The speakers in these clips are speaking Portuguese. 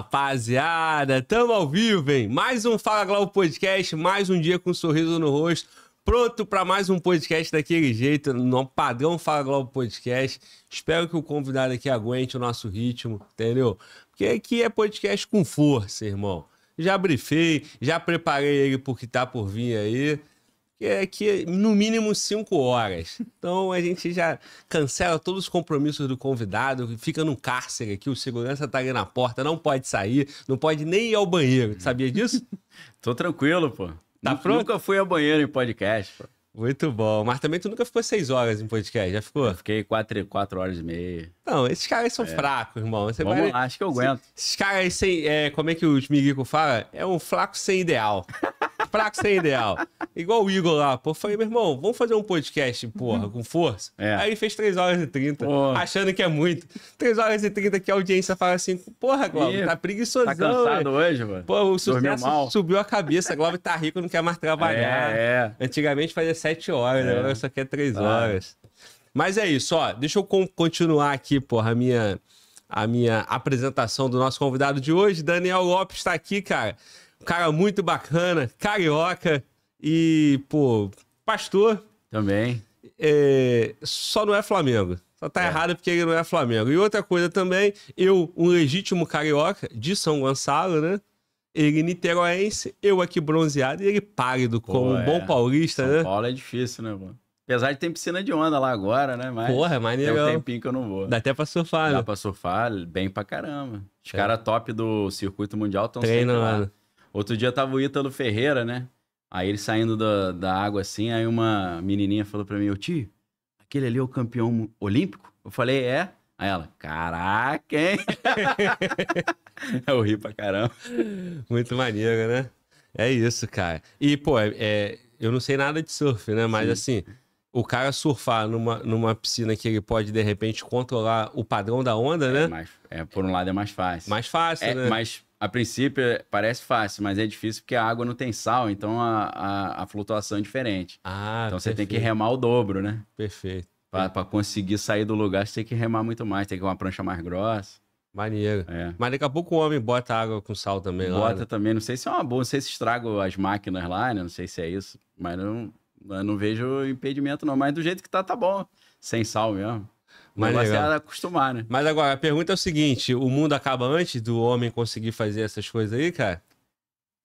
rapaziada? Tamo ao vivo, hein? Mais um Fala Globo Podcast, mais um dia com um sorriso no rosto, pronto para mais um podcast daquele jeito, no padrão Fala Globo Podcast. Espero que o convidado aqui aguente o nosso ritmo, entendeu? Porque aqui é podcast com força, irmão. Já brifei, já preparei ele porque tá por vir aí que é que é, no mínimo cinco horas. Então a gente já cancela todos os compromissos do convidado, fica num cárcere aqui, o segurança tá ali na porta, não pode sair, não pode nem ir ao banheiro. Sabia disso? Tô tranquilo, pô. Tá pronto? Nunca fui ao banheiro em podcast, pô. Muito bom. Mas também tu nunca ficou seis horas em podcast, já ficou? Eu fiquei quatro, quatro horas e meia. Não, esses caras são é. fracos, irmão. Você Vamos vai... lá, acho que eu aguento. Esses, esses caras sem. É, como é que os Miguel fala? É um flaco sem ideal. Fraco sem ideal. Igual o Igor lá, pô. Falei, meu irmão, vamos fazer um podcast, porra, com força. É. Aí ele fez 3 horas e 30, porra. achando que é muito. 3 horas e 30 que a audiência fala assim, porra, Globo tá, tá preguiçosão. Tá cansado véio. hoje, mano. Pô, o sucesso subiu a cabeça. Globo tá rico, não quer mais trabalhar. É, é. Antigamente fazia 7 horas, é. agora só quer 3 ah. horas. Mas é isso, ó. Deixa eu continuar aqui, porra, a minha, a minha apresentação do nosso convidado de hoje. Daniel Lopes está aqui, cara. Um cara muito bacana, carioca e, pô, pastor. Também. É, só não é Flamengo. Só tá é. errado porque ele não é Flamengo. E outra coisa também, eu, um legítimo carioca de São Gonçalo, né? Ele niteroense, eu aqui bronzeado e ele pálido, Pô, como um é. bom paulista, São né? Paulo é difícil, né, mano? Apesar de ter piscina de onda lá agora, né? Mas Porra, é maneiro. Tem um tempinho que eu não vou. Dá até pra surfar, Dá né? pra surfar bem pra caramba. Os é. caras top do circuito mundial estão sempre lá. Né? Outro dia tava o Ítalo Ferreira, né? Aí ele saindo da, da água assim, aí uma menininha falou pra mim, ô tio, aquele ali é o campeão olímpico? Eu falei, é. Aí ela, caraca, hein? Eu ri pra caramba. Muito maneiro, né? É isso, cara. E, pô, é, é, eu não sei nada de surf, né? Mas, Sim. assim, o cara surfar numa, numa piscina que ele pode, de repente, controlar o padrão da onda, é né? Mais, é, por um lado é mais fácil. Mais fácil, é, né? Mas a princípio é, parece fácil, mas é difícil porque a água não tem sal, então a, a, a flutuação é diferente. Ah, então perfeito. você tem que remar o dobro, né? Perfeito. Para conseguir sair do lugar, você tem que remar muito mais, tem que ter uma prancha mais grossa. Maneiro. É. Mas daqui a pouco o homem bota água com sal também bota lá. Bota né? também, não sei se é uma boa, não sei se estraga as máquinas lá, né? Não sei se é isso, mas não, não vejo impedimento não. Mas do jeito que tá, tá bom. Sem sal mesmo. Mas é acostumar, né? Mas agora, a pergunta é o seguinte: o mundo acaba antes do homem conseguir fazer essas coisas aí, cara?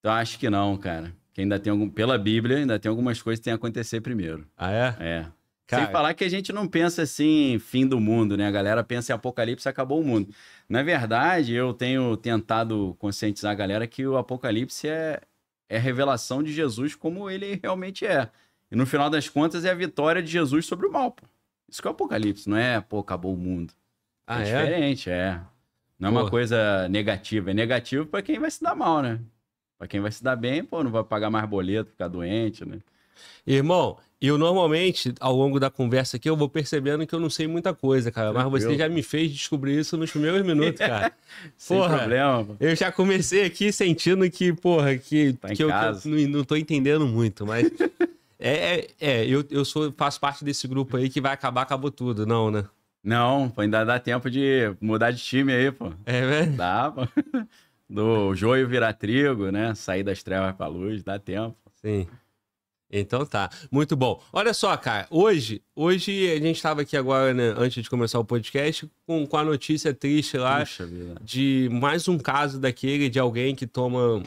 Eu acho que não, cara. Que ainda tem algum. Pela Bíblia, ainda tem algumas coisas que tem que acontecer primeiro. Ah, é? É. Cara... Sem falar que a gente não pensa assim, fim do mundo, né? A galera pensa em apocalipse, acabou o mundo. Na verdade, eu tenho tentado conscientizar a galera que o apocalipse é, é revelação de Jesus como ele realmente é. E no final das contas, é a vitória de Jesus sobre o mal, pô. Isso que é o apocalipse, não é, pô, acabou o mundo. Ah, é, é? diferente, é. Não é pô. uma coisa negativa. É negativo para quem vai se dar mal, né? Pra quem vai se dar bem, pô, não vai pagar mais boleto, ficar doente, né? Irmão, eu normalmente, ao longo da conversa aqui, eu vou percebendo que eu não sei muita coisa, cara. Mas você já me fez descobrir isso nos primeiros minutos, cara. Sem porra, problema. Pô. Eu já comecei aqui sentindo que, porra, que, tá que eu, que eu não, não tô entendendo muito, mas. É, é, é eu, eu sou, faço parte desse grupo aí que vai acabar, acabou tudo, não, né? Não, ainda dá tempo de mudar de time aí, pô. É, velho? Dá, pô. Do joio virar trigo, né? Sair das trevas pra luz, dá tempo. Sim. Então tá, muito bom. Olha só, cara, hoje, hoje a gente estava aqui agora, né, antes de começar o podcast, com, com a notícia triste lá Puxa, de mais um caso daquele de alguém que toma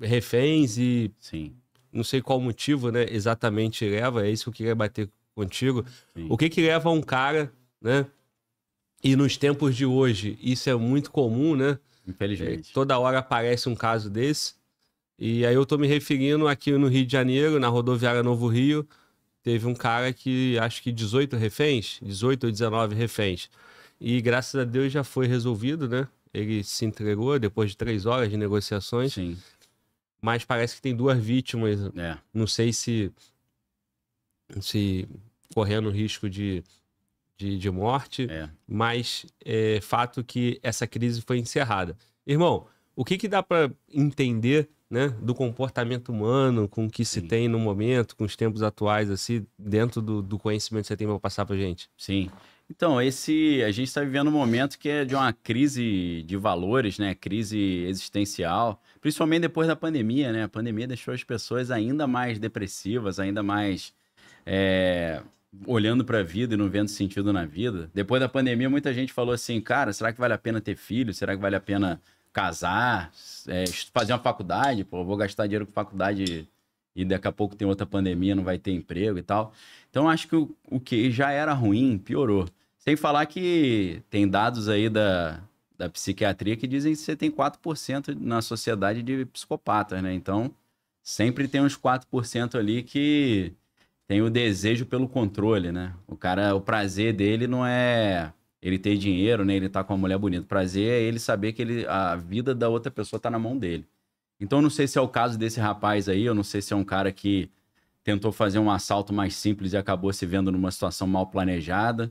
reféns e Sim não sei qual motivo, né, exatamente leva, é isso que eu queria bater contigo. Sim. O que que leva um cara, né? E nos tempos de hoje, isso é muito comum, né? Infelizmente. É, toda hora aparece um caso desse. E aí eu tô me referindo aqui no Rio de Janeiro, na rodoviária Novo Rio, teve um cara que acho que 18 reféns, 18 ou 19 reféns. E graças a Deus já foi resolvido, né? Ele se entregou depois de três horas de negociações. Sim mas parece que tem duas vítimas. É. Não sei se. se correndo risco de, de, de morte, é. mas é fato que essa crise foi encerrada. Irmão, o que, que dá para entender né, do comportamento humano com que se Sim. tem no momento, com os tempos atuais, assim, dentro do, do conhecimento que você tem para passar para gente? Sim. Então, esse a gente está vivendo um momento que é de uma crise de valores, né? Crise existencial, principalmente depois da pandemia, né? A pandemia deixou as pessoas ainda mais depressivas, ainda mais é, olhando para a vida e não vendo sentido na vida. Depois da pandemia, muita gente falou assim, cara, será que vale a pena ter filho? Será que vale a pena casar? É, fazer uma faculdade? Pô, vou gastar dinheiro com faculdade e daqui a pouco tem outra pandemia, não vai ter emprego e tal. Então acho que o, o que já era ruim piorou. Sem falar que tem dados aí da, da psiquiatria que dizem que você tem 4% na sociedade de psicopatas, né? Então, sempre tem uns 4% ali que tem o desejo pelo controle, né? O cara, o prazer dele não é ele ter dinheiro, né? Ele tá com uma mulher bonita. O prazer é ele saber que ele, a vida da outra pessoa tá na mão dele. Então, eu não sei se é o caso desse rapaz aí, eu não sei se é um cara que tentou fazer um assalto mais simples e acabou se vendo numa situação mal planejada.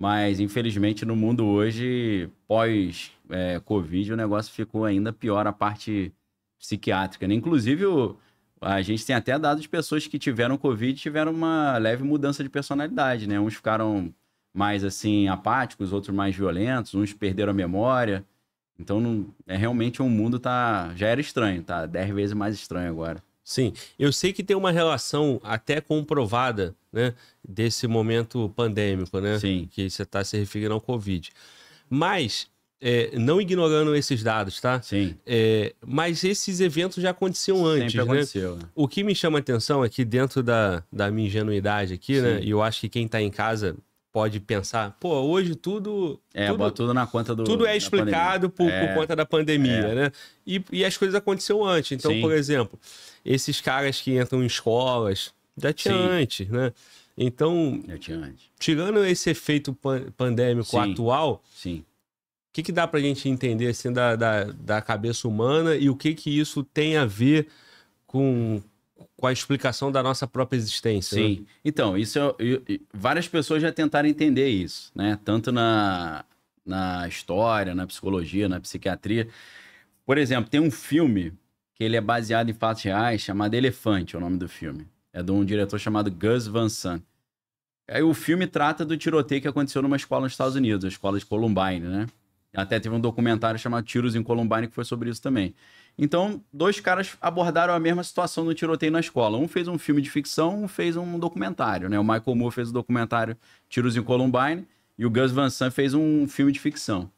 Mas, infelizmente, no mundo hoje, pós-Covid, é, o negócio ficou ainda pior a parte psiquiátrica. Né? Inclusive, o, a gente tem até dados de pessoas que tiveram Covid tiveram uma leve mudança de personalidade, né? Uns ficaram mais, assim, apáticos, outros mais violentos, uns perderam a memória. Então, não, é realmente o um mundo tá já era estranho, tá 10 vezes mais estranho agora. Sim, eu sei que tem uma relação até comprovada, né, desse momento pandêmico, né, Sim. que você está se referindo ao Covid. Mas, é, não ignorando esses dados, tá? Sim. É, mas esses eventos já aconteciam Sempre antes, né? aconteceu, né? né? O que me chama a atenção é que dentro da, da minha ingenuidade aqui, né, Sim. né, e eu acho que quem está em casa pode pensar, pô, hoje tudo. É, tudo, bota tudo na conta do. Tudo é explicado por, é. por, conta da pandemia, é. né? E, e, as coisas aconteceram antes. Então, Sim. por exemplo, esses caras que entram em escolas, já tinha Sim. antes, né? Então, tirando esse efeito pandêmico Sim. atual, Sim. o que, que dá para a gente entender assim, da, da, da, cabeça humana e o que, que isso tem a ver com, com a explicação da nossa própria existência? Né? Sim. Né? Então, isso eu, é eu, várias pessoas já tentaram entender isso, né? Tanto na, na história, na psicologia, na psiquiatria. Por exemplo, tem um filme que ele é baseado em fatos reais, chamado Elefante, é o nome do filme. É de um diretor chamado Gus Van Sant. Aí o filme trata do tiroteio que aconteceu numa escola nos Estados Unidos, a escola de Columbine, né? Até teve um documentário chamado Tiros em Columbine que foi sobre isso também. Então, dois caras abordaram a mesma situação do tiroteio na escola. Um fez um filme de ficção, um fez um documentário, né? O Michael Moore fez o documentário Tiros em Columbine e o Gus Van Sant fez um filme de ficção.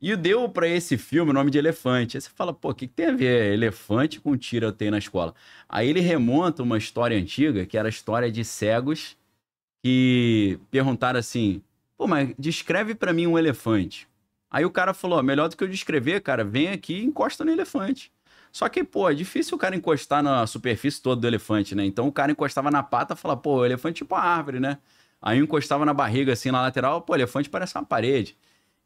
E deu para esse filme o nome de Elefante. Aí você fala, pô, o que, que, tem a ver é elefante com tiroteio na escola? Aí ele remonta uma história antiga, que era a história de cegos que perguntaram assim: pô, mas descreve para mim um elefante. Aí o cara falou: melhor do que eu descrever, cara, vem aqui e encosta no elefante. Só que, pô, é difícil o cara encostar na superfície toda do elefante, né? Então o cara encostava na pata e falava, pô, o elefante é tipo a árvore, né? Aí eu encostava na barriga, assim, na lateral, pô, elefante parece uma parede.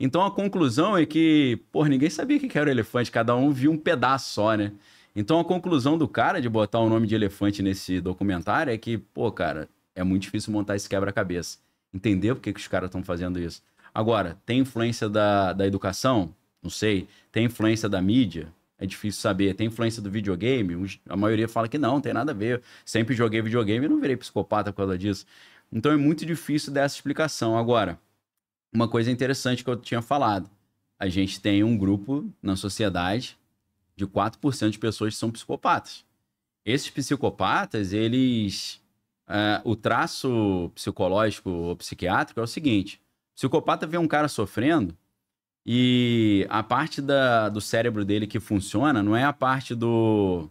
Então a conclusão é que, pô, ninguém sabia o que era o elefante, cada um viu um pedaço só, né? Então a conclusão do cara de botar o nome de elefante nesse documentário é que, pô, cara, é muito difícil montar esse quebra-cabeça. Entender por que, que os caras estão fazendo isso. Agora, tem influência da, da educação? Não sei. Tem influência da mídia? É difícil saber. Tem influência do videogame? A maioria fala que não, não tem nada a ver. Sempre joguei videogame e não virei psicopata por causa disso. Então é muito difícil dessa explicação. Agora, uma coisa interessante que eu tinha falado. A gente tem um grupo na sociedade de 4% de pessoas que são psicopatas. Esses psicopatas, eles. Uh, o traço psicológico ou psiquiátrico é o seguinte: o psicopata vê um cara sofrendo e a parte da, do cérebro dele que funciona não é a parte do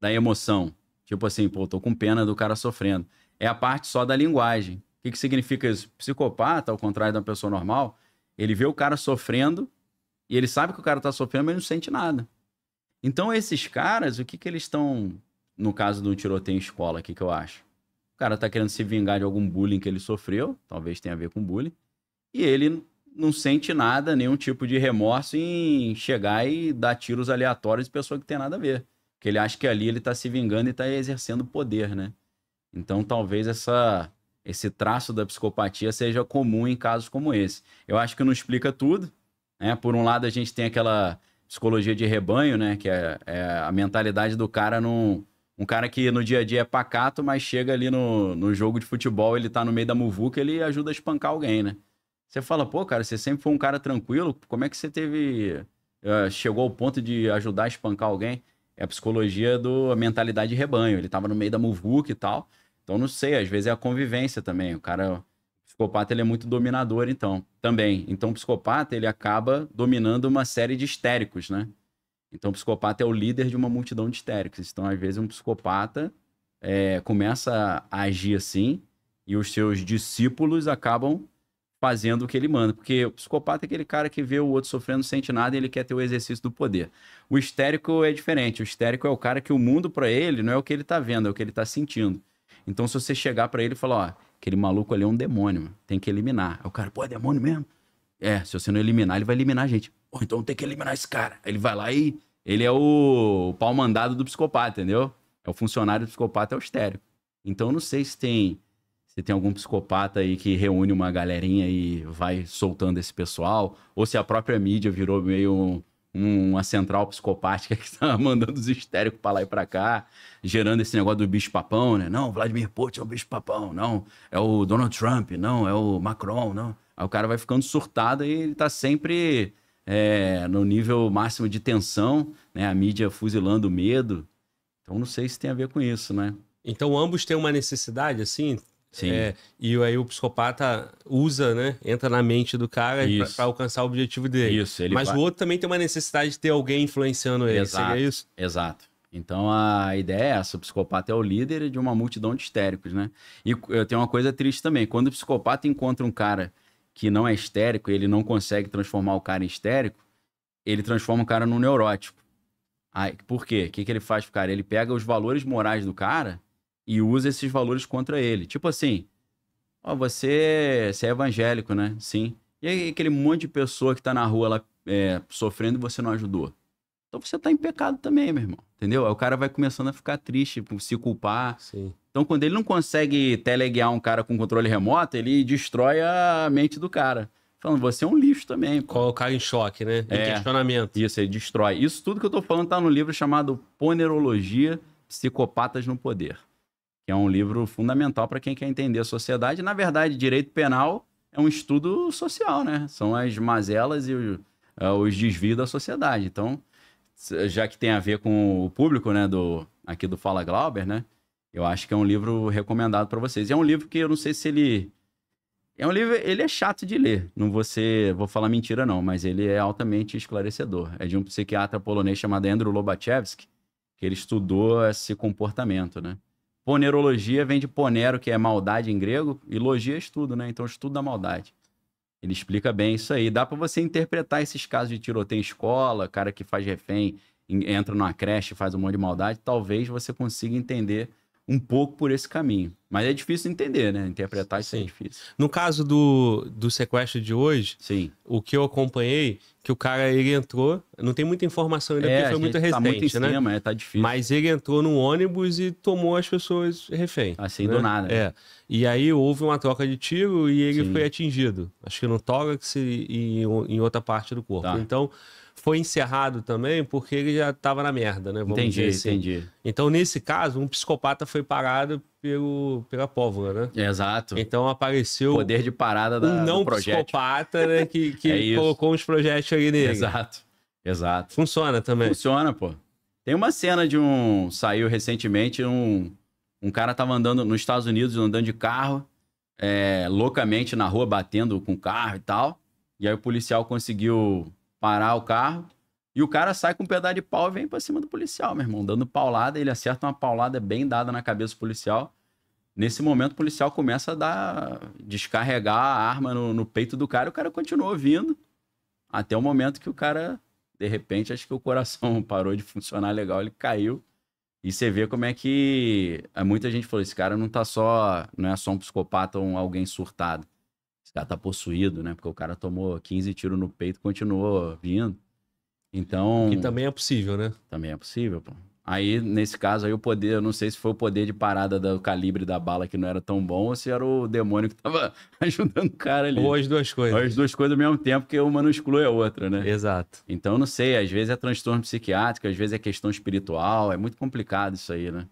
da emoção. Tipo assim, pô, tô com pena do cara sofrendo. É a parte só da linguagem. O que, significa isso? Psicopata, ao contrário de uma pessoa normal, ele vê o cara sofrendo e ele sabe que o cara está sofrendo, mas não sente nada. Então, esses caras, o que, que eles estão. No caso do tiroteio em escola, o que, que eu acho? O cara está querendo se vingar de algum bullying que ele sofreu, talvez tenha a ver com bullying, e ele não sente nada, nenhum tipo de remorso em chegar e dar tiros aleatórios de pessoa que tem nada a ver. Porque ele acha que ali ele está se vingando e está exercendo poder, né? Então talvez essa esse traço da psicopatia seja comum em casos como esse. Eu acho que não explica tudo. Né? Por um lado, a gente tem aquela psicologia de rebanho, né? Que é, é a mentalidade do cara num. Um cara que no dia a dia é pacato, mas chega ali no, no jogo de futebol, ele tá no meio da muvuca, ele ajuda a espancar alguém, né? Você fala, pô, cara, você sempre foi um cara tranquilo, como é que você teve. Uh, chegou ao ponto de ajudar a espancar alguém? É a psicologia da mentalidade de rebanho. Ele tava no meio da muvuca e tal. Então não sei, às vezes é a convivência também. O cara, o psicopata ele é muito dominador então, também. Então o psicopata ele acaba dominando uma série de histéricos, né? Então o psicopata é o líder de uma multidão de histéricos. Então às vezes um psicopata é, começa a agir assim e os seus discípulos acabam fazendo o que ele manda. Porque o psicopata é aquele cara que vê o outro sofrendo, não sente nada e ele quer ter o exercício do poder. O histérico é diferente. O histérico é o cara que o mundo para ele não é o que ele tá vendo, é o que ele tá sentindo. Então, se você chegar para ele e falar, ó, aquele maluco ali é um demônio, mano, tem que eliminar. Aí o cara, pô, é demônio mesmo? É, se você não eliminar, ele vai eliminar a gente. Pô, então tem que eliminar esse cara. Ele vai lá e. Ele é o, o pau mandado do psicopata, entendeu? É o funcionário do psicopata, é o estéreo. Então, não sei se tem. Se tem algum psicopata aí que reúne uma galerinha e vai soltando esse pessoal, ou se a própria mídia virou meio um, uma central psicopática que estava tá mandando os histéricos para lá e para cá, gerando esse negócio do bicho-papão, né? Não, Vladimir Putin é o bicho-papão, não, é o Donald Trump, não, é o Macron, não. Aí o cara vai ficando surtado e ele está sempre é, no nível máximo de tensão, né? A mídia fuzilando o medo. Então não sei se tem a ver com isso, né? Então ambos têm uma necessidade, assim, Sim. É, e aí o psicopata usa, né? Entra na mente do cara para alcançar o objetivo dele. Isso, ele Mas vai... o outro também tem uma necessidade de ter alguém influenciando ele. Exato, seria isso? Exato. Então a ideia é essa: o psicopata é o líder de uma multidão de histéricos, né? E tenho uma coisa triste também: quando o psicopata encontra um cara que não é histérico, ele não consegue transformar o cara em histérico, ele transforma o cara num neurótico. Aí, por quê? O que, que ele faz pro cara? Ele pega os valores morais do cara e usa esses valores contra ele. Tipo assim, ó, você, você é evangélico, né? Sim. E aquele monte de pessoa que tá na rua lá é, sofrendo e você não ajudou. Então você tá em pecado também, meu irmão. Entendeu? Aí o cara vai começando a ficar triste, se culpar. Sim. Então, quando ele não consegue teleguiar um cara com controle remoto, ele destrói a mente do cara. Falando, você é um lixo também. Colocar em choque, né? Em é, questionamento. Isso, ele destrói. Isso tudo que eu tô falando tá no livro chamado Ponerologia, Psicopatas no Poder que é um livro fundamental para quem quer entender a sociedade. Na verdade, direito penal é um estudo social, né? São as mazelas e os, uh, eh, os desvios da sociedade. Então, já que tem a ver com o público, né, do aqui do Fala Glauber, né? Eu acho que é um livro recomendado para vocês. É um livro que eu não sei se ele é um livro, ele é chato de ler. Não vou, ser, vou falar mentira, não, mas ele é altamente esclarecedor. É de um psiquiatra polonês chamado Andrew Lobachevsky, que ele estudou esse comportamento, né? Ponerologia vem de ponero, que é maldade em grego, e logia é estudo, né? Então, estudo da maldade. Ele explica bem isso aí. Dá para você interpretar esses casos de tiroteio em escola, cara que faz refém, entra numa creche, faz um monte de maldade. Talvez você consiga entender um pouco por esse caminho. Mas é difícil entender, né? Interpretar isso é Sim. é difícil. No caso do, do sequestro de hoje, Sim. o que eu acompanhei, que o cara ele entrou, não tem muita informação ainda, é, porque foi muito recente, tá muito em né? cima, né? É, tá difícil. Mas ele entrou num ônibus e tomou as pessoas refém. Assim, né? do nada. Né? É. E aí houve uma troca de tiro e ele Sim. foi atingido. Acho que no tórax e, em outra parte do corpo. Tá. Então foi encerrado também porque ele já estava na merda, né? Vamos entendi, assim. entendi. Então, nesse caso, um psicopata foi parado pelo, pela pólvora, né? Exato. Então apareceu... O poder de parada da, um não psicopata, né? Que, que é colocou uns projetos ali nele. Exato, exato. Funciona também. Funciona, pô. Tem uma cena de um... Saiu recentemente um... Um cara tava andando nos Estados Unidos, andando de carro, é, loucamente na rua, batendo com o carro e tal. E aí o policial conseguiu parar o carro. E o cara sai com um pedaço de pau e vem para cima do policial, meu irmão, dando paulada. Ele acerta uma paulada bem dada na cabeça do policial. Nesse momento, o policial começa a dar, descarregar a arma no, no peito do cara e o cara continua vindo. Até o momento que o cara, de repente, acho que o coração parou de funcionar legal, ele caiu. E você vê como é que. É, muita gente falou: esse cara não tá só. Não é só um psicopata ou um, alguém surtado. Já tá possuído, né? Porque o cara tomou 15 tiros no peito, e continuou vindo. Então. Que também é possível, né? Também é possível, pô. Aí, nesse caso, aí o poder, eu não sei se foi o poder de parada do calibre da bala que não era tão bom, ou se era o demônio que tava ajudando o cara ali. Ou as duas coisas. Ou as duas coisas ao mesmo tempo, porque uma não exclui a outra, né? Exato. Então, não sei, às vezes é transtorno psiquiátrico, às vezes é questão espiritual, é muito complicado isso aí, né?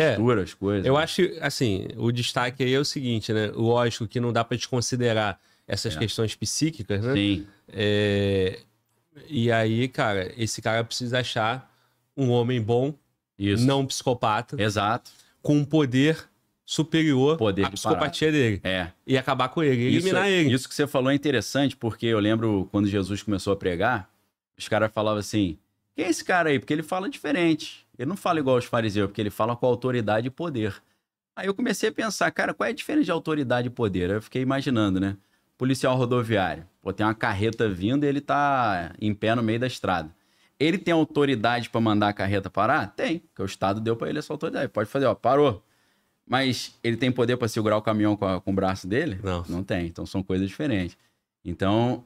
É, mistura é, as coisas. Eu né? acho, assim, o destaque aí é o seguinte, né? Lógico que não dá para desconsiderar essas é. questões psíquicas, né? Sim. É... E aí, cara, esse cara precisa achar um homem bom, Isso. não um psicopata. Exato. Com um poder superior poder à de psicopatia parar. dele. É. E acabar com ele, eliminar isso, é, ele. Isso que você falou é interessante, porque eu lembro quando Jesus começou a pregar, os caras falavam assim: quem é esse cara aí? Porque ele fala diferente. Ele não fala igual aos fariseus, porque ele fala com autoridade e poder. Aí eu comecei a pensar, cara, qual é a diferença de autoridade e poder? Eu fiquei imaginando, né? Policial rodoviário. Pô, tem uma carreta vindo e ele tá em pé no meio da estrada. Ele tem autoridade para mandar a carreta parar? Tem, porque o Estado deu para ele essa autoridade. Pode fazer, ó, parou. Mas ele tem poder para segurar o caminhão com, a, com, o braço dele? Não. Não tem. Então são coisas diferentes. Então,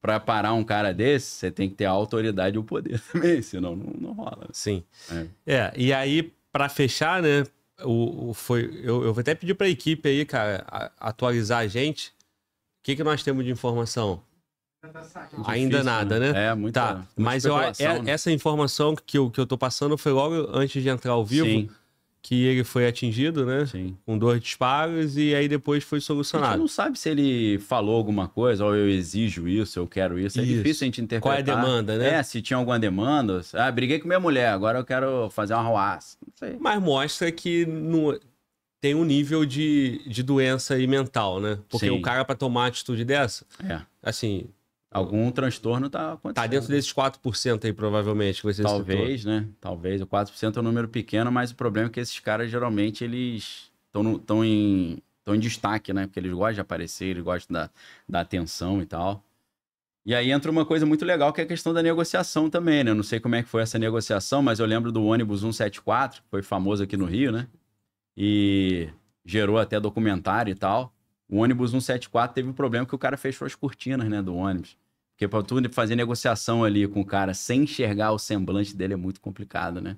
para parar um cara desse, você tem que ter a autoridade e o poder também, senão não, não rola. Né? Sim. É, é e aí, para fechar, né? O, o, foi, eu, eu vou até pedir para a equipe aí, cara, a, atualizar a gente. O que, que nós temos de informação? Difícil, Ainda nada, né? né? É, muito tá. Mas eu, é, né? essa informação que eu, que eu tô passando foi logo antes de entrar ao vivo. Sim que ele foi atingido, né? Sim. Com dois disparos e aí depois foi solucionado. A gente não sabe se ele falou alguma coisa, ou eu exijo isso, eu quero isso. É difícil a gente interpretar. Qual é a demanda, né? É, se tinha alguma demanda. Ah, briguei com minha mulher, agora eu quero fazer uma roaça. Não sei. Mas mostra que tem um nível de, de doença e mental, né? Porque Sim. o cara, para tomar atitude dessa, é. assim, Algum transtorno está tá acontecendo. Está dentro desses 4% aí, provavelmente, que você Talvez, citou. né? Talvez. O 4% é um número pequeno, mas o problema é que esses caras, geralmente, eles estão em, em destaque, né? Porque eles gostam de aparecer, eles gostam da, da atenção e tal. E aí entra uma coisa muito legal, que é a questão da negociação também, né? Eu não sei como é que foi essa negociação, mas eu lembro do ônibus 174, que foi famoso aqui no Rio, né? E gerou até documentário e tal. O ônibus 174 teve um problema que o cara fechou as cortinas, né, do ônibus. Porque para tu fazer negociação ali com o cara sem enxergar o semblante dele é muito complicado, né?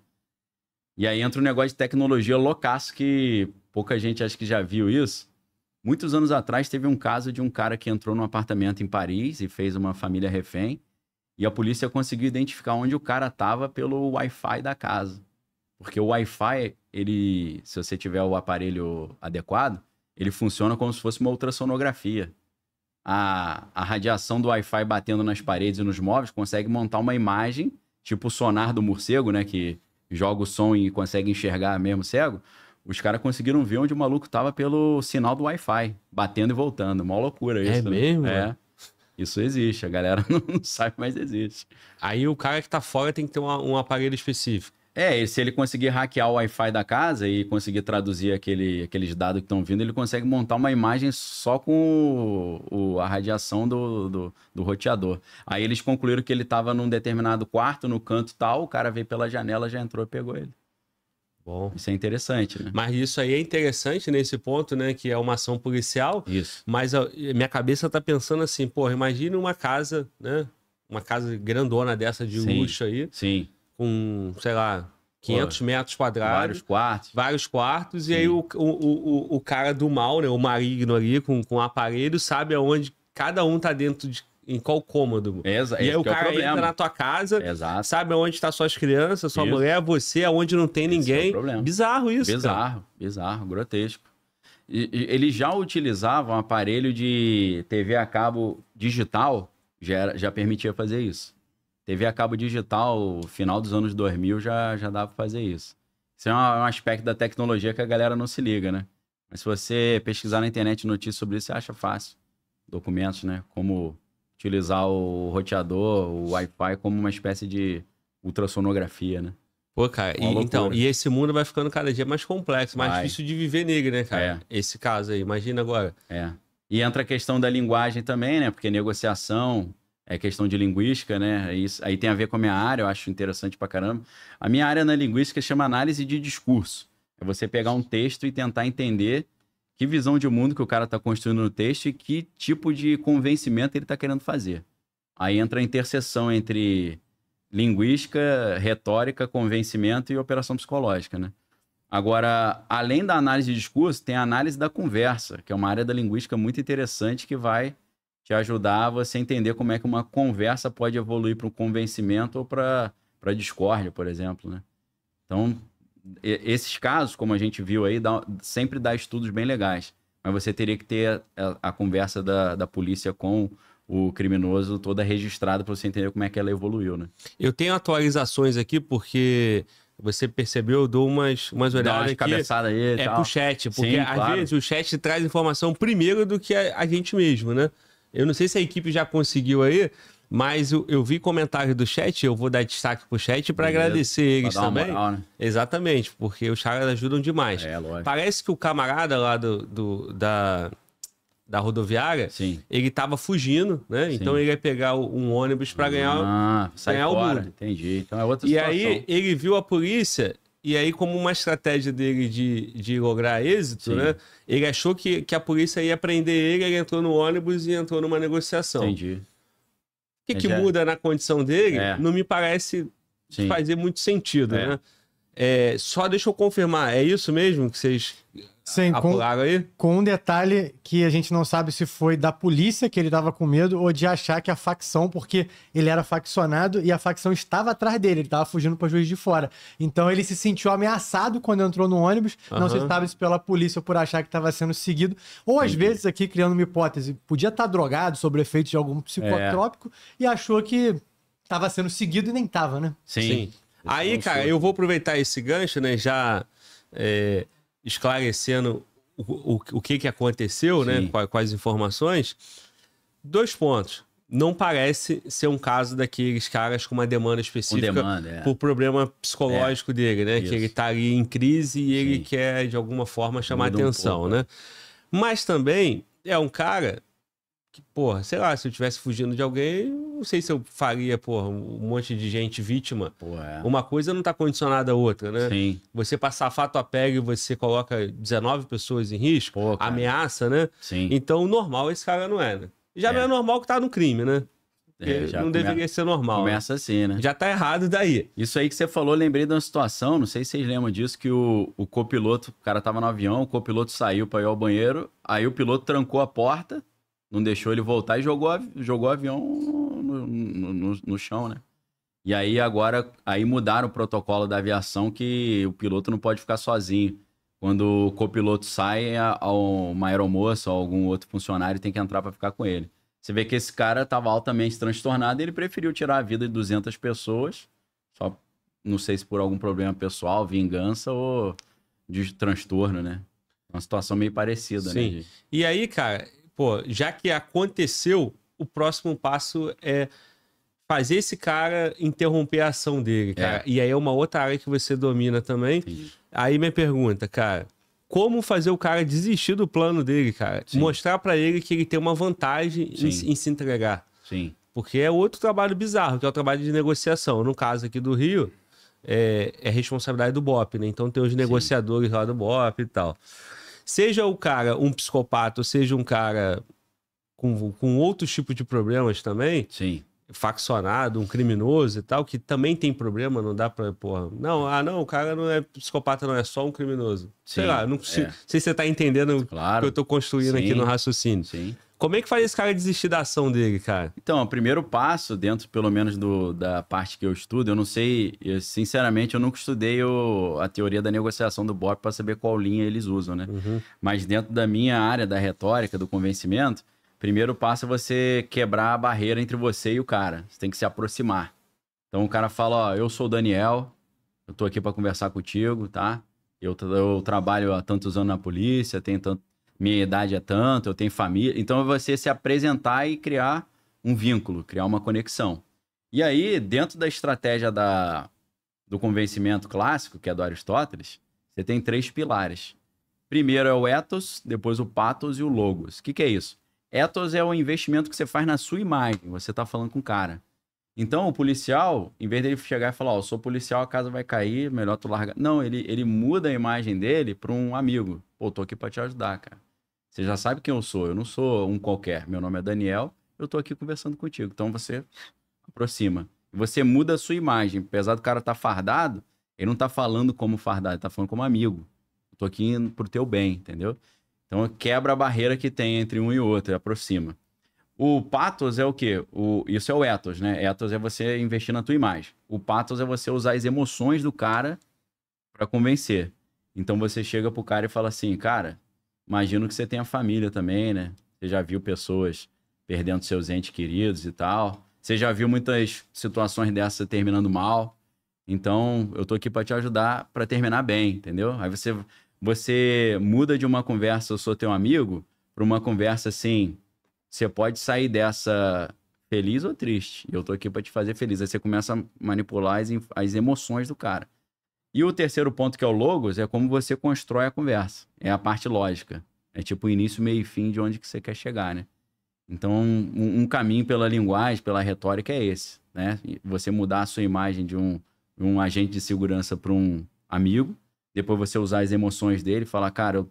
E aí entra um negócio de tecnologia loucaço que pouca gente acho que já viu isso. Muitos anos atrás teve um caso de um cara que entrou num apartamento em Paris e fez uma família refém. E a polícia conseguiu identificar onde o cara tava pelo Wi-Fi da casa. Porque o Wi-Fi, ele, se você tiver o aparelho adequado, ele funciona como se fosse uma ultrassonografia. A, a radiação do Wi-Fi batendo nas paredes e nos móveis consegue montar uma imagem, tipo o sonar do morcego, né? Que joga o som e consegue enxergar mesmo cego. Os caras conseguiram ver onde o maluco tava pelo sinal do Wi-Fi, batendo e voltando. Uma loucura é isso. É mesmo? É. Isso existe, a galera não sabe, mas existe. Aí o cara que tá fora tem que ter uma, um aparelho específico. É, se ele conseguir hackear o Wi-Fi da casa e conseguir traduzir aquele, aqueles dados que estão vindo, ele consegue montar uma imagem só com o, o, a radiação do, do, do, roteador. Aí eles concluíram que ele estava num determinado quarto, no canto tal, o cara veio pela janela, já entrou e pegou ele. Bom. Isso é interessante, né? Mas isso aí é interessante nesse ponto, né? Que é uma ação policial. Isso. Mas a, minha cabeça está pensando assim, porra, imagine uma casa, né? Uma casa grandona dessa de sim, luxo aí. Sim com, sei lá, 500 Pô, metros quadrados. Vários quartos. Vários quartos. Sim. E aí o, o, o, o, cara do mal, né? O maligno ali com, com o aparelho sabe aonde cada um tá dentro de. Em qual cômodo? Exato. E aí é o cara é o entra na tua casa, Exato. sabe aonde está suas crianças, sua isso. mulher, você, aonde não tem é ninguém. É bizarro isso. Bizarro, cara. bizarro, grotesco. E, e, eles já utilizavam um aparelho de TV a cabo digital, já, era, já permitia fazer isso. TV a cabo digital, final dos anos 2000, já, já dá para fazer isso. Isso é, é um aspecto da tecnologia que a galera não se liga, né? Mas se você pesquisar na internet notícias sobre isso, você acha fácil. Documentos, né? Como utilizar o roteador, o Wi-Fi, como uma espécie de ultrassonografia, né? Pô, cara, e, então, e esse mundo vai ficando cada dia mais complexo, mais vai. difícil de viver nele, né, cara? É. Esse caso aí, imagina agora. É. E entra a questão da linguagem também, né? Porque negociação, é questão de linguística, né? É isso, aí tem a ver com a minha área, eu acho interessante pra caramba. A minha área na linguística chama análise de discurso. É você pegar um texto e tentar entender que visão de mundo que o cara está construindo no texto e que tipo de convencimento ele está querendo fazer. Aí entra a interseção entre linguística, retórica, convencimento e operação psicológica, né? Agora, além da análise de discurso, tem a análise da conversa, que é uma área da linguística muito interessante que vai te ajudar a você entender como é que uma conversa pode evoluir para um convencimento ou para discórdia, por exemplo, né? Então, esses casos, como a gente viu aí, dá, sempre dá estudos bem legais. Mas você teria que ter a, a conversa da, da polícia com o criminoso toda registrada para você entender como é que ela evoluiu, né? Eu tenho atualizações aqui porque você percebeu, eu dou umas, umas olhadas umas cabeçada aí, é tal. pro chat, porque Sim, às vezes o chat traz informação primeiro do que a, a gente mesmo, né? Eu não sei se a equipe já conseguiu aí, mas eu, eu vi comentário do chat, eu vou dar destaque pro chat para agradecer eles também. Moral, né? Exatamente, porque os caras ajudam demais. É, lógico. Parece que o camarada lá do, do da, da rodoviária, Sim. ele tava fugindo, né? Sim. Então ele ia pegar um ônibus para ganhar, ah, ganhar fora. o mundo. Entendi. Então é outra e situação. E aí ele viu a polícia e aí, como uma estratégia dele de, de lograr êxito, Sim. né? Ele achou que, que a polícia ia prender ele, ele entrou no ônibus e entrou numa negociação. Entendi. O que, que é. muda na condição dele é. não me parece Sim. fazer muito sentido, é. né? É, só deixa eu confirmar, é isso mesmo que vocês Sim, com, com, um detalhe que a gente não sabe se foi da polícia que ele tava com medo ou de achar que a facção, porque ele era faccionado e a facção estava atrás dele, ele tava fugindo para juiz de fora. Então ele se sentiu ameaçado quando entrou no ônibus, uhum. não se sabe se pela polícia ou por achar que estava sendo seguido, ou às vezes aqui criando uma hipótese, podia estar tá drogado sobre efeito de algum psicotrópico é. e achou que estava sendo seguido e nem tava, né? Sim. Sim. Aí, é cara, eu vou aproveitar esse gancho, né, já é esclarecendo o, o, o que, que aconteceu, né? Quais, quais informações. Dois pontos. Não parece ser um caso daqueles caras com uma demanda específica demanda, é. por problema psicológico é. dele, né? Isso. Que ele está ali em crise e Sim. ele quer, de alguma forma, chamar Muda atenção, um né? Mas também é um cara que, porra, sei lá, se eu tivesse fugindo de alguém, não sei se eu faria, porra, um monte de gente vítima. é. Uma coisa não tá condicionada à outra, né? Sim. Você passar fato a pega e você coloca 19 pessoas em risco, ameaça, né? Sim. Então, normal esse cara não é, né? Já é. não é normal que tá no crime, né? É, não come... deveria ser normal. Começa assim, né? Já tá errado daí. Isso aí que você falou, lembrei de uma situação, não sei se vocês lembram disso, que o, o copiloto, o cara tava no avião, o copiloto saiu para ir ao banheiro, aí o piloto trancou a porta, não deixou ele voltar e jogou, jogou o avião no, no, no, no, chão, né? E aí agora, aí mudaram o protocolo da aviação que o piloto não pode ficar sozinho. Quando o copiloto sai, uma aeromoça ou algum outro funcionário tem que entrar para ficar com ele. Você vê que esse cara estava altamente transtornado e ele preferiu tirar a vida de 200 pessoas, só não sei se por algum problema pessoal, vingança ou de transtorno, né? Uma situação meio parecida, Sim. né? Sim. E aí, cara, pô, já que aconteceu, o próximo passo é fazer esse cara interromper a ação dele, cara. É. E aí é uma outra área que você domina também. Sim. Aí minha pergunta, cara, como fazer o cara desistir do plano dele, cara? Sim. Mostrar para ele que ele tem uma vantagem em, em, se entregar. Sim. Porque é outro trabalho bizarro, que é o trabalho de negociação. No caso aqui do Rio, é, é responsabilidade do BOP, né? Então tem os negociadores Sim. lá do BOP e tal. Seja o cara um psicopata, seja um cara com, com outros tipos de problemas também. Sim. Faccionado, um criminoso e tal, que também tem problema, não dá pra. Porra, não, ah, não, o cara não é psicopata, não, é só um criminoso. Sim, sei lá, não é. sei, se você tá entendendo claro. o que eu tô construindo Sim. aqui no raciocínio. Sim. Como é que faz esse cara desistir da ação dele, cara? Então, o primeiro passo, dentro pelo menos do, da parte que eu estudo, eu não sei, eu, sinceramente, eu nunca estudei o, a teoria da negociação do BOP para saber qual linha eles usam, né? Uhum. Mas dentro da minha área da retórica, do convencimento, primeiro passo é você quebrar a barreira entre você e o cara. Você tem que se aproximar. Então o cara fala: Ó, eu sou o Daniel, eu tô aqui para conversar contigo, tá? Eu, eu, trabalho há tantos anos na polícia, tenho tanto minha idade é tanto, eu tenho família. Então é você se apresentar e criar um vínculo, criar uma conexão. E aí, dentro da estratégia da, do convencimento clássico, que é do Aristóteles, você tem três pilares. Primeiro é o ethos, depois o pathos e o logos. O que, que é isso? Ethos é o investimento que você faz na sua imagem, você está falando com o cara. Então, o policial, em vez dele chegar e falar, ó, oh, sou policial, a casa vai cair, melhor tu larga. Não, ele, ele muda a imagem dele para um amigo. Pô, tô aqui para te ajudar, cara. Você já sabe quem eu sou. Eu não sou um qualquer. Meu nome é Daniel. Eu estou aqui conversando contigo. Então você aproxima. Você muda a sua imagem. Apesar do cara estar tá fardado, ele não está falando como fardado, ele tá falando como amigo. Estou aqui pro teu bem, entendeu? Então quebra a barreira que tem entre um e outro, aproxima. O pathos é o quê? O, isso é o ethos, né? Ethos é você investir na tua imagem. O pathos é você usar as emoções do cara para convencer. Então você chega pro cara e fala assim, cara, Imagino que você tenha família também, né? Você já viu pessoas perdendo seus entes queridos e tal. Você já viu muitas situações dessa terminando mal. Então, eu tô aqui para te ajudar para terminar bem, entendeu? Aí você você muda de uma conversa eu sou teu amigo para uma conversa assim, você pode sair dessa feliz ou triste. Eu tô aqui para te fazer feliz. Aí você começa a manipular as, as emoções do cara. E o terceiro ponto, que é o logos, é como você constrói a conversa. É a parte lógica. É tipo o início, meio e fim de onde que você quer chegar, né? Então, um, um caminho pela linguagem, pela retórica é esse, né? Você mudar a sua imagem de um, um agente de segurança para um amigo, depois você usar as emoções dele, falar, cara, eu,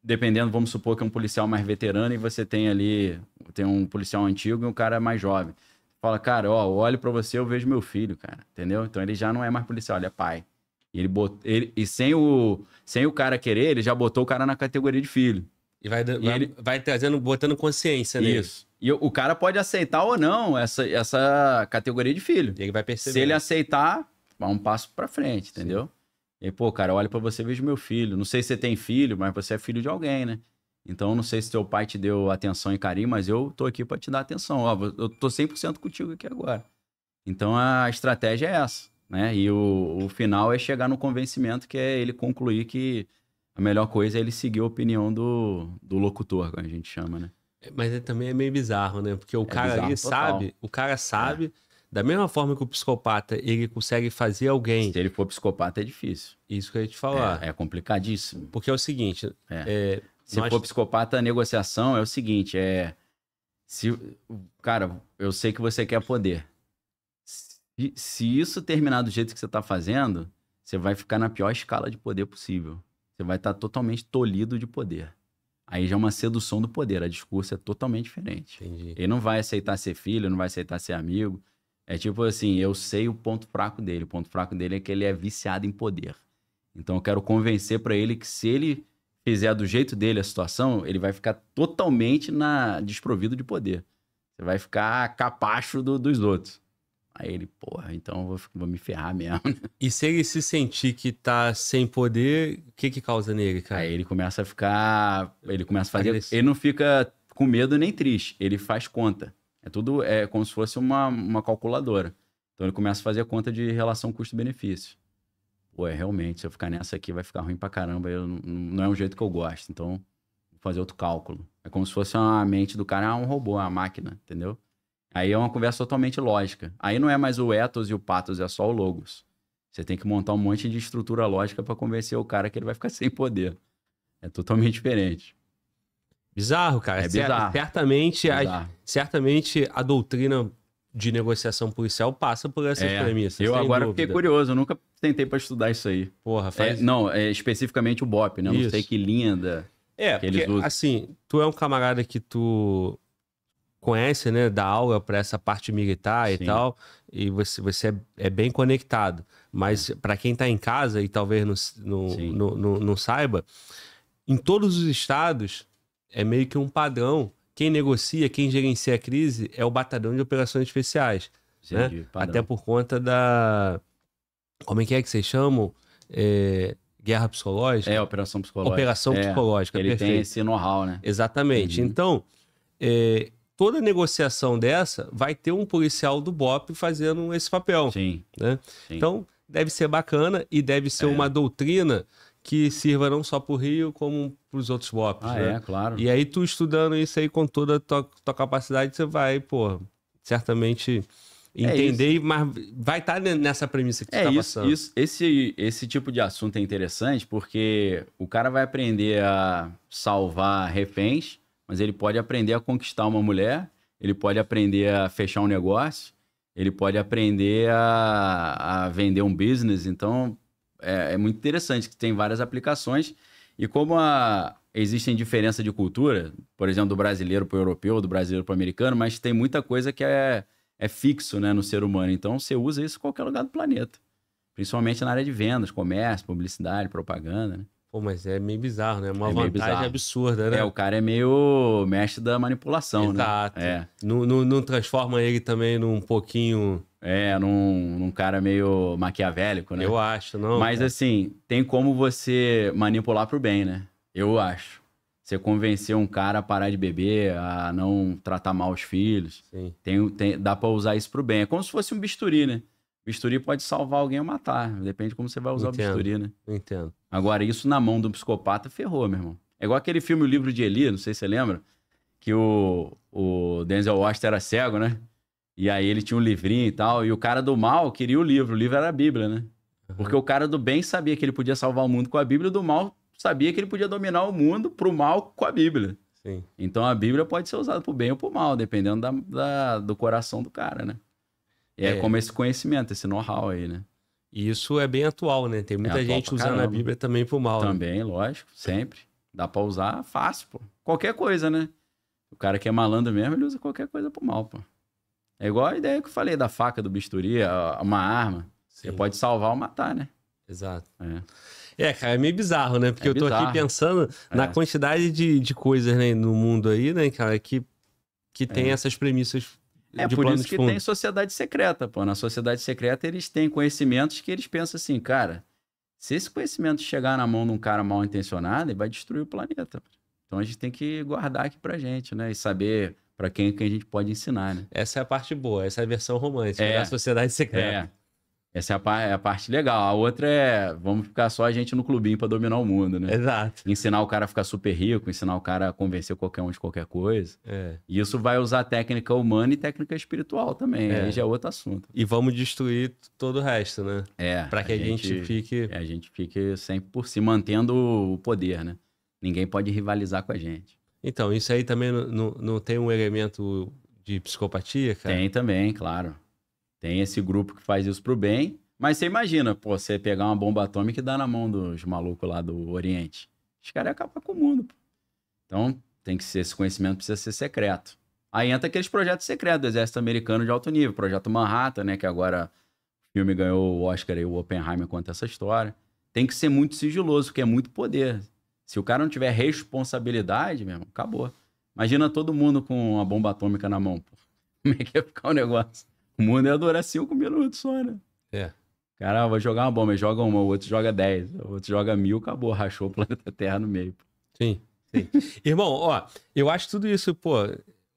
dependendo, vamos supor que é um policial mais veterano e você tem ali, tem um policial antigo e um cara mais jovem. Fala, cara, ó, olho para você, eu vejo meu filho, cara, entendeu? Então ele já não é mais policial, ele é pai. Ele bot... ele... E sem o... sem o cara querer, ele já botou o cara na categoria de filho. E vai, e vai, ele... vai trazendo, botando consciência nisso. Isso. E o cara pode aceitar ou não essa, essa categoria de filho. E ele vai perceber. Se ele aceitar, vai é um passo para frente, entendeu? Sim. E, pô, cara, olha para você e vejo meu filho. Não sei se você tem filho, mas você é filho de alguém, né? Então, não sei se teu pai te deu atenção e carinho, mas eu tô aqui para te dar atenção. Ó, eu tô 100% contigo aqui agora. Então, a estratégia é essa né? E o, o final é chegar no convencimento que é ele concluir que a melhor coisa é ele seguir a opinião do, do locutor, como a gente chama, né? É, mas é, também é meio bizarro, né? Porque o é cara ali total. sabe, o cara é. sabe, é. da mesma forma que o psicopata, ele consegue fazer alguém. Se ele for psicopata, é difícil. Isso que eu ia te falar. É, é complicadíssimo. Porque é o seguinte. É. Se nós... for psicopata, a negociação é o seguinte: é. Se, cara, eu sei que você quer poder se isso terminar do jeito que você está fazendo, você vai ficar na pior escala de poder possível. Você vai estar tá totalmente tolhido de poder. Aí já é uma sedução do poder. A discurso é totalmente diferente. Entendi. Ele não vai aceitar ser filho, não vai aceitar ser amigo. É tipo assim, eu sei o ponto fraco dele. O ponto fraco dele é que ele é viciado em poder. Então eu quero convencer para ele que se ele fizer do jeito dele a situação, ele vai ficar totalmente na desprovido de poder. Você vai ficar capacho do, dos outros. Aí ele, porra, então eu vou, vou me ferrar mesmo. E se ele se sentir que tá sem poder, o que que causa nele, cara? Aí ele começa a ficar. Ele começa a fazer. Agressivo. Ele não fica com medo nem triste, ele faz conta. É tudo é como se fosse uma, uma calculadora. Então ele começa a fazer a conta de relação custo-benefício. Pô, é realmente, se eu ficar nessa aqui vai ficar ruim pra caramba, eu, não, não é um jeito que eu gosto, então vou fazer outro cálculo. É como se fosse a mente do cara, ah, um robô, uma máquina, entendeu? Aí é uma conversa totalmente lógica. Aí não é mais o ethos e o patos, é só o logos. Você tem que montar um monte de estrutura lógica para convencer o cara que ele vai ficar sem poder. É totalmente diferente. Bizarro, cara. É bizarro. Certamente, bizarro. A, certamente a doutrina de negociação policial passa por essas é, premissas. Eu agora dúvida. fiquei curioso, eu nunca tentei para estudar isso aí. Porra, faz. É, não, é especificamente o BOP, né? Não sei que linda. É, que porque, assim, tu é um camarada que tu conhece, né, da aula para essa parte militar Sim. e tal, e você, você é, é bem conectado. Mas para quem está em casa e talvez não saiba, em todos os estados é meio que um padrão. Quem negocia, quem gerencia a crise é o batalhão de operações especiais. né? Até por conta da. Como é que é que vocês chamam? É... Guerra psicológica. É, operação psicológica. Operação é, psicológica, Ele perfeito. tem esse know-how, né? Exatamente. Uhum. Então, é, toda negociação dessa vai ter um policial do BOP fazendo esse papel. Sim. Né? Sim. Então, deve ser bacana e deve ser é. uma doutrina que sirva não só para o Rio, como para os outros BOPs. Ah, né? é, claro. E aí, tu estudando isso aí com toda a tua, tua capacidade, você vai, pô, certamente é entender, é mas vai tá estar nessa premissa que é, está passando. Isso, esse, esse tipo de assunto é interessante porque o cara vai aprender a salvar reféns, mas ele pode aprender a conquistar uma mulher, ele pode aprender a fechar um negócio, ele pode aprender a, a vender um business. Então, é, é, muito interessante que tem várias aplicações. E como a, existem diferença de cultura, por exemplo, do brasileiro para o europeu, do brasileiro para o americano, mas tem muita coisa que é, é fixo né, no ser humano. Então, você usa isso em qualquer lugar do planeta. Principalmente na área de vendas, comércio, publicidade, propaganda. Né? Pô, mas é meio bizarro, né? É uma é vantagem absurda, né? É, o cara é meio mestre da manipulação, Exato. né? Exato. É. Não, não, transforma ele também num pouquinho. É, num, num cara meio maquiavélico, né? Eu acho, não. Mas cara. assim, tem como você manipular pro bem, né? Eu acho. Você convencer um cara a parar de beber, a não tratar mal os filhos. Sim. Tem, tem, dá pra usar isso pro bem. É como se fosse um bisturi, né? Bisturi pode salvar alguém ou matar. Depende de como você vai usar Entendo. o bisturi, né? Entendo. Agora, isso na mão do psicopata ferrou, meu irmão. É igual aquele filme O Livro de Eli, não sei se você lembra, que o, o Denzel Washington era cego, né? E aí ele tinha um livrinho e tal, e o cara do mal queria o livro, o livro era a Bíblia, né? Porque o cara do bem sabia que ele podia salvar o mundo com a Bíblia, o do mal sabia que ele podia dominar o mundo pro mal com a Bíblia. Sim. Então a Bíblia pode ser usada pro bem ou pro mal, dependendo da, da do coração do cara, né? É, é como esse conhecimento, esse know-how aí, né? E isso é bem atual, né? Tem é muita é gente usando caramba. a Bíblia também pro mal. Né? Também, né? lógico, sempre. Dá pra usar fácil, pô. Qualquer coisa, né? O cara que é malandro mesmo, ele usa qualquer coisa pro mal, pô. É igual a ideia que eu falei da faca, do bisturi, uma arma. Sim. Você pode salvar ou matar, né? Exato. É. é cara, é meio bizarro, né? Porque é eu tô bizarro. aqui pensando na é. quantidade de, de coisas né, no mundo aí, né, cara, que, que tem é. essas premissas é por isso que tem sociedade secreta, pô. Na sociedade secreta eles têm conhecimentos que eles pensam assim, cara, se esse conhecimento chegar na mão de um cara mal intencionado, ele vai destruir o planeta. Então a gente tem que guardar aqui pra gente, né? E saber para quem que a gente pode ensinar, né? Essa é a parte boa, essa é a versão romântica é, da né, sociedade secreta. É. Essa é a, par, é a, parte legal. A outra é vamos ficar só a gente no clubinho para dominar o mundo, né? Exato. Ensinar o cara a ficar super rico, ensinar o cara a convencer qualquer um de qualquer coisa. É. E isso vai usar técnica humana e técnica espiritual também. É. Aí já é outro assunto. E vamos destruir todo o resto, né? É. Para que a, a gente, gente, fique. É, a gente fique sempre por si, mantendo o poder, né? Ninguém pode rivalizar com a gente. Então, isso aí também não, não, não tem um elemento de psicopatia, cara? Tem também, claro. Tem esse grupo que faz isso pro bem, mas você imagina, pô, você pegar uma bomba atômica e dar na mão dos malucos lá do Oriente. Os caras iam acabar com o mundo, pô. Então, tem que ser, esse conhecimento precisa ser secreto. Aí entra aqueles projetos secretos do Exército Americano de alto nível, Projeto Manhattan, né, que agora o filme ganhou o Oscar e o Oppenheimer conta essa história. Tem que ser muito sigiloso, porque é muito poder. Se o cara não tiver responsabilidade, mesmo, acabou. Imagina todo mundo com uma bomba atômica na mão, pô. Como é que ia ficar o negócio? O moderador é cinco minutos só, né? É. Cara, vai jogar uma bomba, joga uma, o outro joga dez, o outro joga mil, acabou, rachou o planeta Terra no meio. Sim, sim. Irmão, ó, eu acho tudo isso, pô,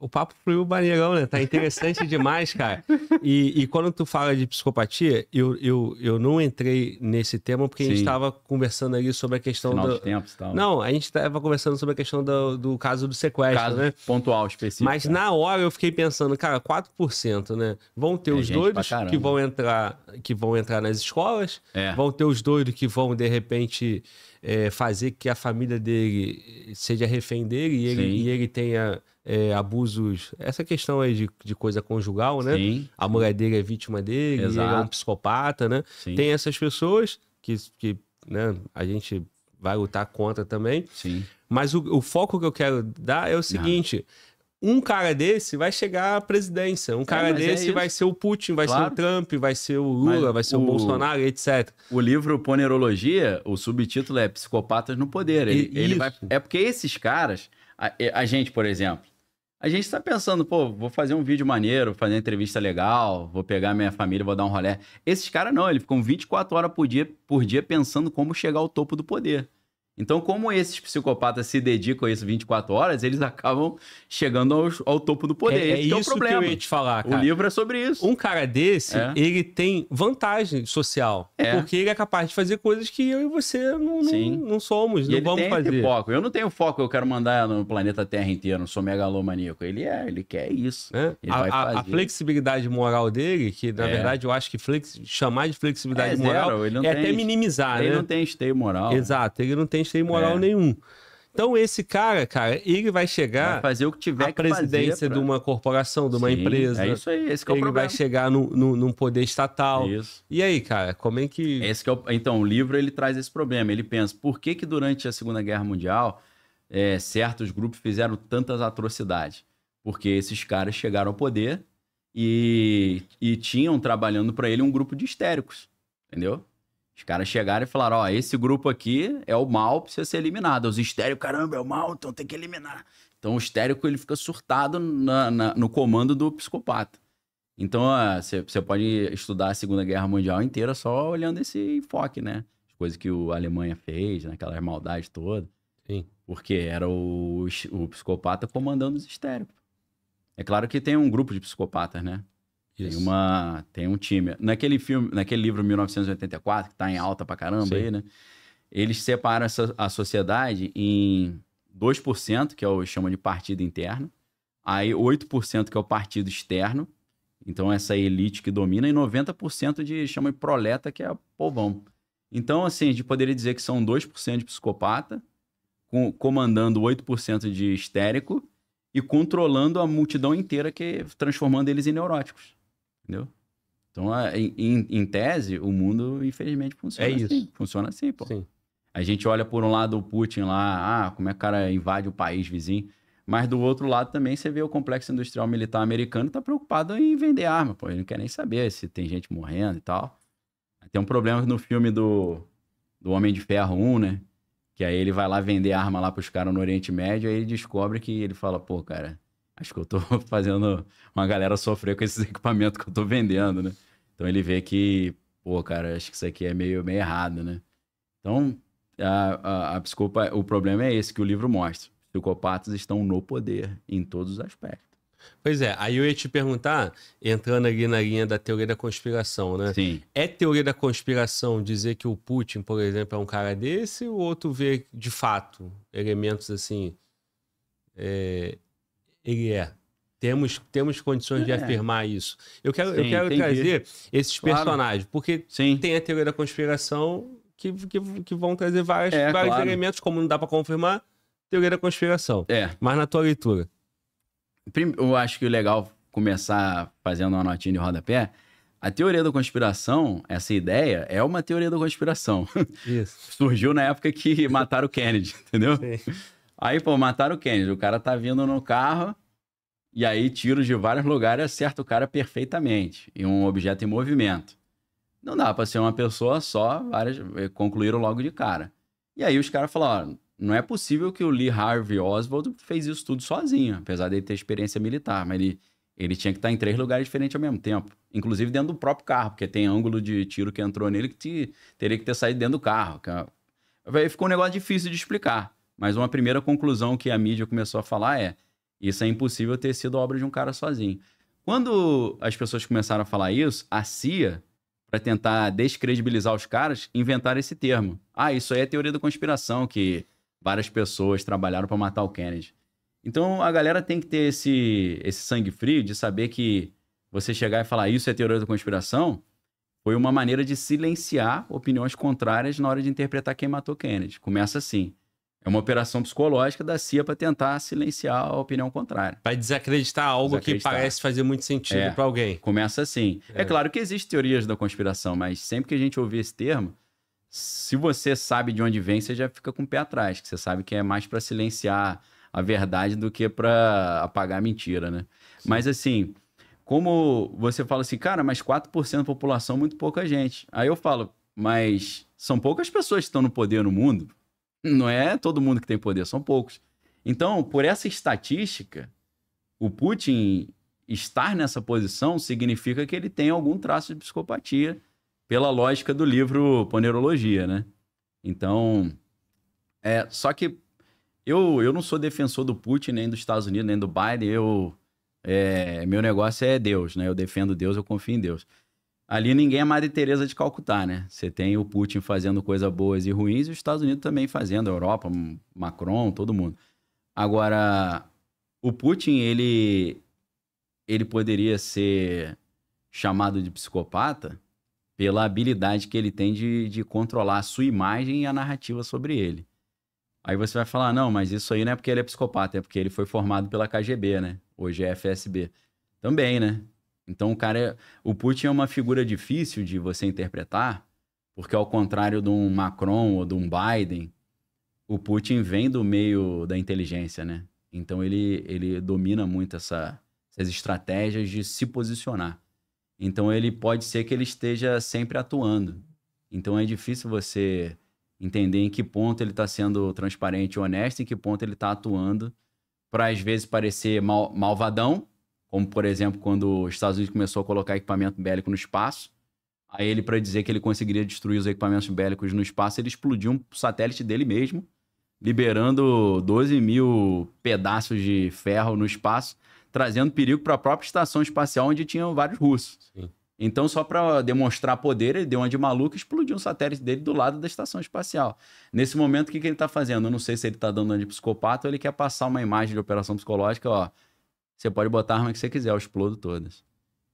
o papo fluiu maneirão, né? Tá interessante demais, cara. E, e, quando tu fala de psicopatia, eu, eu, eu não entrei nesse tema porque Sim. a gente estava conversando ali sobre a questão Final do... de tempos, tal. Não, a gente estava conversando sobre a questão do, do caso do sequestro, caso né? pontual específico. Mas é. na hora eu fiquei pensando, cara, 4%, né? Vão ter os doidos que vão entrar que vão entrar nas escolas, é. vão ter os doidos que vão, de repente, é, fazer que a família dele seja refém dele e ele, e ele tenha é, abusos, essa questão aí de, de coisa conjugal, né? Sim. A mulher dele é vítima dele, ele é um psicopata, né? Sim. Tem essas pessoas que, que né, a gente vai lutar contra também. Sim. Mas o, o foco que eu quero dar é o seguinte. Não. Um cara desse vai chegar à presidência. Um é, cara é desse é vai ser o Putin, vai claro. ser o Trump, vai ser o Lula, mas vai ser o... o, Bolsonaro, etc. O livro Ponerologia, o subtítulo é Psicopatas no Poder. Ele, ele vai... É porque esses caras, a, a gente, por exemplo, a gente está pensando, pô, vou fazer um vídeo maneiro, fazer uma entrevista legal, vou pegar minha família, vou dar um rolé. Esses caras não, eles ficam 24 horas por dia, por dia pensando como chegar ao topo do poder. Então, como esses psicopatas se dedicam a isso 24 horas, eles acabam chegando ao, ao topo do poder. É, é isso é o problema. que eu ia te falar, cara. O livro é sobre isso. Um cara desse, é. ele tem vantagem social. É. Porque ele é capaz de fazer coisas que eu e você não, não, não somos, e não ele vamos tem fazer. Foco. Eu não tenho foco, eu quero mandar no planeta Terra inteiro, não sou megalomaníaco. Ele é, ele quer isso. É. Ele a, a, flexibilidade moral dele, que na é. verdade eu acho que flex... chamar de flexibilidade é moral zero, é até minimizar, ele né? Ele não tem esteio moral. Exato, ele não tem tem moral é. nenhum. Então, esse cara, cara, ele vai chegar vai fazer o que tiver à presidência pra... de uma corporação, de uma Sim, é empresa. É isso aí, esse que é o ele problema. vai chegar no, no, num poder estatal. Isso. E aí, cara, como é que. Esse que é o... Então, o livro ele traz esse problema. Ele pensa, por que, que durante a Segunda Guerra Mundial é, certos grupos fizeram tantas atrocidades? Porque esses caras chegaram ao poder e, e tinham trabalhando para ele um grupo de histéricos, entendeu? Os caras chegaram e falaram: ó, esse grupo aqui é o mal, precisa ser eliminado. Os estéreo, caramba, é o mal, então tem que eliminar. Então o estérico ele fica surtado na, na, no comando do psicopata. Então ah, você pode estudar a Segunda Guerra Mundial inteira só olhando esse enfoque, né? As coisas que a Alemanha fez, né? aquela maldade toda. Sim. Porque era o, o psicopata comandando os histéricos. É claro que tem um grupo de psicopatas, né? Isso. Tem, uma, tem um time. Naquele filme, naquele livro 1984, que está em alta pra caramba Sim. aí, né? Eles separam essa, a sociedade em 2%, que é o chama de partido interno, aí 8% que é o partido externo, então essa elite que domina, e 90% de chama de proleta, que é povão. Então, assim, a gente poderia dizer que são 2% de psicopata, com, comandando 8% de histérico e controlando a multidão inteira, que transformando eles em neuróticos. Entendeu? Então, em, em tese, o mundo, infelizmente, funciona é assim. Funciona assim, pô. Sim. A gente olha por um lado o Putin lá, ah, como é que o cara invade o país vizinho. Mas do outro lado também você vê o complexo industrial militar americano tá preocupado em vender arma, pô. Ele não quer nem saber se tem gente morrendo e tal. Tem um problema no filme do, do Homem de Ferro 1, né? Que aí ele vai lá vender arma lá pros caras no Oriente Médio, aí ele descobre que ele fala, pô, cara, acho que eu estou fazendo uma galera sofrer com esses equipamentos que eu estou vendendo, né? Então ele vê que, pô, cara, acho que isso aqui é meio, meio errado, né? Então, a, a, a desculpa, o problema é esse que o livro mostra. Psicopatas estão no poder em todos os aspectos. Pois é, aí eu ia te perguntar, entrando ali na linha da teoria da conspiração, né? Sim. É teoria da conspiração dizer que o Putin, por exemplo, é um cara desse, ou tu vê de fato elementos assim é, ele é. Temos, temos condições é. de afirmar isso. Eu quero, Sim, eu quero trazer esses claro. personagens, porque Sim. tem a teoria da conspiração que, que, que vão trazer vários é, vários claro. elementos, como não dá para confirmar, teoria da conspiração. É. Mas na tua leitura. Eu acho que o legal começar fazendo uma notinha de rodapé. A teoria da conspiração, essa ideia, é uma teoria da conspiração. Isso. Surgiu na época que mataram o Kennedy, entendeu? Sim. Aí, pô, mataram o Kennedy. O cara tá vindo no carro e aí tiros de vários lugares acerta o cara perfeitamente. E um objeto em movimento. Não dá para ser uma pessoa só, várias eh, concluíram logo de cara. E aí os caras falaram, não é possível que o Lee Harvey Oswald fez isso tudo sozinho, apesar dele ter experiência militar, mas ele, ele tinha que estar tá em três lugares diferentes ao mesmo tempo, inclusive dentro do próprio carro, porque tem ângulo de tiro que entrou nele que te, teria que ter saído dentro do carro. É aí ficou um negócio difícil de explicar. Mas uma primeira conclusão que a mídia começou a falar é: isso é impossível ter sido obra de um cara sozinho. Quando as pessoas começaram a falar isso, a CIA, para tentar descredibilizar os caras, inventaram esse termo. Ah, isso aí é teoria da conspiração, que várias pessoas trabalharam para matar o Kennedy. Então a galera tem que ter esse, esse sangue frio de saber que você chegar e falar isso é teoria da conspiração foi uma maneira de silenciar opiniões contrárias na hora de interpretar quem matou Kennedy. Começa assim. É uma operação psicológica da CIA para tentar silenciar a opinião contrária. Para desacreditar algo desacreditar. que parece fazer muito sentido é, para alguém. Começa assim. É. é. claro que existem teorias da conspiração, mas sempre que a gente ouvir esse termo, se você sabe de onde vem, você já fica com o pé atrás, que você sabe que é mais para silenciar a verdade do que para apagar a mentira, né? Sim. Mas assim, como você fala assim, cara, mas 4% da população, é muito pouca gente. Aí eu falo, mas são poucas pessoas que estão no poder no mundo. Não é todo mundo que tem poder, são poucos. Então, por essa estatística, o Putin estar nessa posição significa que ele tem algum traço de psicopatia, pela lógica do livro Ponerologia, né? Então, é, só que eu, eu não sou defensor do Putin, nem dos Estados Unidos, nem do Biden, eu... É, meu negócio é Deus, né? Eu defendo Deus, eu confio em Deus ali ninguém é Madre Teresa de Calcutá, né? Você tem o Putin fazendo coisas boas e ruins e os Estados Unidos também fazendo, a Europa, Macron, todo mundo. Agora, o Putin, ele ele poderia ser chamado de psicopata pela habilidade que ele tem de, de controlar a sua imagem e a narrativa sobre ele. Aí você vai falar, não, mas isso aí não é porque ele é psicopata, é porque ele foi formado pela KGB, né? Hoje é FSB. Também, né? Então o cara, é, o Putin é uma figura difícil de você interpretar, porque ao contrário de um Macron ou de um Biden, o Putin vem do meio da inteligência, né? Então ele, ele domina muito essa, essas estratégias de se posicionar. Então ele pode ser que ele esteja sempre atuando. Então é difícil você entender em que ponto ele está sendo transparente e honesto, em que ponto ele está atuando para às vezes parecer mal, malvadão como, por exemplo, quando os Estados Unidos começou a colocar equipamento bélico no espaço, aí ele, para dizer que ele conseguiria destruir os equipamentos bélicos no espaço, ele explodiu um satélite dele mesmo, liberando 12 mil pedaços de ferro no espaço, trazendo perigo para a própria estação espacial, onde tinham vários russos. Sim. Então, só para demonstrar poder, ele deu uma de maluco e explodiu um satélite dele do lado da estação espacial. Nesse momento, o que, que ele está fazendo? Eu não sei se ele está dando uma de psicopata ou ele quer passar uma imagem de operação psicológica, ó. Você pode botar a arma que você quiser, eu explodo todas.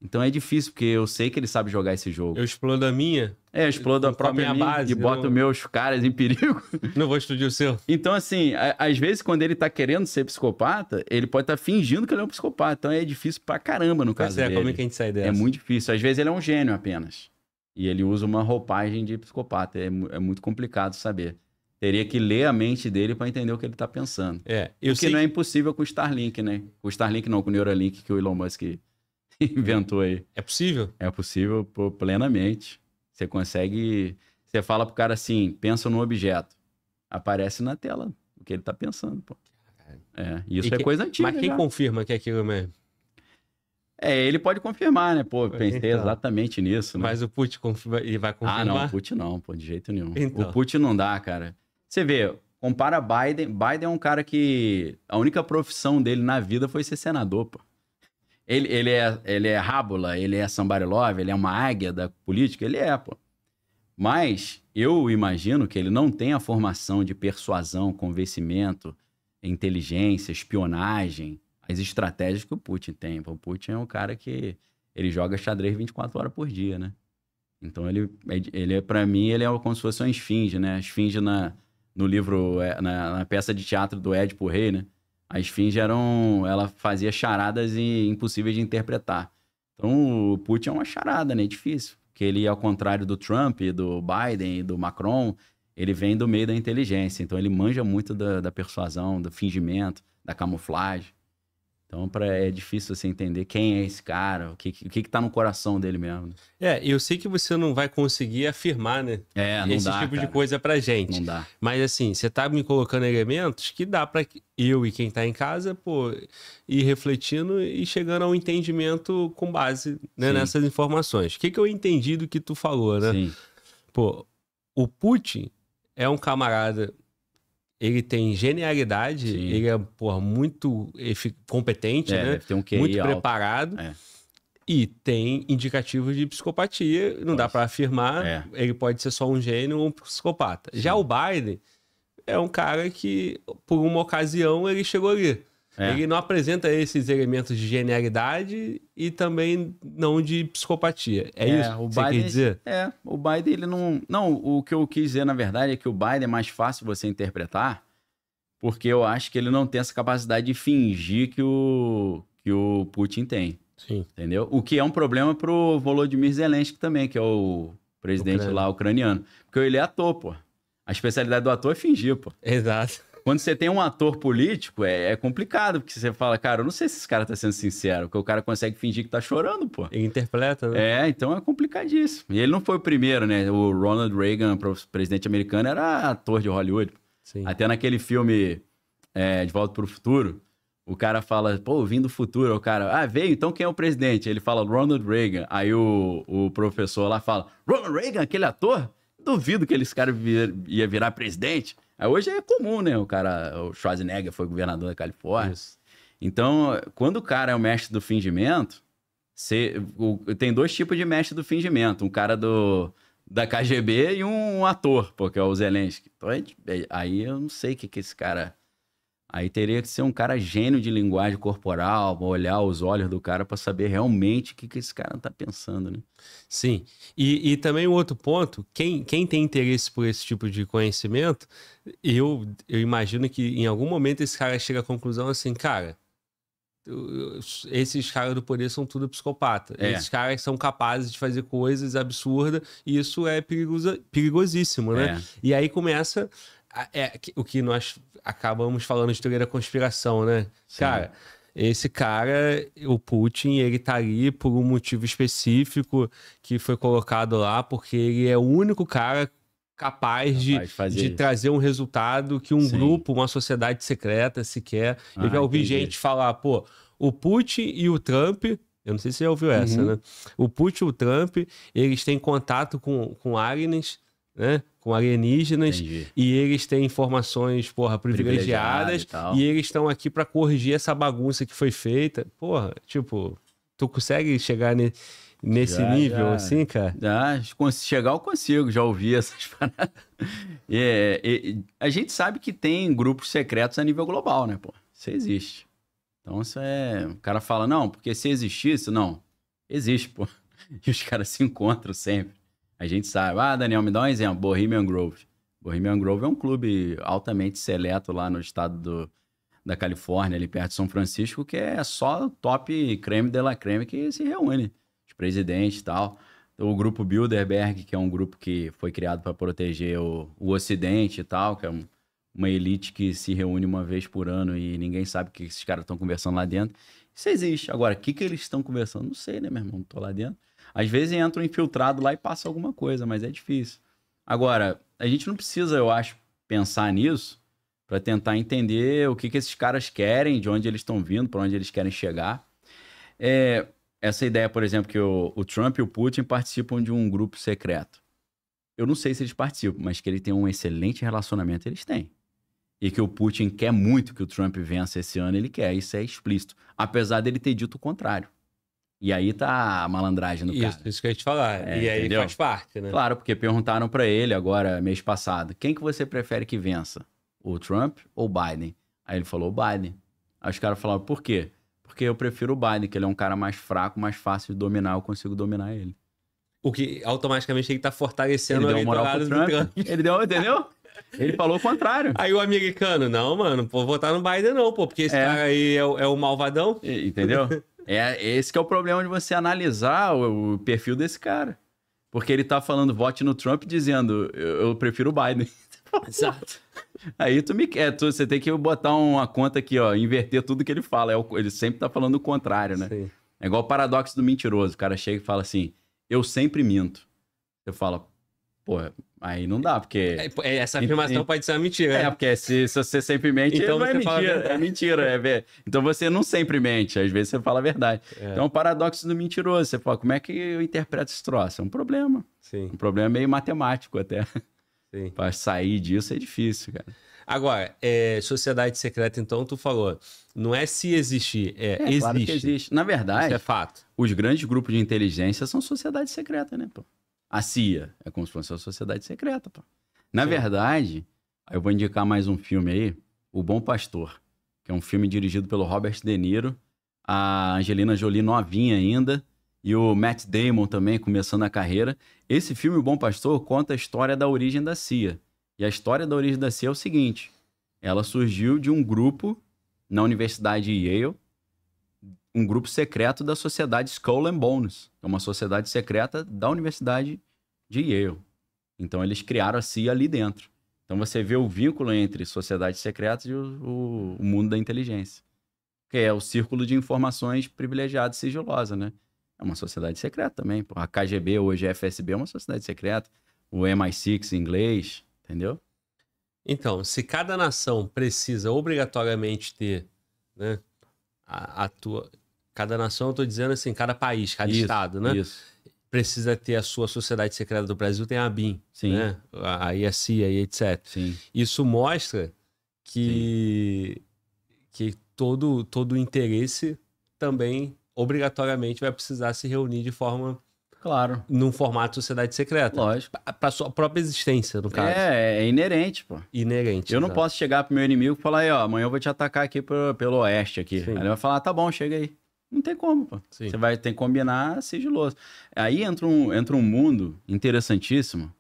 Então é difícil, porque eu sei que ele sabe jogar esse jogo. Eu explodo a minha? É, eu explodo eu a própria minha, base, e boto não... meus caras em perigo. Não vou estudar o seu. Então, assim, a, às vezes quando ele tá querendo ser psicopata, ele pode estar tá fingindo que ele é um psicopata. Então é difícil pra caramba no caso Mas é, dele. como é que a gente sai é dessa? É muito difícil. Às vezes ele é um gênio apenas. E ele usa uma roupagem de psicopata. É, é muito complicado saber teria que ler a mente dele para entender o que ele está pensando. É, eu Porque sei... não é impossível com o Starlink, né? Com o Starlink não, com o Neuralink que o Elon Musk inventou aí. É possível? É possível pô, plenamente. Você consegue... Você fala pro cara assim, pensa num objeto. Aparece na tela o que ele está pensando, pô. É, isso e é coisa antiga. Mas quem já. confirma que é aquilo mesmo? É, ele pode confirmar, né? Pô, é, pensei então, exatamente nisso. Né? Mas o Putin confirma, ele vai confirmar? Ah, não, o Putin não, pô, de jeito nenhum. Então. O Putin não dá, cara. Você vê, compara Biden. Biden é um cara que a única profissão dele na vida foi ser senador, pô. Ele, ele, é, ele é rábula, ele é somebody love, ele é uma águia da política, ele é, pô. Mas eu imagino que ele não tem a formação de persuasão, convencimento, inteligência, espionagem, as estratégias que o Putin tem. O Putin é um cara que ele joga xadrez 24 horas por dia, né? Então ele, ele é, para mim, ele é como se fosse uma esfinge, né? A esfinge na, no livro, é, na, na peça de teatro do Édipo Rei, né? A esfinge ela fazia charadas impossíveis de interpretar. Então, o Putin é uma charada, né? É difícil. Porque ele, ao contrário do Trump, do Biden, do Macron, ele vem do meio da inteligência. Então, ele manja muito da, da persuasão, do fingimento, da camuflagem. Então pra, é difícil você entender quem é esse cara, o que, o que, que tá no coração dele mesmo. É, eu sei que você não vai conseguir afirmar, né? É, não esse dá, tipo cara. de coisa pra gente. Não dá. Mas assim, você tá me colocando elementos que dá para eu e quem tá em casa, pô, ir refletindo e chegando a um entendimento com base né, nessas informações. O que, que eu entendi do que tu falou, né? Sim. Pô, o Putin é um camarada ele tem genialidade, Sim. ele é porra, muito competente, é, né? Tem um QI muito alto. preparado. É. E tem indicativos de psicopatia, não dá para afirmar, é. ele pode ser só um gênio ou um psicopata. Sim. Já o Biden é um cara que, por uma ocasião, ele chegou ali. É. Ele não apresenta esses elementos de genialidade e também não de psicopatia. É, é isso que você Biden, quer dizer? É, o Biden, ele não... Não, o que eu quis dizer, na verdade, é que o Biden é mais fácil você interpretar porque eu acho que ele não tem essa capacidade de fingir que o, que o Putin tem. Sim. Entendeu? O que é um problema pro Volodymyr Zelensky também, que é o presidente lá ucraniano. Porque ele é ator, pô. A especialidade do ator é fingir, pô. Exato. Quando você tem um ator político, é, é, complicado, porque você fala, cara, eu não sei se esse cara tá sendo sincero, porque o cara consegue fingir que tá chorando, pô. E interpreta, né? É, então é complicadíssimo. E ele não foi o primeiro, né? O Ronald Reagan, presidente americano, era ator de Hollywood. Sim. Até naquele filme é, De Volta para o Futuro, o cara fala, pô, vim do futuro, o cara, ah, veio, então quem é o presidente? Ele fala Ronald Reagan. Aí o, o professor lá fala, Ronald Reagan, aquele ator? Duvido que esse cara vir, ia virar presidente. É, hoje é comum, né? O cara, o Schwarzenegger foi governador da Califórnia. Isso. Então, quando o cara é o mestre do fingimento, o, tem dois tipos de mestre do fingimento. Um cara do, da KGB e um, um ator, porque é o Zelensky. Então, aí eu não sei o que, que esse cara Aí teria que ser um cara gênio de linguagem corporal, olhar os olhos do cara para saber realmente o que, que esse cara está pensando, né? Sim. E, e também um outro ponto, quem, quem tem interesse por esse tipo de conhecimento, eu, eu imagino que em algum momento esse cara chega à conclusão assim, cara, esses caras do poder são tudo psicopata. É. Esses caras são capazes de fazer coisas absurdas e isso é perigoso, perigosíssimo, né? É. E aí começa é o que nós acabamos falando de teoria da conspiração, né? Sim. Cara, esse cara, o Putin, ele tá ali por um motivo específico que foi colocado lá, porque ele é o único cara capaz, de, de, trazer um resultado que um Sim. grupo, uma sociedade secreta sequer. Ah, eu já ouvi entendi. gente falar, pô, o Putin e o Trump eu não sei se você já ouviu essa, uhum. né? O Putin e o Trump, eles têm contato com, com aliens, né? com alienígenas Entendi. e eles têm informações, porra, privilegiadas e, e, eles estão aqui para corrigir essa bagunça que foi feita. Porra, tipo, tu consegue chegar ne, nesse já, nível já. assim, cara? Já, chegar eu consigo, já ouvi essas paradas. É, é, é, a gente sabe que tem grupos secretos a nível global, né, pô? Isso existe. Então isso é. O cara fala, não, porque se existisse, não. Existe, pô. E os caras se encontram sempre. A gente sabe, ah, Daniel, me dá um exemplo, Bohemian Grove. Bohemian Grove é um clube altamente seleto lá no estado do, da Califórnia, ali perto de São Francisco, que é só top creme de la creme que se reúne, os presidentes e tal. O grupo Bilderberg, que é um grupo que foi criado para proteger o, o Ocidente e tal, que é um, uma elite que se reúne uma vez por ano e ninguém sabe o que esses caras estão conversando lá dentro. Isso existe. Agora, o que, que eles estão conversando? Não sei, né, meu irmão? Não tô lá dentro. Às vezes entra um infiltrado lá e passa alguma coisa, mas é difícil. Agora, a gente não precisa, eu acho, pensar nisso para tentar entender o que, que esses caras querem, de onde eles estão vindo, para onde eles querem chegar. É, essa ideia, por exemplo, que o, o, Trump e o Putin participam de um grupo secreto. Eu não sei se eles participam, mas que ele tem um excelente relacionamento, eles têm. E que o Putin quer muito que o Trump vença esse ano, ele quer. Isso é explícito. Apesar dele ter dito o contrário. E aí tá a malandragem no isso, cara. Isso que eu ia te falar. É, e aí entendeu? faz parte, né? Claro, porque perguntaram para ele agora, mês passado, quem que você prefere que vença? O Trump ou o Biden? Aí ele falou o Biden. Aí os caras falaram, por quê? Porque eu prefiro o Biden, que ele é um cara mais fraco, mais fácil de dominar, eu consigo dominar ele. O que automaticamente ele tá fortalecendo ele deu moral pro Trump. Trump. Ele deu, entendeu? Ele falou o contrário. Aí o americano, não, mano, vou votar no Biden não, pô, porque esse é. cara aí é o, é o malvadão. E, entendeu? É esse que é o problema de você analisar o, o perfil desse cara. Porque ele tá falando vote no Trump dizendo eu, eu prefiro o Biden. Exato. Aí tu me quer, é, tu, você tem que botar uma conta aqui, ó, inverter tudo que ele fala. É ele sempre tá falando o contrário, né? Sim. É igual o paradoxo do mentiroso. O cara chega e fala assim: eu sempre minto. Você fala, pô, Aí não dá, porque. É, é essa afirmação pode ser uma mentira. É, porque se, se, você sempre mente, então não é mentira. Fala... É mentira. É... ver Então você não sempre mente, às vezes você fala a verdade. É. Então é um paradoxo do mentiroso. Você fala, como é que eu interpreto esse troço? É um problema. Sim. Um problema meio matemático até. Sim. Pra sair disso é difícil, cara. Agora, é, sociedade secreta, então, tu falou, não é se existir, é, é existe. Claro existe. Na verdade, Isso é fato. Os grandes grupos de inteligência são sociedade secreta, né, pô? A CIA é como se fosse a sociedade secreta, pô. Na Sim. verdade, eu vou indicar mais um filme aí, O Bom Pastor, que é um filme dirigido pelo Robert De Niro, a Angelina Jolie novinha ainda, e o Matt Damon também começando a carreira. Esse filme, O Bom Pastor, conta a história da origem da CIA. E a história da origem da CIA é o seguinte: ela surgiu de um grupo na Universidade Yale um grupo secreto da sociedade Skull and Bones, é uma sociedade secreta da Universidade de Yale. Então eles criaram a CIA ali dentro. Então você vê o vínculo entre sociedades secretas e o, o, mundo da inteligência, que é o círculo de informações privilegiada e sigilosa, né? É uma sociedade secreta também. A KGB, hoje a FSB, é uma sociedade secreta. O MI6 em inglês, entendeu? Então, se cada nação precisa obrigatoriamente ter né, a, a tua, cada nação, eu estou dizendo assim, cada país, cada isso, estado, né? Isso. Precisa ter a sua sociedade secreta do Brasil, tem a ABIN, Sim. né? A ISI a etc. Sim. Isso mostra que, Sim. que todo, todo interesse também, obrigatoriamente, vai precisar se reunir de forma Claro. Num formato de sociedade secreta. Lógico. para sua própria existência, no caso. É, é inerente, pô. Inerente. Eu não posso chegar pro meu inimigo e falar aí, ó, amanhã eu vou te atacar aqui pro, pelo oeste aqui. Sim. Aí ele vai falar, tá bom, chega aí. Não tem como, pô. Você vai ter que combinar sigiloso. Aí entra um, entra um mundo interessantíssimo,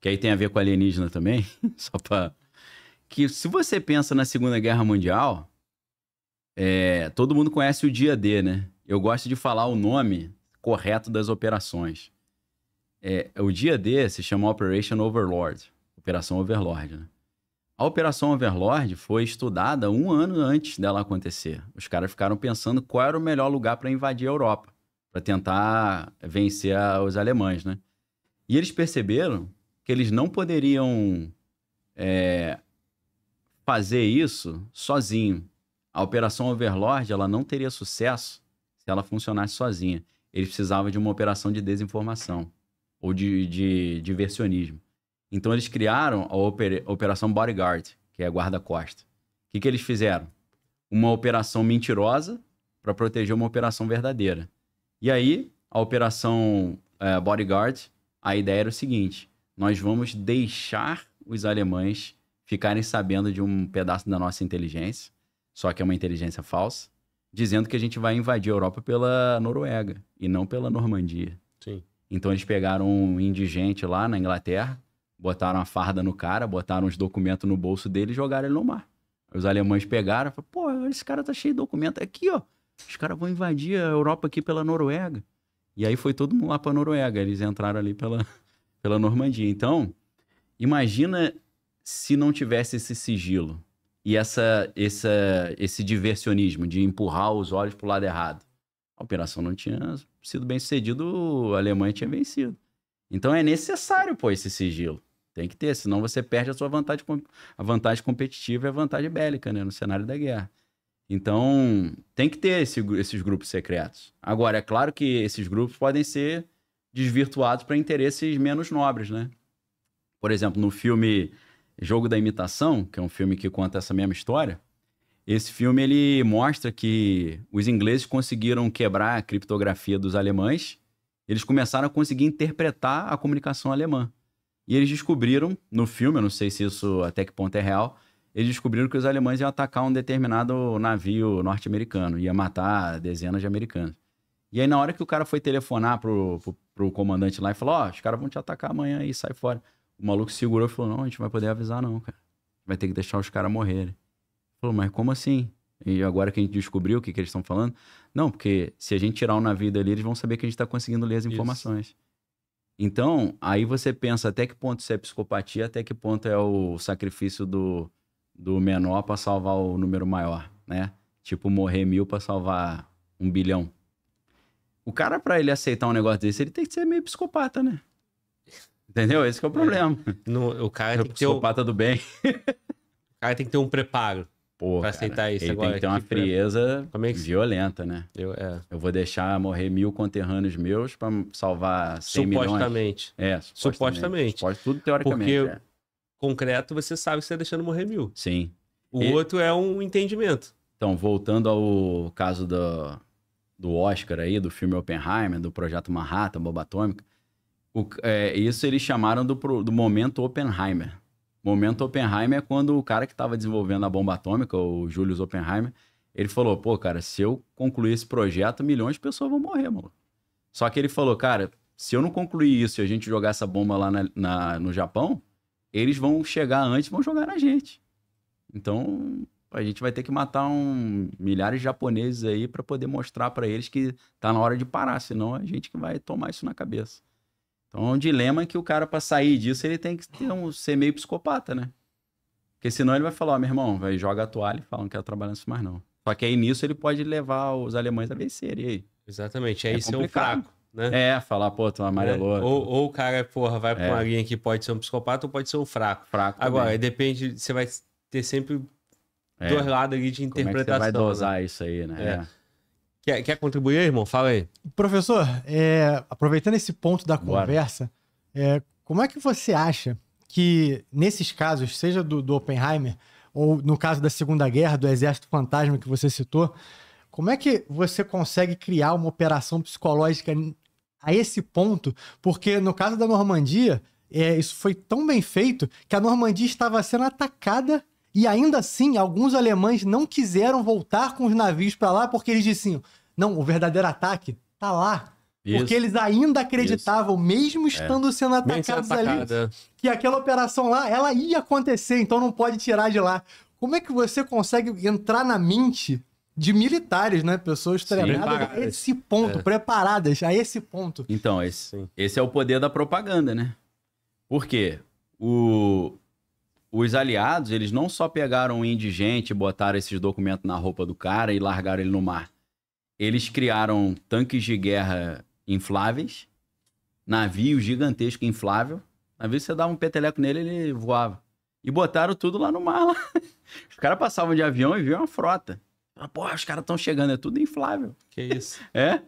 que aí tem a ver com alienígena também, só pra... Que se você pensa na Segunda Guerra Mundial, é, todo mundo conhece o dia D, né? Eu gosto de falar o nome correto das operações. É, o dia D se chama Operation Overlord, Operação Overlord. Né? A Operação Overlord foi estudada um ano antes dela acontecer. Os caras ficaram pensando qual era o melhor lugar para invadir a Europa, para tentar vencer a, os alemães, né? E eles perceberam que eles não poderiam é, fazer isso sozinho. A Operação Overlord ela não teria sucesso se ela funcionasse sozinha ele precisava de uma operação de desinformação ou de, de diversionismo. Então eles criaram a oper Operação Bodyguard, que é a guarda-costa. O que, que eles fizeram? Uma operação mentirosa para proteger uma operação verdadeira. E aí, a Operação é, Bodyguard, a ideia era o seguinte: nós vamos deixar os alemães ficarem sabendo de um pedaço da nossa inteligência, só que é uma inteligência falsa dizendo que a gente vai invadir a Europa pela Noruega e não pela Normandia. Sim. Então eles pegaram um indigente lá na Inglaterra, botaram a farda no cara, botaram os documentos no bolso dele e jogaram ele no mar. Os alemães pegaram, falaram, pô, esse cara tá cheio de documento aqui, ó. Os caras vão invadir a Europa aqui pela Noruega. E aí foi todo mundo lá pra Noruega, eles entraram ali pela, pela Normandia. Então, imagina se não tivesse esse sigilo e essa, essa, esse diversionismo de empurrar os olhos para o lado errado. A operação não tinha sido bem sucedida, a Alemanha tinha vencido. Então é necessário, pô, esse sigilo. Tem que ter, senão você perde a sua vantagem, a vantagem competitiva e a vantagem bélica, né, no cenário da guerra. Então, tem que ter esse, esses grupos secretos. Agora, é claro que esses grupos podem ser desvirtuados para interesses menos nobres, né? Por exemplo, no filme Jogo da Imitação, que é um filme que conta essa mesma história, esse filme ele mostra que os ingleses conseguiram quebrar a criptografia dos alemães. Eles começaram a conseguir interpretar a comunicação alemã. E eles descobriram no filme, eu não sei se isso até que ponto é real, eles descobriram que os alemães iam atacar um determinado navio norte-americano, ia matar dezenas de americanos. E aí na hora que o cara foi telefonar pro, pro, pro comandante lá e falou: "Ó, oh, os caras vão te atacar amanhã e sai fora". O maluco segurou e falou: Não, a gente vai poder avisar, não, cara. Vai ter que deixar os caras morrerem. Falou, mas como assim? E agora que a gente descobriu o que, que eles estão falando? Não, porque se a gente tirar o um navio dali, eles vão saber que a gente está conseguindo ler as informações. Isso. Então, aí você pensa até que ponto isso é psicopatia, até que ponto é o sacrifício do, do menor para salvar o número maior, né? Tipo, morrer mil para salvar um bilhão. O cara, para ele aceitar um negócio desse, ele tem que ser meio psicopata, né? Entendeu? Esse é o é. problema. No, o cara tem que ter o do bem. O cara tem que ter um preparo. Pô, pra cara, aceitar isso ele agora. Tem que ter uma frieza pra... É violenta, né? Eu, é. eu vou deixar morrer mil conterrâneos meus pra salvar 100 supostamente. milhões. É, supostamente. Supostamente. Tudo teoricamente. Porque é. concreto você sabe que você tá deixando morrer mil. Sim. O e... outro é um entendimento. Então, voltando ao caso do, do Oscar aí, do filme Oppenheimer, do Projeto Manhattan, Bomba Atômica. O, é, isso eles chamaram do, do momento Oppenheimer. Momento Oppenheimer é quando o cara que estava desenvolvendo a bomba atômica, o Julius Oppenheimer, ele falou: pô, cara, se eu concluir esse projeto, milhões de pessoas vão morrer, mano. Só que ele falou: cara, se eu não concluir isso e a gente jogar essa bomba lá na, na, no Japão, eles vão chegar antes e vão jogar na gente. Então, a gente vai ter que matar um, milhares de japoneses aí para poder mostrar para eles que tá na hora de parar, senão a gente que vai tomar isso na cabeça. Então é um dilema que o cara, para sair disso, ele tem que um, ser meio psicopata, né? Porque senão ele vai falar, ó, oh, meu irmão, vai, joga a toalha e fala, não quero trabalhar nisso mais não. Só que aí nisso ele pode levar os alemães a vencer, e aí? Exatamente, é aí é ser um fraco, né? É, falar, pô, tu amarelou. É. é ou, ou, o cara, porra, vai é. pra uma linha que pode ser um psicopata ou pode ser um fraco. Fraco Agora, também. depende, você vai ter sempre é. dois lados ali de interpretação. Como é que você vai né? dosar né? isso aí, né? É. é. Quer, quer contribuir, irmão? Fala aí. Professor, é, aproveitando esse ponto da conversa, é, como é que você acha que, nesses casos, seja do, do Oppenheimer, ou no caso da Segunda Guerra, do Exército Fantasma que você citou, como é que você consegue criar uma operação psicológica a esse ponto? Porque no caso da Normandia, é, isso foi tão bem feito que a Normandia estava sendo atacada e ainda assim alguns alemães não quiseram voltar com os navios para lá porque eles diziam: não, o verdadeiro ataque tá lá. Isso. Porque eles ainda acreditavam, Isso. mesmo é. estando é. sendo atacados sendo ali, é. que aquela operação lá, ela ia acontecer, então não pode tirar de lá. Como é que você consegue entrar na mente de militares, né? Pessoas treinadas a esse ponto, é. preparadas a esse ponto. Então, esse, esse é o poder da propaganda, né? Por quê? O, os aliados, eles não só pegaram o indigente, botaram esses documentos na roupa do cara e largaram ele no mar. Eles criaram tanques de guerra infláveis, navio gigantesco inflável. Às vezes você dava um peteleco nele, ele voava. E botaram tudo lá no mar. Lá. Os caras passavam de avião e viam uma frota. Porra, os caras estão chegando, é tudo inflável. Que isso? é.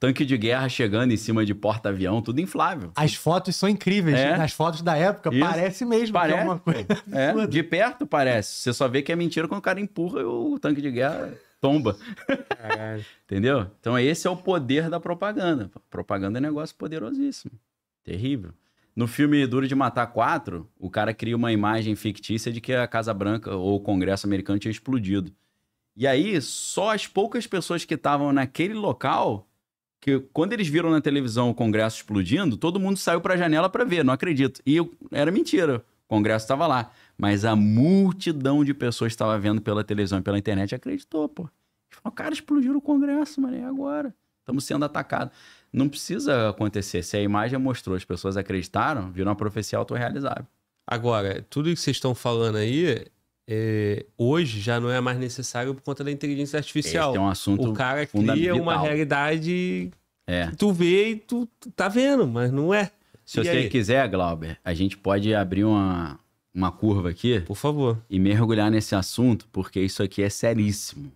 Tanque de guerra chegando em cima de porta-avião, tudo inflável. As fotos são incríveis, é. Né? As fotos da época, isso. parece mesmo parece. que é uma coisa. É. De perto parece. Você só vê que é mentira quando o cara empurra o tanque de guerra tomba. Entendeu? Então esse é o poder da propaganda. Propaganda é um negócio poderosíssimo. Terrível. No filme Duro de Matar 4, o cara cria uma imagem fictícia de que a Casa Branca ou o Congresso americano tinha explodido. E aí, só as poucas pessoas que estavam naquele local, que quando eles viram na televisão o Congresso explodindo, todo mundo saiu para a janela para ver, não acredito. E eu, era mentira, o Congresso estava lá. Mas a multidão de pessoas que estava vendo pela televisão e pela internet acreditou, pô. O cara, explodiram o Congresso, mano, é agora. Estamos sendo atacados. Não precisa acontecer. Se a imagem mostrou, as pessoas acreditaram, viram uma profecia autorrealizável. Agora, tudo que vocês estão falando aí, é, hoje já não é mais necessário por conta da inteligência artificial. Esse é um assunto O cara cria uma realidade é. que tu vê e tu tá vendo, mas não é. Se e você aí? quiser, Glauber, a gente pode abrir uma, uma curva aqui. Por favor. E mergulhar nesse assunto, porque isso aqui é seríssimo.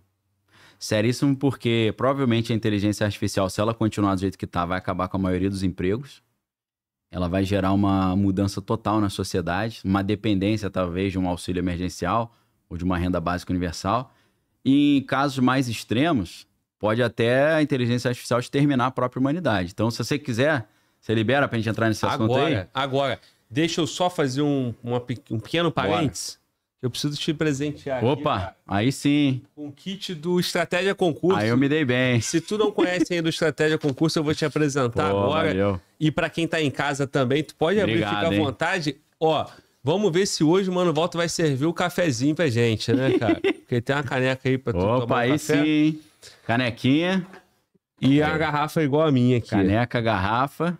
Seríssimo porque provavelmente a inteligência artificial, se ela continuar do jeito que está, vai acabar com a maioria dos empregos. Ela vai gerar uma mudança total na sociedade, uma dependência talvez de um auxílio emergencial ou de uma renda básica universal. E em casos mais extremos, pode até a inteligência artificial exterminar a própria humanidade. Então, se você quiser, você libera pra gente entrar nesse assunto aí agora, Agora, Deixa eu só fazer um, uma, um pequeno parênteses. Eu preciso te presentear. Opa, aqui, aí sim. Um kit do Estratégia Concurso. Aí eu me dei bem. Se tu não conhece ainda o Estratégia Concurso, eu vou te apresentar Pô, agora. Valeu. E para quem tá em casa também, tu pode Obrigado, abrir, fica à hein. vontade. Ó, vamos ver se hoje o Mano Volta vai servir o cafezinho pra gente, né, cara? Porque tem uma caneca aí pra tu Opa, tomar Opa, aí café. sim. Canequinha. E a garrafa é igual a minha aqui. Caneca, garrafa,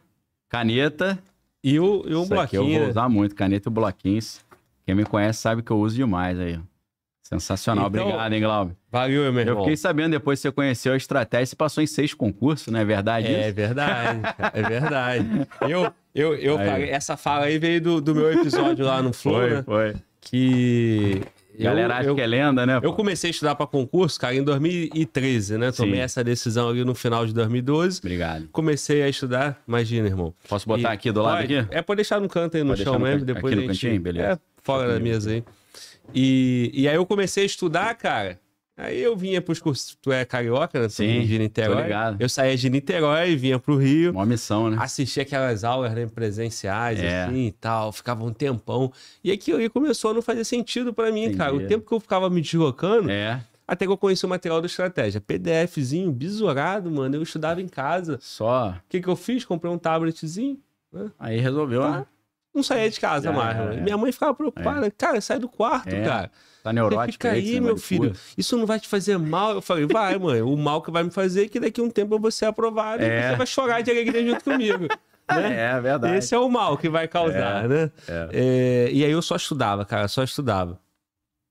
caneta. E o, e o Isso bloquinho. Aqui eu vou né? usar muito, caneta e bloquinhos. Quem me conhece sabe que eu uso demais aí. Sensacional, então, obrigado, hein, Glauber? Valeu, meu irmão. Eu fiquei sabendo depois que você conheceu a estratégia, você passou em seis concursos, não é verdade? É isso? verdade, é verdade. Eu, eu, eu, aí. essa fala aí veio do, do meu episódio lá no Flora. Foi, né? foi. Que eu, galera acho eu, que é lenda, né? Pô? Eu comecei a estudar para concurso, cara, em 2013, né? Tomei Sim. essa decisão ali no final de 2012. Obrigado. Comecei a estudar, imagina, irmão. Posso botar e... aqui do lado pode, aqui? É, pode deixar no canto aí no pode chão mesmo, can... depois aqui no gente... cantinho, beleza. É, fora da mesa aí. E, e aí eu comecei a estudar, cara. Aí eu vinha pros cursos, tu é carioca, né? Tu Sim, de Niterói. ligado. Eu saía de Niterói, vinha pro Rio. Uma missão, né? Assistia aquelas aulas né, presenciais, é. assim e tal, ficava um tempão. E que ali começou a não fazer sentido para mim, Entendi. cara. O é. tempo que eu ficava me deslocando, é. até que eu conheci o material da estratégia. PDFzinho, bisurado, mano. Eu estudava em casa. Só. O que, que eu fiz? Comprei um tabletzinho. Né? Aí resolveu, tá? né? Não saía de casa é, mais. É. Minha mãe ficava preocupada. É. Cara, sai do quarto, cara. Tá neurótico. Fica é aí, aí né, meu filho. Isso não vai te fazer mal. Eu falei, vai, mãe. O mal que vai me fazer é que daqui a um tempo eu vou ser aprovado é. e você vai chorar de alegria junto comigo. É, né? É, verdade. Esse é o mal que vai causar, é, né? É. É, e aí eu só estudava, cara, só estudava.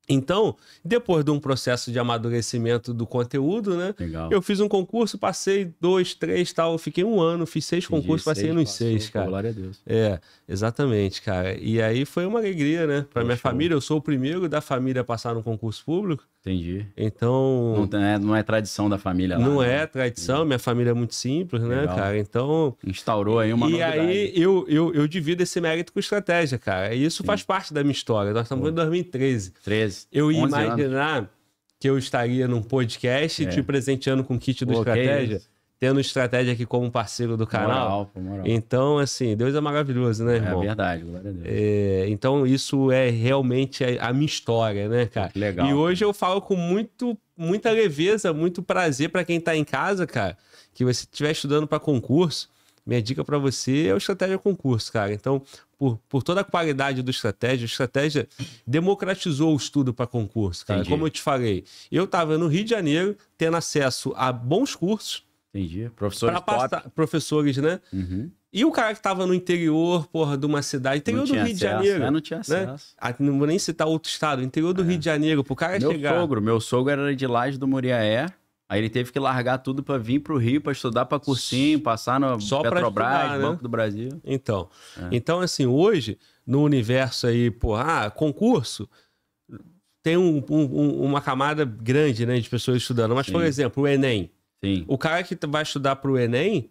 Então, depois de um processo de amadurecimento do conteúdo, né? Legal. Eu fiz um concurso, passei dois, três, tal. Fiquei um ano, fiz seis concursos, passei seis, nos passou, seis, cara. Glória a Deus. É, exatamente, cara. E aí foi uma alegria, né? Para minha família, eu sou o primeiro da família a passar no concurso público. Entendi. Então. Não, é, não é tradição da família lá. Não né? é tradição, minha família é muito simples, né, Legal. né, cara? Então. Instaurou aí uma. E novidade. aí eu, eu, eu divido esse mérito com estratégia, cara. E isso Sim. faz parte da minha história. Nós estamos Pô. em 2013. 13. Eu ia imaginar anos. que eu estaria num podcast é. te presenteando com o kit do Pô, Estratégia tendo estratégia aqui como parceiro do canal. Moral, moral. Então, assim, Deus é maravilhoso, né, é irmão? É verdade, glória a Deus. É, então, isso é realmente a minha história, né, cara? Legal. E hoje eu falo com muito, muita leveza, muito prazer para quem tá em casa, cara, que você estiver estudando para concurso. Minha dica para você é o Estratégia Concurso, cara. Então, por, por toda a qualidade do Estratégia, a Estratégia democratizou o estudo para concurso, cara. Entendi. Como eu te falei, eu estava no Rio de Janeiro tendo acesso a bons cursos, Entendi. Professores passar, Professores, né? Uhum. E o cara que tava no interior, porra, de uma cidade, interior do Rio acesso, de Janeiro. Né? não né? tinha acesso. Né? não vou nem citar outro estado, interior do é. Rio de Janeiro, pro cara meu chegar... sogro, meu sogro era de Laje do Muriaé, aí ele teve que largar tudo para vir pro Rio, para estudar para cursinho, passar no Só Petrobras, estudar, né? Banco do Brasil. Então, é. então assim, hoje, no universo aí, porra, ah, concurso, tem um, um, uma camada grande, né, de pessoas estudando. Mas, Sim. por exemplo, o Enem. Sim. O cara que vai estudar para o Enem,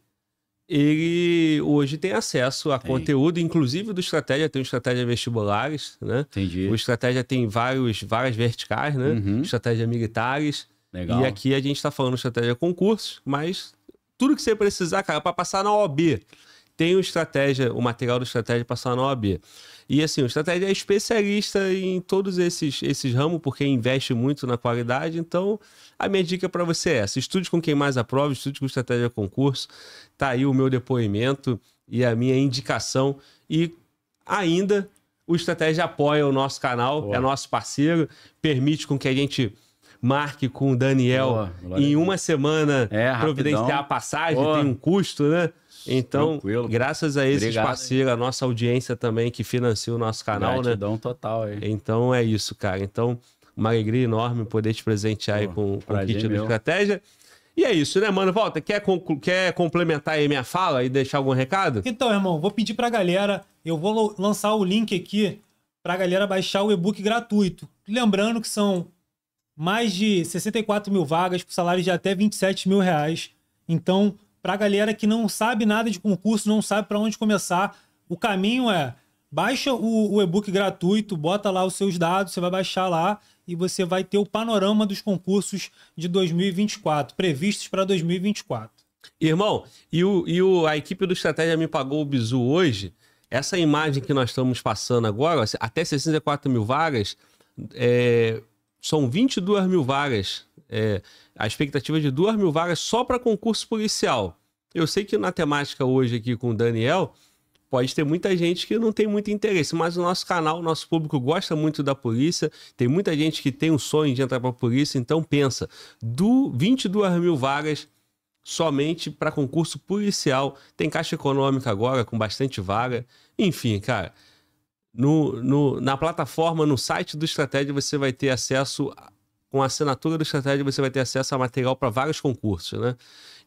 ele hoje tem acesso a tem. conteúdo, inclusive do Estratégia, tem o Estratégia Vestibulares, né? Entendi. O Estratégia tem vários, várias verticais, né? Uhum. Estratégia Militares. Legal. E aqui a gente está falando Estratégia Concursos, mas tudo que você precisar, cara, para passar na OB. Tem o Estratégia, o material do Estratégia para passar na OB. E assim, o Estratégia é especialista em todos esses, esses ramos, porque investe muito na qualidade. Então, a minha dica para você é essa: estude com quem mais aprova, estude com Estratégia Concurso. Tá aí o meu depoimento e a minha indicação. E ainda o Estratégia apoia o nosso canal, Boa. é nosso parceiro, permite com que a gente marque com o Daniel Boa, em uma semana é, providenciar a passagem, Boa. tem um custo, né? Então, Tranquilo. graças a esses Obrigado, parceiros, hein? a nossa audiência também que financia o nosso canal, né? Gratidão né? total aí. Então é isso, cara. Então, uma alegria enorme poder te presentear Pô, aí com, com o kit do estratégia. E é isso, né, mano? Volta, quer, quer complementar aí minha fala e deixar algum recado? Então, irmão, vou pedir pra galera, eu vou lançar o link aqui pra galera baixar o e-book gratuito. Lembrando que são mais de 64 mil vagas com salários de até 27 mil reais. Então, para a galera que não sabe nada de concurso, não sabe para onde começar. O caminho é baixa o, o e-book gratuito, bota lá os seus dados, você vai baixar lá e você vai ter o panorama dos concursos de 2024, previstos para 2024. Irmão, e, o, e o, a equipe do Estratégia me pagou o bizu hoje. Essa imagem que nós estamos passando agora, até 64 mil vagas, é, são 22 mil vagas é, a expectativa de duas mil vagas só para concurso policial. Eu sei que na temática hoje aqui com o Daniel, pode ter muita gente que não tem muito interesse, mas o nosso canal, o nosso público gosta muito da polícia, tem muita gente que tem um sonho de entrar para a polícia, então pensa, do 22 mil vagas somente para concurso policial, tem caixa econômica agora com bastante vaga, enfim, cara, no, no, na plataforma, no site do Estratégia, você vai ter acesso com a assinatura do Estratégia você vai ter acesso a material para vários concursos, né?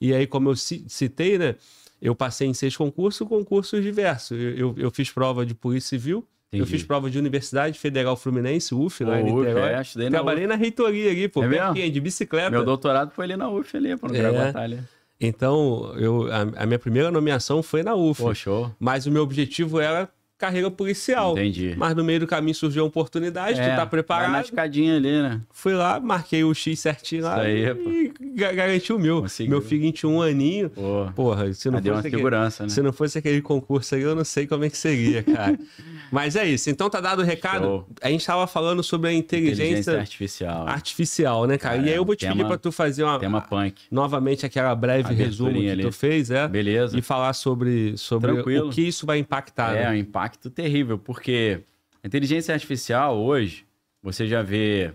E aí, como eu citei, né? Eu passei em seis concursos, concursos diversos. Eu, eu, eu fiz prova de Polícia Civil, Entendi. eu fiz prova de Universidade Federal Fluminense, UF, lá né, em Niterói. É, estudei Trabalhei na reitoria ali, pô, é de bicicleta. Meu doutorado foi ali na UF, ali, para não é. batalha. Então, eu, a, a, minha primeira nomeação foi na UF. Pô, show. Mas o meu objetivo era carreira policial. Entendi. Mas no meio do caminho surgiu a oportunidade, é, tu tá preparado. na escadinha ali, né? Fui lá, marquei o X certinho Isso lá aí, e pô. garanti o meu. Conseguiu. Meu filho tinha um aninho. Pô, Porra, se não, fosse aquele, né? se não fosse aquele concurso aí, eu não sei como é que seria, cara. Mas é isso. Então tá dado o recado. Show. A gente tava falando sobre a inteligência, inteligência artificial. Artificial, né, cara? cara e é, aí eu vou te tema, pedir pra tu fazer uma. Tema punk. Novamente aquela breve resumo que ali. tu fez, é? Beleza. E falar sobre, sobre Tranquilo. o que isso vai impactar. É, né? o impacto impacto terrível, porque a inteligência artificial hoje, você já vê.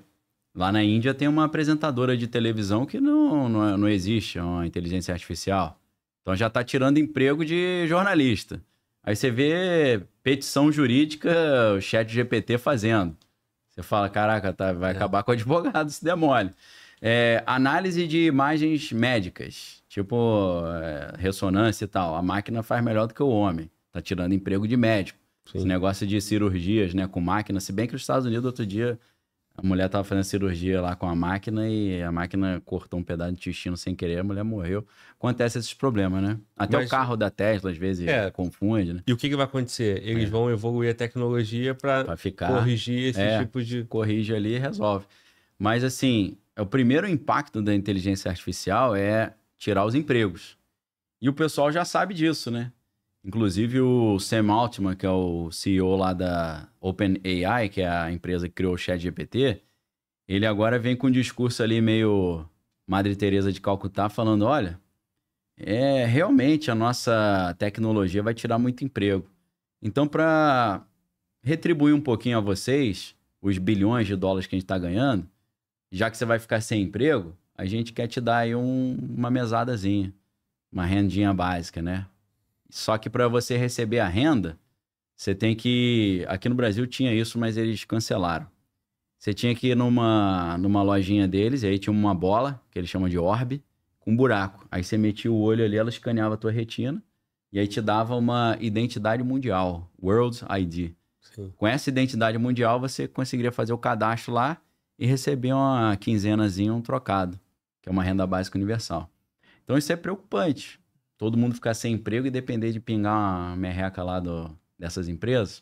Lá na Índia tem uma apresentadora de televisão que não, não, é, não existe, é uma inteligência artificial. Então já está tirando emprego de jornalista. Aí você vê petição jurídica, o chat GPT fazendo. Você fala, caraca, tá, vai é. acabar com o advogado se demole. É, análise de imagens médicas, tipo é, ressonância e tal. A máquina faz melhor do que o homem. Tá tirando emprego de médico. Sim. Esse negócio de cirurgias, né, com máquina. Se bem que nos Estados Unidos, outro dia, a mulher estava fazendo cirurgia lá com a máquina e a máquina cortou um pedaço de intestino sem querer, a mulher morreu. Acontece esses problemas, né? Até Mas, o carro da Tesla, às vezes, é, confunde, né? E o que, que vai acontecer? Eles é. vão evoluir a tecnologia para corrigir esse é, tipo de. Corrige ali e resolve. Mas, assim, o primeiro impacto da inteligência artificial é tirar os empregos. E o pessoal já sabe disso, né? Inclusive o Sam Altman, que é o CEO lá da OpenAI, que é a empresa que criou o ChatGPT, ele agora vem com um discurso ali meio Madre Teresa de Calcutá falando, olha, é realmente a nossa tecnologia vai tirar muito emprego. Então para retribuir um pouquinho a vocês os bilhões de dólares que a gente está ganhando, já que você vai ficar sem emprego, a gente quer te dar aí um, uma mesadazinha, uma rendinha básica, né? Só que para você receber a renda, você tem que. Aqui no Brasil tinha isso, mas eles cancelaram. Você tinha que ir numa, numa lojinha deles, e aí tinha uma bola, que eles chamam de orbe, com um buraco. Aí você metia o olho ali, ela escaneava a tua retina, e aí te dava uma identidade mundial, World ID. Sim. Com essa identidade mundial, você conseguiria fazer o cadastro lá e receber uma quinzenazinha, um trocado, que é uma renda básica universal. Então isso é preocupante todo mundo ficar sem emprego e depender de pingar uma merreca lá do, dessas empresas,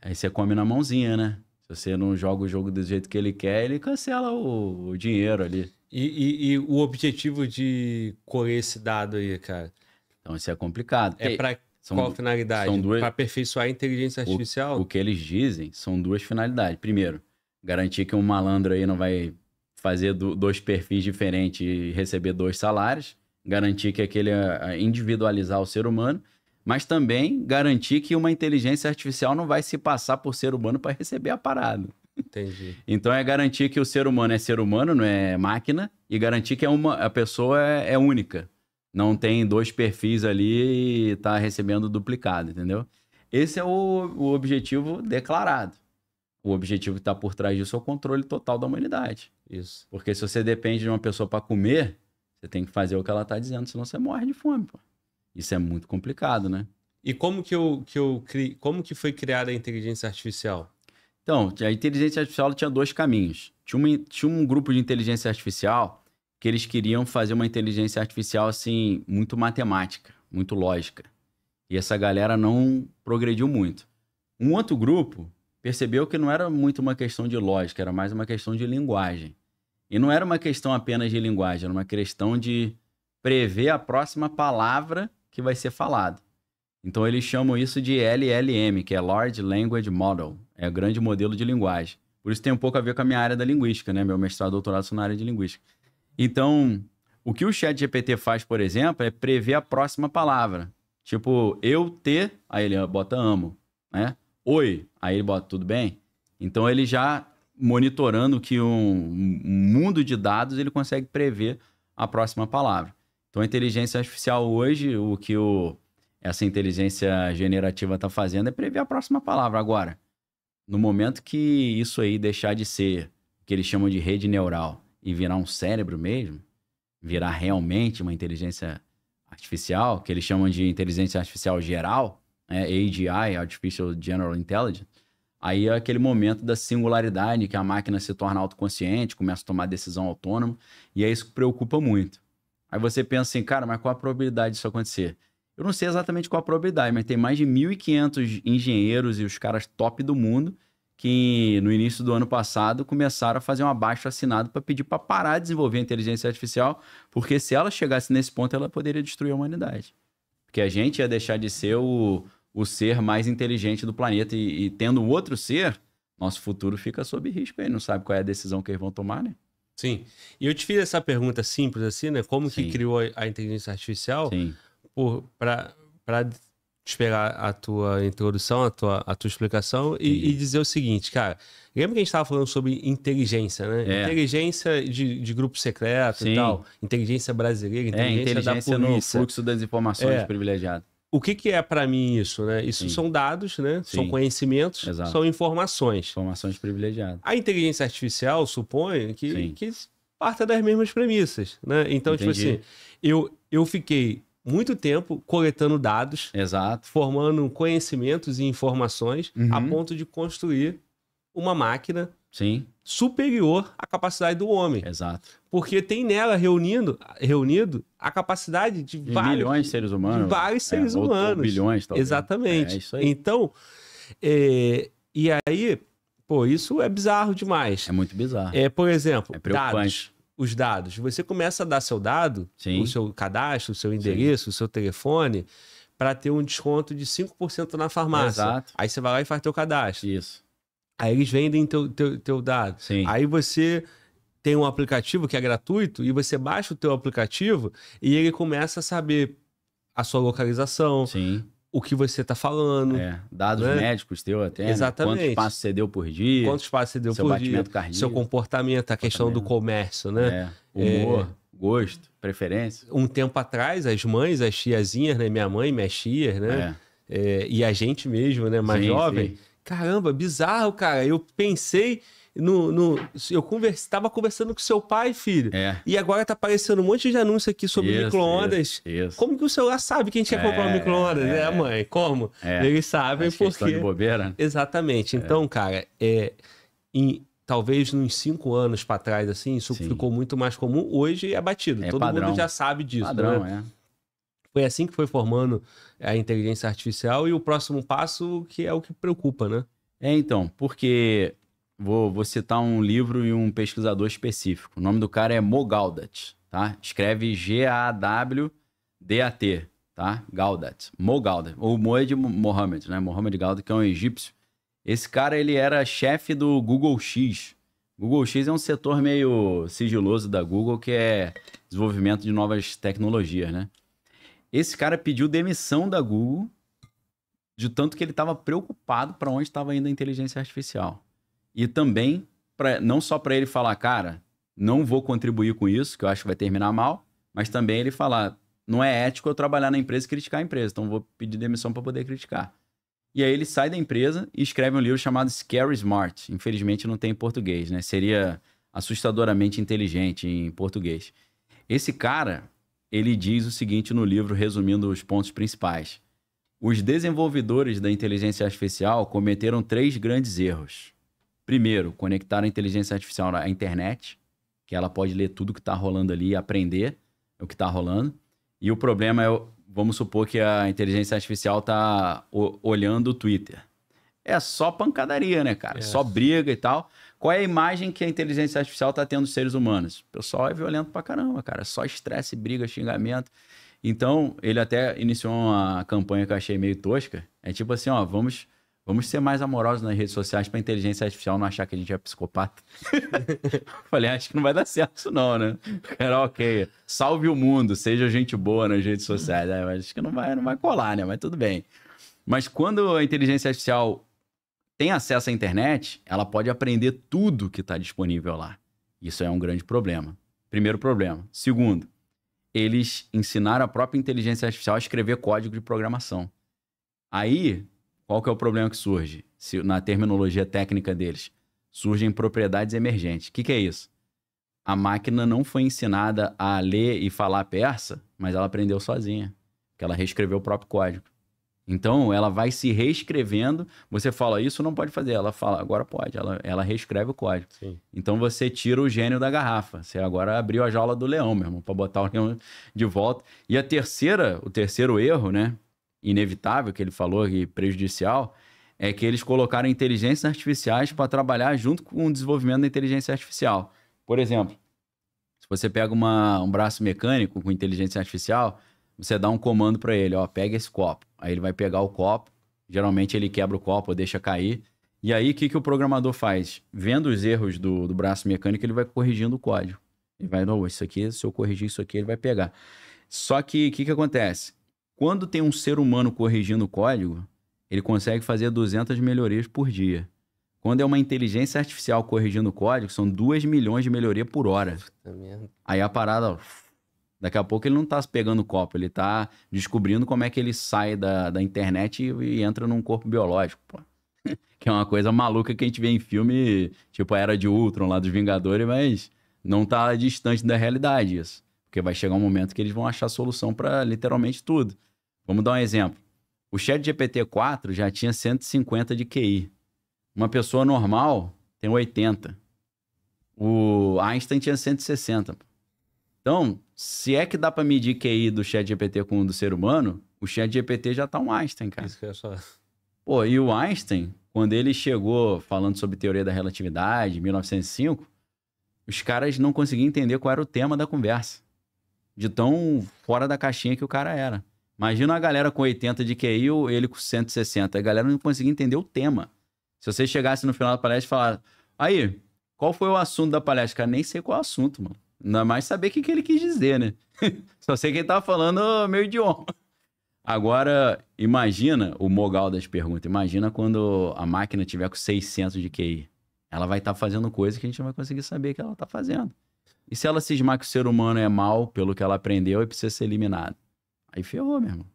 aí você come na mãozinha, né? Se você não joga o jogo do jeito que ele quer, ele cancela o, o dinheiro ali. E, e, e, o objetivo de colher esse dado aí, cara? Então, isso é complicado. É para qual finalidade? Duas... Para aperfeiçoar a inteligência artificial? O, o que eles dizem são duas finalidades. Primeiro, garantir que um malandro aí não vai fazer do, dois perfis diferentes e receber dois salários garantir que aquele ah, ah, individualizar o ser humano, mas também garantir que uma inteligência artificial não vai se passar por ser humano para receber a parada. Entendi. Então é garantir que o ser humano é ser humano, não é máquina, e garantir que é uma, a pessoa é, é única. Não tem dois perfis ali e está recebendo duplicado, entendeu? Esse é o, o objetivo declarado. O objetivo que está por trás disso é o controle total da humanidade. Isso. Porque se você depende de uma pessoa para comer, você tem que fazer o que ela está dizendo, senão você morre de fome, pô. Isso é muito complicado, né? E como que, eu, que eu cri... como que foi criada a inteligência artificial? Então, a inteligência artificial tinha dois caminhos. Tinha, uma, tinha um grupo de inteligência artificial que eles queriam fazer uma inteligência artificial assim, muito matemática, muito lógica. E essa galera não progrediu muito. Um outro grupo percebeu que não era muito uma questão de lógica, era mais uma questão de linguagem. E não era uma questão apenas de linguagem, era uma questão de prever a próxima palavra que vai ser falada. Então eles chamam isso de LLM, que é Large Language Model, é o grande modelo de linguagem. Por isso tem um pouco a ver com a minha área da linguística, né? Meu mestrado e doutorado são na área de linguística. Então, o que o chat GPT faz, por exemplo, é prever a próxima palavra. Tipo, eu te, aí ele bota amo, né? Oi, aí ele bota tudo bem. Então ele já monitorando que um, um mundo de dados ele consegue prever a próxima palavra. Então, a inteligência artificial hoje, o que o, essa inteligência generativa está fazendo é prever a próxima palavra. Agora, no momento que isso aí deixar de ser o que eles chamam de rede neural e virar um cérebro mesmo, virar realmente uma inteligência artificial, que eles chamam de inteligência artificial geral, né? AGI, Artificial General Intelligence, Aí é aquele momento da singularidade, que a máquina se torna autoconsciente, começa a tomar decisão autônoma, e é isso que preocupa muito. Aí você pensa assim, cara, mas qual a probabilidade disso acontecer? Eu não sei exatamente qual a probabilidade, mas tem mais de 1.500 engenheiros e os caras top do mundo que no início do ano passado começaram a fazer um abaixo assinado para pedir para parar de desenvolver a inteligência artificial, porque se ela chegasse nesse ponto, ela poderia destruir a humanidade. Porque a gente ia deixar de ser o, o ser mais inteligente do planeta. E, e tendo outro ser, nosso futuro fica sob risco. Ele não sabe qual é a decisão que eles vão tomar, né? Sim. E eu te fiz essa pergunta simples assim, né? Como Sim. que criou a, inteligência artificial? Sim. Para te pegar a tua introdução, a tua, a tua explicação e, e dizer o seguinte, cara. Lembra que a gente estava falando sobre inteligência, né? É. Inteligência de, de grupo secreto Sim. e tal. Inteligência brasileira, inteligência, é, inteligência da polícia. no fluxo das informações é. privilegiadas o que, que é para mim isso, né? Isso Sim. são dados, né? Sim. São conhecimentos, Exato. são informações. Informações privilegiadas. A inteligência artificial supõe que, que parta das mesmas premissas, né? Então, tipo Entendi. tipo assim, eu, eu fiquei muito tempo coletando dados, Exato. formando conhecimentos e informações uhum. a ponto de construir uma máquina Sim. superior à capacidade do homem. Exato. Porque tem nela reunindo, reunido a capacidade de, de vários, milhões de seres humanos. De vários é, seres é, humanos. Ou, bilhões, talvez. Exatamente. É, é, isso aí. Então, é, e aí, pô, isso é bizarro demais. É muito bizarro. É, por exemplo, é Dados, os dados. Você começa a dar seu dado, Sim. o seu cadastro, o seu endereço, Sim. o seu telefone, para ter um desconto de 5% na farmácia. Exato. Aí você vai lá e faz teu cadastro. Isso. Aí eles vendem teu, teu, teu dado. Sim. Aí você tem um aplicativo que é gratuito e você baixa o teu aplicativo e ele começa a saber a sua localização, Sim. o que você está falando. É, dados né? médicos teu até. Né? Exatamente. Né? passos você deu por dia. Quantos passos você deu por dia? seu batimento Cardíaco, seu comportamento, a questão do comércio, né? É, humor, é, gosto, preferência. Um tempo atrás, as mães, as tiazinhas, né? Minha mãe, minhas tias, né? É. é e a gente mesmo, né? Mais sim, jovem. Sim Caramba, bizarro, cara. Eu pensei no. no eu estava conversando com seu pai, filho. É. E agora tá aparecendo um monte de anúncio aqui sobre micro-ondas. Como que o celular sabe que a gente quer é, comprar um é, micro-ondas, né, é, né, mãe? Como? É. Eles sabem Acho porque. É de bobeira. Né? Exatamente. Então, cara, é. Em, talvez nos cinco anos para trás, assim, isso Sim. ficou muito mais comum. Hoje é batido. Todo padrão. mundo já sabe disso. Padrão, né? é. Foi assim que foi formando a inteligência artificial e o próximo passo que é o que preocupa, né? É, então, porque vou, vou citar um livro e um pesquisador específico. O nome do cara é Mogaldat, tá? Escreve G-A-W-D-A-T, tá? Galdat, Mogaldat, ou Moed Mohamed, né? Mohamed Galdat, que é um egípcio. Esse cara, ele era chefe do Google X. Google X é um setor meio sigiloso da Google, que é desenvolvimento de novas tecnologias, né? Esse cara pediu demissão da Google, de tanto que ele estava preocupado para onde estava indo a inteligência artificial. E também, pra, não só para ele falar, cara, não vou contribuir com isso, que eu acho que vai terminar mal, mas também ele falar, não é ético eu trabalhar na empresa e criticar a empresa, então vou pedir demissão para poder criticar. E aí ele sai da empresa e escreve um livro chamado Scary Smart. Infelizmente não tem em português, né? Seria assustadoramente inteligente em português. Esse cara, ele diz o seguinte no livro, resumindo os pontos principais. Os desenvolvedores da inteligência artificial cometeram três grandes erros. Primeiro, conectar a inteligência artificial à internet, que ela pode ler tudo que está rolando ali e aprender o que está rolando. E o problema é, vamos supor que a inteligência artificial está olhando o Twitter. É só pancadaria, né, cara? É. Só briga e tal. Qual é a imagem que a inteligência artificial está tendo dos seres humanos? O pessoal é violento pra caramba, cara. É só estresse, briga, xingamento. Então, ele até iniciou uma campanha que eu achei meio tosca. É tipo assim, ó, vamos Vamos ser mais amorosos nas redes sociais para a inteligência artificial não achar que a gente é psicopata. Falei, acho que não vai dar certo isso não, né? Era ok, salve o mundo, seja gente boa nas redes sociais. É, acho que não vai, não vai colar, né? Mas tudo bem. Mas quando a inteligência artificial tem acesso à internet, ela pode aprender tudo que está disponível lá. Isso é um grande problema. Primeiro problema. Segundo, eles ensinaram a própria inteligência artificial a escrever código de programação. Aí, qual que é o problema que surge? Se, na terminologia técnica deles, surgem propriedades emergentes. O que, que é isso? A máquina não foi ensinada a ler e falar persa, mas ela aprendeu sozinha, porque ela reescreveu o próprio código. Então ela vai se reescrevendo. Você fala, isso não pode fazer. Ela fala, agora pode. Ela, ela reescreve o código. Sim. Então você tira o gênio da garrafa. Você agora abriu a jaula do leão mesmo, para botar o leão de volta. E a terceira, o terceiro erro, né? Inevitável, que ele falou, e prejudicial, é que eles colocaram inteligências artificiais para trabalhar junto com o desenvolvimento da inteligência artificial. Por exemplo, se você pega uma, um braço mecânico com inteligência artificial, você dá um comando para ele, ó, pega esse copo. Aí ele vai pegar o copo, geralmente ele quebra o copo ou deixa cair. E aí o que, que o programador faz? Vendo os erros do, do braço mecânico, ele vai corrigindo o código. Ele vai, não, isso aqui, se eu corrigir isso aqui, ele vai pegar. Só que o que, que acontece? Quando tem um ser humano corrigindo o código, ele consegue fazer 200 melhorias por dia. Quando é uma inteligência artificial corrigindo o código, são 2 milhões de melhorias por hora. Aí a parada Daqui a pouco ele não tá pegando copo, ele tá descobrindo como é que ele sai da, da internet e, e entra num corpo biológico, pô. que é uma coisa maluca que a gente vê em filme, tipo a Era de Ultron lá dos Vingadores, mas não tá distante da realidade isso. Porque vai chegar um momento que eles vão achar solução para literalmente tudo. Vamos dar um exemplo. O chat GPT-4 já tinha 150 de QI. Uma pessoa normal tem 80. O Einstein tinha 160. Então, se é que dá para medir QI do chat GPT com o do ser humano, o chat GPT já tá um Einstein, cara. Isso que eu só... Pô, e o Einstein, quando ele chegou falando sobre teoria da relatividade, 1905, os caras não conseguiam entender qual era o tema da conversa. De tão fora da caixinha que o cara era. Imagina a galera com 80 de QI ou ele com 160. A galera não conseguia entender o tema. Se você chegasse no final da palestra e falar, aí, qual foi o assunto da palestra? Cara, nem sei qual é o assunto, mano. Ainda é mais saber o que, que ele quis dizer, né? Só sei que ele tava falando meio idioma. Agora, imagina o Mogal das perguntas. Imagina quando a máquina tiver com 600 de QI. Ela vai estar tá fazendo coisa que a gente não vai conseguir saber que ela está fazendo. E se ela cismar que o ser humano é mal pelo que ela aprendeu e precisa ser eliminado? Aí ferrou, meu irmão.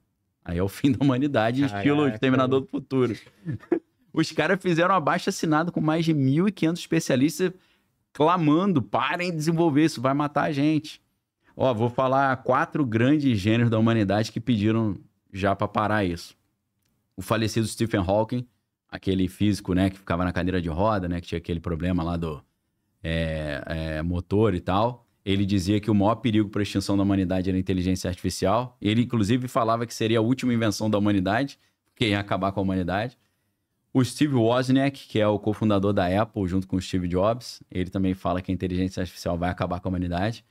Aí é o fim da humanidade, Caraca. estilo Exterminador do Futuro. Os caras fizeram um abaixo assinado com mais de 1.500 especialistas clamando: parem de desenvolver, isso vai matar a gente. Ó, vou falar quatro grandes gêneros da humanidade que pediram já para parar isso. O falecido Stephen Hawking, aquele físico, né, que ficava na cadeira de roda, né, que tinha aquele problema lá do é, é, motor e tal. Ele dizia que o maior perigo para a extinção da humanidade era a inteligência artificial. Ele, inclusive, falava que seria a última invenção da humanidade, que ia acabar com a humanidade. O Steve Wozniak, que é o cofundador da Apple, junto com o Steve Jobs, ele também fala que a inteligência artificial vai acabar com a humanidade.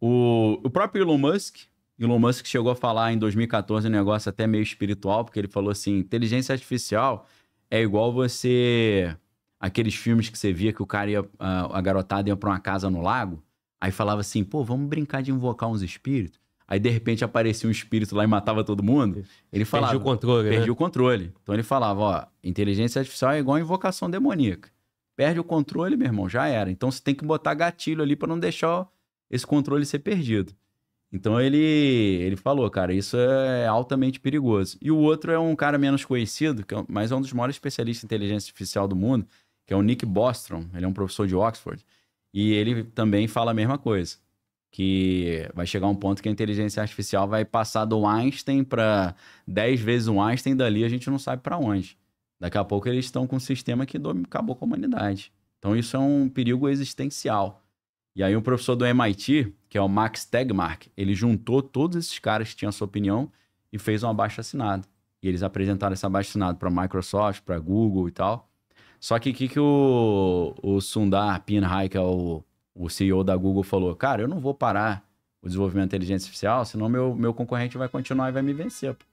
O, o próprio Elon Musk, Elon Musk chegou a falar em 2014 um negócio até meio espiritual, porque ele falou assim: inteligência artificial é igual você. Aqueles filmes que você via que o cara ia, a, a garotada ia para uma casa no lago, aí falava assim: pô, vamos brincar de invocar uns espíritos aí de repente aparecia um espírito lá e matava todo mundo, ele falava... Né? Perdi o controle, Perdi né? o controle. Então ele falava, ó, inteligência artificial é igual a invocação demoníaca. Perde o controle, meu irmão, já era. Então você tem que botar gatilho ali para não deixar esse controle ser perdido. Então ele, ele falou, cara, isso é altamente perigoso. E o outro é um cara menos conhecido, que é, mas é um dos maiores especialistas em inteligência artificial do mundo, que é o Nick Bostrom. Ele é um professor de Oxford. E ele também fala a mesma coisa que vai chegar um ponto que a inteligência artificial vai passar do Einstein para 10 vezes o Einstein, dali a gente não sabe para onde. Daqui a pouco eles estão com um sistema que acabou com a humanidade. Então isso é um perigo existencial. E aí um professor do MIT, que é o Max Tegmark, ele juntou todos esses caras que tinham sua opinião e fez um abaixo assinado. E eles apresentaram esse abaixo assinado para Microsoft, para Google e tal. Só que o que, que o, o Sundar Pinhai, que é o o CEO da Google falou: Cara, eu não vou parar o desenvolvimento de inteligência artificial, senão meu, meu concorrente vai continuar e vai me vencer. Pô.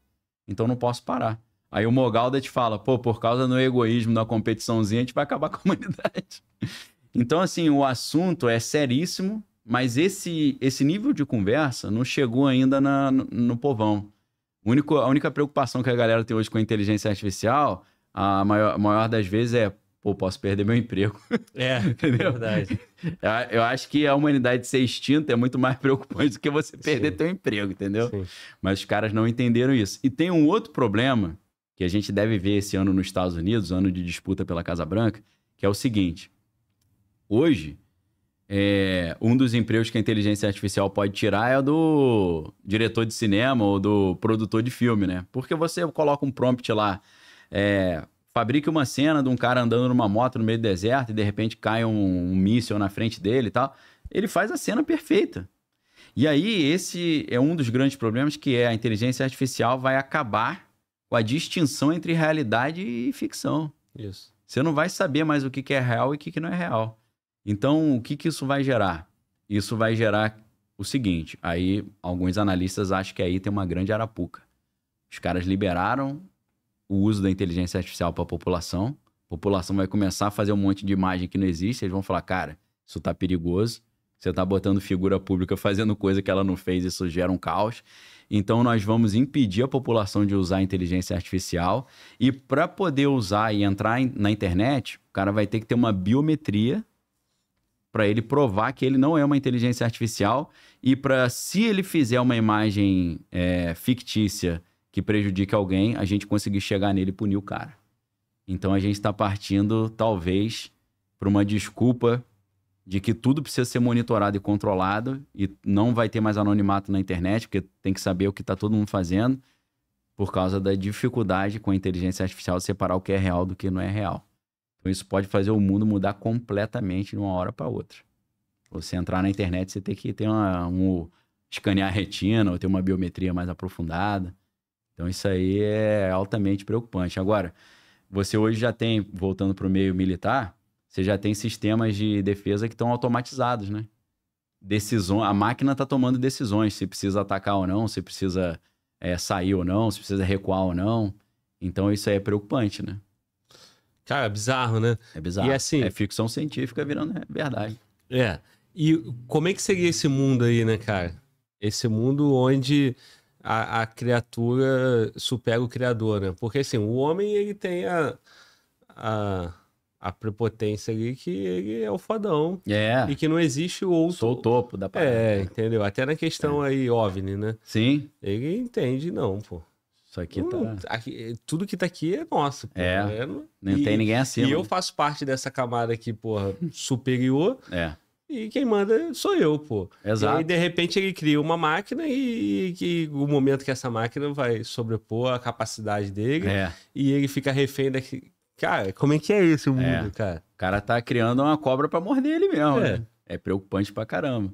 Então não posso parar. Aí o Mogalda te fala: Pô, por causa do egoísmo, da competiçãozinha, a gente vai acabar com a humanidade. então, assim, o assunto é seríssimo, mas esse, esse nível de conversa não chegou ainda na, no, no povão. único, a única preocupação que a galera tem hoje com a inteligência artificial, a maior, a maior das vezes, é pô, posso perder meu emprego. É, Entendeu? É verdade. Eu acho que a humanidade ser extinta é muito mais preocupante do que você perder Sim. teu emprego, entendeu? Sim. Mas os caras não entenderam isso. E tem um outro problema que a gente deve ver esse ano nos Estados Unidos, ano de disputa pela Casa Branca, que é o seguinte. Hoje, é, um dos empregos que a inteligência artificial pode tirar é o do diretor de cinema ou do produtor de filme, né? Porque você coloca um prompt lá, é, fabrique uma cena de um cara andando numa moto no meio do deserto e de repente cai um, um míssil na frente dele e tal. Ele faz a cena perfeita. E aí, esse é um dos grandes problemas que é a inteligência artificial vai acabar com a distinção entre realidade e ficção. Isso. Você não vai saber mais o que, que é real e o que, que não é real. Então, o que isso vai gerar? Isso vai gerar o seguinte: aí alguns analistas acham que aí tem uma grande arapuca. Os caras liberaram o uso da inteligência artificial para a população. A população vai começar a fazer um monte de imagem que não existe. Eles vão falar, cara, isso está perigoso. Você está botando figura pública fazendo coisa que ela não fez, isso gera um caos. Então, nós vamos impedir a população de usar a inteligência artificial. E para poder usar e entrar na internet, o cara vai ter que ter uma biometria para ele provar que ele não é uma inteligência artificial. E para, se ele fizer uma imagem é, fictícia que prejudique alguém, a gente conseguir chegar nele e punir o cara. Então a gente está partindo, talvez, para uma desculpa de que tudo precisa ser monitorado e controlado e não vai ter mais anonimato na internet, porque tem que saber o que está todo mundo fazendo, por causa da dificuldade com a inteligência artificial de separar o que é real do que não é real. Então isso pode fazer o mundo mudar completamente de uma hora para outra. Você entrar na internet, você tem que ter uma, um escanear a retina ou ter uma biometria mais aprofundada. Então isso aí é altamente preocupante. Agora, você hoje já tem, voltando para o meio militar, você já tem sistemas de defesa que estão automatizados, né? Decisão, a máquina está tomando decisões se precisa atacar ou não, se precisa é, sair ou não, se precisa recuar ou não. Então isso aí é preocupante, né? Cara, é bizarro, né? É bizarro. E assim, é ficção científica virando verdade. É. E como é que seria esse mundo aí, né, cara? Esse mundo onde a, a criatura supera o criador, né? Porque assim, o homem ele tem a, a, a prepotência ali que ele é o fodão. É. E que não existe o outro. Sou o topo da parada. É, entendeu? Até na questão é. aí OVNI, né? Sim. Ele entende, não, pô. Isso aqui hum, tá. Aqui, tudo que tá aqui é nosso. É. é não, tem ninguém assim. E eu faço parte dessa camada aqui, porra, superior. É e quem manda sou eu, pô. Exato. E aí, de repente, ele cria uma máquina e que o momento que essa máquina vai sobrepor a capacidade dele é. e ele fica refém daqui. Cara, como é que é esse é. mundo, é. cara? O cara tá criando uma cobra para morder ele mesmo, é. Né? É preocupante pra caramba.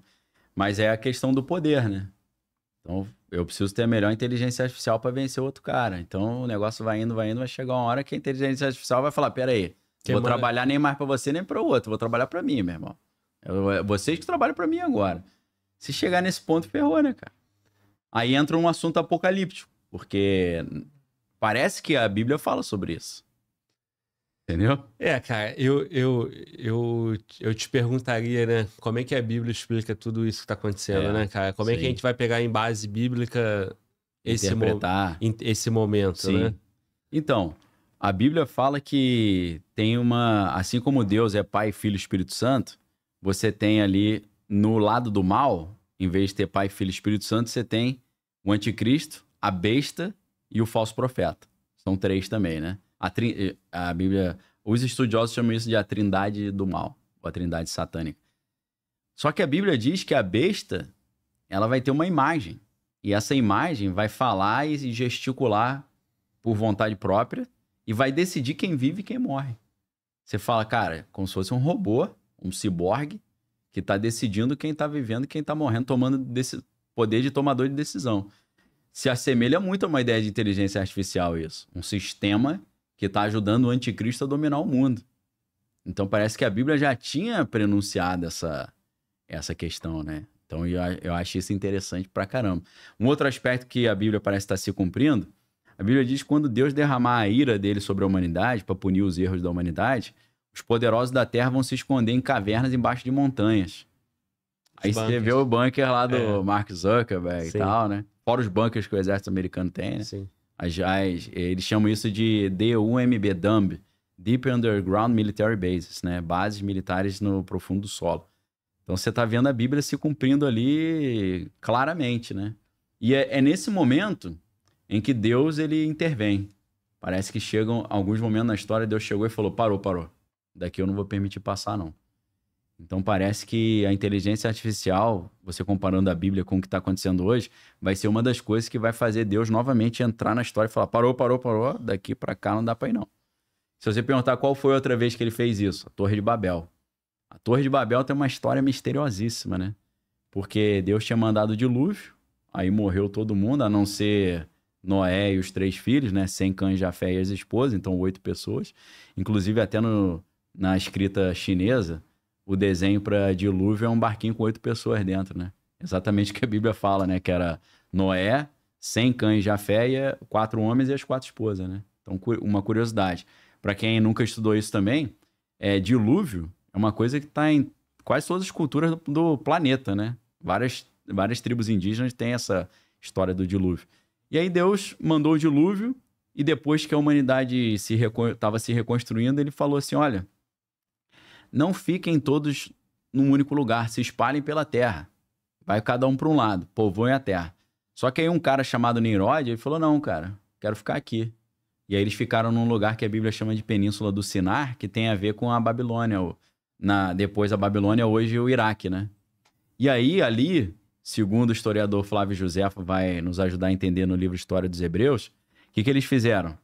Mas é a questão do poder, né? Então, eu preciso ter a melhor inteligência artificial para vencer outro cara. Então, o negócio vai indo, vai indo, vai chegar uma hora que a inteligência artificial vai falar: peraí, aí, vou manda... trabalhar nem mais para você, nem para o outro, vou trabalhar para mim, meu irmão. Eu, é, vocês que trabalham para mim agora. Se chegar nesse ponto, ferrou, né, cara? Aí entra um assunto apocalíptico, porque parece que a Bíblia fala sobre isso. Entendeu? É, cara, eu, eu, eu, eu te perguntaria, né? Como é que a Bíblia explica tudo isso que tá acontecendo, é, né, cara? Como sim. é que a gente vai pegar em base bíblica esse, mo esse momento, né? sim. né? Então, a Bíblia fala que tem uma. Assim como Deus é Pai, Filho e Espírito Santo, você tem ali no lado do mal, em vez de ter Pai, Filho e Espírito Santo, você tem o anticristo, a besta e o falso profeta. São três também, né? A, tri... a Bíblia, os estudiosos chamam isso de a trindade do mal, ou a trindade satânica. Só que a Bíblia diz que a besta, ela vai ter uma imagem. E essa imagem vai falar e gesticular por vontade própria e vai decidir quem vive e quem morre. Você fala, cara, como se fosse um robô um ciborgue que está decidindo quem está vivendo e quem está morrendo, tomando desse poder de tomador de decisão. Se assemelha muito a uma ideia de inteligência artificial isso. Um sistema que está ajudando o anticristo a dominar o mundo. Então parece que a Bíblia já tinha prenunciado essa, essa questão, né? Então eu, eu acho isso interessante pra caramba. Um outro aspecto que a Bíblia parece estar tá se cumprindo, a Bíblia diz que quando Deus derramar a ira dele sobre a humanidade, para punir os erros da humanidade, os poderosos da terra vão se esconder em cavernas embaixo de montanhas. Os Aí bunkers. você vê o bunker lá do é. Mark Zuckerberg Sim. e tal, né? Fora os bunkers que o exército americano tem, né? Sim. As, as, eles chamam isso de DUMB, Dumb, Deep Underground Military Bases, né? Bases militares no profundo solo. Então você está vendo a Bíblia se cumprindo ali claramente, né? E é, é, nesse momento em que Deus ele intervém. Parece que chegam alguns momentos na história, Deus chegou e falou: parou, parou daqui eu não vou permitir passar, não. Então parece que a inteligência artificial, você comparando a Bíblia com o que está acontecendo hoje, vai ser uma das coisas que vai fazer Deus novamente entrar na história e falar: parou, parou, parou, daqui para cá não dá para ir não. Se você perguntar qual foi a outra vez que ele fez isso, a Torre de Babel. A Torre de Babel tem uma história misteriosíssima, né? Porque Deus tinha mandado o dilúvio, aí morreu todo mundo, a não ser Noé e os três filhos, né? Sem Cã, Jafé e as esposas, então oito pessoas. Inclusive até no na escrita chinesa, o desenho para dilúvio é um barquinho com oito pessoas dentro, né? Exatamente o que a Bíblia fala, né? Que era Noé, cem cães já féia, quatro homens e as quatro esposas, né? Então, uma curiosidade. Para quem nunca estudou isso também, é, dilúvio é uma coisa que está em quase todas as culturas do, do planeta, né? Várias, várias tribos indígenas têm essa história do dilúvio. E aí Deus mandou o dilúvio e depois que a humanidade estava se, recon se reconstruindo, ele falou assim, olha, não fiquem todos num único lugar, se espalhem pela terra. Vai cada um para um lado, povoem a terra. Só que aí um cara chamado Nimrod, ele falou: "Não, cara, quero ficar aqui". E aí eles ficaram num lugar que a Bíblia chama de Península do Sinar, que tem a ver com a Babilônia, na depois a Babilônia, hoje o Iraque, né? E aí ali, segundo o historiador Flávio José vai nos ajudar a entender no livro História dos Hebreus, o que que eles fizeram?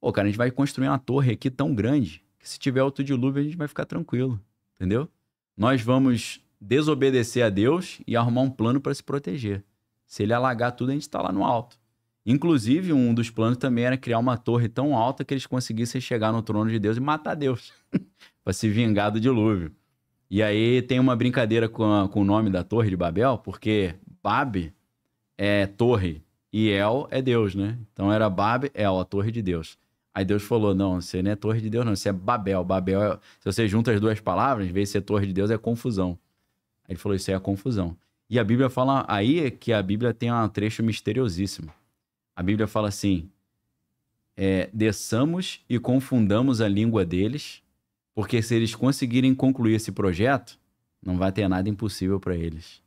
Pô, cara, a gente vai construir uma torre aqui tão grande que se tiver outro dilúvio a gente vai ficar tranquilo, entendeu? Nós vamos desobedecer a Deus e arrumar um plano para se proteger. Se ele alagar tudo, a gente está lá no alto. Inclusive, um dos planos também era criar uma torre tão alta que eles conseguissem chegar no trono de Deus e matar Deus, para se vingar do dilúvio. E aí tem uma brincadeira com, a, com o nome da Torre de Babel, porque Bab é torre e El é Deus, né? Então era Bab, El, a torre de Deus. Aí Deus falou: não, você não é torre de Deus, não, você é Babel. Babel é, Se você junta as duas palavras, ver se é torre de Deus, é confusão. Aí ele falou: isso aí é confusão. E a Bíblia fala, aí é que a Bíblia tem um trecho misteriosíssimo. A Bíblia fala assim: é, desçamos e confundamos a língua deles, porque se eles conseguirem concluir esse projeto, não vai ter nada impossível para eles.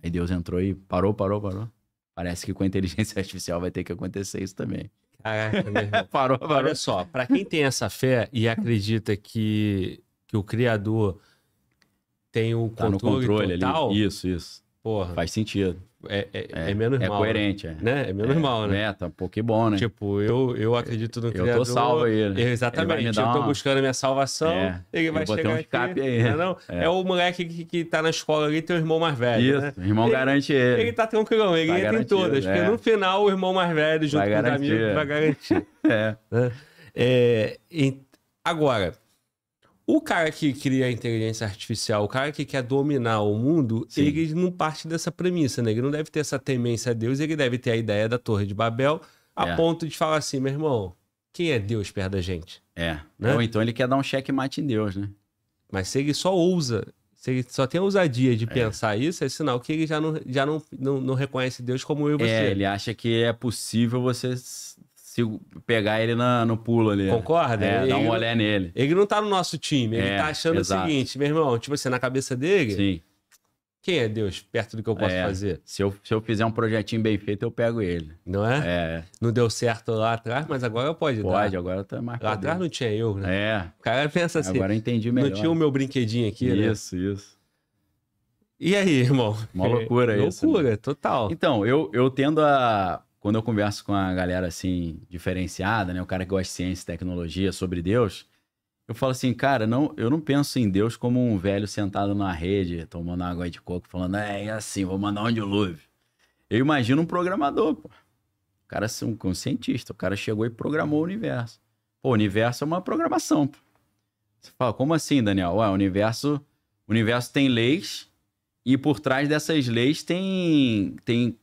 Aí Deus entrou e parou, parou, parou. Parece que com a inteligência artificial vai ter que acontecer isso também. Caraca, parou, parou. Olha só, para quem tem essa fé e acredita que, que o Criador tem o tá controle, no controle total, ali. Isso, isso. Porra. Faz sentido. É, é, é, é, menos é mal. Né? Coerente, é. né? é coerente, é. É menos mal, né? É, tá, pô, que bom, né? Tipo, eu, eu acredito no eu Criador. Eu tô salvo aí, né? Exatamente. Eu tô uma... buscando a minha salvação, é. ele vai chegar um aqui. Aí, né, não, é. é o moleque que, que tá na escola ali, tem o irmão mais velho, Isso, né? o irmão ele, garante ele. Ele tá tranquilo, ele vai tá entra em todas. Porque é. no final, o irmão mais velho, junto vai com garantir. os amigos, vai garantir. é. é. Agora, o cara que cria a inteligência artificial, o cara que quer dominar o mundo, Sim. ele não parte dessa premissa, né? Ele não deve ter essa temência a Deus, ele deve ter a ideia da Torre de Babel, a é. ponto de falar assim, meu irmão, quem é Deus perto da gente? É. Né? Ou então ele quer dar um checkmate em Deus, né? Mas se ele só ousa, se ele só tem a ousadia de é. pensar isso, é sinal que ele já não, já não, não, não reconhece Deus como eu e é, você. É, ele acha que é possível você se pegar ele na, no pulo ali. Concorda? É, dá uma olhada nele. Ele não tá no nosso time, ele é, tá achando exato. o seguinte, meu irmão, tipo assim, na cabeça dele. Sim. Quem é Deus perto do que eu posso é, fazer? Se eu, se eu fizer um projetinho bem feito, eu pego ele. Não é? É. Não deu certo lá atrás, mas agora eu pode. Pode, dar. agora tá mais. Lá atrás não tinha eu, né? É. O cara pensa assim. Agora eu entendi melhor. Não tinha o meu brinquedinho aqui, isso, né? Isso, isso. E aí, irmão? Uma loucura é, isso. Loucura, né? total. Então, eu, eu tendo a quando eu converso com a galera assim, diferenciada, né? O cara que gosta de ciência e tecnologia sobre Deus, eu falo assim, cara, não, eu não penso em Deus como um velho sentado na rede, tomando água de coco, falando, é, é assim, vou mandar um dilúvio. Eu imagino um programador, pô. O cara é um, um cientista, o cara chegou e programou o universo. Pô, o universo é uma programação, pô. Você fala, como assim, Daniel? Ué, o universo, o universo tem leis e por trás dessas leis tem, tem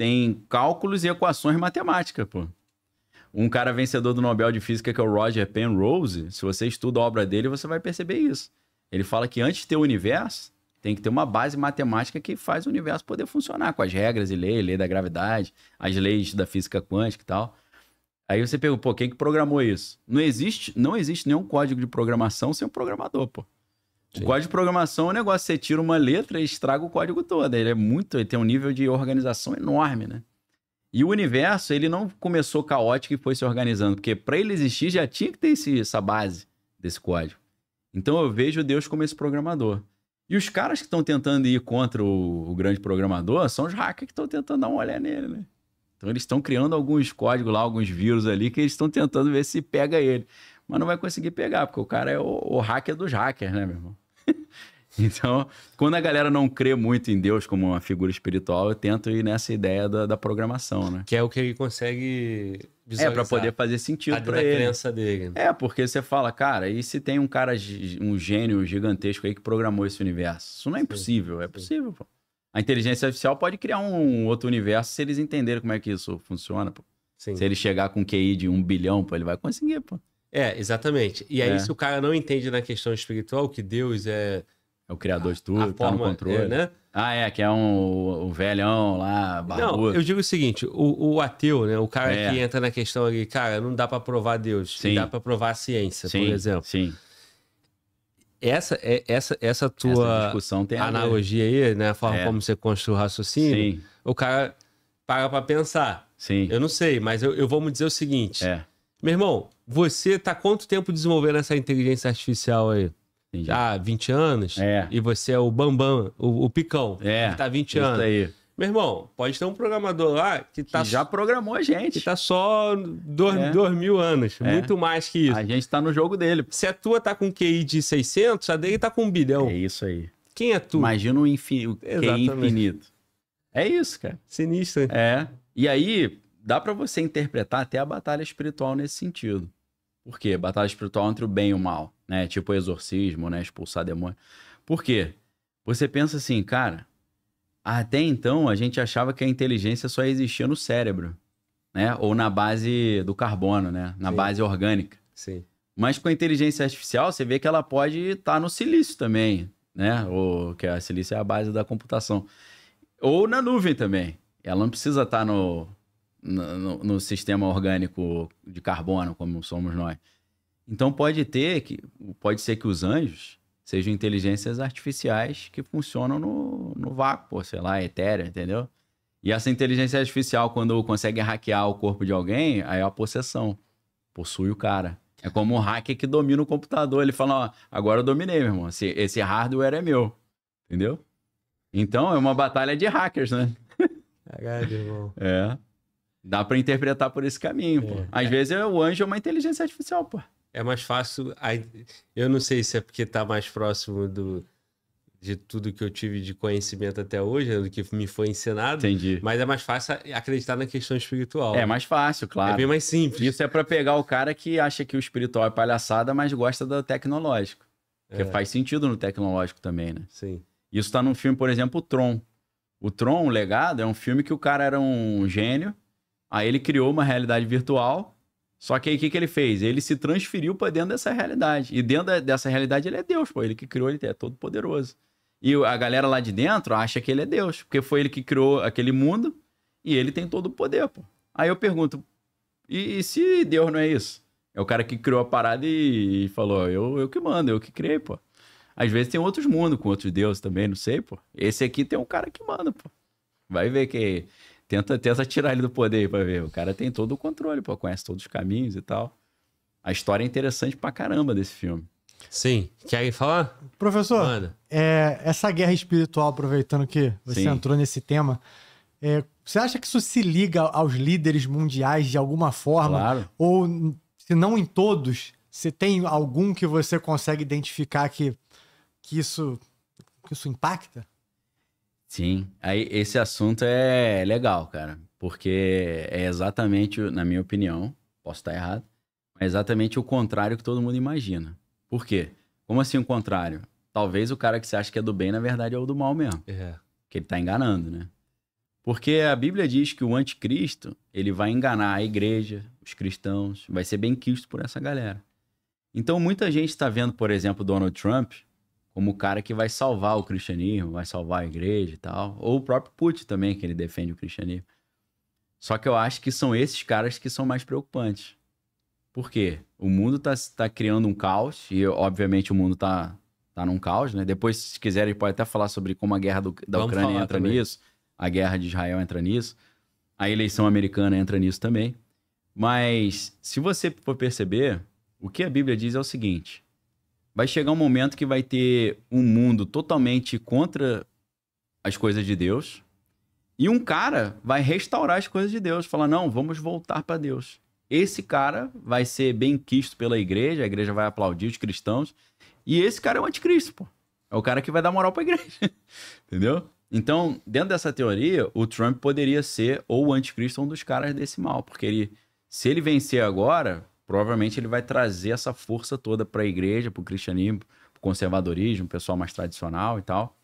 tem cálculos e equações matemáticas, pô. Um cara vencedor do Nobel de Física, que é o Roger Penrose, se você estuda a obra dele, você vai perceber isso. Ele fala que antes de ter o universo, tem que ter uma base matemática que faz o universo poder funcionar, com as regras e lei, lei da gravidade, as leis da física quântica e tal. Aí você pergunta, pô, quem que programou isso? Não existe, não existe nenhum código de programação sem um programador, pô. Sim. O código de programação é um negócio, você tira uma letra e estraga o código todo. Ele é muito, ele tem um nível de organização enorme, né? E o universo, ele não começou caótico e foi se organizando, porque para ele existir já tinha que ter esse, essa base desse código. Então eu vejo Deus como esse programador. E os caras que estão tentando ir contra o, o, grande programador são os hackers que estão tentando dar uma olhada nele, né? Então eles estão criando alguns códigos lá, alguns vírus ali, que eles estão tentando ver se pega ele. Mas não vai conseguir pegar, porque o cara é o, o hacker dos hackers, né, meu irmão? Então, quando a galera não crê muito em Deus como uma figura espiritual, eu tento ir nessa ideia da, da programação, né? Que é o que ele consegue é, visualizar. É, para poder fazer sentido para ele. crença dele. É, porque você fala, cara, e se tem um cara, um gênio gigantesco aí que programou esse universo? Isso não é impossível, é sim, é possível, pô. A inteligência artificial pode criar um outro universo se eles entenderem como é que isso funciona, pô. Sim. Se ele chegar com QI de um bilhão, pô, ele vai conseguir, pô. É, exatamente. E aí, é. se o cara não entende na questão espiritual que Deus é. É o criador a, de tudo, tá no é, controle. É, né? Ah, é, que é um, um velhão lá, barulho. Não, eu digo o seguinte, o, o ateu, né, o cara é. que entra na questão ali, cara, não dá para provar Deus, Sim. dá para provar a ciência, sim, por exemplo. Sim. É, essa, essa, essa tua essa analogia aí, né, a forma é. como você construiu o raciocínio, sim. o cara para pra pensar. Sim. Eu não sei, mas eu, eu vou me dizer o seguinte. É. Meu irmão, você tá quanto tempo desenvolvendo essa inteligência artificial aí? Entendi. Há 20 anos? É. E você é o Bambam, o, o Picão. É. Que tá há 20 isso anos. Aí. Meu irmão, pode ter um programador lá que tá. Que já programou a gente. Que tá só dois, é. mil anos. É. Muito mais que isso. A gente tá no jogo dele. Se a tua tá com QI de 600, a dele tá com um bilhão. É isso aí. Quem é tu? Imagina o, infin... o QI infinito. É isso, cara. Sinistro. É. E aí, dá para você interpretar até a batalha espiritual nesse sentido. Por quê? Batalha espiritual entre o bem e o mal, né? Tipo exorcismo, né? Expulsar demônio. Por quê? Você pensa assim, cara, até então a gente achava que a inteligência só existia no cérebro, né? Ou na base do carbono, né? Na Sim. base orgânica. Sim. Mas com a inteligência artificial, você vê que ela pode estar tá no silício também, né? Ou que a silício é a base da computação. Ou na nuvem também. Ela não precisa estar tá no no, no, sistema orgânico de carbono, como somos nós. Então pode ter que pode ser que os anjos sejam inteligências artificiais que funcionam no, no vácuo, sei lá, etérea, entendeu? E essa inteligência artificial, quando consegue hackear o corpo de alguém, aí é a possessão. Possui o cara. É como um hacker que domina o computador. Ele fala, ó, agora eu dominei, meu irmão. Esse, esse hardware é meu. Entendeu? Então é uma batalha de hackers, né? Caralho, irmão. É. Dá para interpretar por esse caminho, pô. É. Às é. vezes é o anjo é uma inteligência artificial, pô. É mais fácil. Eu não sei se é porque tá mais próximo do, de tudo que eu tive de conhecimento até hoje, né, do que me foi ensinado. Entendi. Mas é mais fácil acreditar na questão espiritual. É mais fácil, claro. É bem mais simples. Isso é para pegar o cara que acha que o espiritual é palhaçada, mas gosta do tecnológico. Que é. faz sentido no tecnológico também, né? Sim. Isso tá num filme, por exemplo, o Tron. O Tron, o Legado, é um filme que o cara era um gênio Aí ele criou uma realidade virtual. Só que aí o que, que ele fez? Ele se transferiu para dentro dessa realidade. E dentro dessa realidade ele é Deus, pô. Ele que criou, ele é todo poderoso. E a galera lá de dentro acha que ele é Deus, porque foi ele que criou aquele mundo e ele tem todo o poder, pô. Aí eu pergunto, e, e se Deus não é isso? É o cara que criou a parada e, e falou, eu, eu que mando, eu que criei, pô. Às vezes tem outros mundos com outros deuses também, não sei, pô. Esse aqui tem um cara que manda, pô. Vai ver que Tenta, tenta tirar ele do poder para ver. O cara tem todo o controle, pô, conhece todos os caminhos e tal. A história é interessante pra caramba desse filme. Sim. Quer falar? Professor, É, essa guerra espiritual, aproveitando que você Sim. entrou nesse tema, é, você acha que isso se liga aos líderes mundiais de alguma forma? Claro. Ou, se não em todos, se tem algum que você consegue identificar que, que, isso, que isso impacta? Sim, aí esse assunto é legal, cara, porque é exatamente, na minha opinião, posso estar errado, é exatamente o contrário que todo mundo imagina. Por quê? Como assim o contrário? Talvez o cara que você acha que é do bem, na verdade, é o do mal mesmo. É. Que ele tá enganando, né? Porque a Bíblia diz que o anticristo, ele vai enganar a igreja, os cristãos, vai ser bem quisto por essa galera. Então, muita gente está vendo, por exemplo, Donald Trump como o cara que vai salvar o cristianismo, vai salvar a igreja e tal. Ou o próprio Putin também, que ele defende o cristianismo. Só que eu acho que são esses caras que são mais preocupantes. Por quê? O mundo está tá criando um caos, e obviamente o mundo está tá num caos, né? Depois, se quiserem, pode até falar sobre como a guerra do, da Vamos Ucrânia entra também. nisso, a guerra de Israel entra nisso, a eleição americana entra nisso também. Mas, se você for perceber, o que a Bíblia diz é o seguinte: vai chegar um momento que vai ter um mundo totalmente contra as coisas de Deus. E um cara vai restaurar as coisas de Deus, falar: não, vamos voltar para Deus. Esse cara vai ser bem quisto pela igreja, a igreja vai aplaudir os cristãos. E esse cara é o anticristo, pô. É o cara que vai dar moral para a igreja. Entendeu? Então, dentro dessa teoria, o Trump poderia ser ou o anticristo um dos caras desse mal, porque ele, se ele vencer agora, provavelmente ele vai trazer essa força toda para a igreja, para o cristianismo, para o conservadorismo, pessoal mais tradicional e tal.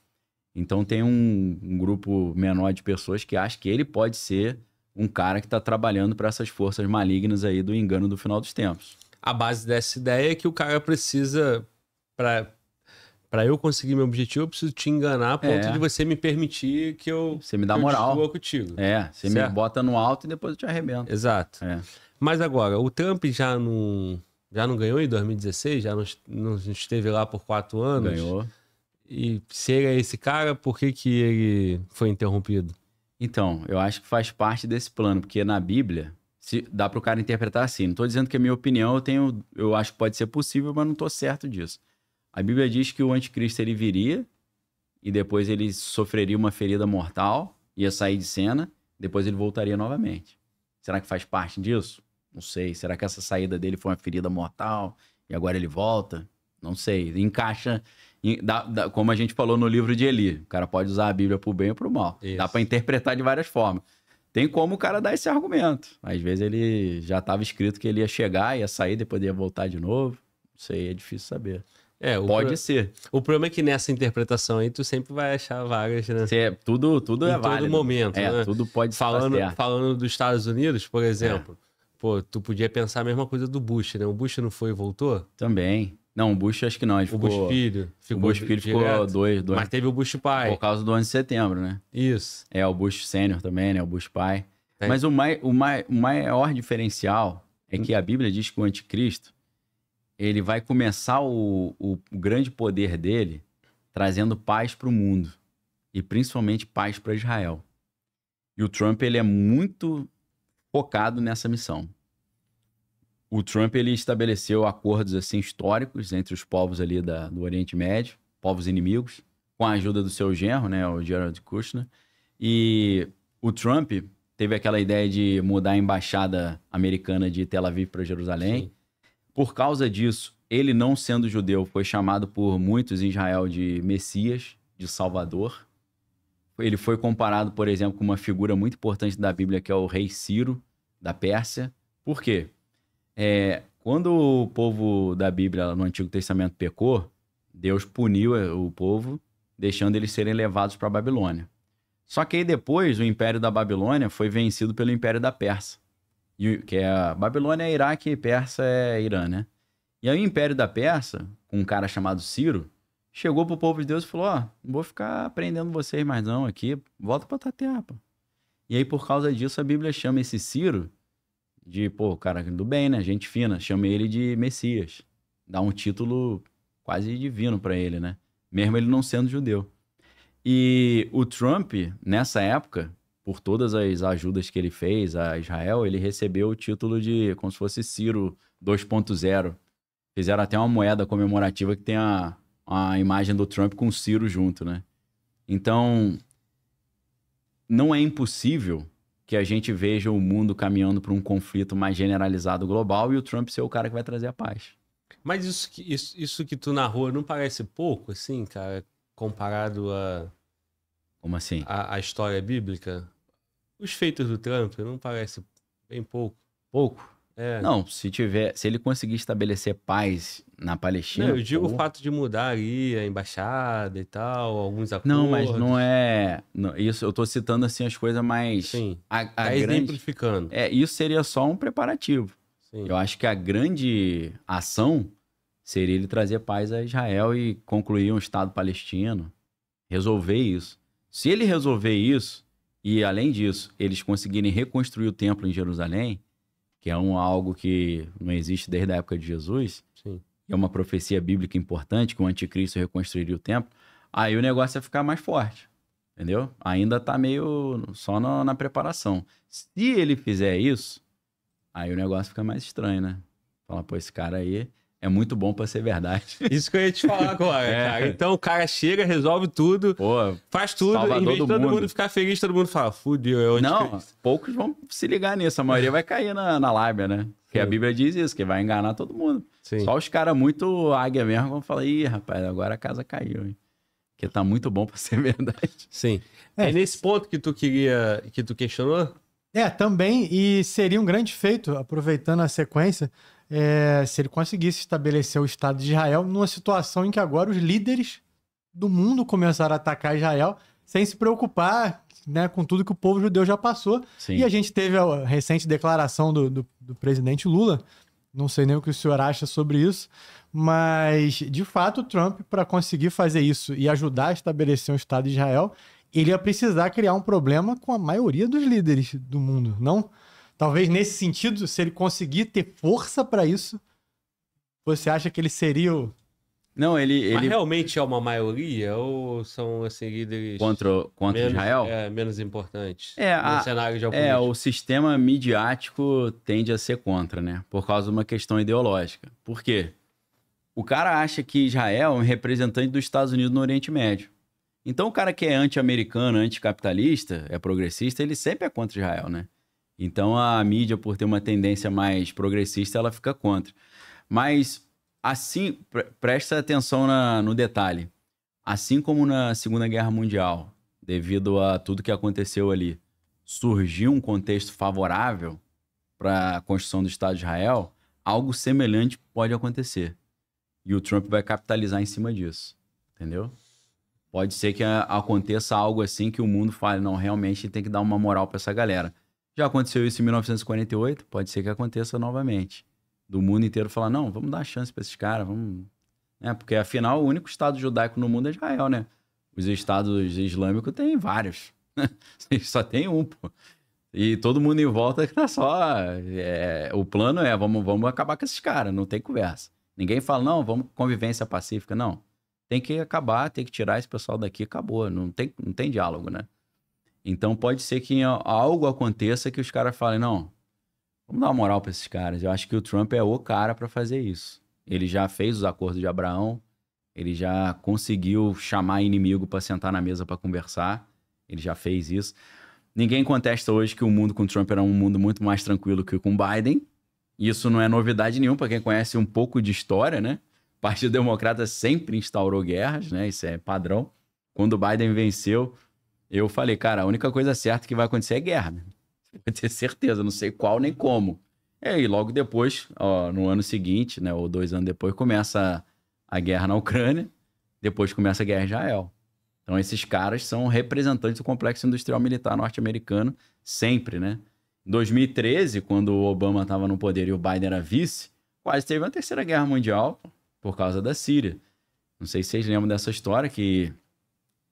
Então tem um, um, grupo menor de pessoas que acha que ele pode ser um cara que está trabalhando para essas forças malignas aí do engano do final dos tempos. A base dessa ideia é que o cara precisa para para eu conseguir meu objetivo, eu preciso te enganar a ponto é. de você me permitir que eu você me dá moral. contigo. É, você certo? me bota no alto e depois eu te arrebento. Exato. É. Mas agora, o Trump já não, já não ganhou em 2016? Já não, não esteve lá por quatro anos? Ganhou. E se ele é esse cara, por que, que ele foi interrompido? Então, eu acho que faz parte desse plano, porque na Bíblia se, dá para o cara interpretar assim. Não estou dizendo que a é minha opinião, eu, tenho, eu acho que pode ser possível, mas não estou certo disso. A Bíblia diz que o anticristo ele viria e depois ele sofreria uma ferida mortal, ia sair de cena, depois ele voltaria novamente. Será que faz parte disso? Não sei. Será que essa saída dele foi uma ferida mortal e agora ele volta? Não sei. Encaixa. Em, como a gente falou no livro de Eli, o cara pode usar a Bíblia para o bem ou para o mal. Isso. Dá para interpretar de várias formas. Tem como o cara dar esse argumento. Às vezes ele já estava escrito que ele ia chegar, ia sair, depois ia voltar de novo. Não sei, é difícil saber. É, pode pro... ser. O problema é que nessa interpretação aí tu sempre vai achar vagas, né? Cê, é, tudo tudo em é válido. Em todo momento, é, né? tudo pode falando, Falando dos Estados Unidos, por é. exemplo, é. Pô, tu podia pensar a mesma coisa do Bush, né? O Bush não foi e voltou? Também. Não, o Bush acho que não. Ele o ficou, Bush filho. Ficou o Bush filho direto. ficou dois, dois. Mas teve o Bush pai. Por causa do ano de setembro, né? Isso. É, o Bush sênior também, né? O Bush pai. É. Mas o, mai, o, mai, o maior diferencial é que a Bíblia diz que o anticristo, ele vai começar o, o, o grande poder dele trazendo paz para o mundo. E principalmente paz para Israel. E o Trump, ele é muito focado nessa missão. O Trump ele estabeleceu acordos assim históricos entre os povos ali da, do Oriente Médio, povos inimigos, com a ajuda do seu genro, né, o Gerald Kushner. E o Trump teve aquela ideia de mudar a embaixada americana de Tel Aviv para Jerusalém. Sim. Por causa disso, ele não sendo judeu foi chamado por muitos em Israel de Messias, de Salvador. Ele foi comparado, por exemplo, com uma figura muito importante da Bíblia que é o rei Ciro, da Pérsia. Por quê? É, quando o povo da Bíblia no Antigo Testamento pecou, Deus puniu é, o povo, deixando eles serem levados para a Babilônia. Só que aí depois o Império da Babilônia foi vencido pelo Império da Pérsia. Que é Babilônia é Iraque e Pérsia é Irã, né? E aí o Império da Pérsia, com um cara chamado Ciro, chegou pro povo de Deus e falou: Ó, oh, não vou ficar prendendo vocês mais não aqui, volta para a terra. E aí por causa disso a Bíblia chama esse Ciro de, pô, cara do bem, né? Gente fina. Chamei ele de Messias. Dá um título quase divino para ele, né? Mesmo ele não sendo judeu. E o Trump, nessa época, por todas as ajudas que ele fez a Israel, ele recebeu o título de como se fosse Ciro 2.0. Fizeram até uma moeda comemorativa que tem a, a imagem do Trump com o Ciro junto, né? Então, não é impossível que a gente veja o mundo caminhando para um conflito mais generalizado global e o Trump ser o cara que vai trazer a paz. Mas isso que, isso, isso que tu narrou não parece pouco, assim, cara, comparado a. Como assim? A, a história bíblica? Os feitos do Trump não parece bem pouco. Pouco? É. Não, se tiver, se ele conseguir estabelecer paz na Palestina. Não, eu digo pô... o fato de mudar ali a embaixada e tal, alguns acordos. Não, mas não é. Não, isso eu estou citando assim as coisas mais. Sim. A, a tá grande... exemplificando. É, isso seria só um preparativo. Sim. Eu acho que a grande ação seria ele trazer paz a Israel e concluir um Estado palestino. Resolver isso. Se ele resolver isso, e além disso, eles conseguirem reconstruir o templo em Jerusalém que é um algo que não existe desde a época de Jesus, Sim. é uma profecia bíblica importante que o anticristo reconstruiria o templo, aí o negócio ia é ficar mais forte, entendeu? Ainda está meio só na, na preparação. Se ele fizer isso, aí o negócio fica mais estranho, né? Fala, pô, esse cara aí, é muito bom para ser verdade. Isso que eu ia te falar agora, é. cara. Então o cara chega, resolve tudo, Pô, faz tudo, Salvador em vez de todo mundo. mundo. ficar feliz, todo mundo fala, fudeu, é eu Não, poucos vão se ligar nisso, a maioria vai cair na, na lábia, né? Porque Sim. a Bíblia diz isso, que vai enganar todo mundo. Sim. Só os caras muito águia mesmo vão falar, ih, rapaz, agora a casa caiu, hein? Que tá muito bom para ser verdade. Sim. É. é nesse ponto que tu queria, que tu questionou? É, também, e seria um grande feito, aproveitando a sequência, é, se ele conseguisse estabelecer o Estado de Israel numa situação em que agora os líderes do mundo começaram a atacar Israel sem se preocupar né, com tudo que o povo judeu já passou. Sim. E a gente teve a recente declaração do, do, do presidente Lula, não sei nem o que o senhor acha sobre isso, mas de fato o Trump, para conseguir fazer isso e ajudar a estabelecer um Estado de Israel, ele ia precisar criar um problema com a maioria dos líderes do mundo, não? Talvez nesse sentido, se ele conseguir ter força para isso, você acha que ele seria o. Não, ele. ele... Mas realmente é uma maioria ou são assim, seguidas. Contra, contra menos, Israel? É, menos importantes. É, no a, cenário É, o sistema midiático tende a ser contra, né? Por causa de uma questão ideológica. Por quê? O cara acha que Israel é um representante dos Estados Unidos no Oriente Médio. Então, o cara que é anti-americano, anticapitalista, é progressista, ele sempre é contra Israel, né? Então a mídia, por ter uma tendência mais progressista, ela fica contra. Mas assim, pre presta atenção na, no detalhe. Assim como na Segunda Guerra Mundial, devido a tudo que aconteceu ali, surgiu um contexto favorável para a construção do Estado de Israel, algo semelhante pode acontecer. E o Trump vai capitalizar em cima disso, entendeu? Pode ser que aconteça algo assim que o mundo fale, não, realmente tem que dar uma moral para essa galera. Já aconteceu isso em 1948, pode ser que aconteça novamente. Do mundo inteiro falar, não, vamos dar chance para esses caras, vamos... Né? Porque, afinal, o único Estado judaico no mundo é Israel, né? Os Estados Islâmicos têm vários. Só tem um, pô. E todo mundo em volta tá só. É, o plano é: vamos, vamos acabar com esses caras, não tem conversa. Ninguém fala, não, vamos convivência pacífica. Não. Tem que acabar, tem que tirar esse pessoal daqui, acabou. Não tem, não tem diálogo, né? Então pode ser que algo aconteça que os caras falem, não, vamos dar uma moral para esses caras. Eu acho que o Trump é o cara para fazer isso. Ele já fez os acordos de Abraão, ele já conseguiu chamar inimigo para sentar na mesa para conversar, ele já fez isso. Ninguém contesta hoje que o mundo com Trump era um mundo muito mais tranquilo que com Biden. Isso não é novidade nenhuma para quem conhece um pouco de história, né? O Partido Democrata sempre instaurou guerras, né? Isso é padrão. Quando o Biden venceu, eu falei, cara, a única coisa certa que vai acontecer é guerra. Né? ter certeza, não sei qual nem como. E aí, logo depois, ó, no ano seguinte, né, ou dois anos depois, começa a, a guerra na Ucrânia, depois começa a guerra em Israel. Então, esses caras são representantes do complexo industrial militar norte-americano sempre, né? Em 2013, quando o Obama estava no poder e o Biden era vice, quase teve uma terceira guerra mundial por causa da Síria. Não sei se vocês lembram dessa história que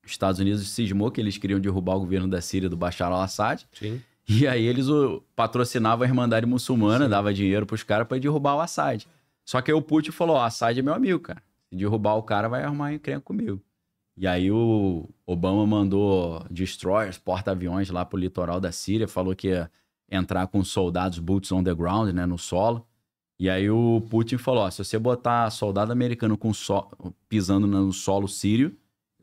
os Estados Unidos cismou que eles queriam derrubar o governo da Síria do Bashar al-Assad. Sim. E aí eles o, patrocinavam a Irmandade Muçulmana, Sim. dava dinheiro os caras para derrubar o Assad. Só que aí o Putin falou: Ó, Assad é meu amigo, cara. Se derrubar o cara, vai arrumar um encrenca comigo. E aí o Obama mandou destroyers, porta-aviões lá pro litoral da Síria, falou que ia entrar com soldados boots on the ground, né, no solo. E aí o Putin falou: ó, se você botar soldado americano com so... pisando no solo sírio,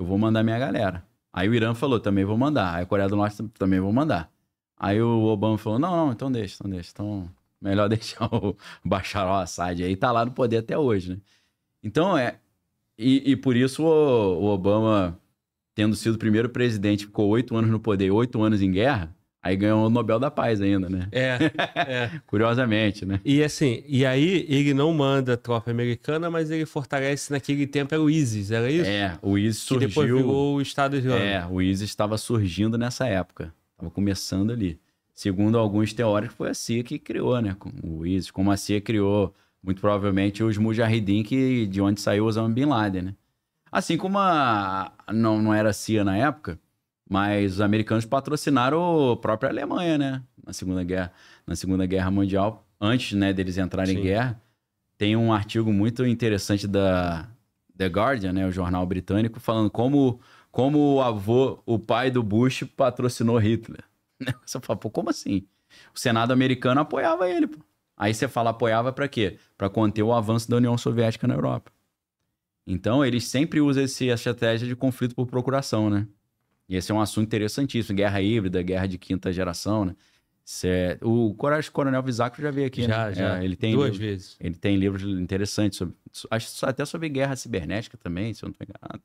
eu vou mandar minha galera. Aí o Irã falou, também vou mandar. Aí a Coreia do Norte também vou mandar. Aí o Obama falou, não, não, então deixa, então deixa. Então, melhor deixar o Bashar al-Assad aí. Tá lá no poder até hoje, né? Então, é... E, e por isso o, o Obama, tendo sido o primeiro presidente, ficou oito anos no poder e oito anos em guerra, Aí ganhou o Nobel da Paz ainda, né? É, é. Curiosamente, né? E assim, e aí ele não manda tropa americana, mas ele fortalece naquele tempo era o ISIS, era isso? É, o ISIS que surgiu. depois virou o Estado Islâmico. É, o ISIS estava surgindo nessa época, estava começando ali. Segundo alguns teóricos, foi a CIA que criou, né? O ISIS, como a CIA criou, muito provavelmente os Mujahideen, que de onde saiu Osama Bin Laden, né? Assim como a não, não era CIA na época, mas os americanos patrocinaram a própria Alemanha, né? Na Segunda Guerra, na Segunda Guerra Mundial, antes né, deles entrarem Sim. em guerra. Tem um artigo muito interessante da The Guardian, né, o jornal britânico, falando como, como o avô, o pai do Bush, patrocinou Hitler. Você fala, pô, como assim? O Senado americano apoiava ele, pô. Aí você fala apoiava para quê? Para conter o avanço da União Soviética na Europa. Então, eles sempre usam esse, essa estratégia de conflito por procuração, né? E esse é um assunto interessantíssimo. Guerra híbrida, guerra de quinta geração, né? É... O Coronel Visacro já veio aqui, né? já, né? Já, é, ele tem Duas livro... vezes. Ele tem livros interessantes, sobre... acho até sobre guerra cibernética também, se eu não estou enganado.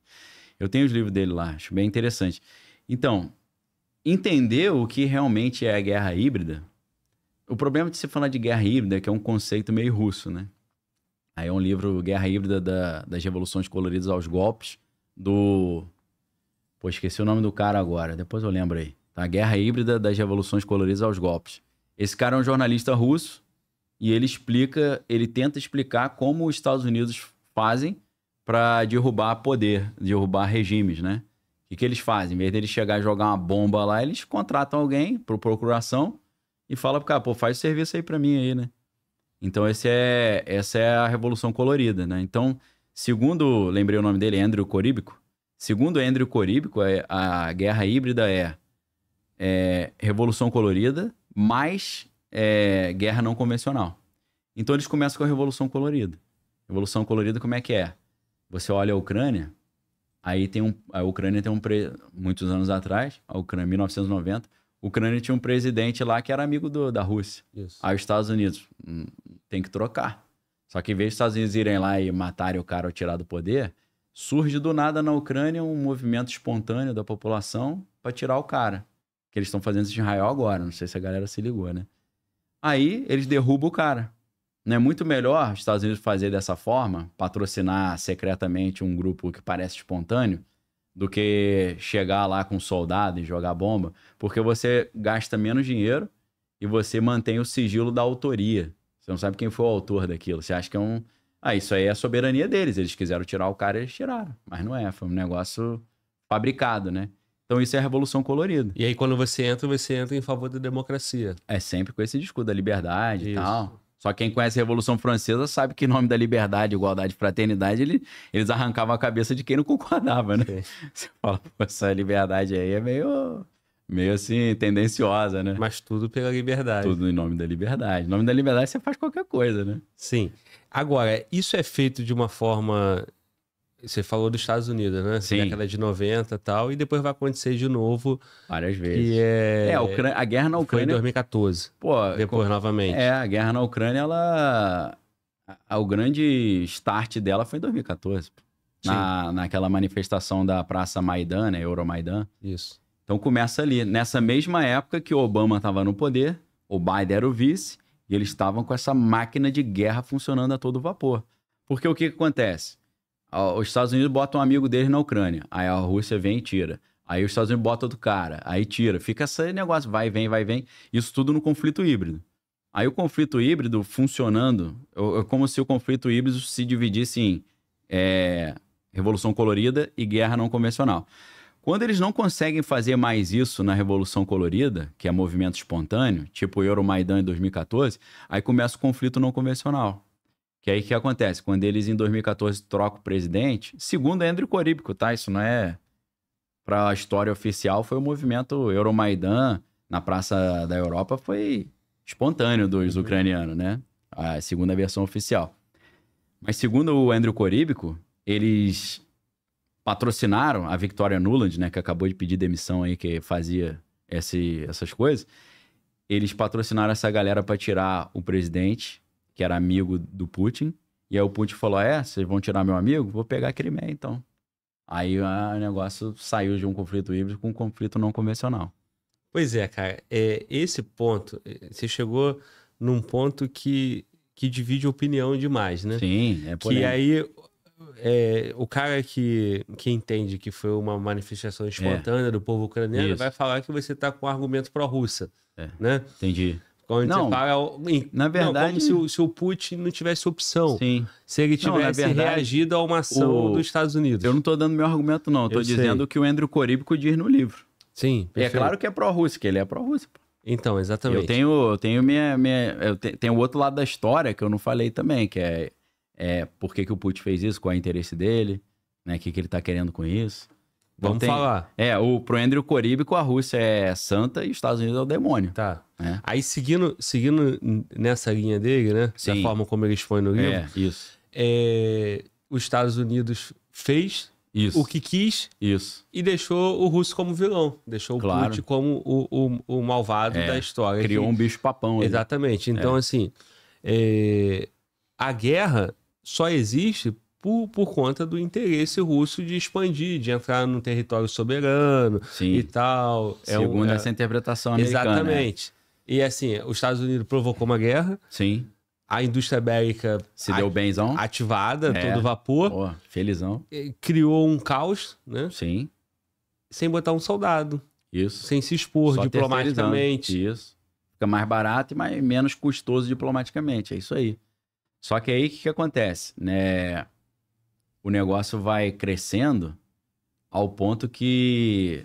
Eu tenho os livros dele lá, acho bem interessante. Então, entender o que realmente é a guerra híbrida. O problema de se falar de guerra híbrida é que é um conceito meio russo, né? Aí é um livro, Guerra Híbrida da, das Revoluções Coloridas aos Golpes, do Pô, esqueci o nome do cara agora, depois eu lembro aí. Tá? Guerra Híbrida das Revoluções Coloridas aos Golpes. Esse cara é um jornalista russo e ele explica, ele tenta explicar como os Estados Unidos fazem para derrubar poder, derrubar regimes, né? O que, que eles fazem? Em vez deles chegar e jogar uma bomba lá, eles contratam alguém para procuração e fala pro cara, pô, faz o serviço aí para mim aí, né? Então esse é, essa é a revolução colorida, né? Então, segundo, lembrei o nome dele, Andrew Coríbico, Segundo Andrew Coríbico, é, a guerra híbrida é, é revolução colorida mais é, guerra não convencional. Então eles começam com a revolução colorida. Revolução colorida como é que é? Você olha a Ucrânia, aí tem um, a Ucrânia tem um pre, muitos anos atrás, a Ucrânia 1990, a Ucrânia tinha um presidente lá que era amigo do, da Rússia. Isso. Aí os Estados Unidos hum, tem que trocar. Só que em vez dos Estados Unidos irem lá e matarem o cara ou tirar do poder, Surge do nada na Ucrânia um movimento espontâneo da população para tirar o cara. Que eles estão fazendo isso em Israel agora, não sei se a galera se ligou, né? Aí eles derrubam o cara. Não é muito melhor os Estados Unidos fazer dessa forma, patrocinar secretamente um grupo que parece espontâneo, do que chegar lá com um soldado e jogar bomba, porque você gasta menos dinheiro e você mantém o sigilo da autoria. Você não sabe quem foi o autor daquilo. Você acha que é um ah, isso aí é a soberania deles. Eles quiseram tirar o cara, eles tiraram. Mas não é, foi um negócio fabricado, né? Então isso é a revolução colorida. E aí quando você entra, você entra em favor da democracia. É sempre com esse discurso da liberdade isso. e tal. Só quem conhece a Revolução Francesa sabe que em nome da liberdade, igualdade e fraternidade, ele, eles arrancavam a cabeça de quem não concordava, né? Sim. Você fala, pô, essa liberdade aí é meio, meio assim, tendenciosa, né? Mas tudo pela liberdade. Tudo em nome da liberdade. Em nome da liberdade você faz qualquer coisa, né? Sim. Agora, isso é feito de uma forma. Você falou dos Estados Unidos, né? Sim. Década de 90 e tal, e depois vai acontecer de novo. Várias vezes. é, é a, Ucrânia, a, guerra na Ucrânia. Foi em 2014. Pô, depois com... novamente. É, a guerra na Ucrânia, ela. O grande start dela foi em 2014. Na, naquela manifestação da Praça Maidan, né? Euromaidan. Isso. Então começa ali. Nessa mesma época que o Obama estava no poder, o Biden era o vice, e eles estavam com essa máquina de guerra funcionando a todo vapor. Porque o que, que acontece? Os Estados Unidos botam um amigo deles na Ucrânia. Aí a Rússia vem e tira. Aí os Estados Unidos botam do cara. Aí tira. Fica esse negócio, vai, vem, vai, vem. Isso tudo no conflito híbrido. Aí o conflito híbrido funcionando, é como se o conflito híbrido se dividisse em é, Revolução Colorida e Guerra Não Convencional. Quando eles não conseguem fazer mais isso na Revolução Colorida, que é movimento espontâneo, tipo o Euromaidan em 2014, aí começa o conflito não convencional. Que aí o que acontece? Quando eles em 2014 trocam o presidente, segundo Andrew Coríbico, tá? Isso não é para a história oficial, foi o movimento Euromaidan na Praça da Europa foi espontâneo dos uhum. ucranianos, né? A segunda versão oficial. Mas segundo o Andrew Coríbico, eles patrocinaram a Victoria Nuland, né, que acabou de pedir demissão aí, que fazia esse, essas coisas. Eles patrocinaram essa galera para tirar o presidente, que era amigo do Putin. E aí o Putin falou: É, vocês vão tirar meu amigo? Vou pegar aquele meia então. Aí ah, o negócio saiu de um conflito híbrido com um conflito não convencional. Pois é, cara. É, esse ponto, é, você chegou num ponto que, que divide opinião demais, né? Sim, é por Que aí é, o cara que, que entende que foi uma manifestação é. espontânea é. do povo ucraniano Isso. vai falar que você está com argumento pró-russa. É. Né? Entendi. Quando não, fala, na verdade, não, como se, se o, Putin não tivesse opção. Sim. Se ele tivesse não, verdade, reagido a uma ação o... dos Estados Unidos. Eu não estou dando meu argumento, não. Estou dizendo o que o Andrew Coríbico diz no livro. Sim. é claro que é pró-Rússia, que ele é pró-Rússia. Então, exatamente. Eu tenho, eu tenho minha, minha eu te, tenho o outro lado da história que eu não falei também, que é é, por que, que o Putin fez isso, qual é o interesse dele, né? O que, que ele tá querendo com isso. Então, Vamos tem, falar. É, o pro Andrew com a Rússia é santa e os Estados Unidos é o demônio. Tá. É. Aí seguindo, seguindo nessa linha dele, né? Sim. Da forma como ele foram no livro. É, isso. É, os Estados Unidos fez isso. o que quis isso. e deixou o russo como vilão. Deixou claro. o Putin como o, o, o malvado é. da história. Criou que... um bicho papão. Exatamente. Então, é. assim, é, a guerra só existe por, por conta do interesse russo de expandir, de entrar no território soberano Sim. e tal. Segundo é um, é... essa interpretação americana. Né? Exatamente. E assim, os Estados Unidos provocou uma guerra. Sim. A indústria bélica se deu benzão, ativada, é. todo vapor. Pô, felizão. Criou um caos, né? Sim. Sem botar um soldado. Isso. Sem se expor só diplomaticamente. Isso. Fica mais barato e mais, menos custoso diplomaticamente. É isso aí. Só que aí o que, que acontece? Né? O negócio vai crescendo ao ponto que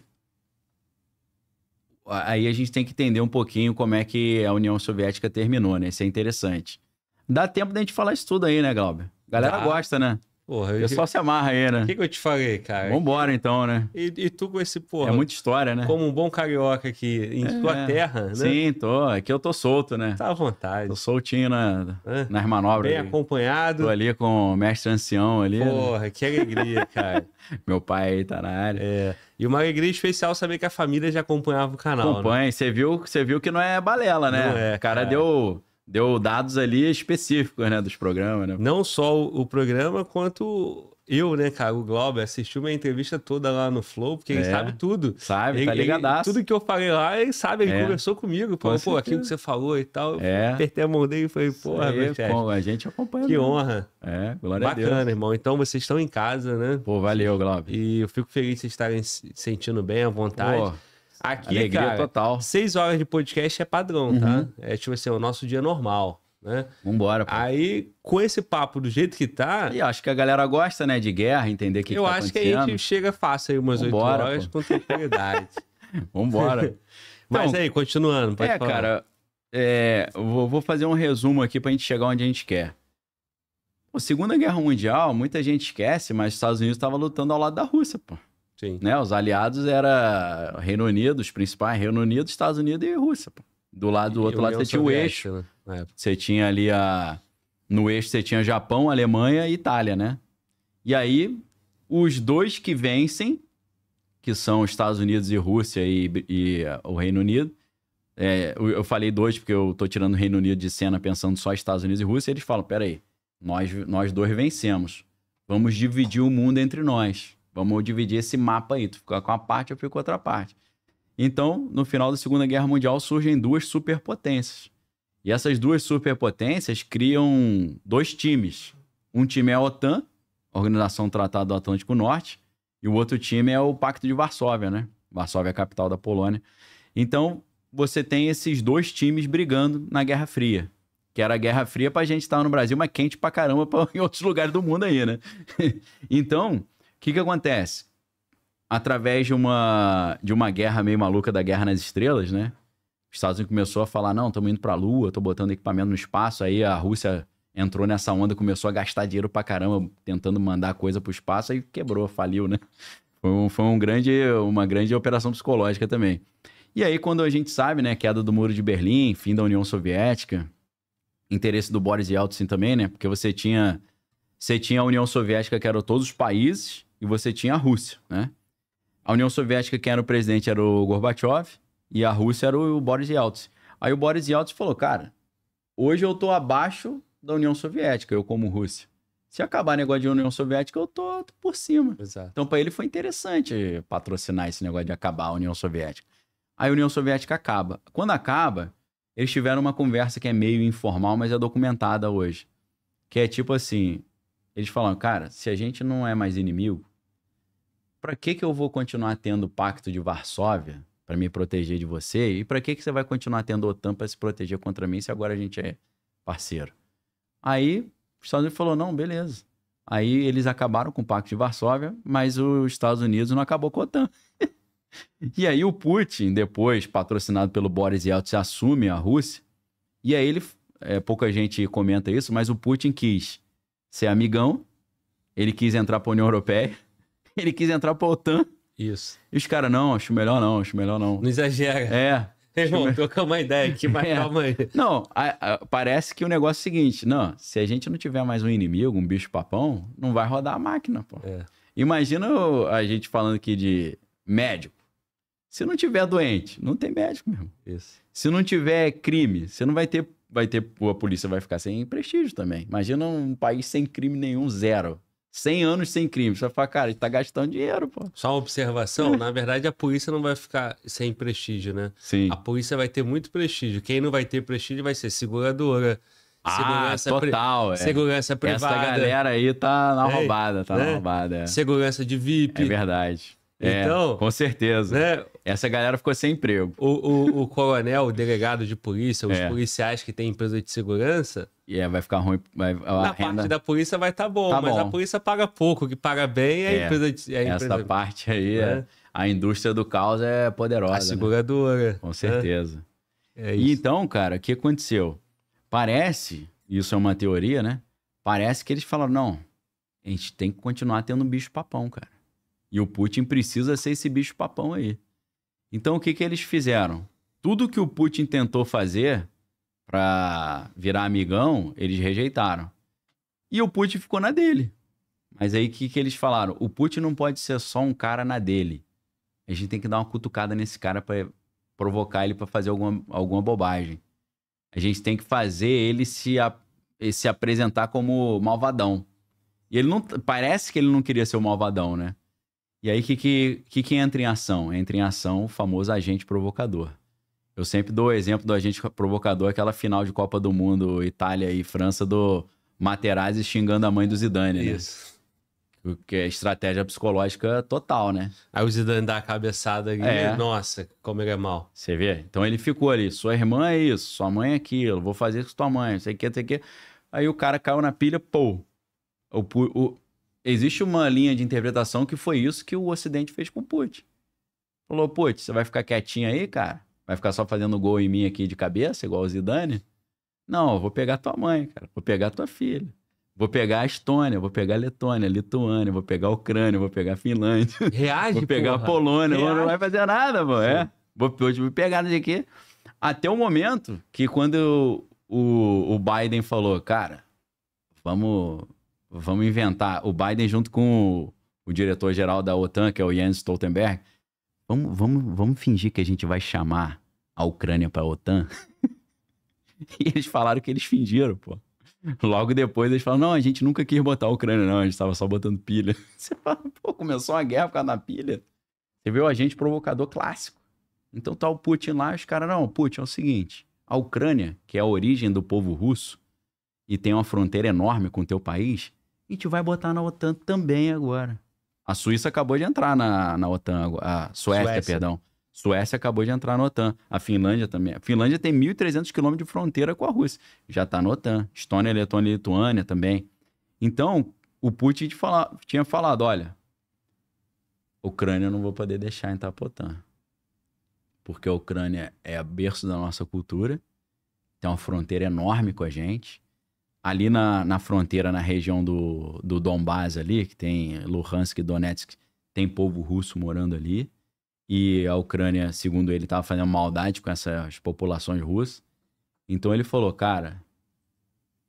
aí a gente tem que entender um pouquinho como é que a União Soviética terminou, né? Isso é interessante. Dá tempo da gente falar isso tudo aí, né, Glauber? A galera Dá. gosta, né? Porra, eu só se amarra aí, né? O que, que, eu te falei, cara? Vambora, então, né? E, e, tu com esse, porra. É muita história, né? Como um bom carioca aqui, em é, tua terra, né? Sim, tô. Aqui é eu tô solto, né? Tá à vontade. Tô soltinho na, é. nas manobras. Bem ali. acompanhado. Tô ali com o mestre ancião ali. Né? Porra, né? que alegria, cara. Meu pai aí tá na área. É. E uma alegria especial saber que a família já acompanhava o canal. Né? Acompanha, né? você viu, você viu que não é balela, né? Não é, o cara. deu deu dados ali específicos, né, dos programas, né? Não só o, programa, quanto eu, né, cara, o Glauber, assistiu minha entrevista toda lá no Flow, porque é, ele sabe tudo. Sabe, ele, tá ligadaço. Ele, tudo que eu falei lá, ele sabe, ele é. conversou comigo, falou, Com pô, aquilo que você falou e tal. É. Apertei a mão dele e falei, porra, meu chefe. a gente acompanha. Que mesmo. honra. É, glória Bacana, a Deus. Bacana, irmão. Então vocês estão em casa, né? Pô, valeu, Glauber. E eu fico feliz de vocês estarem se sentindo bem, à vontade. Pô. Aqui, é Alegria cara, total. Seis horas de podcast é padrão, tá? uhum. tá? É tipo assim, é o nosso dia normal, né? Vambora, pô. Aí, com esse papo do jeito que tá... E acho que a galera gosta, né, de guerra, entender que, eu que tá acontecendo. Eu acho que a gente chega fácil aí umas oito horas pô. com tranquilidade. Vambora. Mas então, aí, continuando, pode É, falar. cara, é, vou, vou fazer um resumo aqui pra gente chegar onde a gente quer. Segunda Guerra Mundial, muita gente esquece, mas os Estados Unidos estava lutando ao lado da Rússia, pô. Sim. Né? Os aliados era Reino Unido, os principais, Reino Unido, Estados Unidos e Rússia. Pô. Do lado do outro e lado você tinha o eixo. Né? É. Você tinha ali a. No eixo você tinha Japão, Alemanha e Itália, né? E aí, os dois que vencem, que são Estados Unidos e Rússia e, e o Reino Unido, é, eu falei dois, porque eu tô tirando o Reino Unido de cena pensando só Estados Unidos e Rússia, eles falam: peraí, nós, nós dois vencemos. Vamos dividir o mundo entre nós. Vamos dividir esse mapa aí. Tu fica com uma parte, eu fico com outra parte. Então, no final da Segunda Guerra Mundial, surgem duas superpotências. E essas duas superpotências criam dois times. Um time é a OTAN, Organização Tratado do Atlântico Norte, e o outro time é o Pacto de Varsóvia, né? Varsóvia é a capital da Polônia. Então, você tem esses dois times brigando na Guerra Fria. Que era a Guerra Fria pra gente estar no Brasil, mas quente pra caramba pra, em outros lugares do mundo aí, né? então, que, que acontece? Através de uma, de uma guerra meio maluca da Guerra nas Estrelas, né? Os Estados Unidos começou a falar: não, estamos indo para a Lua, estou botando equipamento no espaço. Aí a Rússia entrou nessa onda, começou a gastar dinheiro para caramba, tentando mandar coisa para o espaço, aí quebrou, faliu, né? Foi, um, foi um grande, uma grande operação psicológica também. E aí, quando a gente sabe, né, queda do Muro de Berlim, fim da União Soviética, interesse do Boris Yeltsin também, né? Porque você tinha, você tinha a União Soviética, que eram todos os países, e você tinha a Rússia, né? A União Soviética, quem era o presidente era o Gorbachev e a Rússia era o Boris Yeltsin. Aí o Boris Yeltsin falou, cara, hoje eu tô abaixo da União Soviética, eu como Rússia. Se acabar negócio de União Soviética, eu tô, tô por cima. Exato. Então, para ele foi interessante patrocinar esse negócio de acabar a União Soviética. Aí a União Soviética acaba. Quando acaba, eles tiveram uma conversa que é meio informal, mas é documentada hoje. Que é tipo assim: eles falam, cara, se a gente não é mais inimigo, para que, que eu vou continuar tendo o Pacto de Varsóvia para me proteger de você? E para que, que você vai continuar tendo a OTAN para se proteger contra mim se agora a gente é parceiro? Aí os Estados Unidos falou: não, beleza. Aí eles acabaram com o Pacto de Varsóvia, mas os Estados Unidos não acabou com a OTAN. e aí o Putin, depois, patrocinado pelo Boris Yeltsin, assume a Rússia. E aí ele, é, pouca gente comenta isso, mas o Putin quis ser amigão, ele quis entrar para a União Europeia Ele quis entrar pra OTAN. Isso. E os caras, não, acho melhor não, acho melhor não. Não exagera. É. Irmão, me... tô uma ideia aqui, mas é. calma aí. Não, a, a, parece que o negócio é o seguinte: não, se a gente não tiver mais um inimigo, um bicho-papão, não vai rodar a máquina, pô. É. Imagina a gente falando aqui de médico. Se não tiver doente, não tem médico mesmo. Isso. Se não tiver crime, você não vai ter, vai ter. A polícia vai ficar sem prestígio também. Imagina um país sem crime nenhum, zero. 100 anos sem crime. Você vai falar, cara, a gente tá gastando dinheiro, pô. Só uma observação: na verdade, a polícia não vai ficar sem prestígio, né? Sim. A polícia vai ter muito prestígio. Quem não vai ter prestígio vai ser seguradora. Ah, segurança ah, total, pri... é. Segurança privada. Essa galera aí tá na é, roubada, tá né? na roubada. É. Segurança de VIP. É verdade. É, então, com certeza. Né, Essa galera ficou sem emprego. O, o, o coronel, o delegado de polícia, os é. policiais que têm empresa de segurança. E vai ficar ruim. Vai, na renda... parte da polícia vai estar tá bom, tá mas bom. a polícia paga pouco. O que paga bem é, é a empresa de. É a empresa, Essa parte aí, né? é, a indústria do caos é poderosa. A né? seguradora. Né? Com certeza. É e então, cara, o que aconteceu? Parece, isso é uma teoria, né? Parece que eles falaram: não, a gente tem que continuar tendo um bicho-papão, cara e o Putin precisa ser esse bicho papão aí. Então o que, que eles fizeram? Tudo que o Putin tentou fazer para virar amigão, eles rejeitaram. E o Putin ficou na dele. Mas aí o que, que eles falaram? O Putin não pode ser só um cara na dele. A gente tem que dar uma cutucada nesse cara para provocar ele para fazer alguma, alguma bobagem. A gente tem que fazer ele se, a, se apresentar como malvadão. E ele não. Parece que ele não queria ser o malvadão, né? E aí, o que, que, que, entra em ação? Entra em ação o famoso agente provocador. Eu sempre dou o exemplo do agente provocador, aquela final de Copa do Mundo, Itália e França, do Materazzi xingando a mãe do Zidane. Né? Isso. O que é estratégia psicológica total, né? Aí o Zidane dá a cabeçada e, é. nossa, como ele é mal. Você vê? Então ele ficou ali, sua irmã é isso, sua mãe é aquilo, vou fazer isso com sua mãe, sei o que, sei o que. Aí o cara caiu na pilha, pô. O, o, existe uma linha de interpretação que foi isso que o Ocidente fez com o Putin. Falou, Putin, você vai ficar quietinho aí, cara? Vai ficar só fazendo gol em mim aqui de cabeça, igual o Zidane? Não, vou pegar tua mãe, cara. Vou pegar tua filha. Vou pegar a Estônia, vou pegar a Letônia, a Lituânia, vou pegar a Ucrânia, vou pegar a Finlândia. Reage, Vou pegar porra. a Polônia. Reage. Não vai fazer nada, mano. É. Vou, vou pegar de aqui. Até o momento que quando o, o Biden falou, cara, vamos vamos inventar o Biden junto com o, o diretor-geral da OTAN, que é o Jens Stoltenberg. Vamos, vamos, vamos fingir que a gente vai chamar a Ucrânia para a OTAN. e eles falaram que eles fingiram, pô. Logo depois eles falam: não, a gente nunca quis botar a Ucrânia, não, a gente estava só botando pilha. Você fala: pô, começou uma guerra por causa da pilha. Você viu o agente provocador clássico. Então tá o Putin lá, os caras: não, Putin, é o seguinte, a Ucrânia, que é a origem do povo russo e tem uma fronteira enorme com o teu país, a gente vai botar na OTAN também agora. A Suíça acabou de entrar na, na OTAN, a Suécia, Suécia. perdão. Suécia acabou de entrar na OTAN. A Finlândia também. A Finlândia tem 1.300 quilômetros de fronteira com a Rússia. Já está na OTAN. Estônia, Letônia e Lituânia também. Então, o Putin fala, tinha falado, olha, Ucrânia eu não vou poder deixar entrar para a OTAN. Porque a Ucrânia é berço da nossa cultura, tem uma fronteira enorme com a gente, ali na, na fronteira, na região do, do Donbass ali, que tem Luhansk e Donetsk, tem povo russo morando ali. E a Ucrânia, segundo ele, estava fazendo maldade com essas populações russas. Então ele falou, cara,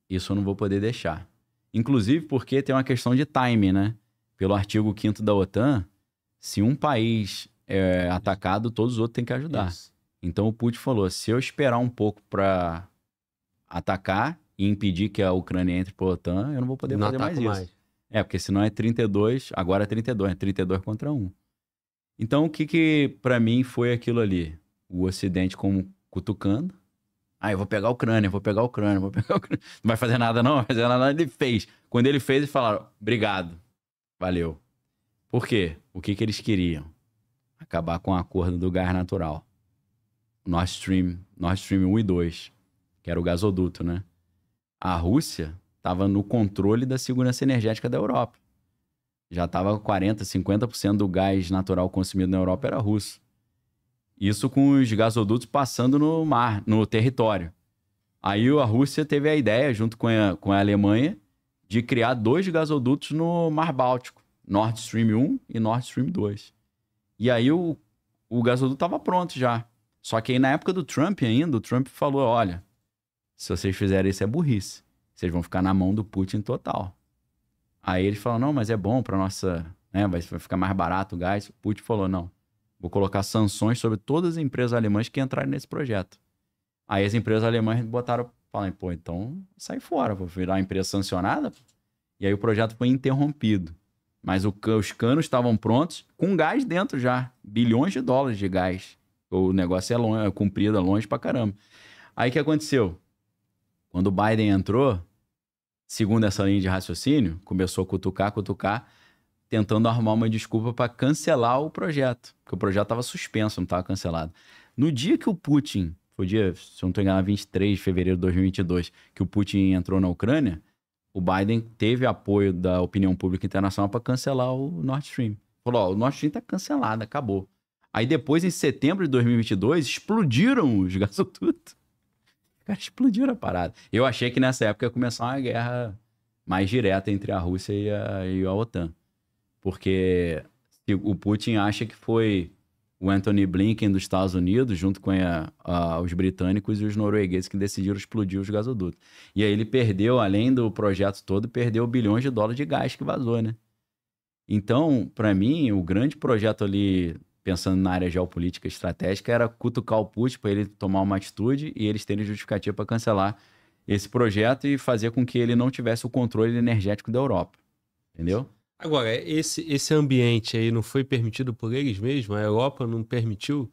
isso eu não vou poder deixar. Inclusive porque tem uma questão de time, né? Pelo artigo 5 da OTAN, se um país é atacado, todos os outros têm que ajudar. Isso. Então o Putin falou, se eu esperar um pouco para atacar, e impedir que a Ucrânia entre para a OTAN, eu não vou poder não fazer mais isso. Mais. É, porque senão é 32, agora é 32, é 32 contra 1. Então, o que que para mim foi aquilo ali? O Ocidente como cutucando. Ah, eu vou pegar a Ucrânia, vou pegar a Ucrânia, vou pegar a Ucrânia. Não vai fazer nada não, vai fazer nada. Ele fez. Quando ele fez, eles falaram, obrigado, valeu. Por quê? O que que eles queriam? Acabar com o acordo do gás natural. Nord Stream, Nord Stream 1 e 2, que era o gasoduto, né? a Rússia estava no controle da segurança energética da Europa. Já estava 40%, 50% do gás natural consumido na Europa era russo. Isso com os gasodutos passando no mar, no território. Aí a Rússia teve a ideia, junto com a, com a Alemanha, de criar dois gasodutos no Mar Báltico, Nord Stream 1 e Nord Stream 2. E aí o, o gasoduto estava pronto já. Só que aí na época do Trump ainda, o Trump falou, olha, se vocês fizerem isso é burrice. Vocês vão ficar na mão do Putin total. Aí eles falam, não, mas é bom para nossa, né, vai ficar mais barato o gás. O Putin falou, não, vou colocar sanções sobre todas as empresas alemãs que entrarem nesse projeto. Aí as empresas alemãs botaram, falam, pô, então sai fora, vou virar empresa sancionada. E aí o projeto foi interrompido. Mas o, os canos estavam prontos, com gás dentro já, bilhões de dólares de gás. O negócio é, longe, é comprido, é longe pra caramba. Aí o que aconteceu? Quando o Biden entrou, segundo essa linha de raciocínio, começou a cutucar, cutucar, tentando arrumar uma desculpa para cancelar o projeto, porque o projeto estava suspenso, não estava cancelado. No dia que o Putin, foi dia, se eu não estou enganado, 23 de fevereiro de 2022, que o Putin entrou na Ucrânia, o Biden teve apoio da opinião pública internacional para cancelar o Nord Stream. Falou, ó, o Nord Stream está cancelado, acabou. Aí depois, em setembro de 2022, explodiram os gasodutos. Cara, explodiu a parada. Eu achei que nessa época ia começar uma guerra mais direta entre a Rússia e a, e a OTAN. Porque o Putin acha que foi o Anthony Blinken dos Estados Unidos, junto com a, a, os britânicos e os noruegueses que decidiram explodir os gasodutos. E aí ele perdeu, além do projeto todo, perdeu bilhões de dólares de gás que vazou, né? Então, para mim, o grande projeto ali pensando na área geopolítica estratégica, era cutucar o Putin para ele tomar uma atitude e eles terem justificativa para cancelar esse projeto e fazer com que ele não tivesse o controle energético da Europa. Entendeu? Agora, esse, esse ambiente aí não foi permitido por eles mesmos? A Europa não permitiu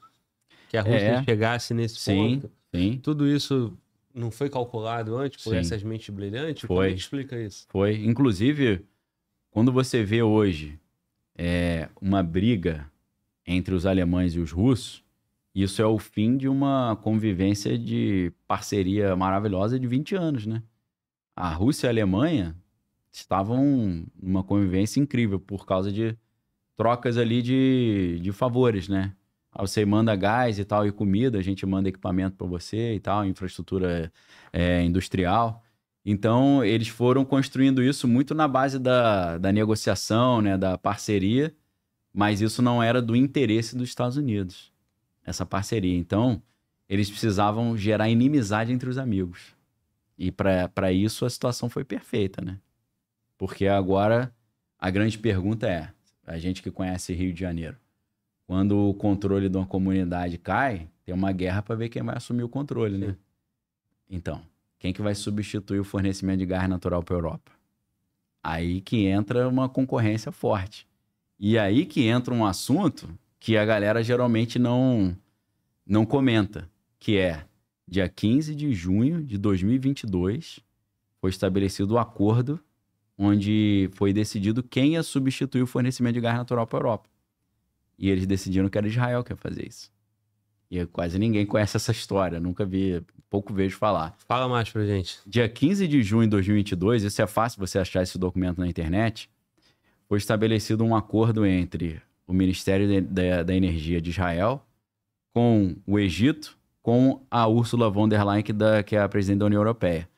que a Rússia é, chegasse nesse sim, ponto? Sim. Tudo isso não foi calculado antes por sim. essas mentes brilhantes? Foi. Como é explica isso? Foi. Inclusive, quando você vê hoje é, uma briga entre os alemães e os russos, isso é o fim de uma convivência de parceria maravilhosa de 20 anos, né? A Rússia e a Alemanha estavam numa convivência incrível por causa de trocas ali de, de favores, né? Ah, você manda gás e tal e comida, a gente manda equipamento para você e tal, infraestrutura é, industrial. Então, eles foram construindo isso muito na base da, da negociação, né, da parceria mas isso não era do interesse dos Estados Unidos, essa parceria. Então, eles precisavam gerar inimizade entre os amigos. E para isso a situação foi perfeita, né? Porque agora a grande pergunta é: a gente que conhece Rio de Janeiro, quando o controle de uma comunidade cai, tem uma guerra para ver quem vai assumir o controle, né? Então, quem que vai substituir o fornecimento de gás natural para a Europa? Aí que entra uma concorrência forte. E aí que entra um assunto que a galera geralmente não não comenta, que é dia 15 de junho de 2022 foi estabelecido o um acordo onde foi decidido quem ia substituir o fornecimento de gás natural para a Europa. E eles decidiram que era Israel que ia fazer isso. E quase ninguém conhece essa história, nunca vi, pouco vejo falar. Fala mais pra gente. Dia 15 de junho de 2022, isso é fácil você achar esse documento na internet, foi estabelecido um acordo entre o Ministério da, da Energia de Israel com o Egito, com a Ursula von der Leyen, que, da, que é a presidente da União Europeia.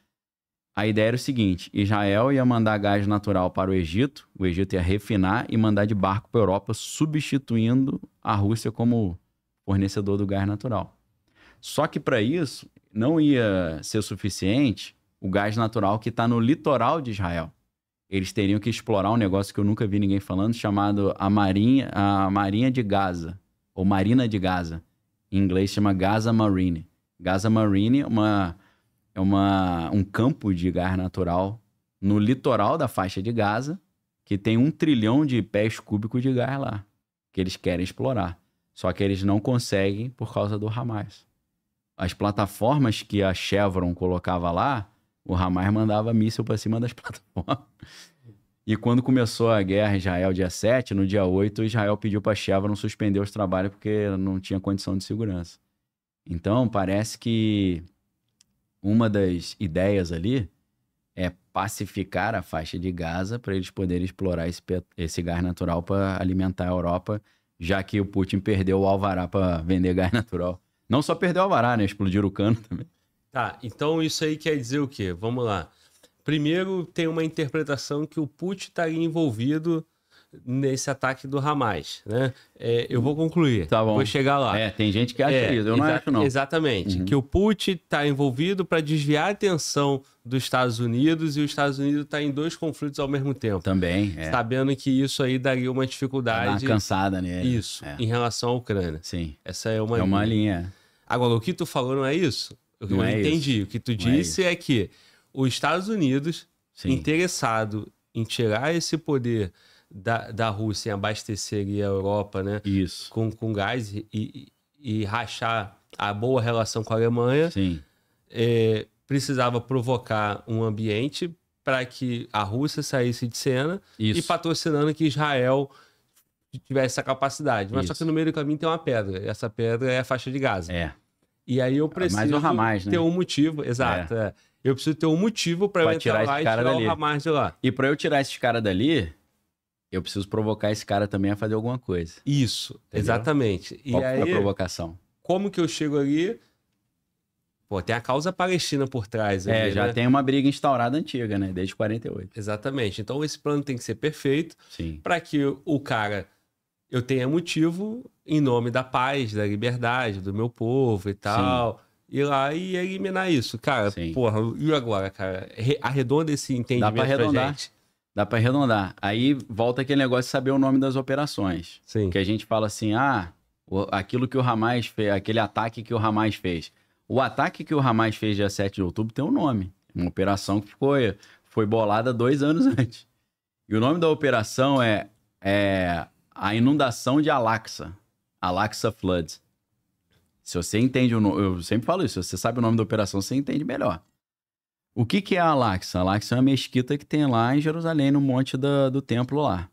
A ideia era o seguinte: Israel ia mandar gás natural para o Egito, o Egito ia refinar e mandar de barco para a Europa, substituindo a Rússia como fornecedor do gás natural. Só que para isso não ia ser suficiente o gás natural que está no litoral de Israel eles teriam que explorar um negócio que eu nunca vi ninguém falando, chamado a Marinha, a Marinha de Gaza, ou Marina de Gaza. Em inglês chama Gaza Marine. Gaza Marine é, uma, é uma, um campo de gás natural no litoral da faixa de Gaza, que tem um trilhão de pés cúbicos de gás lá, que eles querem explorar. Só que eles não conseguem por causa do Hamas. As plataformas que a Chevron colocava lá o Hamas mandava míssil para cima das plataformas. E quando começou a guerra Israel dia 7, no dia 8, Israel pediu para a não suspender os trabalhos porque não tinha condição de segurança. Então, parece que uma das ideias ali é pacificar a faixa de Gaza para eles poderem explorar esse, esse gás natural para alimentar a Europa, já que o Putin perdeu o alvará para vender gás natural. Não só perdeu o alvará, né? Explodiu o cano também. Tá, então isso aí quer dizer o quê? Vamos lá. Primeiro, tem uma interpretação que o Putin estaria envolvido nesse ataque do Hamas, né? É, eu vou concluir. Tá bom. Vou chegar lá. É, tem gente que acha é, isso, eu não acho não. Exatamente, uhum. que o Putin está envolvido para desviar a atenção dos Estados Unidos e os Estados Unidos está em dois conflitos ao mesmo tempo. Também, é. Sabendo que isso aí daria uma dificuldade. uma cansada né? Isso, é. em relação à Ucrânia. Sim. Essa é uma é linha. uma linha. Agora, o que tu falou não é isso? o Não eu é entendi. Isso. O que tu é disse é, é, que os Estados Unidos, Sim. interessado em tirar esse poder da, da Rússia em abastecer a Europa né, isso. Com, com gás e, e, e rachar a boa relação com a Alemanha, é, precisava provocar um ambiente para que a Rússia saísse de cena isso. e patrocinando que Israel tivesse essa capacidade. Mas isso. só que no meio do caminho tem uma pedra. Essa pedra é a faixa de Gaza. É. E aí eu é preciso né? ter um motivo, exato. É. é. Eu preciso ter um motivo para eu tirar lá esse cara dali. o de lá. E para eu tirar esse cara dali, eu preciso provocar esse cara também a fazer alguma coisa. Isso, entendeu? exatamente. E Qual é aí, a provocação? Como que eu chego ali? Pô, tem a causa palestina por trás. Ali, é, já né? tem uma briga instaurada antiga, né? Desde 48. Exatamente. Então esse plano tem que ser perfeito para que o cara eu tenha motivo em nome da paz, da liberdade, do meu povo e tal. Sim. Ir lá e eliminar isso. Cara, Sim. porra, e agora, cara? Arredonda esse entendimento Dá pra Pra gente. Dá pra arredondar. Aí volta aquele negócio de saber o nome das operações. Sim. Que a gente fala assim, ah, aquilo que o Hamas fez, aquele ataque que o Hamas fez. O ataque que o Hamas fez dia 7 de outubro tem um nome. Uma operação que foi, foi bolada dois anos antes. E o nome da operação é, é a inundação de Alaxa, Alaxa Floods. Se você entende, o eu sempre falo isso, se você sabe o nome da operação, você entende melhor. O que, que é a Alaxa? A Alaxa é uma mesquita que tem lá em Jerusalém, no Monte da, do Templo lá.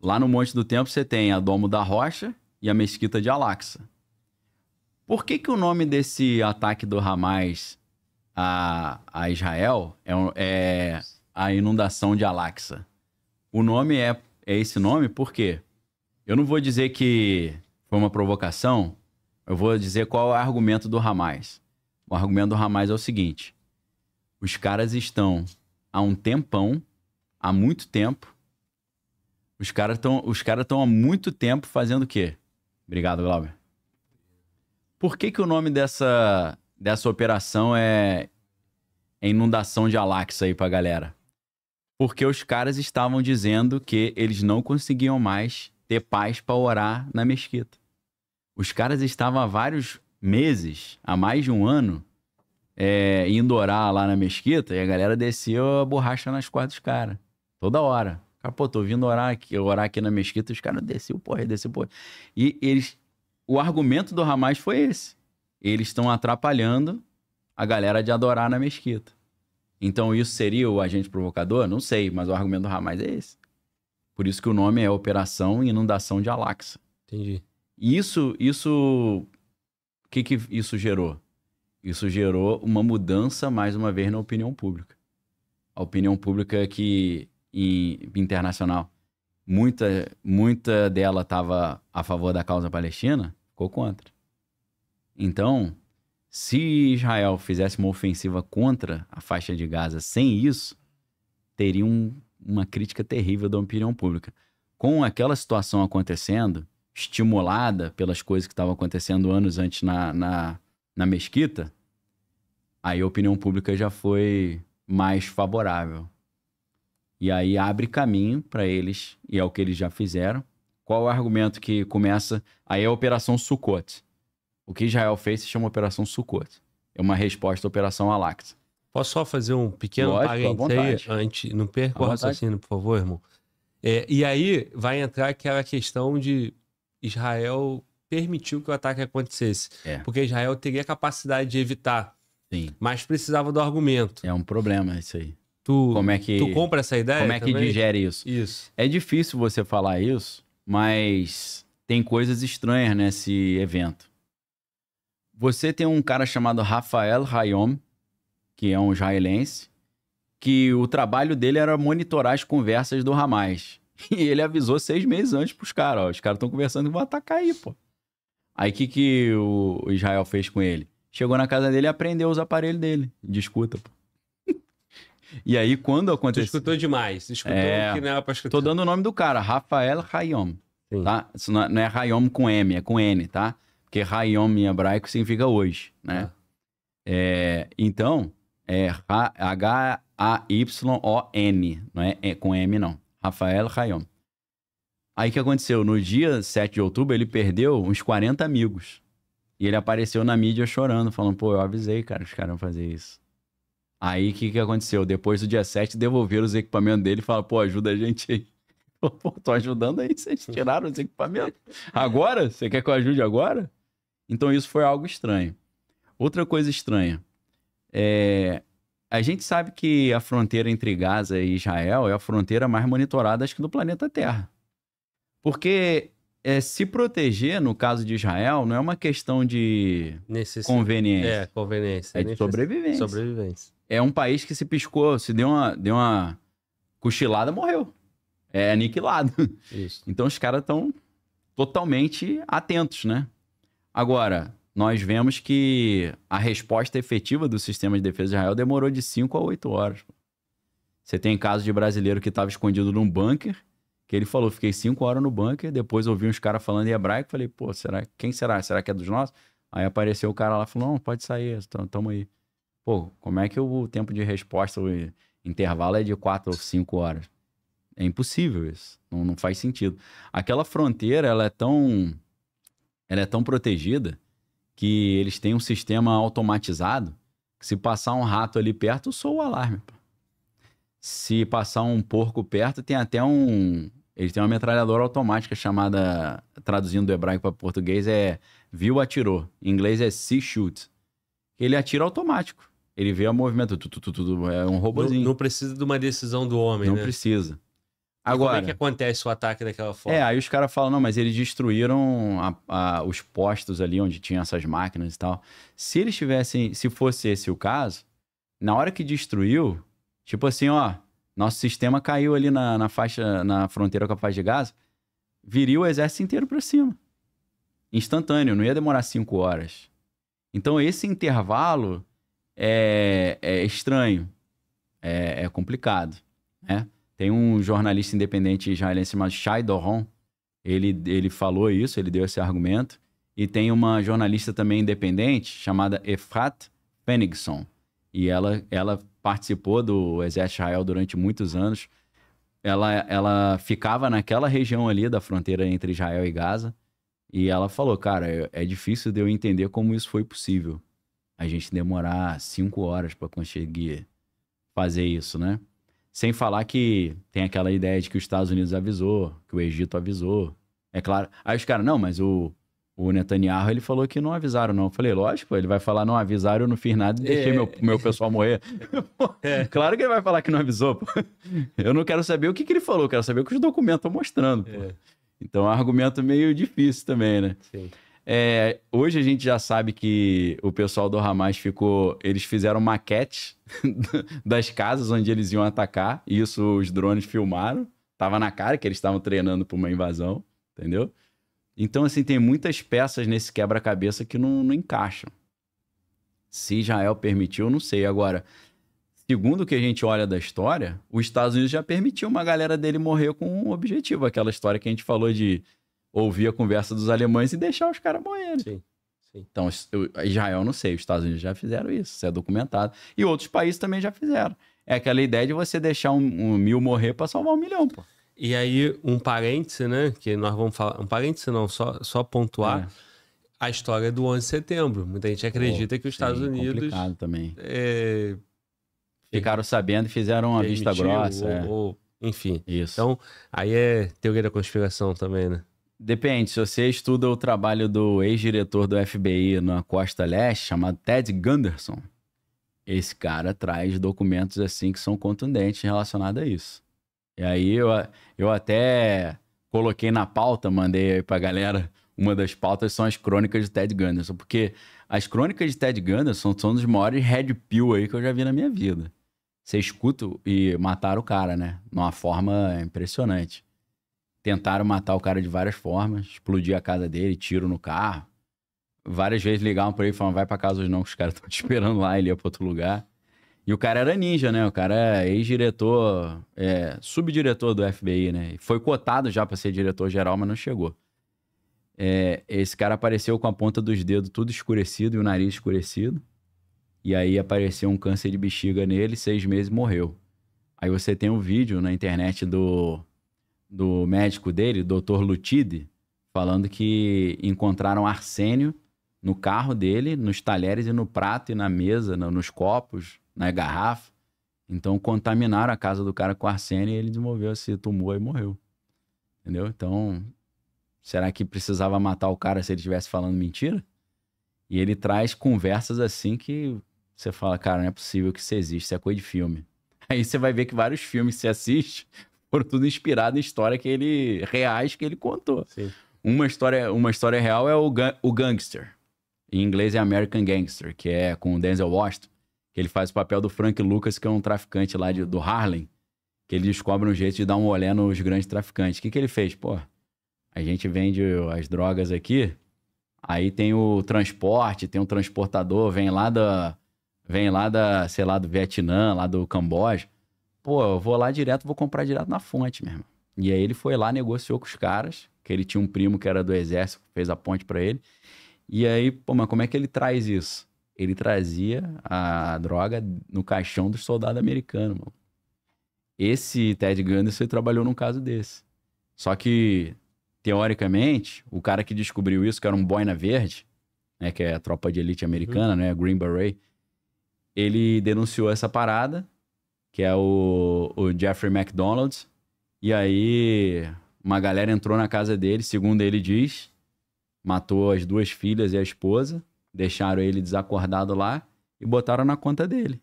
Lá no Monte do Templo você tem a Domo da Rocha e a mesquita de Alaxa. Por que, que o nome desse ataque do Hamas a, a Israel é, é a inundação de Alaxa? O nome é, é esse nome por quê? Eu não vou dizer que foi uma provocação, eu vou dizer qual é o argumento do Hamas. O argumento do Hamas é o seguinte: os caras estão há um tempão, há muito tempo, os caras estão os caras estão há muito tempo fazendo o quê? Obrigado, Glauber. Por que, que o nome dessa, dessa operação é, é inundação de Alax aí pra galera? Porque os caras estavam dizendo que eles não conseguiam mais ter paz para orar na mesquita. Os caras estavam há vários meses, há mais de um ano, é, indo orar lá na mesquita e a galera desceu a borracha nas costas dos caras. Toda hora. Cara, pô, tô vindo orar aqui, orar aqui na mesquita, os caras desceu, porra, desceu, porra. E eles. O argumento do Hamas foi esse. Eles estão atrapalhando a galera de adorar na mesquita. Então isso seria o agente provocador? Não sei, mas o argumento do Hamas é esse. Por isso que o nome é Operação Inundação de Alaxa. Entendi. E isso, isso, o que que isso gerou? Isso gerou uma mudança mais uma vez na opinião pública. A opinião pública é que em, internacional, muita, muita dela estava a favor da causa palestina, ficou contra. Então, se Israel fizesse uma ofensiva contra a faixa de Gaza sem isso, teria um uma crítica terrível da opinião pública. Com aquela situação acontecendo, estimulada pelas coisas que estavam acontecendo anos antes na, na, na mesquita, aí a opinião pública já foi mais favorável. E aí abre caminho para eles, e é o que eles já fizeram. Qual o argumento que começa? Aí é a Operação Sukkot. O que Israel fez se chama Operação Sukkot. É uma resposta à Operação Alaksa. Posso só fazer um pequeno Lógico, parênteses antes? Não perca o raciocínio, por favor, irmão. É, e aí vai entrar aquela questão de Israel permitiu que o ataque acontecesse. É. Porque Israel teria capacidade de evitar. Sim. Mas precisava do argumento. É um problema isso aí. Tu, como é que, tu compra essa ideia? Como é que também? digere isso? Isso. É difícil você falar isso, mas tem coisas estranhas nesse evento. Você tem um cara chamado Rafael Hayom, que é um israelense, que o trabalho dele era monitorar as conversas do Hamas. E ele avisou seis meses antes pros caras, ó, os caras estão conversando e vão atacar aí, pô. Aí o que, que o Israel fez com ele? Chegou na casa dele e aprendeu os aparelhos dele, de escuta, pô. E aí, quando aconteceu. Tu escutou demais. Escutou é... que não era é pra escutar. Tô dando o nome do cara, Rafael Hayom. Sim. Tá? Isso é, não é Hayom com M, é com N, tá? Porque Hayom em hebraico significa hoje, né? Ah. É... Então, é H-A-Y-O-N, não é? é com M não. Rafael Rayon. Aí o que aconteceu? No dia 7 de outubro, ele perdeu uns 40 amigos. E ele apareceu na mídia chorando, falando: pô, eu avisei, cara, os caras vão fazer isso. Aí o que, que aconteceu? Depois do dia 7, devolveram os equipamentos dele e falaram: pô, ajuda a gente aí. Pô, tô ajudando aí, vocês tiraram os equipamentos. Agora? Você quer que eu ajude agora? Então isso foi algo estranho. Outra coisa estranha, é, a gente sabe que a fronteira entre Gaza e Israel é a fronteira mais monitorada, acho que, do planeta Terra. Porque é, se proteger, no caso de Israel, não é uma questão de Necess... conveniência. É, conveniência. É de sobrevivência. sobrevivência. É um país que se piscou, se deu uma, deu uma cochilada, morreu. É aniquilado. Isso. Então os caras estão totalmente atentos, né? Agora, nós vemos que a resposta efetiva do sistema de defesa de Israel demorou de 5 a 8 horas. Você tem casos de brasileiro que estava escondido num bunker, que ele falou, fiquei 5 horas no bunker, depois ouvi uns caras falando em hebraico, falei, pô, será, quem será? Será que é dos nossos? Aí apareceu o cara lá, falou, não, pode sair, tamo aí. Pô, como é que o tempo de resposta, o intervalo é de 4 ou 5 horas? É impossível isso, não, não faz sentido. Aquela fronteira, ela é tão, ela é tão protegida que eles têm um sistema automatizado que se passar um rato ali perto, soa o alarme. Se passar um porco perto, tem até um... Ele tem uma metralhadora automática chamada, traduzindo do hebraico para português, é viu, atirou. Em inglês é see, shoot. Ele atira automático. Ele vê o movimento, tu, tu, tu, tu é um robozinho. Não, não, precisa de uma decisão do homem, Não né? precisa. Agora, como é que acontece o ataque daquela forma? É, aí os caras falam, não, mas eles destruíram a, a, os postos ali onde tinha essas máquinas e tal. Se eles tivessem, se fosse esse o caso, na hora que destruiu, tipo assim, ó, nosso sistema caiu ali na, na faixa, na fronteira com a faixa de Gaza, viria o exército inteiro para cima. Instantâneo, não ia demorar cinco horas. Então esse intervalo é, é estranho, é, é complicado, né? Tem um jornalista independente israelense chamado Shai Doron, ele, ele falou isso, ele deu esse argumento. E tem uma jornalista também independente chamada Efrat Pennigson. E ela, ela participou do Exército Israel durante muitos anos. Ela, ela ficava naquela região ali da fronteira entre Israel e Gaza. E ela falou, cara, é, é difícil de eu entender como isso foi possível. A gente demorar cinco horas para conseguir fazer isso, né? Sem falar que tem aquela ideia de que os Estados Unidos avisou, que o Egito avisou. É claro. Aí os caras, não, mas o, o Netanyahu, ele falou que não avisaram, não. Eu falei, lógico, ele vai falar, não avisaram, eu não fiz nada e deixei é. meu, meu pessoal morrer. É. Claro que ele vai falar que não avisou, pô. Eu não quero saber o que, que ele falou, eu quero saber o que os documentos estão mostrando, pô. É. Então é um argumento meio difícil também, né? Sim. É, hoje a gente já sabe que o pessoal do Hamas ficou. Eles fizeram maquete das casas onde eles iam atacar. E isso os drones filmaram. Tava na cara que eles estavam treinando para uma invasão, entendeu? Então, assim, tem muitas peças nesse quebra-cabeça que não, não encaixam. Se Israel permitiu, não sei. Agora, segundo o que a gente olha da história, os Estados Unidos já permitiu uma galera dele morrer com um objetivo. Aquela história que a gente falou de ouvir a conversa dos alemães e deixar os caras morrerem. Sim. Então, Israel, não sei, os Estados Unidos já fizeram isso, isso é documentado. E outros países também já fizeram. É aquela ideia de você deixar um, um mil morrer para salvar um milhão, pô. E aí, um parêntese, né? Que nós vamos falar. Um parêntese, não, só, só pontuar. É. A história do 11 de setembro. Muita gente acredita pô, que os Estados Unidos. Complicado também. É... Ficaram sabendo e fizeram uma vista grossa. Ou, é. ou, enfim. Isso. Então, aí é teoria da conspiração também, né? Depende, se você estuda o trabalho do ex-diretor do FBI na Costa Leste, chamado Ted Gunderson, esse cara traz documentos assim que são contundentes relacionados a isso. E aí eu, eu até coloquei na pauta, mandei aí pra galera, uma das pautas são as crônicas de Ted Gunderson, porque as crônicas de Ted Gunderson são dos maiores red pill aí que eu já vi na minha vida. Você escuta e mataram o cara, né? De uma forma impressionante. Tentaram matar o cara de várias formas, explodir a casa dele, tiro no carro. Várias vezes ligavam pra ele e falavam, vai pra casa hoje não, que os caras estão te esperando lá, ele ia pra outro lugar. E o cara era ninja, né? O cara é ex-diretor, é, subdiretor do FBI, né? Foi cotado já para ser diretor geral, mas não chegou. É, esse cara apareceu com a ponta dos dedos tudo escurecido e o nariz escurecido. E aí apareceu um câncer de bexiga nele, seis meses morreu. Aí você tem um vídeo na internet do do médico dele, doutor Lutide, falando que encontraram arsênio no carro dele, nos talheres e no prato e na mesa, nos copos, na garrafa. Então contaminaram a casa do cara com arsênio e ele desenvolveu esse tumor e morreu. Entendeu? Então, será que precisava matar o cara se ele estivesse falando mentira? E ele traz conversas assim que você fala, cara, não é possível que isso existe, isso é coisa de filme. Aí você vai ver que vários filmes que você assiste foram tudo inspirado em história que ele reais que ele contou. Sim. Uma história, uma história real é o, o Gangster. Em inglês é American Gangster, que é com o Denzel Washington, que ele faz o papel do Frank Lucas, que é um traficante lá de, do Harlem, que ele descobre um jeito de dar um olé nos grandes traficantes. O que, que ele fez? Pô, a gente vende as drogas aqui, aí tem o transporte, tem um transportador, vem lá da, vem lá da, sei lá, do Vietnã, lá do Camboja, pô, eu vou lá direto, vou comprar direto na fonte, meu irmão. E aí ele foi lá, negociou com os caras, que ele tinha um primo que era do exército, fez a ponte para ele. E aí, pô, mas como é que ele traz isso? Ele trazia a droga no caixão dos soldados americanos, mano. Esse Ted Gunderson trabalhou num caso desse. Só que, teoricamente, o cara que descobriu isso, que era um boina verde, né, que é a tropa de elite americana, uhum. né, Green Beret, ele denunciou essa parada que é o, o Jeffrey McDonald. E aí uma galera entrou na casa dele, segundo ele diz, matou as duas filhas e a esposa, deixaram ele desacordado lá e botaram na conta dele.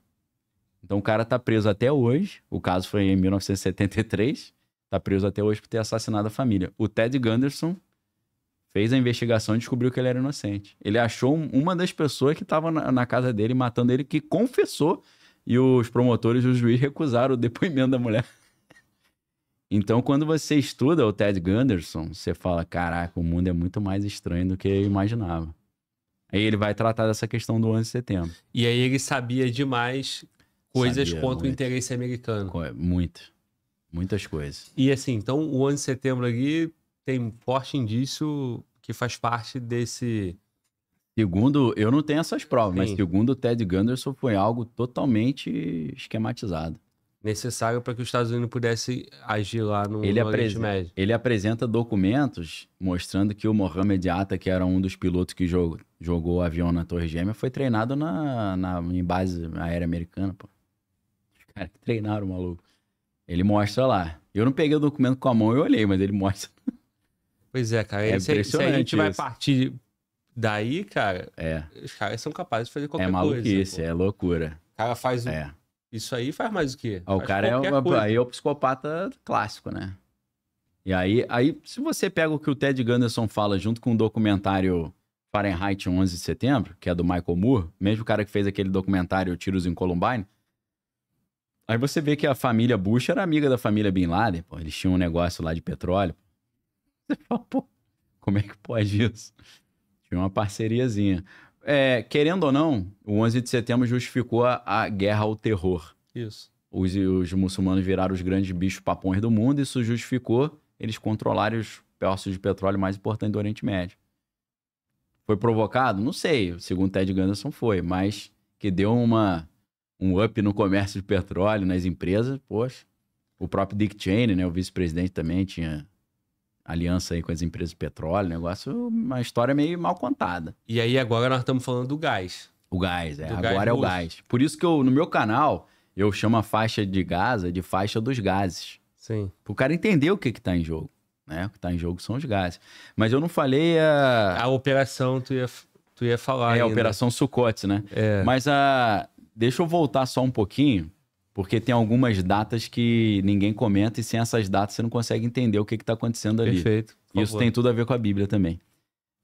Então o cara tá preso até hoje. O caso foi em 1973. Tá preso até hoje por ter assassinado a família. O Ted Gunderson fez a investigação e descobriu que ele era inocente. Ele achou uma das pessoas que estava na, na, casa dele matando ele que confessou e os promotores e o juiz recusaram o depoimento da mulher. Então, quando você estuda o Ted Gunderson, você fala: caraca, o mundo é muito mais estranho do que eu imaginava. Aí ele vai tratar dessa questão do 11 de setembro. E aí ele sabia demais coisas sabia contra muito. o interesse americano. Muito. Muitas coisas. E assim, então o 11 de setembro ali tem forte indício que faz parte desse Segundo, eu não tenho essas provas, Sim. mas segundo o Ted Gunderson foi algo totalmente esquematizado. Necessário para que os Estados Unidos pudessem agir lá no, ele no Oriente Médio. Ele apresenta documentos mostrando que o Mohamed Atta, que era um dos pilotos que jogou, jogou o avião na Torre Gêmea, foi treinado na, na, em base aérea americana. Pô. Os caras que treinaram o maluco. Ele mostra lá. Eu não peguei o documento com a mão e olhei, mas ele mostra. Pois é, cara. É impressionante. se a gente isso. vai partir Daí, cara, é. os caras são capazes de fazer é qualquer coisa. É maluquice, coisa, é loucura. O cara faz. É. Isso aí faz mais o quê? Ah, o cara é, uma, aí é o psicopata clássico, né? E aí, aí, se você pega o que o Ted Gunderson fala junto com o documentário Fahrenheit 11 de setembro, que é do Michael Moore, mesmo cara que fez aquele documentário Tiros em Columbine, aí você vê que a família Bush era amiga da família Bin Laden, pô, eles tinham um negócio lá de petróleo. Você fala, pô, como é que pode isso? Foi uma parceriazinha. É, querendo ou não, o 11 de setembro justificou a, a guerra ao terror. Isso. Os, os, muçulmanos viraram os grandes bichos papões do mundo, isso justificou eles controlarem os poços de petróleo mais importantes do Oriente Médio. Foi provocado? Não sei, segundo Ted Gunderson foi, mas que deu uma, um up no comércio de petróleo, nas empresas, poxa. O próprio Dick Cheney, né, o vice-presidente também tinha aliança aí com as empresas de petróleo, negócio, uma história meio mal contada. E aí agora nós estamos falando do gás. O gás, é. Do agora gás é o gás. Por isso que eu, no meu canal, eu chamo a faixa de Gaza de faixa dos gases. Sim. Para o cara entender o que está em jogo. Né? O que está em jogo são os gases. Mas eu não falei a. A operação, tu ia, tu ia falar. É, ainda. a né? operação Sucote, né? É. Mas a. Ah, deixa eu voltar só um pouquinho porque tem algumas datas que ninguém comenta e sem essas datas você não consegue entender o que está acontecendo ali. Perfeito. Isso favor. tem tudo a ver com a Bíblia também.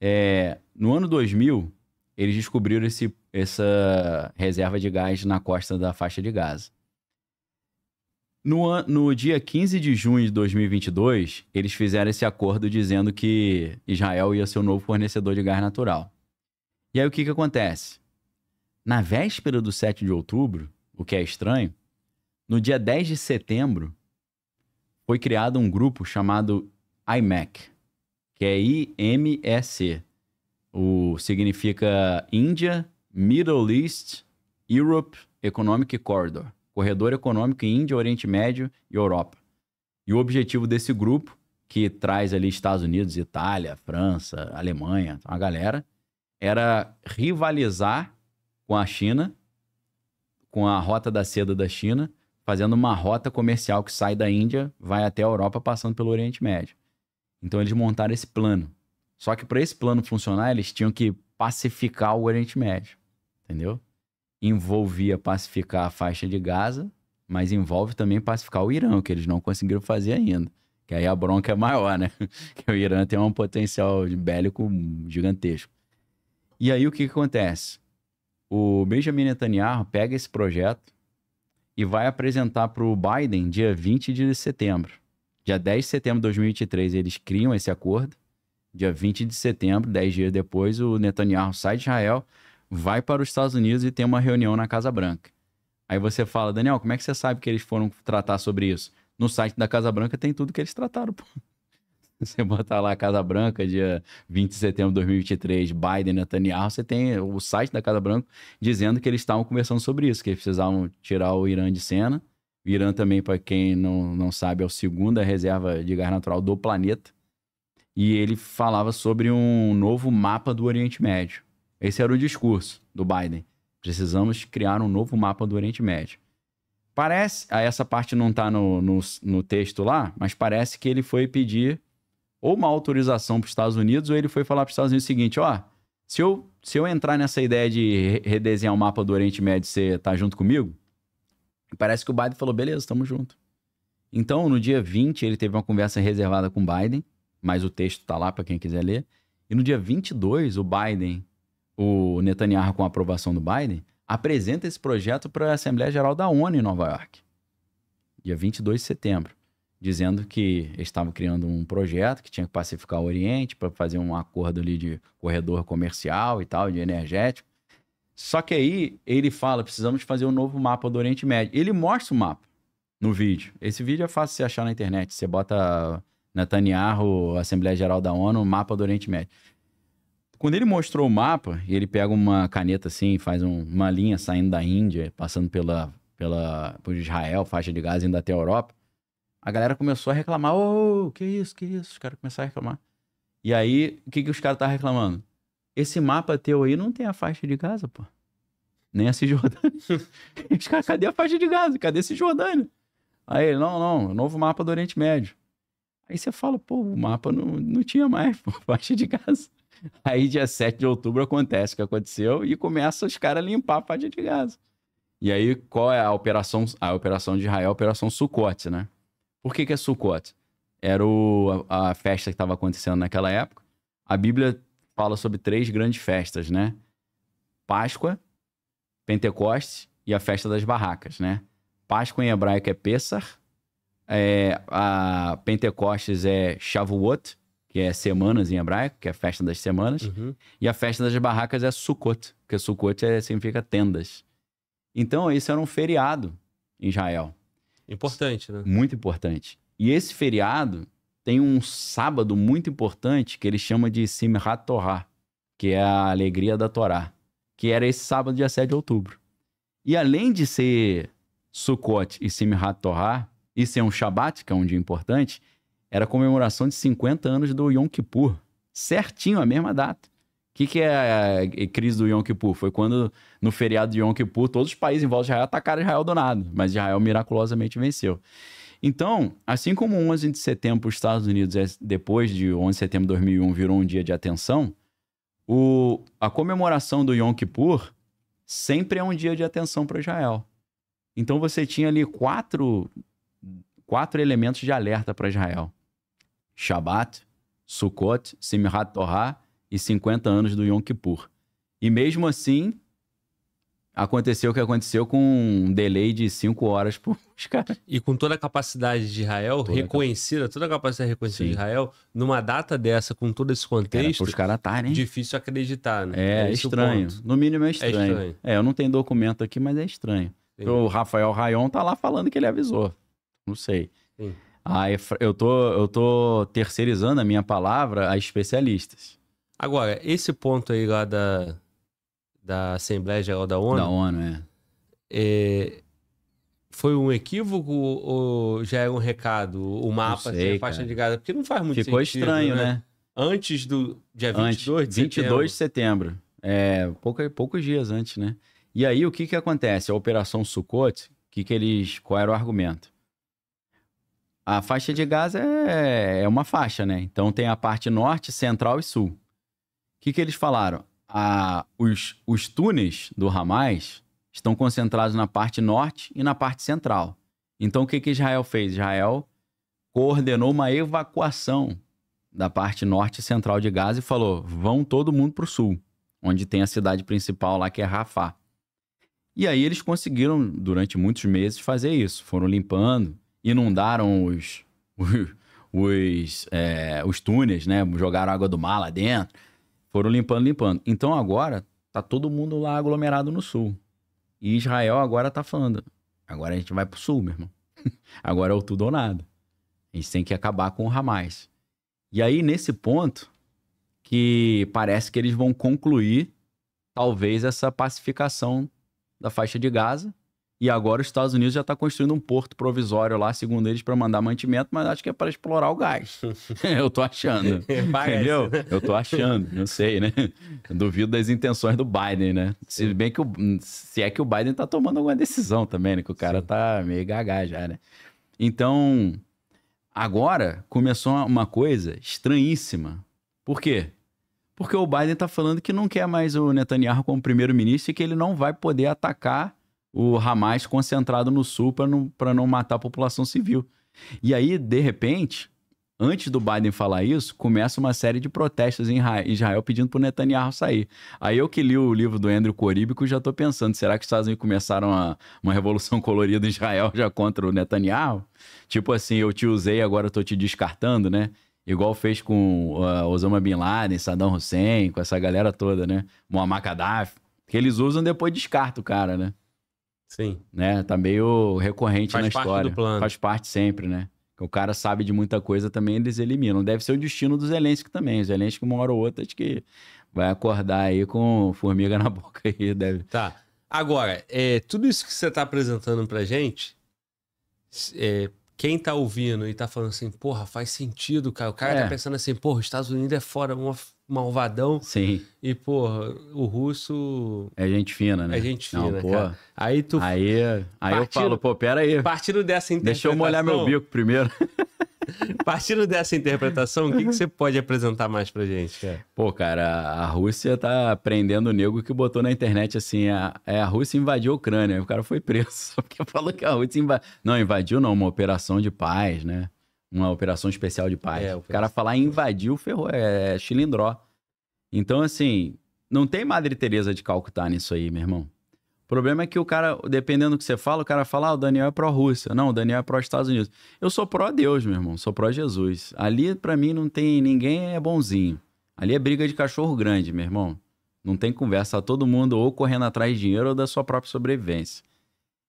É, no ano 2000, eles descobriram esse, essa reserva de gás na costa da faixa de Gaza. No, no dia 15 de junho de 2022, eles fizeram esse acordo dizendo que Israel ia ser o novo fornecedor de gás natural. E aí o que, que acontece? Na véspera do 7 de outubro, o que é estranho, no dia 10 de setembro, foi criado um grupo chamado IMEC, que é I-M-E-C, O, significa Índia, Middle East, Europe Economic Corridor. Corredor Econômico Índia, Oriente Médio e Europa. E o objetivo desse grupo, que traz ali Estados Unidos, Itália, França, Alemanha, uma galera, era rivalizar com a China, com a Rota da Seda da China, fazendo uma rota comercial que sai da Índia, vai até a Europa, passando pelo Oriente Médio. Então eles montaram esse plano. Só que para esse plano funcionar, eles tinham que pacificar o Oriente Médio, entendeu? Envolvia pacificar a faixa de Gaza, mas envolve também pacificar o Irã, que eles não conseguiram fazer ainda. Que aí a bronca é maior, né? que o Irã tem um potencial bélico gigantesco. E aí o que, que acontece? O Benjamin Netanyahu pega esse projeto, e vai apresentar para o Biden dia 20 de setembro. Dia 10 de setembro de 2023 eles criam esse acordo. Dia 20 de setembro, 10 dias depois, o Netanyahu sai de Israel, vai para os Estados Unidos e tem uma reunião na Casa Branca. Aí você fala, Daniel, como é que você sabe que eles foram tratar sobre isso? No site da Casa Branca tem tudo que eles trataram, pô. Você botar lá Casa Branca, dia 20 de setembro de 2023, Biden, Netanyahu, você tem o site da Casa Branca dizendo que eles estavam conversando sobre isso, que eles precisavam tirar o Irã de cena. O Irã também, para quem não, não sabe, é a segunda reserva de gás natural do planeta. E ele falava sobre um novo mapa do Oriente Médio. Esse era o discurso do Biden. Precisamos criar um novo mapa do Oriente Médio. Parece, essa parte não está no, no, no texto lá, mas parece que ele foi pedir ou uma autorização para os Estados Unidos, ou ele foi falar para os Estados Unidos o seguinte: ó, se eu, se eu entrar nessa ideia de redesenhar o um mapa do Oriente Médio, você tá junto comigo? Parece que o Biden falou: beleza, estamos junto. Então, no dia 20, ele teve uma conversa reservada com o Biden, mas o texto tá lá para quem quiser ler. E no dia 22, o Biden, o Netanyahu, com a aprovação do Biden, apresenta esse projeto para a Assembleia Geral da ONU em Nova York. Dia 22 de setembro dizendo que eles estavam criando um projeto que tinha que pacificar o Oriente para fazer um acordo ali de corredor comercial e tal, de energético. Só que aí ele fala: precisamos fazer um novo mapa do Oriente Médio. Ele mostra o mapa no vídeo. Esse vídeo é fácil de você achar na internet. Você bota Netanyahu, Assembleia Geral da ONU, mapa do Oriente Médio. Quando ele mostrou o mapa, ele pega uma caneta assim, faz um, uma linha saindo da Índia, passando pela, pela, por Israel, faixa de Gaza, indo até a Europa a galera começou a reclamar. Ô, oh, que isso, que isso? Os caras começaram a reclamar. E aí, o que, que os caras estavam reclamando? Esse mapa teu aí não tem a faixa de Gaza, pô. Nem a Cisjordânia. os caras, cadê a faixa de Gaza? Cadê a Cisjordânia? Aí ele, não, não, é novo mapa do Oriente Médio. Aí você fala, pô, o mapa não, não tinha mais, pô, faixa de Gaza. Aí dia 7 de outubro acontece o que aconteceu e começa os caras a limpar a faixa de Gaza. E aí qual é a operação, a operação de Israel, a operação Sucote, né? Por que, que é Sukkot? Era o, a, a festa que estava acontecendo naquela época. A Bíblia fala sobre três grandes festas, né? Páscoa, Pentecostes e a festa das barracas, né? Páscoa em hebraico é Pessah, é, a Pentecostes é Shavuot, que é semanas em hebraico, que é a festa das semanas, uhum. e a festa das barracas é Sukkot, porque Sukkot é, significa tendas. Então, isso era um feriado em Israel. Importante, né? Muito importante. E esse feriado tem um sábado muito importante que ele chama de Simchat Torah, que é a alegria da Torá, que era esse sábado, dia 7 de outubro. E além de ser Sukkot e Simchat Torah, e ser um Shabat, que é um dia importante, era comemoração de 50 anos do Yom Kippur, certinho a mesma data que, que é a é, é crise do Yom Kippur? Foi quando, no feriado de Yom Kippur, todos os países em volta de Israel atacaram Israel do nada, mas Israel miraculosamente venceu. Então, assim como 11 de setembro, os Estados Unidos, é depois de 11 de setembro de 2001, virou um dia de atenção, o, a comemoração do Yom Kippur sempre é um dia de atenção para Israel. Então, você tinha ali quatro, quatro elementos de alerta para Israel. Shabat, Sukkot, Simchat Torah e 50 anos do Yom Kippur. E mesmo assim, aconteceu o que aconteceu com um delay de 5 horas por caras. E com toda a capacidade de Israel toda reconhecida, a toda a capacidade reconhecida Sim. de Israel, numa data dessa, com todo esse contexto. Os caras tá, né? Difícil acreditar, né? É, é estranho. No mínimo é estranho. é estranho. É, eu não tenho documento aqui, mas é estranho. Sim. O Rafael Rayon tá lá falando que ele avisou. Não sei. Sim. Ah, eu, tô, eu tô terceirizando a minha palavra a especialistas. Agora, esse ponto aí lá da, da Assembleia Geral da ONU. Da ONU, é. é foi um equívoco ou já era é um recado? O mapa assim, sei, a faixa de Gaza? Porque não faz muito Ficou sentido. Ficou estranho, né? né? Antes do dia antes, 22 de 22 setembro. de setembro. É, pouca, poucos dias antes, né? E aí, o que que acontece? A Operação Sukkot, que que eles, qual era o argumento? A faixa de Gaza é, é uma faixa, né? Então tem a parte norte, central e sul que, que eles falaram? Ah, os, os túneis do Hamas estão concentrados na parte norte e na parte central. Então, o que, que Israel fez? Israel coordenou uma evacuação da parte norte e central de Gaza e falou: vão todo mundo para o sul, onde tem a cidade principal lá, que é Rafah. E aí eles conseguiram, durante muitos meses, fazer isso. Foram limpando, inundaram os, os, os, é, os túneis, né? jogaram água do mar lá dentro foram limpando, limpando. Então agora tá todo mundo lá aglomerado no sul. E Israel agora tá falando: agora a gente vai pro sul, meu irmão. agora é o tudo ou nada. A gente tem que acabar com o Hamas. E aí, nesse ponto, que parece que eles vão concluir, talvez, essa pacificação da faixa de Gaza e agora os Estados Unidos já está construindo um porto provisório lá, segundo eles, para mandar mantimento, mas acho que é para explorar o gás. eu tô achando. entendeu? Eu tô achando, não sei, né? Duvido das intenções do Biden, né? Se bem que o, se é que o Biden tá tomando alguma decisão também, né? Que o cara Sim. tá meio gaga já, né? Então, agora começou uma coisa estranhíssima. Por quê? Porque o Biden tá falando que não quer mais o Netanyahu como primeiro-ministro e que ele não vai poder atacar o Hamas concentrado no sul para não, não matar a população civil. E aí, de repente, antes do Biden falar isso, começa uma série de protestos em Israel pedindo para Netanyahu sair. Aí eu que li o livro do Andrew Coríbico já estou pensando, será que os Estados Unidos começaram a, uma revolução colorida em Israel já contra o Netanyahu? Tipo assim, eu te usei, agora estou te descartando, né? Igual fez com uh, Osama Bin Laden, Saddam Hussein, com essa galera toda, né? Muammar Gaddafi. Que eles usam depois descarta o cara, né? Sim. Né? Tá meio recorrente Faz na história. Faz parte do plano. Faz parte sempre, né? O cara sabe de muita coisa também, eles eliminam. Deve ser o destino do Zelensky também. O Zelensky, uma hora ou outra, acho que vai acordar aí com formiga na boca aí, deve. Tá. Agora, é, tudo isso que você está apresentando pra gente, é, quem tá ouvindo e tá falando assim, porra, faz sentido, cara. O cara tá é. tá pensando assim, porra, os Estados Unidos é fora, uma malvadão. Sim. E, porra, o russo. É gente fina, né? É gente fina. Não, porra. Cara. Aí tu. Aí, aí partindo, eu falo, pô, pera aí. Partindo dessa interpretação. Deixa eu molhar meu bico primeiro. partindo dessa interpretação, o que, que você pode apresentar mais pra gente, cara? Pô, cara, a Rússia tá prendendo o nego que botou na internet assim: a, é, é, a Rússia invadiu a Ucrânia. O cara foi preso, só porque falou que a Rússia invadiu. Não, invadiu não, uma operação de paz, né? uma operação especial de paz. É, o cara falar invadiu, ferrou, é chilindró. Então, assim, não tem Madre Teresa de Calcutá nisso aí, meu irmão. O problema é que o cara, dependendo do que você fala, o cara fala, ah, o Daniel é pró-Rússia. Não, o Daniel é pró-Estados Unidos. Eu sou pró-Deus, meu irmão, sou pró-Jesus. Ali, para mim, não tem, ninguém é bonzinho. Ali é briga de cachorro grande, meu irmão. Não tem conversa, tá todo mundo ou correndo atrás de dinheiro ou da sua própria sobrevivência.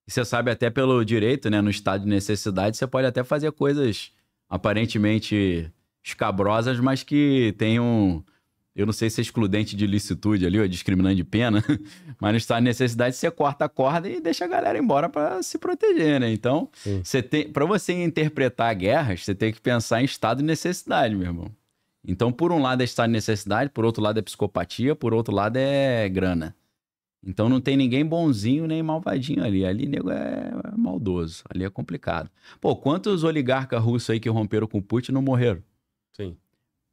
E você sabe até pelo direito, né, no estado de necessidade, você pode até fazer coisas aparentemente escabrosas, mas que tem um. Eu não sei se é excludente de licitude ali, ou é discriminante de pena, mas no estado de necessidade você corta a corda e deixa a galera embora para se proteger, né? Então, você tem, para você interpretar guerras, você tem que pensar em estado de necessidade, meu irmão. Então, por um lado é estado de necessidade, por outro lado é psicopatia, por outro lado é grana. Então não tem ninguém bonzinho nem malvadinho ali. Ali nego é, é maldoso, ali é complicado. Pô, quantos oligarcas russos aí que romperam com o Putin não morreram? Sim.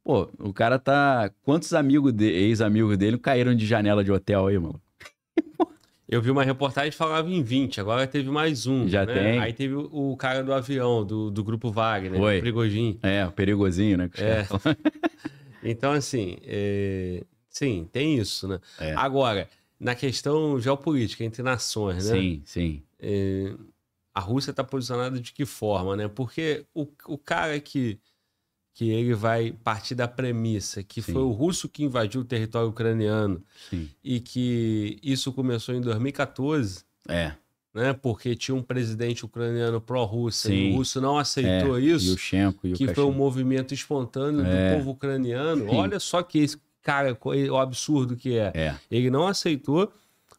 Pô, o cara tá. Quantos amigos de... ex-amigos dele caíram de janela de hotel aí, mano? Eu vi uma reportagem que falava em 20, agora teve mais um. Já né? tem. Aí teve o cara do avião, do, do grupo Wagner, Oi. o Perigojinho. É, o Perigozinho, né? É. então, assim, é... sim, tem isso, né? É. Agora, na questão geopolítica entre nações, né? Sim, sim. É, a Rússia está posicionada de que forma, né? Porque o, o cara que, que ele vai partir da premissa que sim. foi o russo que invadiu o território ucraniano sim. e que isso começou em 2014. É. Né? Porque tinha um presidente ucraniano pró-Rússia e o russo não aceitou é. isso. E o Shenko, e o que Kachin. foi um movimento espontâneo é. do povo ucraniano. Sim. Olha só que esse cara, o absurdo que é. é. Ele não aceitou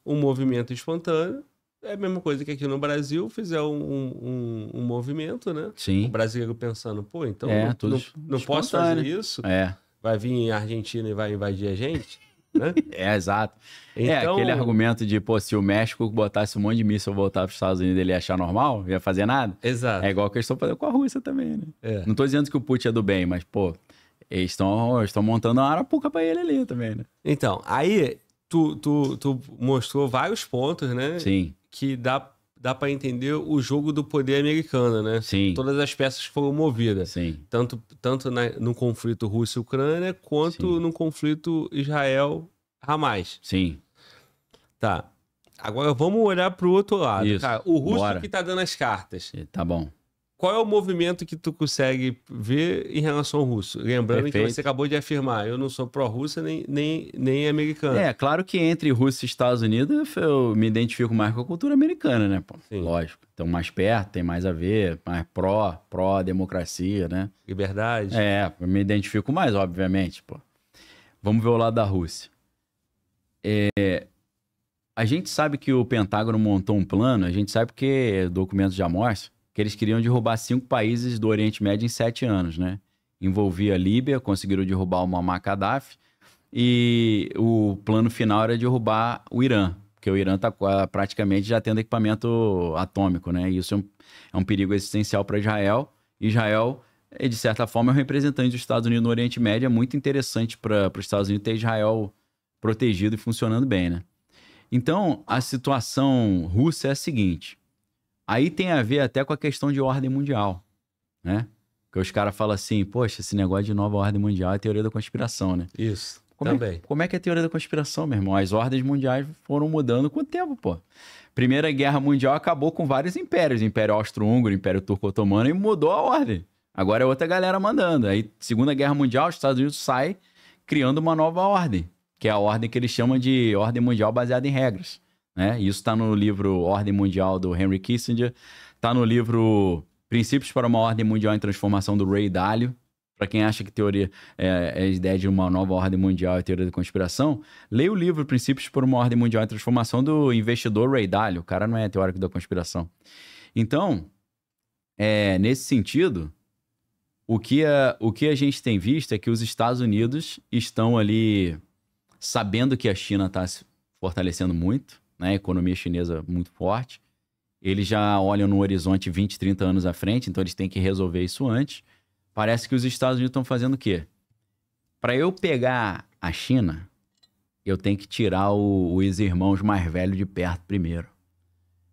um movimento espontâneo. É a mesma coisa que aqui no Brasil fizer um, um, um movimento, né? Sim. O brasileiro pensando, pô, então é, não, não, posso fazer isso. É. Vai vir a Argentina e vai invadir a gente. Né? É, exato. É, então... É aquele argumento de, pô, se o México botasse um monte de míssil voltar para os Estados Unidos, ele ia achar normal, ia fazer nada. Exato. É igual a questão com a Rússia também, né? É. Não estou dizendo que o Putin é do bem, mas, pô, eles estão estão montando uma arapuca para ele ali também, né? Então, aí tu, tu, tu mostrou vários pontos, né? Sim. Que dá dá para entender o jogo do poder americano, né? Sim. Todas as peças foram movidas. Sim. Tanto, tanto na, no conflito Rússia-Ucrânia, quanto Sim. no conflito israel Ramais. Sim. Tá. Agora vamos olhar pro outro lado, Isso. cara. O russo Bora. que tá dando as cartas. Tá bom qual é o movimento que tu consegue ver em relação ao russo? Lembrando Perfeito. que você acabou de afirmar, eu não sou pró-russa nem, nem, nem americana. É, claro que entre Rússia e Estados Unidos eu me identifico mais com a cultura americana, né? Pô, Sim. Lógico. Então, mais perto, tem mais a ver, mais pró, pró-democracia, né? Liberdade. É, eu me identifico mais, obviamente, pô. Vamos ver o lado da Rússia. É, a gente sabe que o Pentágono montou um plano, a gente sabe porque documentos já mostram, que eles queriam derrubar cinco países do Oriente Médio em sete anos, né? Envolvia a Líbia, conseguiram derrubar o Muammar Gaddafi, e o plano final era derrubar o Irã, porque o Irã está ah, praticamente já tendo equipamento atômico, né? E isso é um, é um perigo existencial para Israel. Israel, é, de certa forma, é um representante dos Estados Unidos no Oriente Médio, é muito interessante para os Estados Unidos ter Israel protegido e funcionando bem, né? Então, a situação russa é a seguinte: Aí tem a ver até com a questão de ordem mundial, né? Porque os caras falam assim, poxa, esse negócio de nova ordem mundial é teoria da conspiração, né? Isso, como é também. É, como é que é a teoria da conspiração, meu irmão? As ordens mundiais foram mudando com o tempo, pô. Primeira Guerra Mundial acabou com vários impérios, Império Austro-Húngaro, Império Turco-Otomano, e mudou a ordem. Agora é outra galera mandando. Aí, Segunda Guerra Mundial, os Estados Unidos sai criando uma nova ordem, que é a ordem que eles chamam de ordem mundial baseada em regras. Né? Isso está no livro Ordem Mundial do Henry Kissinger, está no livro Princípios para uma Ordem Mundial em Transformação do Ray Dalio. Para quem acha que teoria é, é a ideia de uma nova ordem mundial e é teoria da conspiração, leia o livro Princípios para uma Ordem Mundial em Transformação do investidor Ray Dalio. O cara não é teórico da conspiração. Então, é, nesse sentido, o que, a, o que a gente tem visto é que os Estados Unidos estão ali sabendo que a China está se fortalecendo muito, né? Economia chinesa muito forte. Eles já olham no horizonte 20, 30 anos à frente, então eles têm que resolver isso antes. Parece que os Estados Unidos estão fazendo o quê? Para eu pegar a China, eu tenho que tirar o, os irmãos mais velhos de perto primeiro.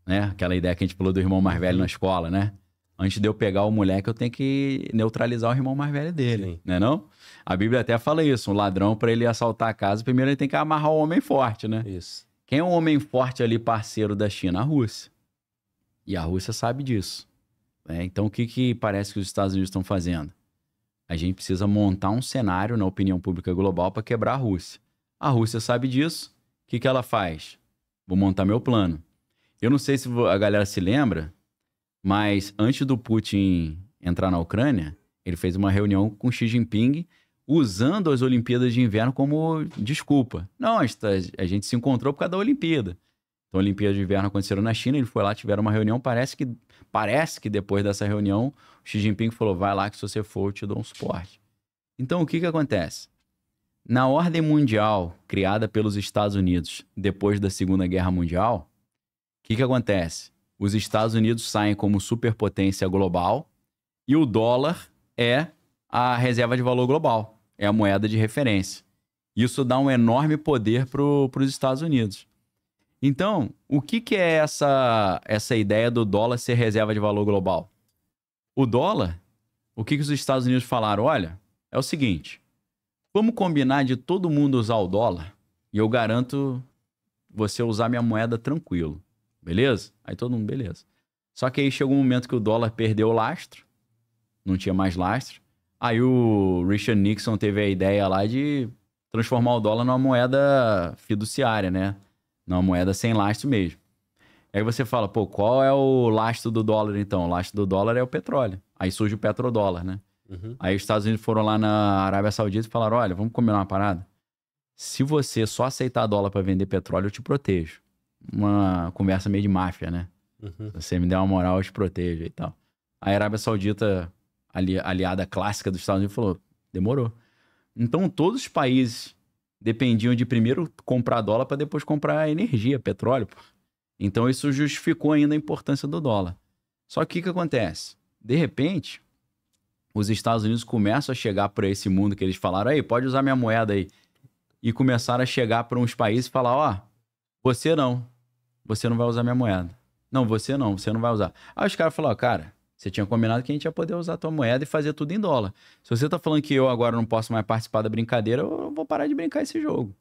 Né? Aquela ideia que a gente falou do irmão mais velho na escola, né? Antes de eu pegar o moleque, eu tenho que neutralizar o irmão mais velho dele, Sim. né não? A Bíblia até fala isso, um ladrão para ele assaltar a casa, primeiro ele tem que amarrar o homem forte, né? Isso. Quem é o um homem forte ali, parceiro da China? A Rússia. E a Rússia sabe disso. Né? Então, o que, que parece que os Estados Unidos estão fazendo? A gente precisa montar um cenário na opinião pública global para quebrar a Rússia. A Rússia sabe disso. O que, que ela faz? Vou montar meu plano. Eu não sei se a galera se lembra, mas antes do Putin entrar na Ucrânia, ele fez uma reunião com Xi Jinping usando as Olimpíadas de Inverno como desculpa. Não, a gente tá, se encontrou por causa da Olimpíada. Então, Olimpíadas de Inverno aconteceram na China, ele foi lá, tiveram uma reunião, parece que, parece que depois dessa reunião, Xi Jinping falou, vai lá que se você for, eu te dou um suporte. Então, o que, que acontece? Na ordem mundial criada pelos Estados Unidos depois da Segunda Guerra Mundial, o que, que acontece? Os Estados Unidos saem como superpotência global e o dólar é a reserva de valor global é a moeda de referência. Isso dá um enorme poder para os Estados Unidos. Então, o que, que é essa, essa ideia do dólar ser reserva de valor global? O dólar, o que, que os Estados Unidos falaram? Olha, é o seguinte: vamos combinar de todo mundo usar o dólar e eu garanto você usar minha moeda tranquilo. Beleza? Aí todo mundo, beleza. Só que aí chegou um momento que o dólar perdeu o lastro, não tinha mais lastro. Aí o Richard Nixon teve a ideia lá de transformar o dólar numa moeda fiduciária, né? Numa moeda sem lastro mesmo. Aí você fala, pô, qual é o lastro do dólar então? O lastro do dólar é o petróleo. Aí surge o petrodólar, né? Uhum. Aí os Estados Unidos foram lá na Arábia Saudita e falaram: olha, vamos combinar uma parada. Se você só aceitar dólar para vender petróleo, eu te protejo. Uma conversa meio de máfia, né? Uhum. Se você me der uma moral, eu te protejo e tal. A Arábia Saudita ali, aliada clássica dos Estados Unidos, falou: demorou. Então, todos os países dependiam de primeiro comprar dólar para depois comprar energia, petróleo. Pô. Então, isso justificou ainda a importância do dólar. Só que o que acontece? De repente, os Estados Unidos começam a chegar para esse mundo que eles falaram: aí, pode usar minha moeda aí. E começaram a chegar para uns países e falar: ó, você não, você não vai usar minha moeda. Não, você não, você não vai usar. Aí os caras falaram: cara, você tinha combinado que a gente ia poder usar a tua moeda e fazer tudo em dólar. Se você está falando que eu agora não posso mais participar da brincadeira, eu vou parar de brincar esse jogo.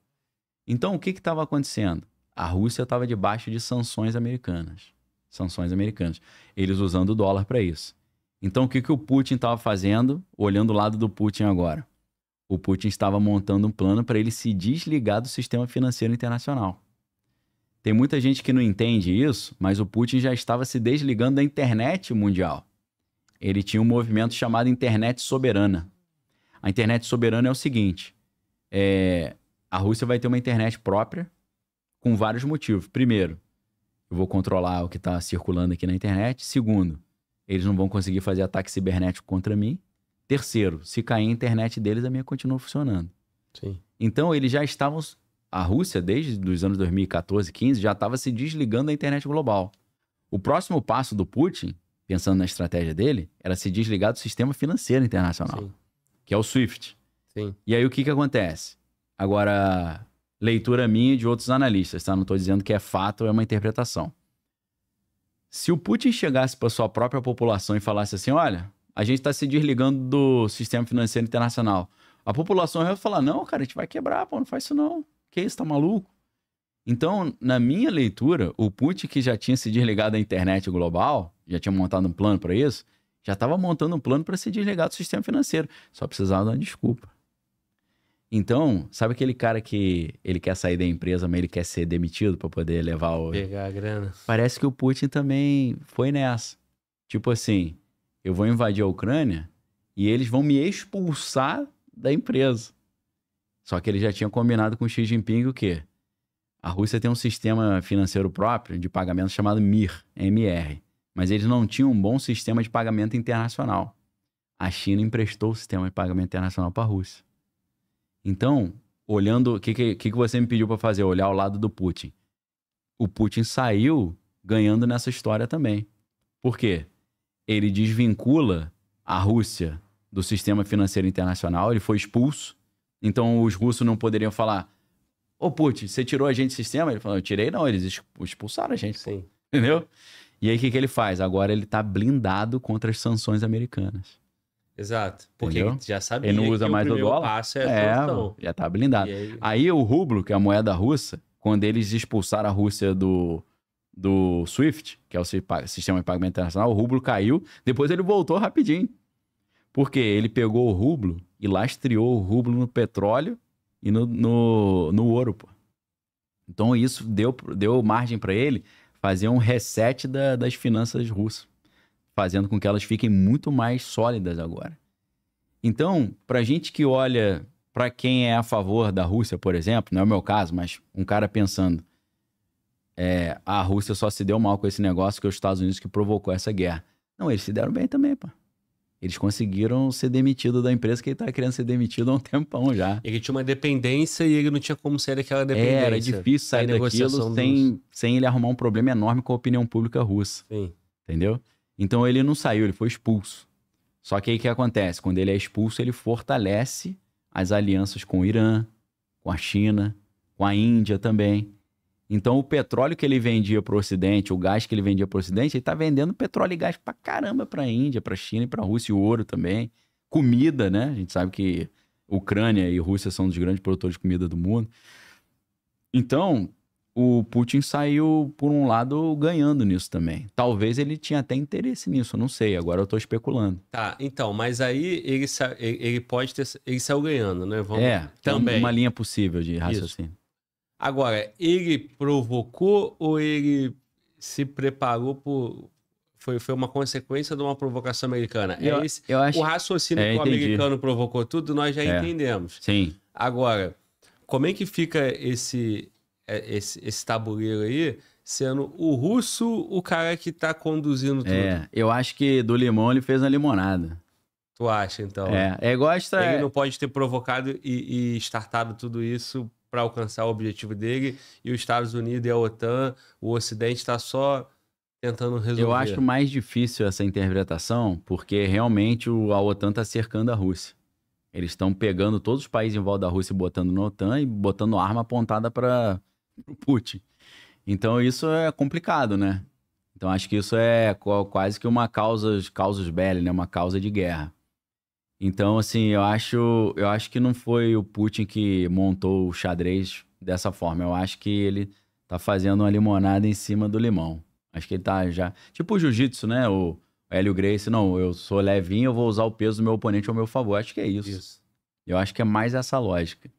Então, o que estava acontecendo? A Rússia estava debaixo de sanções americanas. Sanções americanas. Eles usando o dólar para isso. Então, o que, que o Putin estava fazendo, olhando o lado do Putin agora? O Putin estava montando um plano para ele se desligar do sistema financeiro internacional. Tem muita gente que não entende isso, mas o Putin já estava se desligando da internet mundial. Ele tinha um movimento chamado Internet Soberana. A internet soberana é o seguinte: é, a Rússia vai ter uma internet própria com vários motivos. Primeiro, eu vou controlar o que está circulando aqui na internet. Segundo, eles não vão conseguir fazer ataque cibernético contra mim. Terceiro, se cair a internet deles, a minha continua funcionando. Sim. Então, eles já estavam a Rússia, desde os anos 2014, 15, já estava se desligando da internet global. O próximo passo do Putin, pensando na estratégia dele, era se desligar do sistema financeiro internacional, Sim. que é o SWIFT. Sim. E aí o que, que acontece? Agora, leitura minha e de outros analistas, tá? Não estou dizendo que é fato, é uma interpretação. Se o Putin chegasse para sua própria população e falasse assim, olha, a gente está se desligando do sistema financeiro internacional, a população ia falar, não, cara, a gente vai quebrar, pô, não faz isso não. Que isso, tá maluco? Então, na minha leitura, o Putin, que já tinha se desligado da internet global, já tinha montado um plano para isso, já estava montando um plano para se desligar do sistema financeiro. Só precisava dar uma desculpa. Então, sabe aquele cara que ele quer sair da empresa, mas ele quer ser demitido para poder levar o. Pegar a grana. Parece que o Putin também foi nessa. Tipo assim, eu vou invadir a Ucrânia e eles vão me expulsar da empresa. Só que ele já tinha combinado com o Xi Jinping o quê? A Rússia tem um sistema financeiro próprio de pagamento chamado MIR, MR, mas eles não tinham um bom sistema de pagamento internacional. A China emprestou o sistema de pagamento internacional para a Rússia. Então, olhando, o que, que, que você me pediu para fazer? Olhar ao lado do Putin. O Putin saiu ganhando nessa história também. Por quê? Ele desvincula a Rússia do sistema financeiro internacional, ele foi expulso então os russos não poderiam falar: Ô oh, Putin, você tirou a gente do sistema? Ele falou: Eu tirei, não, eles expulsaram a gente. Sim. Entendeu? E aí o que, que ele faz? Agora ele tá blindado contra as sanções americanas. Exato. Porque Entendeu? já sabia ele não usa mais o, o dólar. Passo é, é já tá blindado. Aí... aí... o rublo, que é a moeda russa, quando eles expulsaram a Rússia do, do SWIFT, que é o sistema de pagamento internacional, o rublo caiu, depois ele voltou rapidinho. Porque ele pegou o rublo e lastreou o rublo no petróleo e no, no, no ouro, pô. Então isso deu, deu margem para ele fazer um reset da, das finanças russas, fazendo com que elas fiquem muito mais sólidas agora. Então, para gente que olha para quem é a favor da Rússia, por exemplo, não é o meu caso, mas um cara pensando, é, a Rússia só se deu mal com esse negócio que os Estados Unidos que provocou essa guerra. Não, eles se deram bem também, pô. Eles conseguiram ser demitido da empresa que ele estava tá querendo ser demitido há um tempão já. Ele tinha uma dependência e ele não tinha como sair daquela dependência. É, era difícil sair daquilo dos... sem, sem ele arrumar um problema enorme com a opinião pública russa. Sim. Entendeu? Então ele não saiu, ele foi expulso. Só que aí o que acontece? Quando ele é expulso, ele fortalece as alianças com o Irã, com a China, com a Índia também. Então, o petróleo que ele vendia para o Ocidente, o gás que ele vendia para o Ocidente, ele está vendendo petróleo e gás para caramba para a Índia, para a China e para a Rússia, e ouro também. Comida, né? A gente sabe que Ucrânia e Rússia são dos grandes produtores de comida do mundo. Então, o Putin saiu, por um lado, ganhando nisso também. Talvez ele tinha até interesse nisso, não sei, agora eu estou especulando. Tá, então, mas aí ele, sa... ele pode ter. Ele saiu ganhando, né? Vamos... É, também. uma linha possível de raciocínio. Isso. Agora, ele provocou ou ele se preparou por. Foi, foi uma consequência de uma provocação americana. É eu, é esse, eu acho... O raciocínio é, que o americano provocou tudo, nós já é. entendemos. Sim. Agora, como é que fica esse, é, esse, esse tabuleiro aí? sendo o russo o cara que tá conduzindo tudo. É, eu acho que do limão ele fez a limonada. Tu acha, então? É, né? é gosta. Ele é. não pode ter provocado e, e startado tudo isso para alcançar o objetivo dele e os Estados Unidos e a OTAN, o Ocidente está só tentando resolver. Eu acho mais difícil essa interpretação porque realmente a OTAN está cercando a Rússia. Eles estão pegando todos os países em volta da Rússia e botando na OTAN e botando arma apontada para o Putin. Então isso é complicado, né? Então acho que isso é quase que uma causa, causas belli, né? Uma causa de guerra. Então, assim, eu acho, eu acho que não foi o Putin que montou o xadrez dessa forma. Eu acho que ele tá fazendo uma limonada em cima do limão. Acho que ele tá já. Tipo o jiu-jitsu, né? O Hélio Grace, não, eu sou levinho, eu vou usar o peso do meu oponente ao meu favor. Acho que é isso. isso. Eu acho que é mais essa lógica.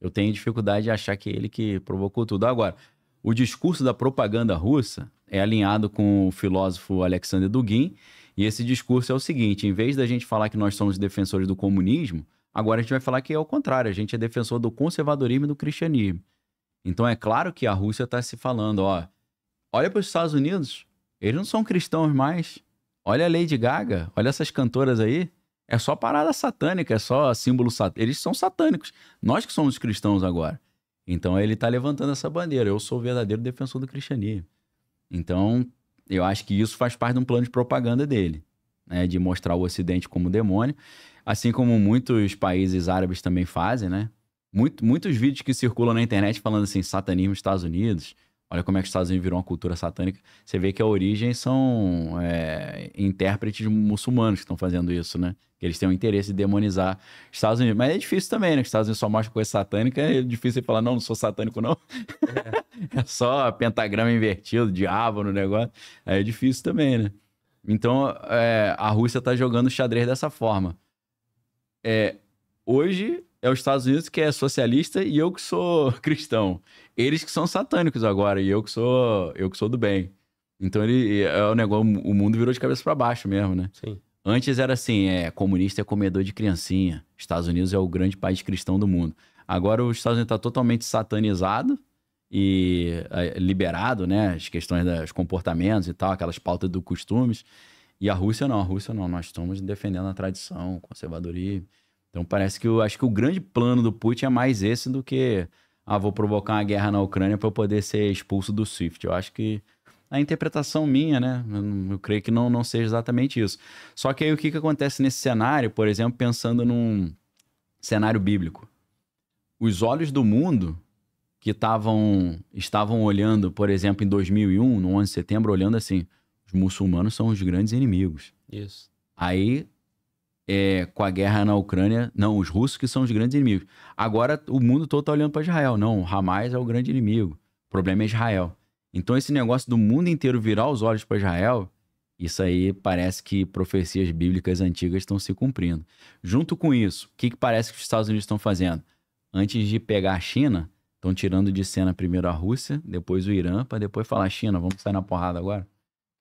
Eu tenho dificuldade de achar que é ele que provocou tudo. Agora, o discurso da propaganda russa é alinhado com o filósofo Alexander Dugin e esse discurso é o seguinte: em vez da gente falar que nós somos defensores do comunismo, agora a gente vai falar que é o contrário, a gente é defensor do conservadorismo e do cristianismo. Então é claro que a Rússia está se falando, ó, olha para os Estados Unidos, eles não são cristãos mais. Olha a Lady Gaga, olha essas cantoras aí. É só parada satânica, é só símbolo satânico. Eles são satânicos. Nós que somos cristãos agora. Então ele está levantando essa bandeira. Eu sou o verdadeiro defensor do cristianismo. Então eu acho que isso faz parte de um plano de propaganda dele, né? de mostrar o Ocidente como demônio, assim como muitos países árabes também fazem, né? Muito, muitos vídeos que circulam na internet falando assim, satanismo Estados Unidos, Olha como é que os Estados Unidos virou uma cultura satânica. Você vê que a origem são é, intérpretes muçulmanos que estão fazendo isso, né? Eles têm o interesse de demonizar os Estados Unidos. Mas é difícil também, né? Os Estados Unidos só mostram coisa satânica, é difícil você falar, não, não sou satânico, não. É, é só pentagrama invertido, diabo no negócio. Aí é difícil também, né? Então, é, a Rússia está jogando xadrez dessa forma. É, hoje é os Estados Unidos que é socialista e eu que sou cristão eles que são satânicos agora e eu que sou, eu que sou do bem. Então ele é o negócio, o mundo virou de cabeça para baixo mesmo, né? Sim. Antes era assim, é comunista é comedor de criancinha. Estados Unidos é o grande país cristão do mundo. Agora os Estados Unidos está totalmente satanizado e é, liberado, né? As questões dos comportamentos e tal, aquelas pautas dos costumes. E a Rússia não, a Rússia não. Nós estamos defendendo a tradição, conservadoria Então parece que eu acho que o grande plano do Putin é mais esse do que ah, vou provocar uma guerra na Ucrânia para eu poder ser expulso do SWIFT. Eu acho que a é interpretação minha, né? Eu, eu creio que não, não seja exatamente isso. Só que aí o que, que acontece nesse cenário, por exemplo, pensando num cenário bíblico? Os olhos do mundo que tavam, estavam olhando, por exemplo, em 2001, no 11 de setembro, olhando assim: os muçulmanos são os grandes inimigos. Isso. Aí é, com a guerra na Ucrânia, não, os russos que são os grandes inimigos. Agora o mundo todo está olhando para Israel. Não, Hamas é o grande inimigo. O problema é Israel. Então esse negócio do mundo inteiro virar os olhos para Israel, isso aí parece que profecias bíblicas antigas estão se cumprindo. Junto com isso, o que, que parece que os Estados Unidos estão fazendo? Antes de pegar a China, estão tirando de cena primeiro a Rússia, depois o Irã, para depois falar China, vamos sair na porrada agora?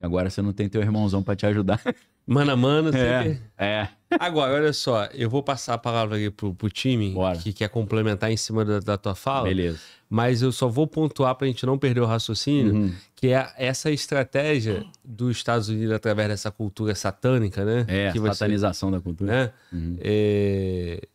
Agora você não tem teu irmãozão para te ajudar. Mano a mano, sempre... é. é. Agora, olha só, eu vou passar a palavra aqui pro, pro time Bora. que quer complementar em cima da, da, tua fala. Beleza. Mas eu só vou pontuar para a gente não perder o raciocínio, uhum. que é essa estratégia dos Estados Unidos através dessa cultura satânica, né? É, que a satanização você, da cultura. Né? Uhum. É,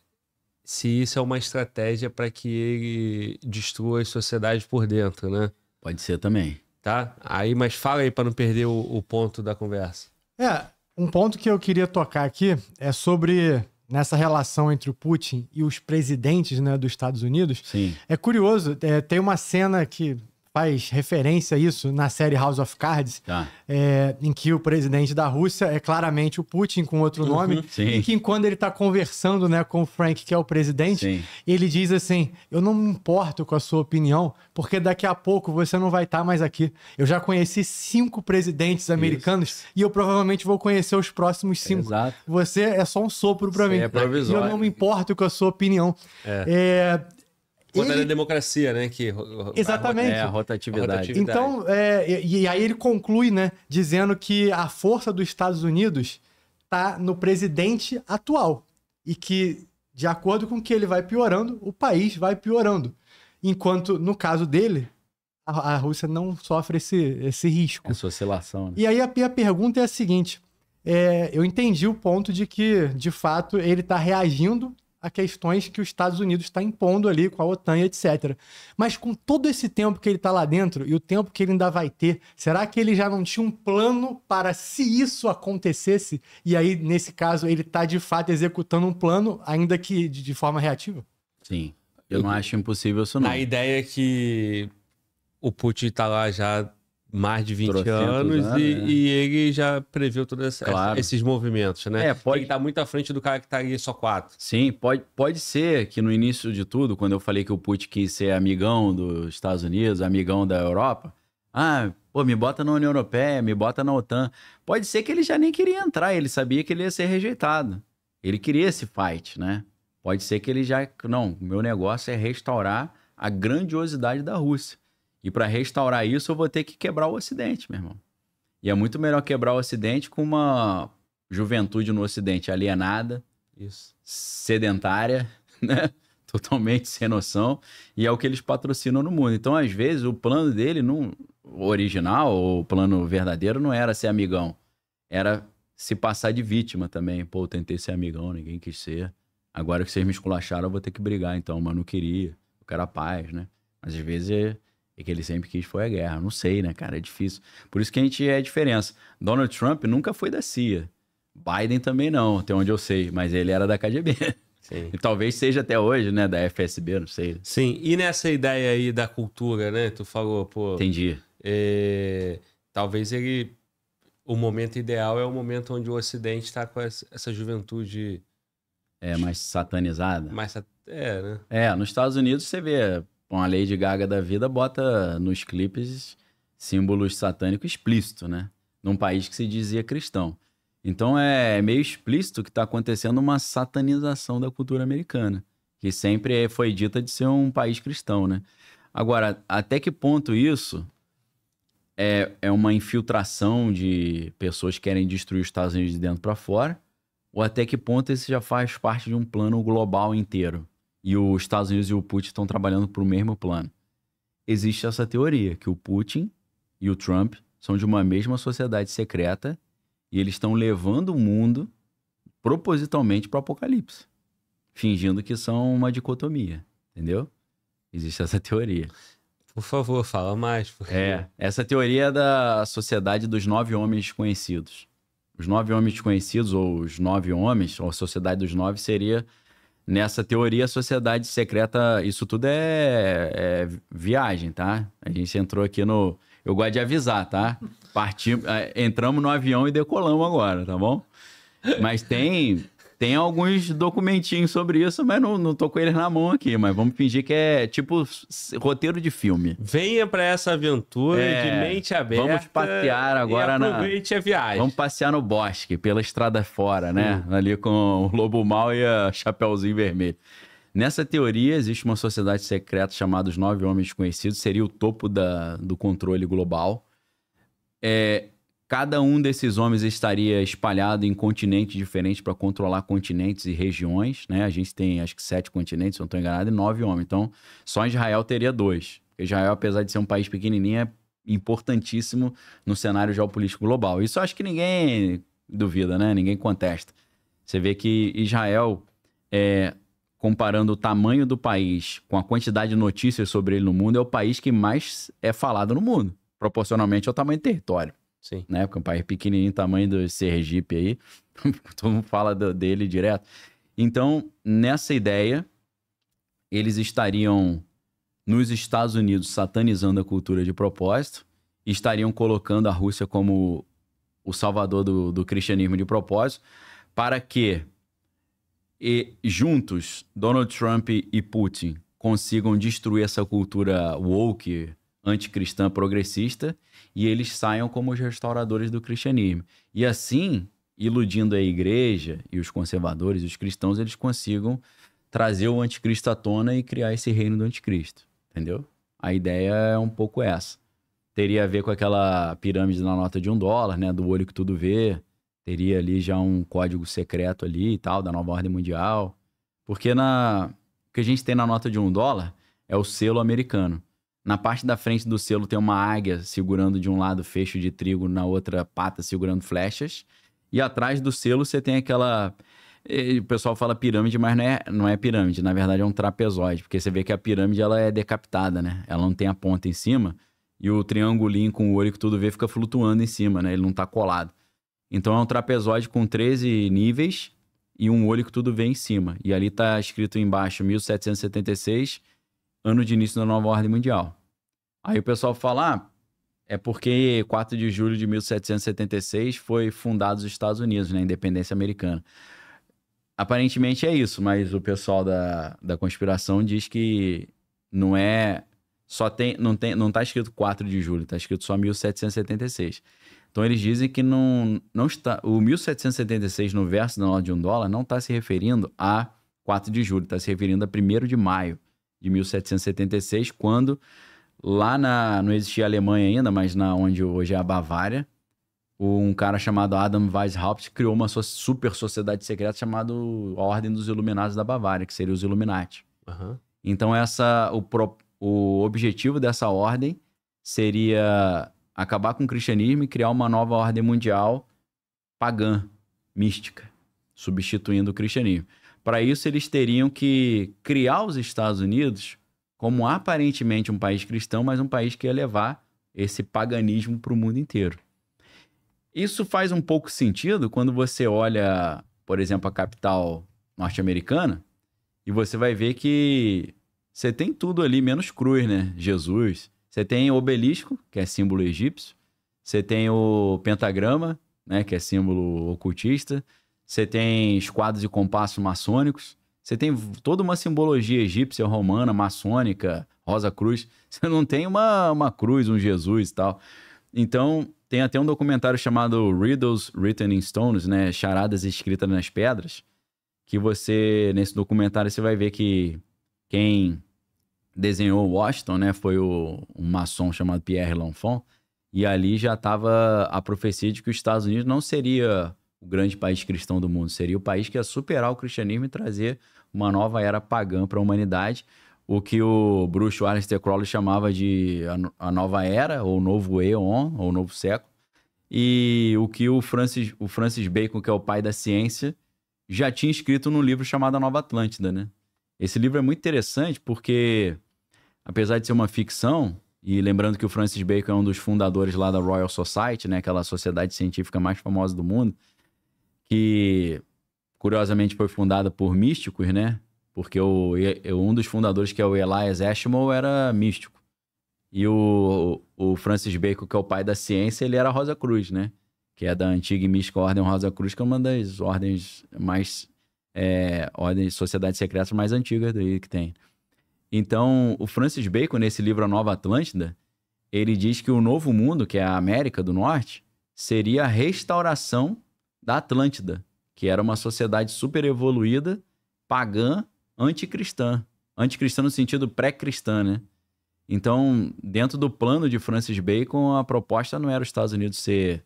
se isso é uma estratégia para que ele destrua as sociedades por dentro, né? Pode ser também. Tá? Aí, mas fala aí para não perder o, o ponto da conversa. É, um ponto que eu queria tocar aqui é sobre nessa relação entre o Putin e os presidentes né, dos Estados Unidos. Sim. É curioso, é, tem uma cena que faz referência a isso na série House of Cards, tá. é, em que o presidente da Rússia é claramente o Putin com outro uhum, nome, sim. e que quando ele está conversando né, com o Frank, que é o presidente, sim. ele diz assim: Eu não me importo com a sua opinião, porque daqui a pouco você não vai estar tá mais aqui. Eu já conheci cinco presidentes americanos isso. e eu provavelmente vou conhecer os próximos cinco. Exato. Você é só um sopro para mim. É provisório. Eu não me importo com a sua opinião. É. é quando ele... era democracia, né? Que... Exatamente. É, a rotatividade. A rotatividade. Então, é, e, e aí ele conclui, né? Dizendo que a força dos Estados Unidos está no presidente atual. E que, de acordo com que ele vai piorando, o país vai piorando. Enquanto, no caso dele, a, a Rússia não sofre esse, esse risco. Essa oscilação. Né? E aí a, minha pergunta é a seguinte. É, eu entendi o ponto de que, de fato, ele está reagindo a questões que os Estados Unidos está impondo ali com a OTAN, etc. Mas com todo esse tempo que ele está lá dentro e o tempo que ele ainda vai ter, será que ele já não tinha um plano para se isso acontecesse? E aí, nesse caso, ele está de fato executando um plano, ainda que de forma reativa? Sim. Eu não acho impossível isso, não. A ideia é que o Putin está lá já mais de 20 anos, anos e, né? e, ele já previu todos claro. esses movimentos, né? É, pode... Ele está muito à frente do cara que está ali só quatro. Sim, pode, pode ser que no início de tudo, quando eu falei que o Putin quis ser amigão dos Estados Unidos, amigão da Europa, ah, pô, me bota na União Europeia, me bota na OTAN. Pode ser que ele já nem queria entrar, ele sabia que ele ia ser rejeitado. Ele queria esse fight, né? Pode ser que ele já... Não, meu negócio é restaurar a grandiosidade da Rússia. E para restaurar isso, eu vou ter que quebrar o Ocidente, meu irmão. E é muito melhor quebrar o Ocidente com uma juventude no Ocidente alienada, isso. sedentária, né? totalmente sem noção, e é o que eles patrocinam no mundo. Então, às vezes, o plano dele, não, original, o plano verdadeiro, não era ser amigão, era se passar de vítima também. Pô, eu tentei ser amigão, ninguém quis ser. Agora que vocês me esculacharam, eu vou ter que brigar, então, mas não queria. Eu quero a paz, né? Mas às vezes é e que ele sempre quis foi a guerra. Não sei, né, cara? É difícil. Por isso que a gente é a diferença. Donald Trump nunca foi da CIA. Biden também não, até onde eu sei. Mas ele era da KGB. Sim. E talvez seja até hoje, né? Da FSB, não sei. Sim. E nessa ideia aí da cultura, né? Tu falou, pô. Entendi. É... Talvez ele. O momento ideal é o momento onde o Ocidente está com essa juventude. É, mais satanizada? Mais sat... É, né? É, nos Estados Unidos você vê a Lady Gaga da vida bota nos clipes símbolos satânicos explícito, né? Num país que se dizia cristão. Então é meio explícito que está acontecendo uma satanização da cultura americana, que sempre foi dita de ser um país cristão, né? Agora, até que ponto isso é, é uma infiltração de pessoas que querem destruir os Estados Unidos de dentro para fora? Ou até que ponto isso já faz parte de um plano global inteiro? E os Estados Unidos e o Putin estão trabalhando para o mesmo plano. Existe essa teoria que o Putin e o Trump são de uma mesma sociedade secreta e eles estão levando o mundo propositalmente para o apocalipse, fingindo que são uma dicotomia, entendeu? Existe essa teoria. Por favor, fala mais. Porque... É, essa teoria é da sociedade dos nove homens desconhecidos. Os nove homens desconhecidos, ou os nove homens, ou a sociedade dos nove, seria Nessa teoria, a sociedade secreta, isso tudo é, é, viagem, tá? A gente entrou aqui no. Eu gosto de avisar, tá? Partimos, é, entramos no avião e decolamos agora, tá bom? Mas tem tem alguns documentinhos sobre isso, mas não, não tô com eles na mão aqui. Mas vamos fingir que é tipo roteiro de filme. Venha para essa aventura é, de mente aberta. Vamos passear agora aproveite na. Aproveite a viagem. Vamos passear no bosque, pela estrada fora, né? Sim. Ali com o Lobo mau e a Chapeuzinho Vermelho. Nessa teoria, existe uma sociedade secreta chamada Os Nove Homens Conhecidos, seria o topo da, do controle global. É, Cada um desses homens estaria espalhado em continentes diferentes para controlar continentes e regiões, né? A gente tem acho que sete continentes, se não estou enganado, e nove homens. Então, só Israel teria dois. Israel, apesar de ser um país pequenininho, é importantíssimo no cenário geopolítico global. Isso acho que ninguém duvida, né? Ninguém contesta. Você vê que Israel, é, comparando o tamanho do país com a quantidade de notícias sobre ele no mundo, é o país que mais é falado no mundo, proporcionalmente ao tamanho do território. Sim. Na né, época, um país pequenininho, tamanho do Sergipe aí. Todo mundo fala do, dele direto. Então, nessa ideia, eles estariam nos Estados Unidos satanizando a cultura de propósito, estariam colocando a Rússia como o salvador do, do cristianismo de propósito, para que e, juntos Donald Trump e Putin consigam destruir essa cultura woke, anticristã progressista e eles saiam como os restauradores do cristianismo. E assim, iludindo a igreja e os conservadores, os cristãos, eles consigam trazer o anticristo à tona e criar esse reino do anticristo, entendeu? A ideia é um pouco essa. Teria a ver com aquela pirâmide na nota de um dólar, né? Do olho que tudo vê. Teria ali já um código secreto ali e tal, da nova ordem mundial. Porque na... o que a gente tem na nota de um dólar é o selo americano. Na parte da frente do selo tem uma águia segurando de um lado fecho de trigo, na outra pata segurando flechas. E atrás do selo você tem aquela. Eh, o pessoal fala pirâmide, mas não é, não é pirâmide. Na verdade, é um trapezoide, porque você vê que a pirâmide ela é decapitada, né? Ela não tem a ponta em cima. E o triangulinho com o olho que tudo vê fica flutuando em cima, né? Ele não está colado. Então é um trapezoide com 13 níveis e um olho que tudo vê em cima. E ali está escrito embaixo 1776 ano de início da nova ordem mundial. Aí o pessoal fala, ah, é porque 4 de julho de 1776 foi fundados os Estados Unidos, né? Independência americana. Aparentemente é isso, mas o pessoal da, da conspiração diz que não é. Só tem. Não, tem, não tá escrito 4 de julho, tá escrito só 1776. Então eles dizem que não, não está. O 1776 no verso da nota de um dólar não está se referindo a 4 de julho, está se referindo a 1 de maio de 1776, quando lá na não existia Alemanha ainda, mas na onde hoje é a Bavária, um cara chamado Adam Weishaupt criou uma super sociedade secreta chamada Ordem dos Iluminados da Bavária, que seria os Illuminati. Uhum. Então essa o, pro, o objetivo dessa ordem seria acabar com o cristianismo e criar uma nova ordem mundial pagã, mística, substituindo o cristianismo. Para isso, eles teriam que criar os Estados Unidos como aparentemente um país cristão, mas um país que ia levar esse paganismo para o mundo inteiro. Isso faz um pouco sentido quando você olha, por exemplo, a capital norte-americana e você vai ver que você tem tudo ali, menos cruz, né? Jesus. Você tem o obelisco, que é símbolo egípcio. Você tem o pentagrama, né? Que é símbolo ocultista você tem esquadros e compassos maçônicos, você tem toda uma simbologia egípcia, romana, maçônica, Rosa Cruz. Você não tem uma, uma cruz, um Jesus e tal. Então, tem até um documentário chamado Riddles Written in Stones, né? Charadas escritas nas pedras. Que você, nesse documentário, você vai ver que quem desenhou Washington, né? Foi o, um maçom chamado Pierre L'Enfant. E ali já estava a profecia de que os Estados Unidos não seria o grande país cristão do mundo. Seria o país que ia superar o cristianismo e trazer uma nova era pagã para a humanidade. O que o Bruce Arlester Crowley chamava de a nova era, ou novo eon, ou novo século. E o que o Francis, o Francis Bacon, que é o pai da ciência, já tinha escrito num livro chamado A Nova Atlântida, né? Esse livro é muito interessante porque, apesar de ser uma ficção, e lembrando que o Francis Bacon é um dos fundadores lá da Royal Society, né, aquela sociedade científica mais famosa do mundo, que curiosamente foi fundada por místicos, né? Porque o, um dos fundadores, que é o Elias Ashmole, era místico. E o, o Francis Bacon, que é o pai da ciência, ele era Rosa Cruz, né? Que é da antiga e mística Ordem Rosa Cruz, que é uma das ordens mais. É, ordens, sociedades secretas mais antigas daí que tem. Então, o Francis Bacon, nesse livro A Nova Atlântida, ele diz que o novo mundo, que é a América do Norte, seria a restauração da Atlântida, que era uma sociedade super evoluída, pagã, anticristã. Anticristã no sentido pré-cristã, né? Então, dentro do plano de Francis Bacon, a proposta não era os Estados Unidos ser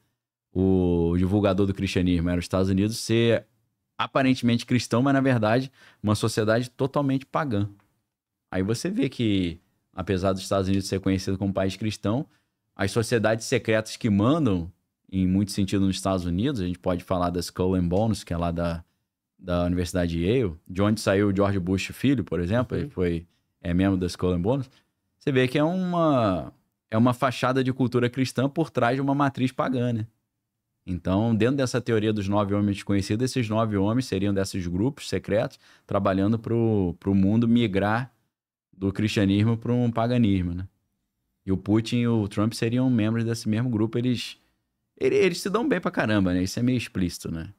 o divulgador do cristianismo, era os Estados Unidos ser aparentemente cristão, mas na verdade uma sociedade totalmente pagã. Aí você vê que, apesar dos Estados Unidos ser conhecido como país cristão, as sociedades secretas que mandam em muito sentido nos Estados Unidos. A gente pode falar da Skull and Bones, que é lá da, da Universidade de Yale, de onde saiu o George Bush filho, por exemplo, uhum. ele foi é membro da Skull and Bones. Você vê que é uma é uma fachada de cultura cristã por trás de uma matriz pagã, né? Então, dentro dessa teoria dos nove homens desconhecidos, esses nove homens seriam desses grupos secretos trabalhando para o mundo migrar do cristianismo para um paganismo, né? E o Putin e o Trump seriam membros desse mesmo grupo. Eles eles, eles se dão bem pra caramba, né? Isso é meio explícito, né?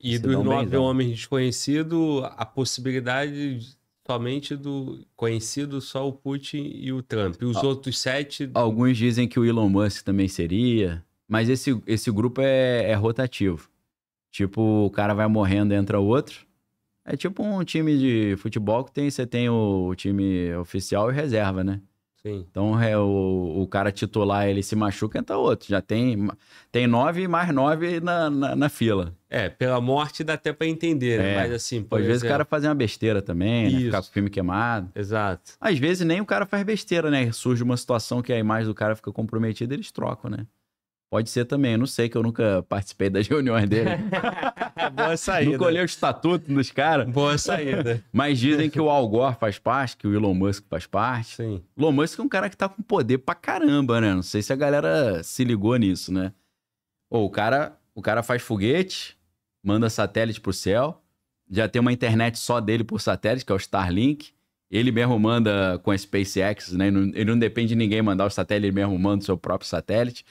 E se do Nobre homens Desconhecido, a possibilidade somente do conhecido só o Putin e o Trump. E os Al outros sete. Alguns dizem que o Elon Musk também seria, mas esse, esse grupo é, é rotativo. Tipo, o cara vai morrendo, entra outro. É tipo um time de futebol que tem, você tem o time oficial e reserva, né? Sim. Então é, o, o cara titular ele se machuca, entra outro. Já tem, tem nove mais nove na, na, na fila. É, pela morte dá até para entender, né? É. Mas assim, por Às exemplo... vezes o cara faz uma besteira também, né? Ficar com o filme queimado. Exato. Às vezes nem o cara faz besteira, né? Surge uma situação que a imagem do cara fica comprometida, eles trocam, né? Pode ser também, eu não sei que eu nunca participei das reuniões dele. Boa saída. Nunca olhei o estatuto dos caras. Boa saída. Mas dizem que o Al Gore faz parte, que o Elon Musk faz parte. Sim. Elon Musk é um cara que tá com poder pra caramba, né? Não sei se a galera se ligou nisso, né? Ou o cara, o cara faz foguete, manda satélite pro céu, já tem uma internet só dele por satélite, que é o Starlink. Ele mesmo manda com a SpaceX, né? Ele não, ele não depende de ninguém mandar o satélite, ele mesmo manda o seu próprio satélite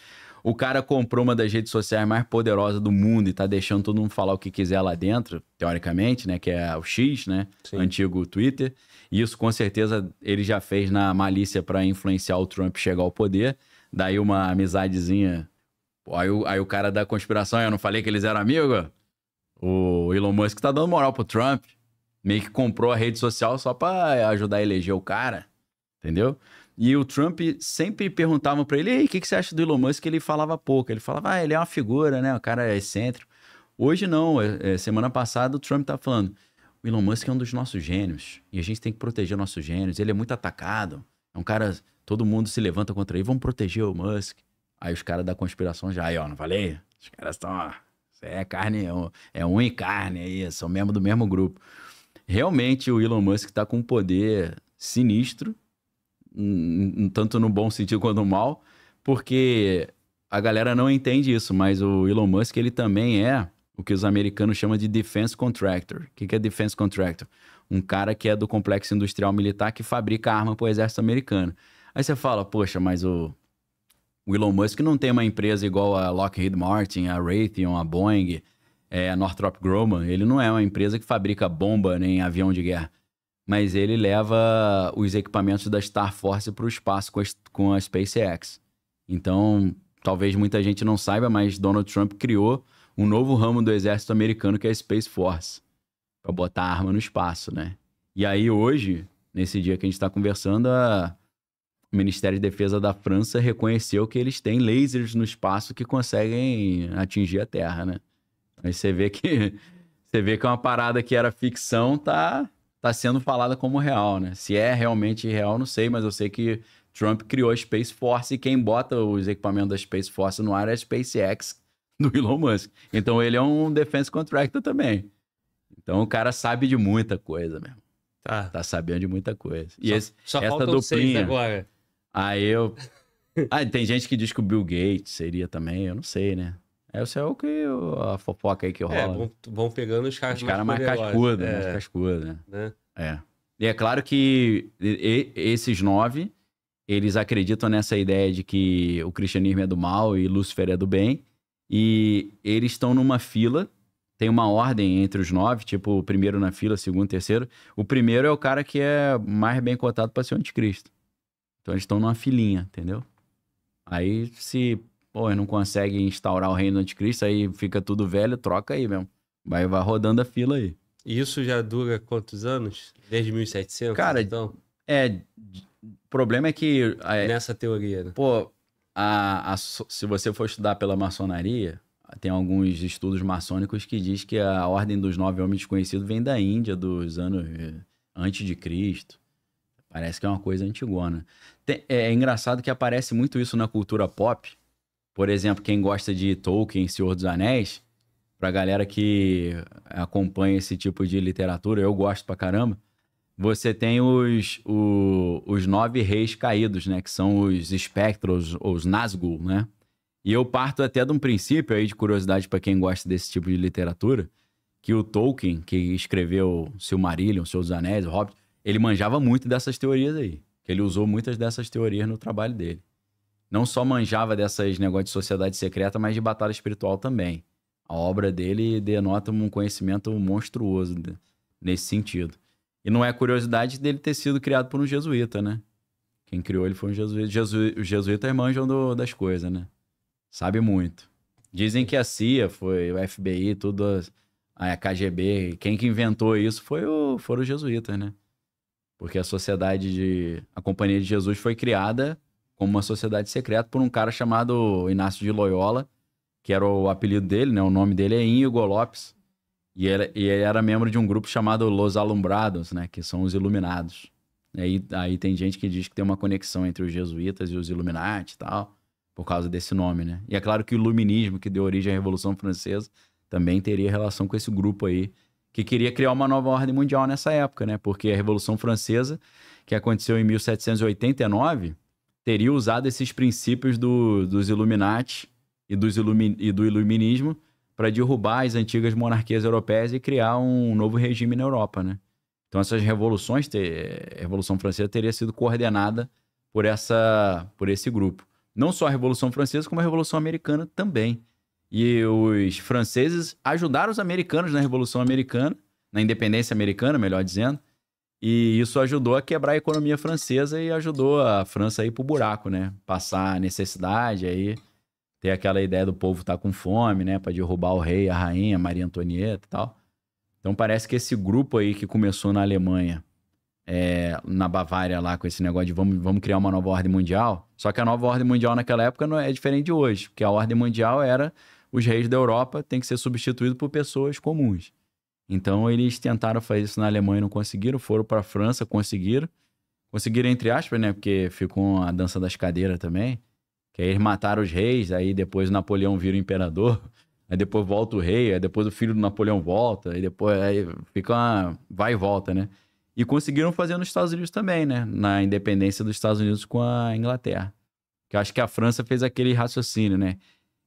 o cara comprou uma das redes sociais mais poderosas do mundo e tá deixando todo mundo falar o que quiser lá dentro, teoricamente, né? Que é o X, né? Sim. Antigo Twitter. E isso com certeza ele já fez na malícia para influenciar o Trump chegar ao poder. Daí uma amizadezinha. Aí o, aí o cara da conspiração, eu não falei que eles eram amigos? O Elon Musk tá dando moral pro Trump. Meio que comprou a rede social só pra ajudar a eleger o cara. Entendeu? E o Trump sempre perguntavam para ele: o que, que você acha do Elon Musk? Ele falava pouco. Ele falava: ah, ele é uma figura, né? O cara é excêntrico. Hoje não. É, é semana passada o Trump tá falando: o Elon Musk é um dos nossos gênios e a gente tem que proteger nossos gênios. Ele é muito atacado. É um cara, todo mundo se levanta contra ele. Vamos proteger o Musk. Aí os caras da conspiração já, aí ó, não falei? Os caras estão, é carne, é um, é um e carne aí, são membros do mesmo grupo. Realmente o Elon Musk está com um poder sinistro tanto no bom sentido quanto no mal, porque a galera não entende isso, mas o Elon Musk ele também é o que os americanos chamam de defense contractor. O que é defense contractor? Um cara que é do complexo industrial militar que fabrica arma para o exército americano. Aí você fala, poxa, mas o, o Elon Musk não tem uma empresa igual a Lockheed Martin, a Raytheon, a Boeing, é, a Northrop Grumman. Ele não é uma empresa que fabrica bomba nem avião de guerra mas ele leva os equipamentos da Star Force para o espaço com a, com a SpaceX. Então, talvez muita gente não saiba, mas Donald Trump criou um novo ramo do exército americano que é a Space Force, para botar arma no espaço, né? E aí hoje, nesse dia que a gente está conversando, a... o Ministério de Defesa da França reconheceu que eles têm lasers no espaço que conseguem atingir a Terra, né? Aí você vê que você vê que é uma parada que era ficção tá está sendo falada como real, né? Se é realmente real, não sei, mas eu sei que Trump criou a Space Force e quem bota os equipamentos da Space Force no ar é a SpaceX do Elon Musk. Então ele é um defense contractor também. Então o cara sabe de muita coisa mesmo. Tá. Tá sabendo de muita coisa. E só, esse, só essa duplinha. agora. Aí eu. Ah, tem gente que diz que o Bill Gates seria também, eu não sei, né? Esse é o que a fofoca aí que é, rola. É, vão, vão pegando os caras os cara mais, mais cascudos. É. Mais cascudos, né? né? É. E é claro que esses nove, eles acreditam nessa ideia de que o cristianismo é do mal e Lúcifer é do bem. E eles estão numa fila, tem uma ordem entre os nove, tipo, o primeiro na fila, segundo, terceiro. O primeiro é o cara que é mais bem cotado para ser o anticristo. Então eles estão numa filinha, entendeu? Aí se pô, não consegue instaurar o reino do anticristo, aí fica tudo velho, troca aí mesmo. Vai, vai rodando a fila aí. E isso já dura quantos anos? Desde 1700? Cara, então? é. O problema é que. É, Nessa teoria, né? Pô, a, a, se você for estudar pela maçonaria, tem alguns estudos maçônicos que diz que a ordem dos nove homens desconhecidos vem da Índia, dos anos eh, antes de Cristo. Parece que é uma coisa antigona. Tem, é, é engraçado que aparece muito isso na cultura pop, por exemplo, quem gosta de Tolkien, Senhor dos Anéis, pra galera que acompanha esse tipo de literatura, eu gosto pra caramba, você tem os, o, os nove reis caídos, né? Que são os espectros, ou os Nazgûl, né? E eu parto até de um princípio aí de curiosidade para quem gosta desse tipo de literatura, que o Tolkien, que escreveu Silmarillion, Senhor dos Anéis, o Hobbit, ele manjava muito dessas teorias aí. Que ele usou muitas dessas teorias no trabalho dele não só manjava dessas negócios de sociedade secreta, mas de batalha espiritual também. A obra dele denota um conhecimento monstruoso nesse sentido. E não é curiosidade dele ter sido criado por um jesuíta, né? Quem criou ele foi um jesuíta. Jesu, os jesuítas manjam do, das coisas, né? Sabe muito. Dizem que a CIA foi, o FBI, tudo, a, a KGB, quem que inventou isso foi o, foram os jesuítas, né? Porque a sociedade de. A Companhia de Jesus foi criada como uma sociedade secreta por um cara chamado Inácio de Loyola, que era o apelido dele, né? O nome dele é Íñigo Lopes. E ele, e ele era membro de um grupo chamado Los Alumbrados, né? Que são os iluminados. E aí, aí tem gente que diz que tem uma conexão entre os jesuítas e os Illuminati e tal, por causa desse nome, né? E é claro que o iluminismo, que deu origem à Revolução Francesa, também teria relação com esse grupo aí, que queria criar uma nova ordem mundial nessa época, né? Porque a Revolução Francesa, que aconteceu em 1789 teria usado esses princípios do, dos Illuminati e, dos e do Iluminismo para derrubar as antigas monarquias europeias e criar um novo regime na Europa, né? Então essas revoluções, a Revolução Francesa teria sido coordenada por essa por esse grupo. Não só a Revolução Francesa, como a Revolução Americana também. E os franceses ajudaram os americanos na Revolução Americana, na independência americana, melhor dizendo, e isso ajudou a quebrar a economia francesa e ajudou a França a ir pro buraco, né? Passar necessidade, aí ter aquela ideia do povo estar tá com fome, né? Para derrubar o rei, a rainha, Maria Antonieta e tal. Então parece que esse grupo aí que começou na Alemanha, é, na Bavária lá com esse negócio de vamos, vamos criar uma nova ordem mundial. Só que a nova ordem mundial naquela época não é, é diferente de hoje, porque a ordem mundial era os reis da Europa têm que ser substituídos por pessoas comuns. Então eles tentaram fazer isso na Alemanha e não conseguiram, foram para a França, conseguiram. Conseguiram, entre aspas, né? Porque ficou a dança das cadeiras também. Que aí eles mataram os reis, aí depois Napoleão vira o imperador, aí depois volta o rei, aí depois o filho do Napoleão volta, aí depois aí fica uma vai e volta, né? E conseguiram fazer nos Estados Unidos também, né? Na independência dos Estados Unidos com a Inglaterra. Que eu acho que a França fez aquele raciocínio, né?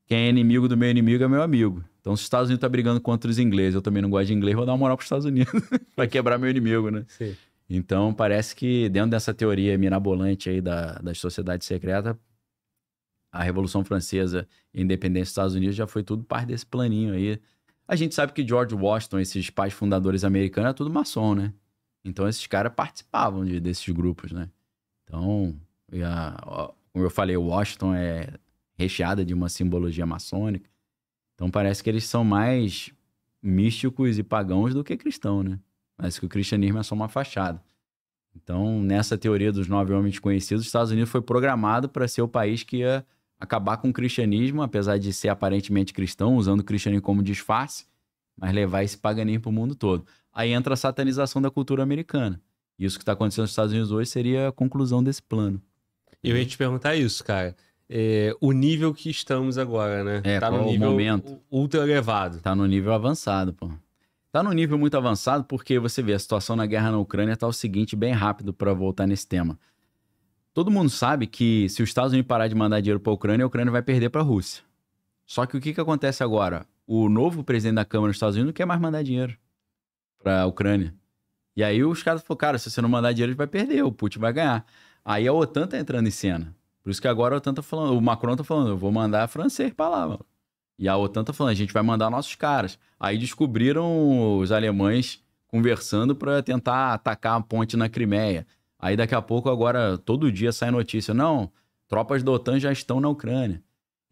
Quem é inimigo do meu inimigo é meu amigo. Então, se os Estados Unidos tá brigando contra os ingleses, eu também não gosto de inglês, vou dar uma moral para os Estados Unidos. Vai quebrar meu inimigo, né? Sim. Então, parece que dentro dessa teoria mirabolante aí da, das sociedades secretas, a Revolução Francesa e a independência dos Estados Unidos já foi tudo parte desse planinho aí. A gente sabe que George Washington, esses pais fundadores americanos, é tudo maçom, né? Então, esses caras participavam de, desses grupos, né? Então, a, a, como eu falei, Washington é recheada de uma simbologia maçônica. Então parece que eles são mais místicos e pagãos do que cristão, né? Mas que o cristianismo é só uma fachada. Então, nessa teoria dos nove homens conhecidos, os Estados Unidos foi programado para ser o país que ia acabar com o cristianismo, apesar de ser aparentemente cristão, usando o cristianismo como disfarce, mas levar esse paganismo para o mundo todo. Aí entra a satanização da cultura americana. Isso que está acontecendo nos Estados Unidos hoje seria a conclusão desse plano. Eu ia te perguntar isso, cara é, o nível que estamos agora, né? É, tá no nível momento? ultra elevado. Tá no nível avançado, pô. Tá no nível muito avançado porque você vê a situação na guerra na Ucrânia tá o seguinte, bem rápido para voltar nesse tema. Todo mundo sabe que se os Estados Unidos parar de mandar dinheiro para a Ucrânia, a Ucrânia vai perder para a Rússia. Só que o que, que acontece agora? O novo presidente da Câmara dos Estados Unidos não quer mais mandar dinheiro para a Ucrânia. E aí os caras falaram, cara, se você não mandar dinheiro, a gente vai perder, o Putin vai ganhar. Aí a OTAN tá entrando em cena. Por isso que agora a OTAN tá falando, o Macron tá falando, eu vou mandar francês pra lá, mano. E a OTAN tá falando, a gente vai mandar nossos caras. Aí descobriram os alemães conversando para tentar atacar a ponte na Crimeia. Aí daqui a pouco, agora, todo dia sai notícia. Não, tropas da OTAN já estão na Ucrânia.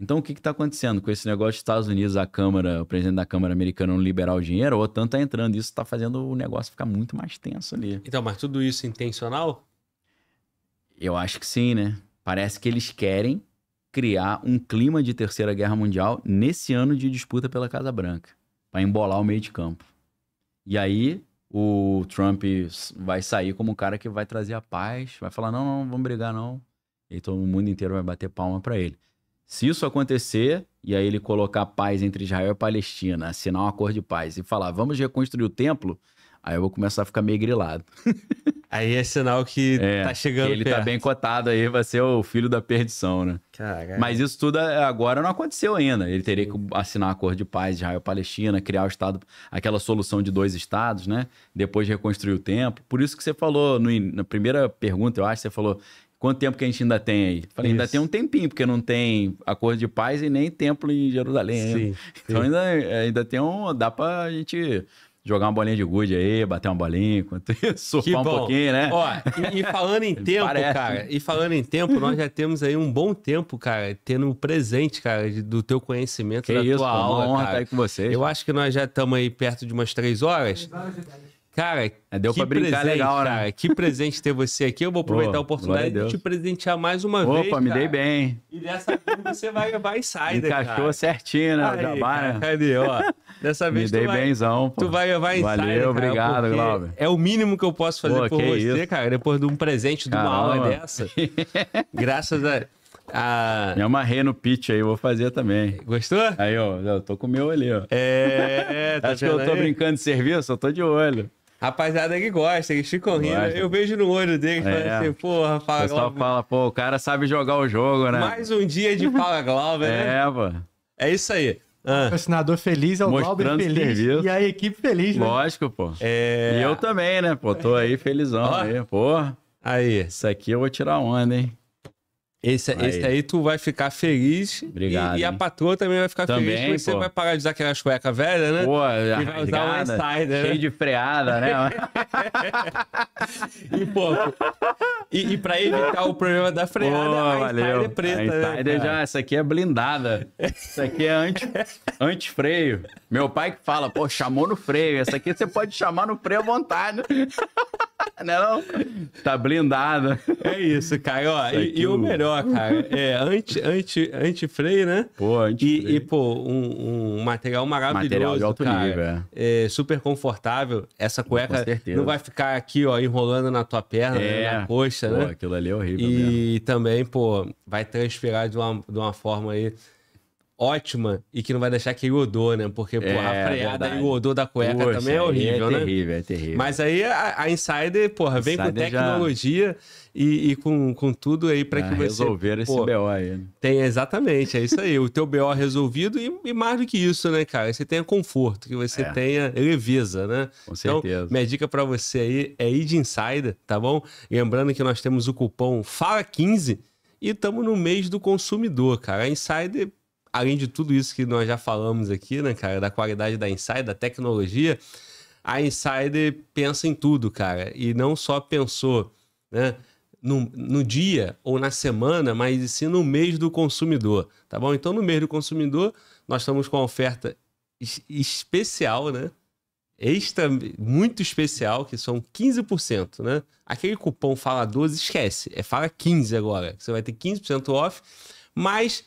Então, o que está acontecendo com esse negócio dos Estados Unidos, a Câmara, o presidente da Câmara americana não liberar o dinheiro, a OTAN está entrando, isso está fazendo o negócio ficar muito mais tenso ali. Então, mas tudo isso intencional? Eu acho que sim, né? Parece que eles querem criar um clima de Terceira Guerra Mundial nesse ano de disputa pela Casa Branca, para embolar o meio de campo. E aí o Trump vai sair como um cara que vai trazer a paz, vai falar: não, não, vamos brigar, não. E todo mundo inteiro vai bater palma para ele. Se isso acontecer, e aí ele colocar paz entre Israel e Palestina, assinar um acordo de paz e falar: vamos reconstruir o templo, aí eu vou começar a ficar meio grilado. Aí é sinal que é, tá chegando. Ele tá perto. tá bem cotado aí, vai ser o filho da perdição, né? Caraca. Mas isso tudo agora não aconteceu ainda. Ele teria que assinar um acordo de paz Israel-Palestina, criar o Estado, aquela solução de dois Estados, né? Depois reconstruir o templo. Por isso que você falou, no, na primeira pergunta, eu acho, você falou quanto tempo que a gente ainda tem aí? Falei, ainda tem um tempinho, porque não tem acordo de paz e nem templo em Jerusalém. Sim, então sim. então ainda, é, ainda tem um. dá pra gente jogar uma bolinha de gude aí, bater uma bolinha, enquanto isso, surfar um pouquinho, né? Ó, e, e falando em tempo, Parece. cara, e falando em tempo, nós já temos aí um bom tempo, cara, tendo um presente, cara, do teu conhecimento, que da isso, tua aula, uma honra cara. estar aí com vocês. Eu cara. acho que nós já estamos aí perto de umas três horas. Três horas Cara, Deu que pra brincar né, presente, legal, né? cara. Que presente ter você aqui. Eu vou aproveitar oh, a oportunidade de te presentear mais uma Opa, vez. Opa, me dei bem. E dessa vez você vai, vai e sai, né, Encaixou né, Cachorro certinho, né? Aí, jabá, cara, né? Cadê, ó? Dessa vez me dei vai, benzão, pô. Tu vai, vai e Valeu, cara, obrigado, Glauber. É o mínimo que eu posso fazer pô, por você, isso? cara. Depois de um presente, de uma aula dessa. Graças a... Ah, me amarrei no pitch aí, vou fazer também. Gostou? Aí, ó, eu tô com o meu ali, ó. É, é tá Acho que eu tô aí? brincando de serviço, eu tô de olho. Rapaziada que gosta, que ficam rindo. Eu vejo no olho deles, é. falando assim, porra, fala Glauber. O pessoal fala, pô, o cara sabe jogar o jogo, né? Mais um dia de fala Glauber, né? É, pô. É isso aí. Ah. O patrocinador feliz é o Mostrando Glauber feliz serviço. e a equipe feliz, né? Lógico, pô. É... E eu também, né, pô? Tô aí felizão aí, pô. Aí. Isso aqui eu vou tirar onda, hein? Esse, esse aí tu vai ficar feliz. Obrigado. E, e a patroa também vai ficar também, feliz. Porque você vai parar de usar aquelas cuecas velhas, né? Pô, e vai usar um insider. Cheio né? de freada, né? e, pô, e, e pra evitar o problema da freada, pô, a insider valeu. é preta. A né, insider né, já, essa aqui é blindada. Essa aqui é anti, anti-freio. Meu pai que fala, pô, chamou no freio. Essa aqui você pode chamar no freio à vontade. né, não? Tá blindada. É isso, cara. Ó, isso e, e o melhor melhor, cara. É, anti, anti, anti freio né? Pô, anti E, e, pô, um, um, material maravilhoso, material de alto cara. Nível, é. é. super confortável. Essa cueca não vai ficar aqui, ó, enrolando na tua perna, é. né? na coxa, pô, né? aquilo ali é horrível E mesmo. também, pô, vai transpirar de uma, de uma forma aí ótima e que não vai deixar que o odor, né? Porque, pô é, a freada verdade. e o odor da cueca Poxa, também é, é horrível, é terrível, né? É terrível, é terrível. Mas aí a, a Insider, porra, vem com tecnologia já e, e com, com tudo aí para ah, que você. Resolver esse pô, BO aí. Né? Tem, exatamente, é isso aí. o teu BO resolvido e, e, mais do que isso, né, cara? Você tenha conforto, que você é. tenha leveza, né? Com então, certeza. Então, minha dica para você aí é ir de insider, tá bom? Lembrando que nós temos o cupom FALA15 e estamos no mês do consumidor, cara. A insider além de tudo isso que nós já falamos aqui, né, cara, da qualidade da Insider, da tecnologia, a Insider pensa em tudo, cara, e não só pensou, né, no, no dia ou na semana, mas sim no mês do consumidor, tá bom? Então, no mês do consumidor, nós estamos com uma oferta especial, né? Extra, muito especial, que são 15%, né? Aquele cupom Fala 12, esquece, é Fala 15 agora, você vai ter 15% off, mas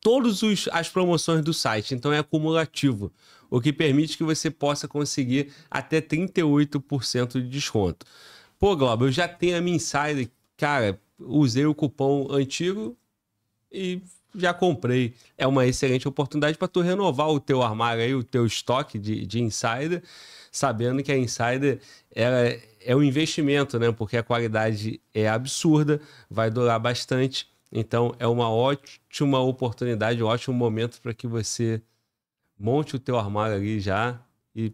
todas as promoções do site, então é acumulativo, o que permite que você possa conseguir até 38% de desconto. Pô, Glauber, eu já tenho a minha insider. Cara, usei o cupom antigo e já comprei. É uma excelente oportunidade para tu renovar o teu armário aí, o teu estoque de, de insider, sabendo que a insider é, é um investimento, né? Porque a qualidade é absurda, vai durar bastante. Então é uma ótima oportunidade, um ótimo momento para que você monte o teu armário ali já e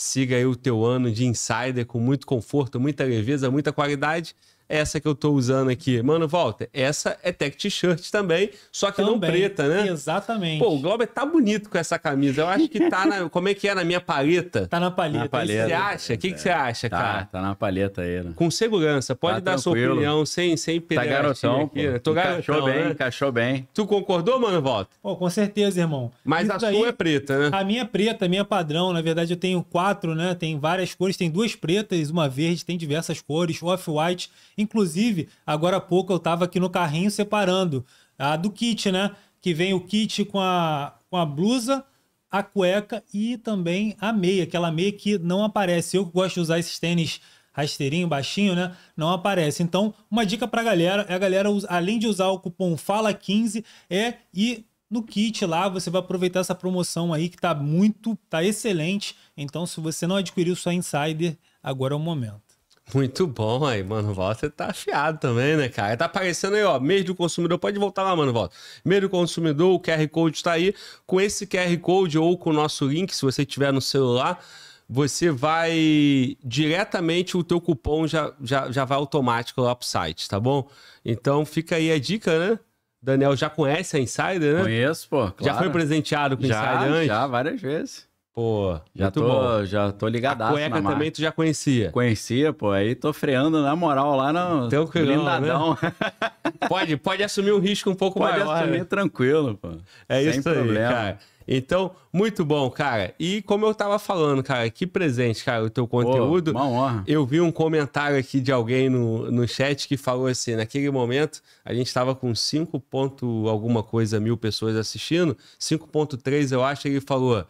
Siga aí o teu ano de insider com muito conforto, muita leveza, muita qualidade essa que eu tô usando aqui. Mano, volta, essa é tech t-shirt também, só que também, não preta, né? Exatamente. Pô, o Glauber tá bonito com essa camisa. Eu acho que tá na. Como é que é na minha paleta? Tá na paleta. Na é paleta. Você acha? O é. que, que você acha, tá, cara? Tá na paleta aí, né? Com segurança, pode tá dar tranquilo. sua opinião sem, sem Tá garotão. Tô encaixou garotão, bem, né? encaixou bem. Tu concordou, mano, volta? Pô, com certeza, irmão. Mas Isso a daí, sua é preta, né? A minha é preta, a minha é padrão. Na verdade, eu tenho quatro, né? Tem várias cores, tem duas pretas, uma verde, tem diversas cores, off-white Inclusive, agora há pouco eu estava aqui no carrinho separando a do kit, né? Que vem o kit com a, com a blusa, a cueca e também a meia, aquela meia que não aparece. Eu gosto de usar esses tênis rasteirinho, baixinho, né? Não aparece. Então, uma dica a galera é a galera, além de usar o cupom FALA15, é ir no kit lá, você vai aproveitar essa promoção aí que tá muito, tá excelente. Então, se você não adquiriu sua Insider, agora é o momento. Muito bom aí, mano. Volta tá afiado também, né, cara? Tá aparecendo aí, ó. Mês do consumidor. Pode voltar lá, mano. Volta. Mês do consumidor, o QR Code tá aí. Com esse QR Code ou com o nosso link, se você tiver no celular, você vai diretamente, o teu cupom já, já, já vai automático lá pro site, tá bom? Então fica aí a dica, né? Daniel já conhece a Insider, né? Conheço, pô. Claro. Já foi presenteado com já, Insider antes? Já, várias vezes. Pô, já tô, bom. já tô ligadaço. A cueca também tu já conhecia? Conhecia, pô. Aí tô freando na moral lá no Tranquilão, blindadão. Né? pode, pode assumir o risco um pouco pode maior. Pode assumir né? tranquilo, pô. É Sem isso problema. aí, cara. Então, muito bom, cara. E como eu tava falando, cara, que presente, cara, o teu conteúdo. Pô, uma honra. Eu vi um comentário aqui de alguém no, no chat que falou assim: naquele momento, a gente tava com 5 ponto alguma coisa mil pessoas assistindo, 5.3 eu acho, ele falou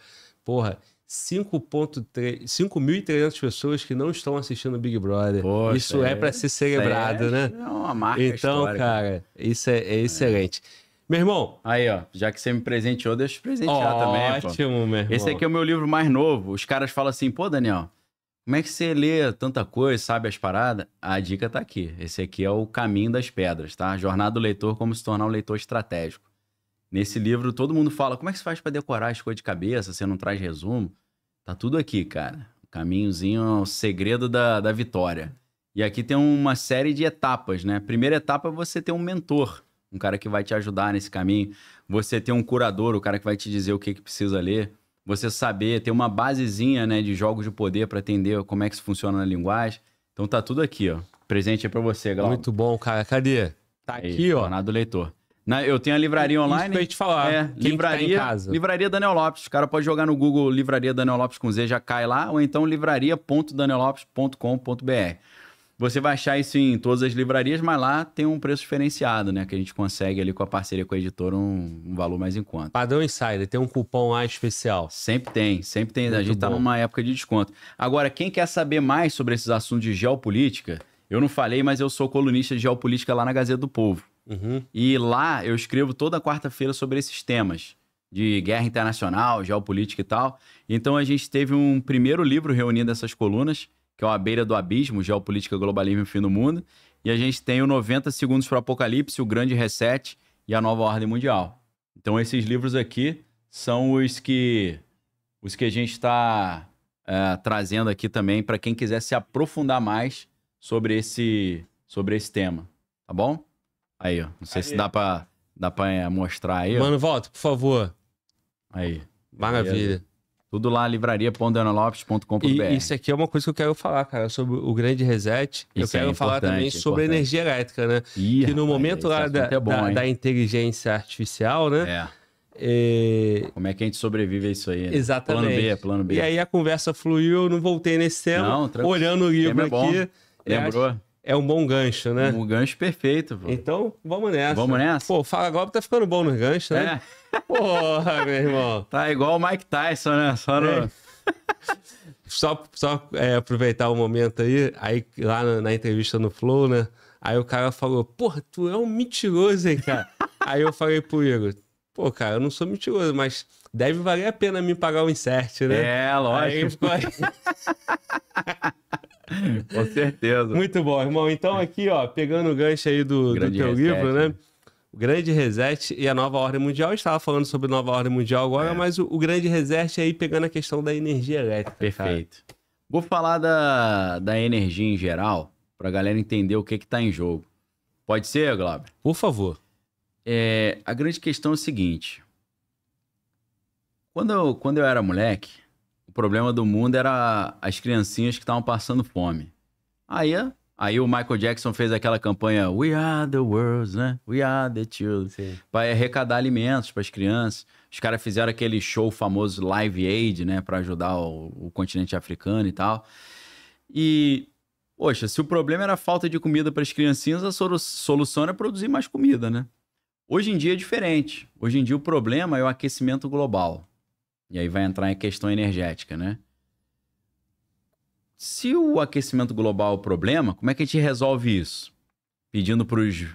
porra, 5.300 pessoas que não estão assistindo Big Brother. Poxa, isso é, é para ser é celebrado, é, né? É uma marca Então, histórica. cara, isso é, é excelente. Meu irmão. Aí, ó. Já que você me presenteou, deixa eu te presentear ó, também. Ótimo, meu irmão. Esse aqui é o meu livro mais novo. Os caras falam assim, pô, Daniel, como é que você lê tanta coisa, sabe as paradas? A dica tá aqui. Esse aqui é o Caminho das Pedras, tá? Jornada do Leitor, como se tornar um leitor estratégico. Nesse livro, todo mundo fala: como é que você faz para decorar as coisas de cabeça? Você não traz resumo? Tá tudo aqui, cara. O caminhozinho é o segredo da, da vitória. E aqui tem uma série de etapas, né? A primeira etapa é você ter um mentor, um cara que vai te ajudar nesse caminho. Você ter um curador, o cara que vai te dizer o que, que precisa ler. Você saber, ter uma basezinha né, de jogos de poder para entender como é que funciona a linguagem. Então tá tudo aqui, ó. Presente é para você, Galo. Muito bom, cara. Cadê? Tá aqui, Aí, ó. Jornada do leitor. Na, né? eu tenho a livraria online. Isso que eu te falar. É, tá livraria, tá livraria Daniel Lopes. O cara pode jogar no Google Livraria Daniel Lopes com Z, já cai lá, ou então livraria.danielopes.com.br. Você vai achar isso em todas as livrarias, mas lá tem um preço diferenciado, né? Que a gente consegue ali com a parceria com a editora um, um valor mais em conta. Padrão Insider, tem um cupom lá especial. Sempre tem, sempre tem. Muito a gente tá bom. tá numa época de desconto. Agora, quem quer saber mais sobre esses assuntos de geopolítica, eu não falei, mas eu sou colunista de geopolítica lá na Gazeta do Povo. Uhum. E lá eu escrevo toda quarta-feira sobre esses temas de guerra internacional, geopolítica e tal. Então a gente teve um primeiro livro reunindo essas colunas, que é o A Beira do Abismo, Geopolítica, Globalismo e o Fim do Mundo. E a gente tem o 90 Segundos para o Apocalipse, o Grande Reset e a Nova Ordem Mundial. Então esses livros aqui são os que os que a gente está é, trazendo aqui também para quem quiser se aprofundar mais sobre esse sobre esse tema, tá bom? Aí, ó. Não sei aí. se dá pra, dá pra é, mostrar aí. Ó. Mano, volta, por favor. Aí. Maravilha. Tudo lá, livraria.danalopes.com.br. E isso aqui é uma coisa que eu quero falar, cara, sobre o grande reset. Isso eu é quero é falar também sobre a energia elétrica, né? Ih, que no momento lá da, é bom, da, da, inteligência artificial, né? É. é. Como é que a gente sobrevive a isso aí? Né? Exatamente. Plano B, plano B. E aí a conversa fluiu, eu não voltei nesse tema. Não, tranquilo. Olhando o livro aqui. Lembrou? É um bom gancho, né? Um gancho perfeito, pô. Então, vamos nessa. Vamos nessa? Pô, Fala Golpe tá ficando bom nos ganchos, né? É. Porra, meu irmão. Tá igual o Mike Tyson, né? Só no... É. só, só é, aproveitar o momento aí, aí lá na, na, entrevista no Flow, né? Aí o cara falou, porra, tu é um mentiroso, hein, cara? aí eu falei pro Igor, pô, cara, eu não sou mentiroso, mas deve valer a pena me pagar o um insert, né? É, lógico. Aí ficou... Com certeza. Muito bom, irmão. Então, aqui, ó, pegando o gancho aí do, do teu reset, livro, né? né? O grande reset e a nova ordem mundial. Eu estava falando sobre nova ordem mundial agora, é. mas o, o, grande reset aí pegando a questão da energia elétrica. Perfeito. Cara. Vou falar da, da energia em geral, para a galera entender o que está em jogo. Pode ser, Glauber? Por favor. É, a grande questão é o seguinte. Quando eu, quando eu era moleque, problema do mundo era as criancinhas que estavam passando fome. Aí, aí o Michael Jackson fez aquela campanha We Are the World, né? We Are the Children, para arrecadar alimentos para as crianças. Os caras fizeram aquele show famoso Live Aid, né, para ajudar o, o continente africano e tal. E Poxa, se o problema era a falta de comida para as criancinhas, a solução era produzir mais comida, né? Hoje em dia é diferente. Hoje em dia o problema é o aquecimento global. E aí vai entrar em questão energética, né? Se o aquecimento global é o problema, como é que a gente resolve isso? Pedindo para os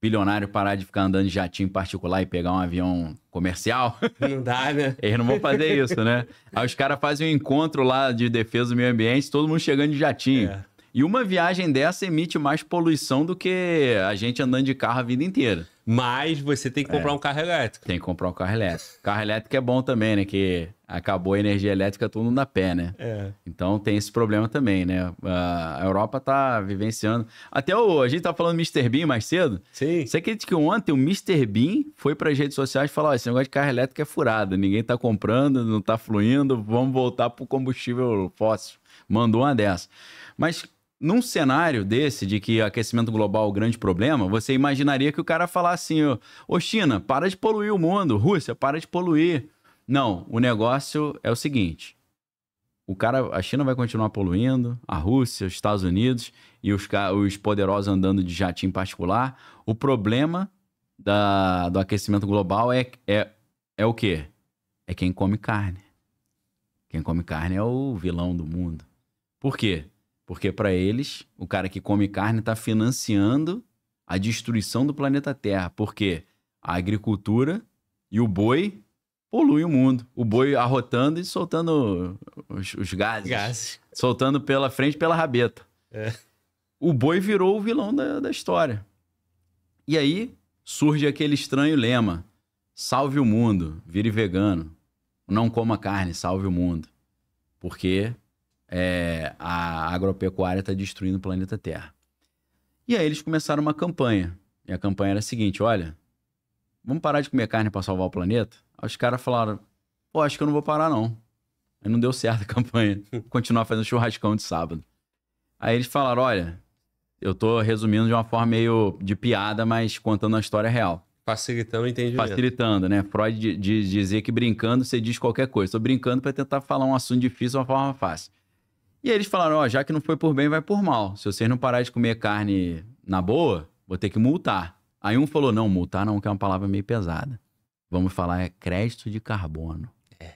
bilionários parar de ficar andando de jatinho particular e pegar um avião comercial? Não dá, né? Eles não vão fazer isso, né? Aí os caras fazem um encontro lá de defesa do meio ambiente, todo mundo chegando de jatinho. É. E uma viagem dessa emite mais poluição do que a gente andando de carro a vida inteira. Mas você tem que comprar é. um carro elétrico. Tem que comprar um carro elétrico. carro elétrico é bom também, né? Que acabou a energia elétrica, todo mundo na pé, né? É. Então tem esse problema também, né? A Europa tá vivenciando. Até o. A gente tá falando do Mr. Bean mais cedo. Sim. Você acredita que ontem o Mr. Bean foi para as redes sociais e falou: esse negócio de carro elétrico é furado, ninguém tá comprando, não tá fluindo, vamos voltar pro combustível fóssil. Mandou uma dessa. Mas num cenário desse, de que aquecimento global é o grande problema, você imaginaria que o cara falasse assim: Ô China, para de poluir o mundo, Rússia, para de poluir. Não, o negócio é o seguinte: o cara, a China vai continuar poluindo, a Rússia, os Estados Unidos e os, os poderosos andando de jatinho particular. O problema da, do aquecimento global é, é, é o quê? É quem come carne. Quem come carne é o vilão do mundo. Por quê? Porque para eles, o cara que come carne está financiando a destruição do planeta Terra, porque a agricultura e o boi polui o mundo. O boi arrotando e soltando os, os gases, gases, Soltando pela frente pela rabeta. É. O boi virou o vilão da, da história. E aí surge aquele estranho lema: salve o mundo, vire vegano. Não coma carne, salve o mundo. Porque é, a agropecuária está destruindo o planeta Terra. E aí eles começaram uma campanha. E a campanha era a seguinte: olha, vamos parar de comer carne para salvar o planeta? Aí os caras falaram: pô, acho que eu não vou parar não. Aí não deu certo a campanha. Continuar fazendo churrascão de sábado. Aí eles falaram: olha, eu tô resumindo de uma forma meio de piada, mas contando a história real. Facilitando o entendimento. Facilitando, né? Freud de, de, de dizer que brincando você diz qualquer coisa. Estou brincando para tentar falar um assunto difícil de uma forma fácil. E aí eles falaram: ó, oh, já que não foi por bem, vai por mal. Se vocês não pararem de comer carne na boa, vou ter que multar. Aí um falou: não, multar não, que é uma palavra meio pesada. Vamos falar, é crédito de carbono. É.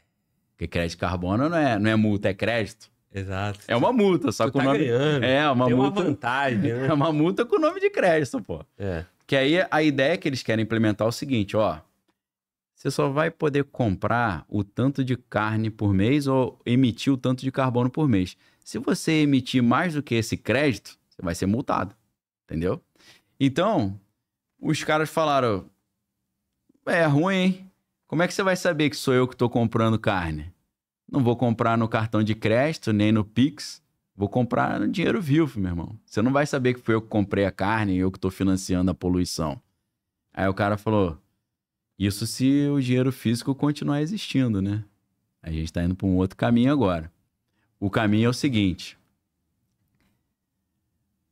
Porque crédito de carbono não é, não é multa, é crédito. Exato. É uma multa, só com tá nome. Ganhando. É, uma Tem multa. Uma vantagem, né? É uma multa com o nome de crédito, pô. É. Que aí a ideia que eles querem implementar é o seguinte: ó. Você só vai poder comprar o tanto de carne por mês ou emitir o tanto de carbono por mês. Se você emitir mais do que esse crédito, você vai ser multado. Entendeu? Então, os caras falaram: é, é ruim, hein? Como é que você vai saber que sou eu que estou comprando carne? Não vou comprar no cartão de crédito, nem no Pix. Vou comprar no dinheiro vivo, meu irmão. Você não vai saber que foi eu que comprei a carne e eu que estou financiando a poluição. Aí o cara falou: Isso se o dinheiro físico continuar existindo, né? A gente está indo para um outro caminho agora. O caminho é o seguinte: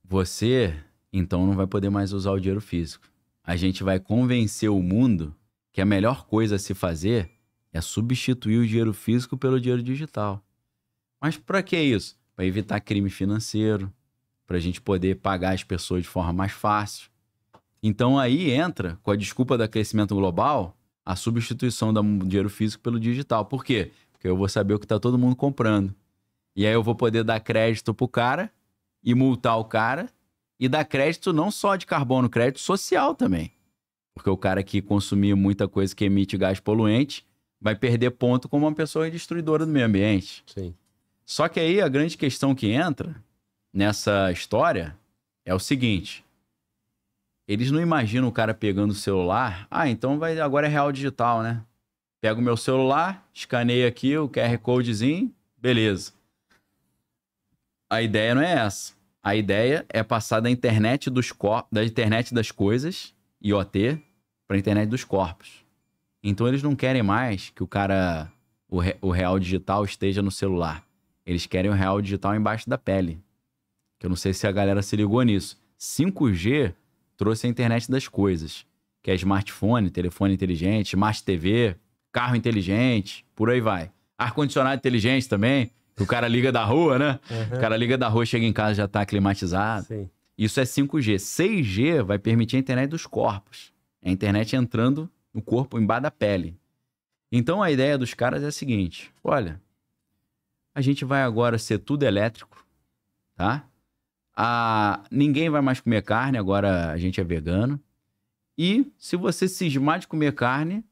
você então não vai poder mais usar o dinheiro físico. A gente vai convencer o mundo que a melhor coisa a se fazer é substituir o dinheiro físico pelo dinheiro digital. Mas para que isso? Para evitar crime financeiro, para a gente poder pagar as pessoas de forma mais fácil. Então aí entra, com a desculpa do crescimento global, a substituição do dinheiro físico pelo digital. Por quê? Porque eu vou saber o que está todo mundo comprando. E aí eu vou poder dar crédito pro cara e multar o cara e dar crédito não só de carbono, crédito social também. Porque o cara que consumir muita coisa que emite gás poluente vai perder ponto como uma pessoa destruidora do meio ambiente. Sim. Só que aí a grande questão que entra nessa história é o seguinte: eles não imaginam o cara pegando o celular. Ah, então vai agora é real digital, né? Pego o meu celular, escaneio aqui o QR Codezinho, beleza a ideia não é essa. A ideia é passar da internet, dos cor... da internet das coisas, IoT, para a internet dos corpos. Então eles não querem mais que o cara, o, re... o real digital esteja no celular. Eles querem o real digital embaixo da pele. Que eu não sei se a galera se ligou nisso. 5G trouxe a internet das coisas, que é smartphone, telefone inteligente, smart TV, carro inteligente, por aí vai. Ar-condicionado inteligente também. O cara liga da rua, né? Uhum. O cara liga da rua, chega em casa já está climatizado. Sim. Isso é 5G. 6G vai permitir a internet dos corpos. É a internet entrando no corpo, embaixo da pele. Então a ideia dos caras é a seguinte: olha, a gente vai agora ser tudo elétrico, tá? A, ah, ninguém vai mais comer carne, agora a gente é vegano. E se você cismar de comer carne,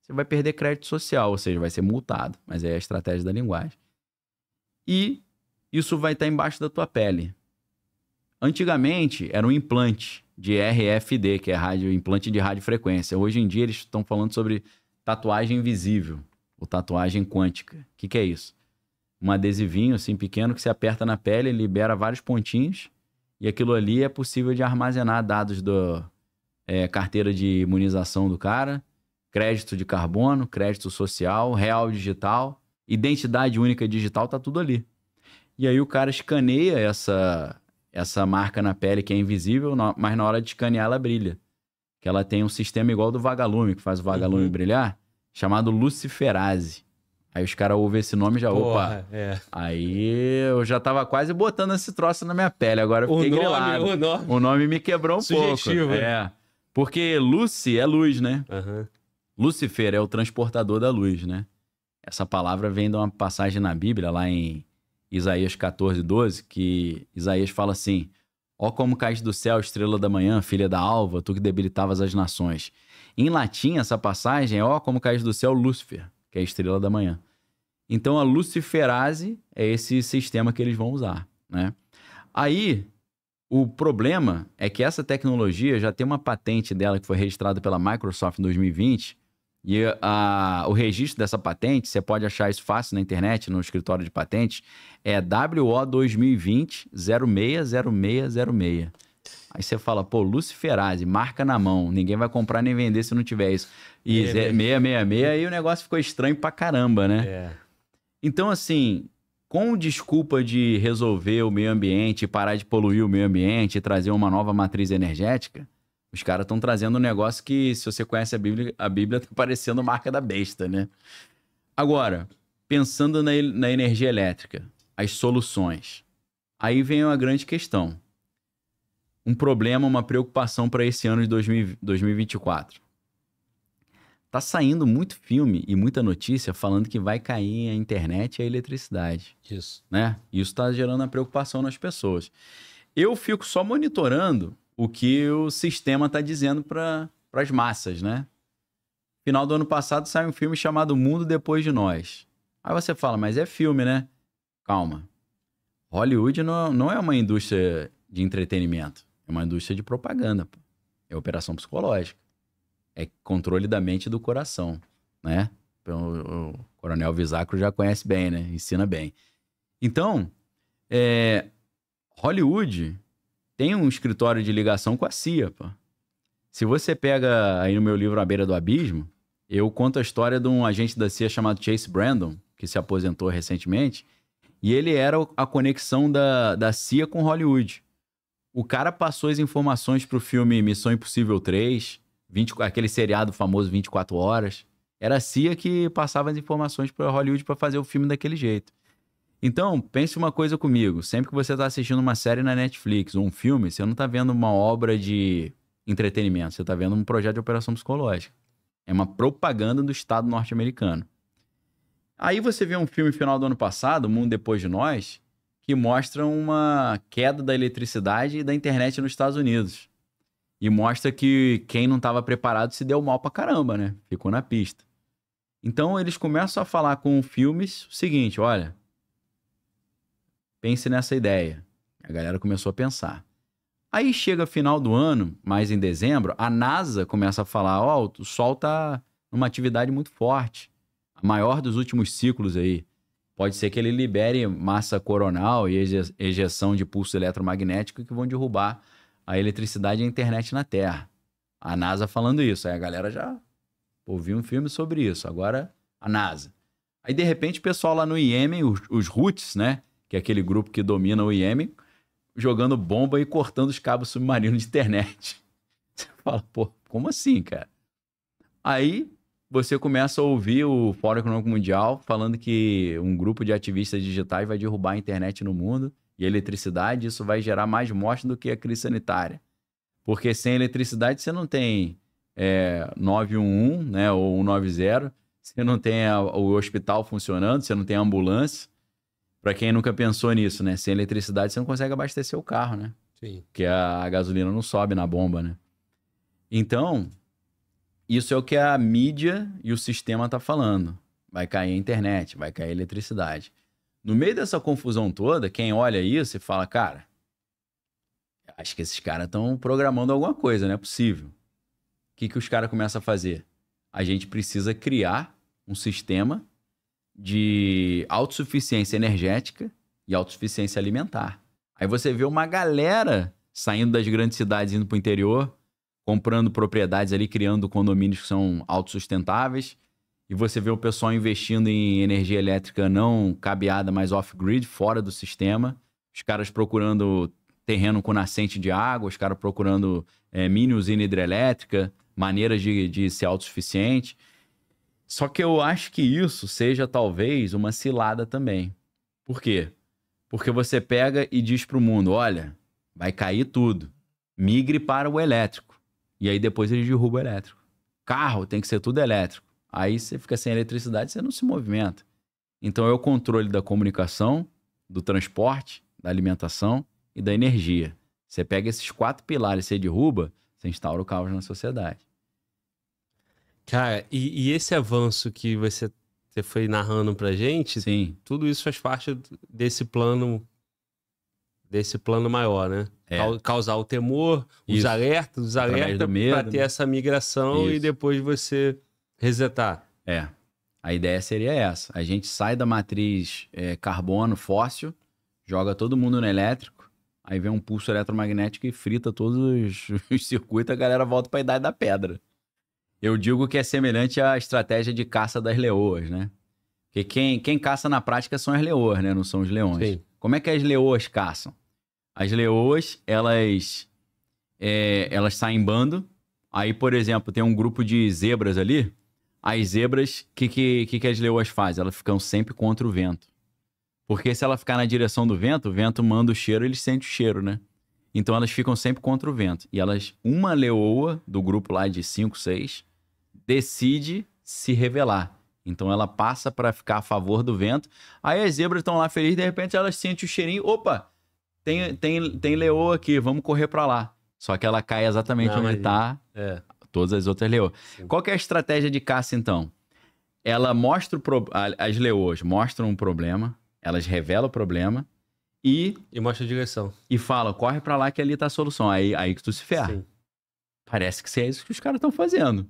você vai perder crédito social, ou seja, vai ser multado. Mas é a estratégia da linguagem e isso vai estar tá embaixo da tua pele. Antigamente era um implante de RFD, que é rádio, implante de radiofrequência. Hoje em dia eles estão falando sobre tatuagem visível, ou tatuagem quântica. O que, que é isso? Um adesivinho assim pequeno que se aperta na pele, e libera vários pontinhos e aquilo ali é possível de armazenar dados da é, carteira de imunização do cara, crédito de carbono, crédito social, real digital identidade única digital, tá tudo ali. E aí o cara escaneia essa, essa marca na pele que é invisível, mas na hora de escanear ela brilha. Que ela tem um sistema igual do vagalume, que faz o vagalume uhum. brilhar, chamado luciferase. Aí os caras ouvem esse nome já, Porra, opa. É. Aí eu já tava quase botando esse troço na minha pele, agora fiquei o nome, grilado. O nome. o nome me quebrou um Sugestivo, pouco. Né? É. Porque Lucy é luz, né? Uhum. Lucifer é o transportador da luz, né? Essa palavra vem de uma passagem na Bíblia, lá em Isaías 14, 12, que Isaías fala assim: Ó como cais do céu, estrela da manhã, filha da alva, tu que debilitavas as nações. Em latim, essa passagem é ó como cais do céu, Lúcifer, que é a estrela da manhã. Então, a luciferase é esse sistema que eles vão usar, né? Aí, o problema é que essa tecnologia já tem uma patente dela que foi registrada pela Microsoft em 2020, e ah, o registro dessa patente, você pode achar isso fácil na internet, no escritório de patentes, é WO 2020 060606. Aí você fala, pô, Luciferase, marca na mão, ninguém vai comprar nem vender se não tiver isso. E 666, é, né? aí o negócio ficou estranho pra caramba, né? É. Então, assim, com desculpa de resolver o meio ambiente, parar de poluir o meio ambiente, trazer uma nova matriz energética, os caras estão trazendo um negócio que, se você conhece a Bíblia, a Bíblia tá parecendo marca da besta, né? Agora, pensando na, na energia elétrica, as soluções. Aí vem uma grande questão. Um problema, uma preocupação para esse ano de 2000, 2024. Tá saindo muito filme e muita notícia falando que vai cair a internet e a eletricidade. Isso. Né? Isso está gerando a preocupação nas pessoas. Eu fico só monitorando o que o sistema está dizendo para as massas, né? Final do ano passado saiu um filme chamado Mundo Depois de Nós. Aí você fala, mas é filme, né? Calma. Hollywood não, não é uma indústria de entretenimento. É uma indústria de propaganda. Pô. É operação psicológica. É controle da mente e do coração, né? Então, o, o coronel Visacro já conhece bem, né? Ensina bem. Então, é, Hollywood tem um escritório de ligação com a CIA, pô. Se você pega aí no meu livro A Beira do Abismo, eu conto a história de um agente da CIA chamado Chase Brandon, que se aposentou recentemente, e ele era a conexão da, da CIA com Hollywood. O cara passou as informações pro filme Missão Impossível 3, 20, aquele seriado famoso 24 horas. Era a CIA que passava as informações para Hollywood para fazer o filme daquele jeito. Então, pense uma coisa comigo. Sempre que você está assistindo uma série na Netflix ou um filme, você não está vendo uma obra de entretenimento, você está vendo um projeto de operação psicológica. É uma propaganda do Estado norte-americano. Aí você vê um filme final do ano passado, Mundo Depois de Nós, que mostra uma queda da eletricidade e da internet nos Estados Unidos. E mostra que quem não estava preparado se deu mal pra caramba, né? Ficou na pista. Então eles começam a falar com filmes o seguinte: olha, Pense nessa ideia. A galera começou a pensar. Aí chega final do ano, mais em dezembro, a NASA começa a falar: ó, oh, o Sol tá numa atividade muito forte, a maior dos últimos ciclos aí. Pode ser que ele libere massa coronal e ejeção de pulso eletromagnético que vão derrubar a eletricidade e a internet na Terra. A NASA falando isso. Aí a galera já ouviu um filme sobre isso. Agora a NASA. Aí de repente o pessoal lá no Iêmen, os, os né? que é aquele grupo que domina o Iêmen, jogando bomba e cortando os cabos submarinos de internet. Você fala, pô, como assim, cara? Aí você começa a ouvir o Fórum Econômico Mundial falando que um grupo de ativistas digitais vai derrubar a internet no mundo e a eletricidade, isso vai gerar mais mortes do que a crise sanitária. Porque sem eletricidade você não tem é, 911 né, ou 190, você não tem a, o hospital funcionando, você não tem ambulância, para quem nunca pensou nisso, né? Sem eletricidade você não consegue abastecer o carro, né? Sim. Porque a gasolina não sobe na bomba, né? Então, isso é o que a mídia e o sistema tá falando. Vai cair a internet, vai cair a eletricidade. No meio dessa confusão toda, quem olha isso e fala, cara, acho que esses caras estão programando alguma coisa, não é possível. O que, que os caras começam a fazer? A gente precisa criar um sistema de autossuficiência energética e autossuficiência alimentar. Aí você vê uma galera saindo das grandes cidades, indo para o interior, comprando propriedades ali, criando condomínios que são autossustentáveis. E você vê o pessoal investindo em energia elétrica não cabeada, mas off-grid, fora do sistema. Os caras procurando terreno com nascente de água, os caras procurando é, mini usina hidrelétrica, maneiras de, de ser autossuficiente. Só que eu acho que isso seja talvez uma cilada também. Por quê? Porque você pega e diz para o mundo: olha, vai cair tudo. Migre para o elétrico. E aí depois ele derruba o elétrico. Carro tem que ser tudo elétrico. Aí você fica sem eletricidade, você não se movimenta. Então é o controle da comunicação, do transporte, da alimentação e da energia. Você pega esses quatro pilares, e você derruba, você instaura o caos na sociedade. Cara, e, e esse avanço que você, você foi narrando pra gente, Sim. tudo isso faz parte desse plano desse plano maior, né? É. Causar o temor, os alertas, os alertas para ter né? essa migração isso. e depois você resetar. É. A ideia seria essa. A gente sai da matriz é, carbono fóssil, joga todo mundo no elétrico, aí vem um pulso eletromagnético e frita todos os, os circuitos, a galera volta para a idade da pedra. Eu digo que é semelhante à estratégia de caça das leoas, né? Porque quem, quem caça na prática são as leoas, né? Não são os leões. Sim. Como é que as leoas caçam? As leoas, elas, é, elas saem em bando. Aí, por exemplo, tem um grupo de zebras ali. As zebras, o que, que, que, que as leoas fazem? Elas ficam sempre contra o vento. Porque se ela ficar na direção do vento, o vento manda o cheiro, eles sentem o cheiro, né? Então elas ficam sempre contra o vento. E elas, uma leoa do grupo lá de 5, 6, decide se revelar. Então ela passa para ficar a favor do vento. Aí as zebras estão lá felizes, de repente elas sentem o cheirinho. Opa, tem, tem, tem leoa aqui, vamos correr para lá. Só que ela cai exatamente Não, onde está é. todas as outras leões. Qual Qual é a estratégia de caça então? Ela mostra pro... as leões mostram um problema, elas revelam o problema e e mostra a direção. E fala, corre para lá que ali tá a solução. Aí aí que tu se ferra. Sim. Parece que é isso que os caras estão fazendo.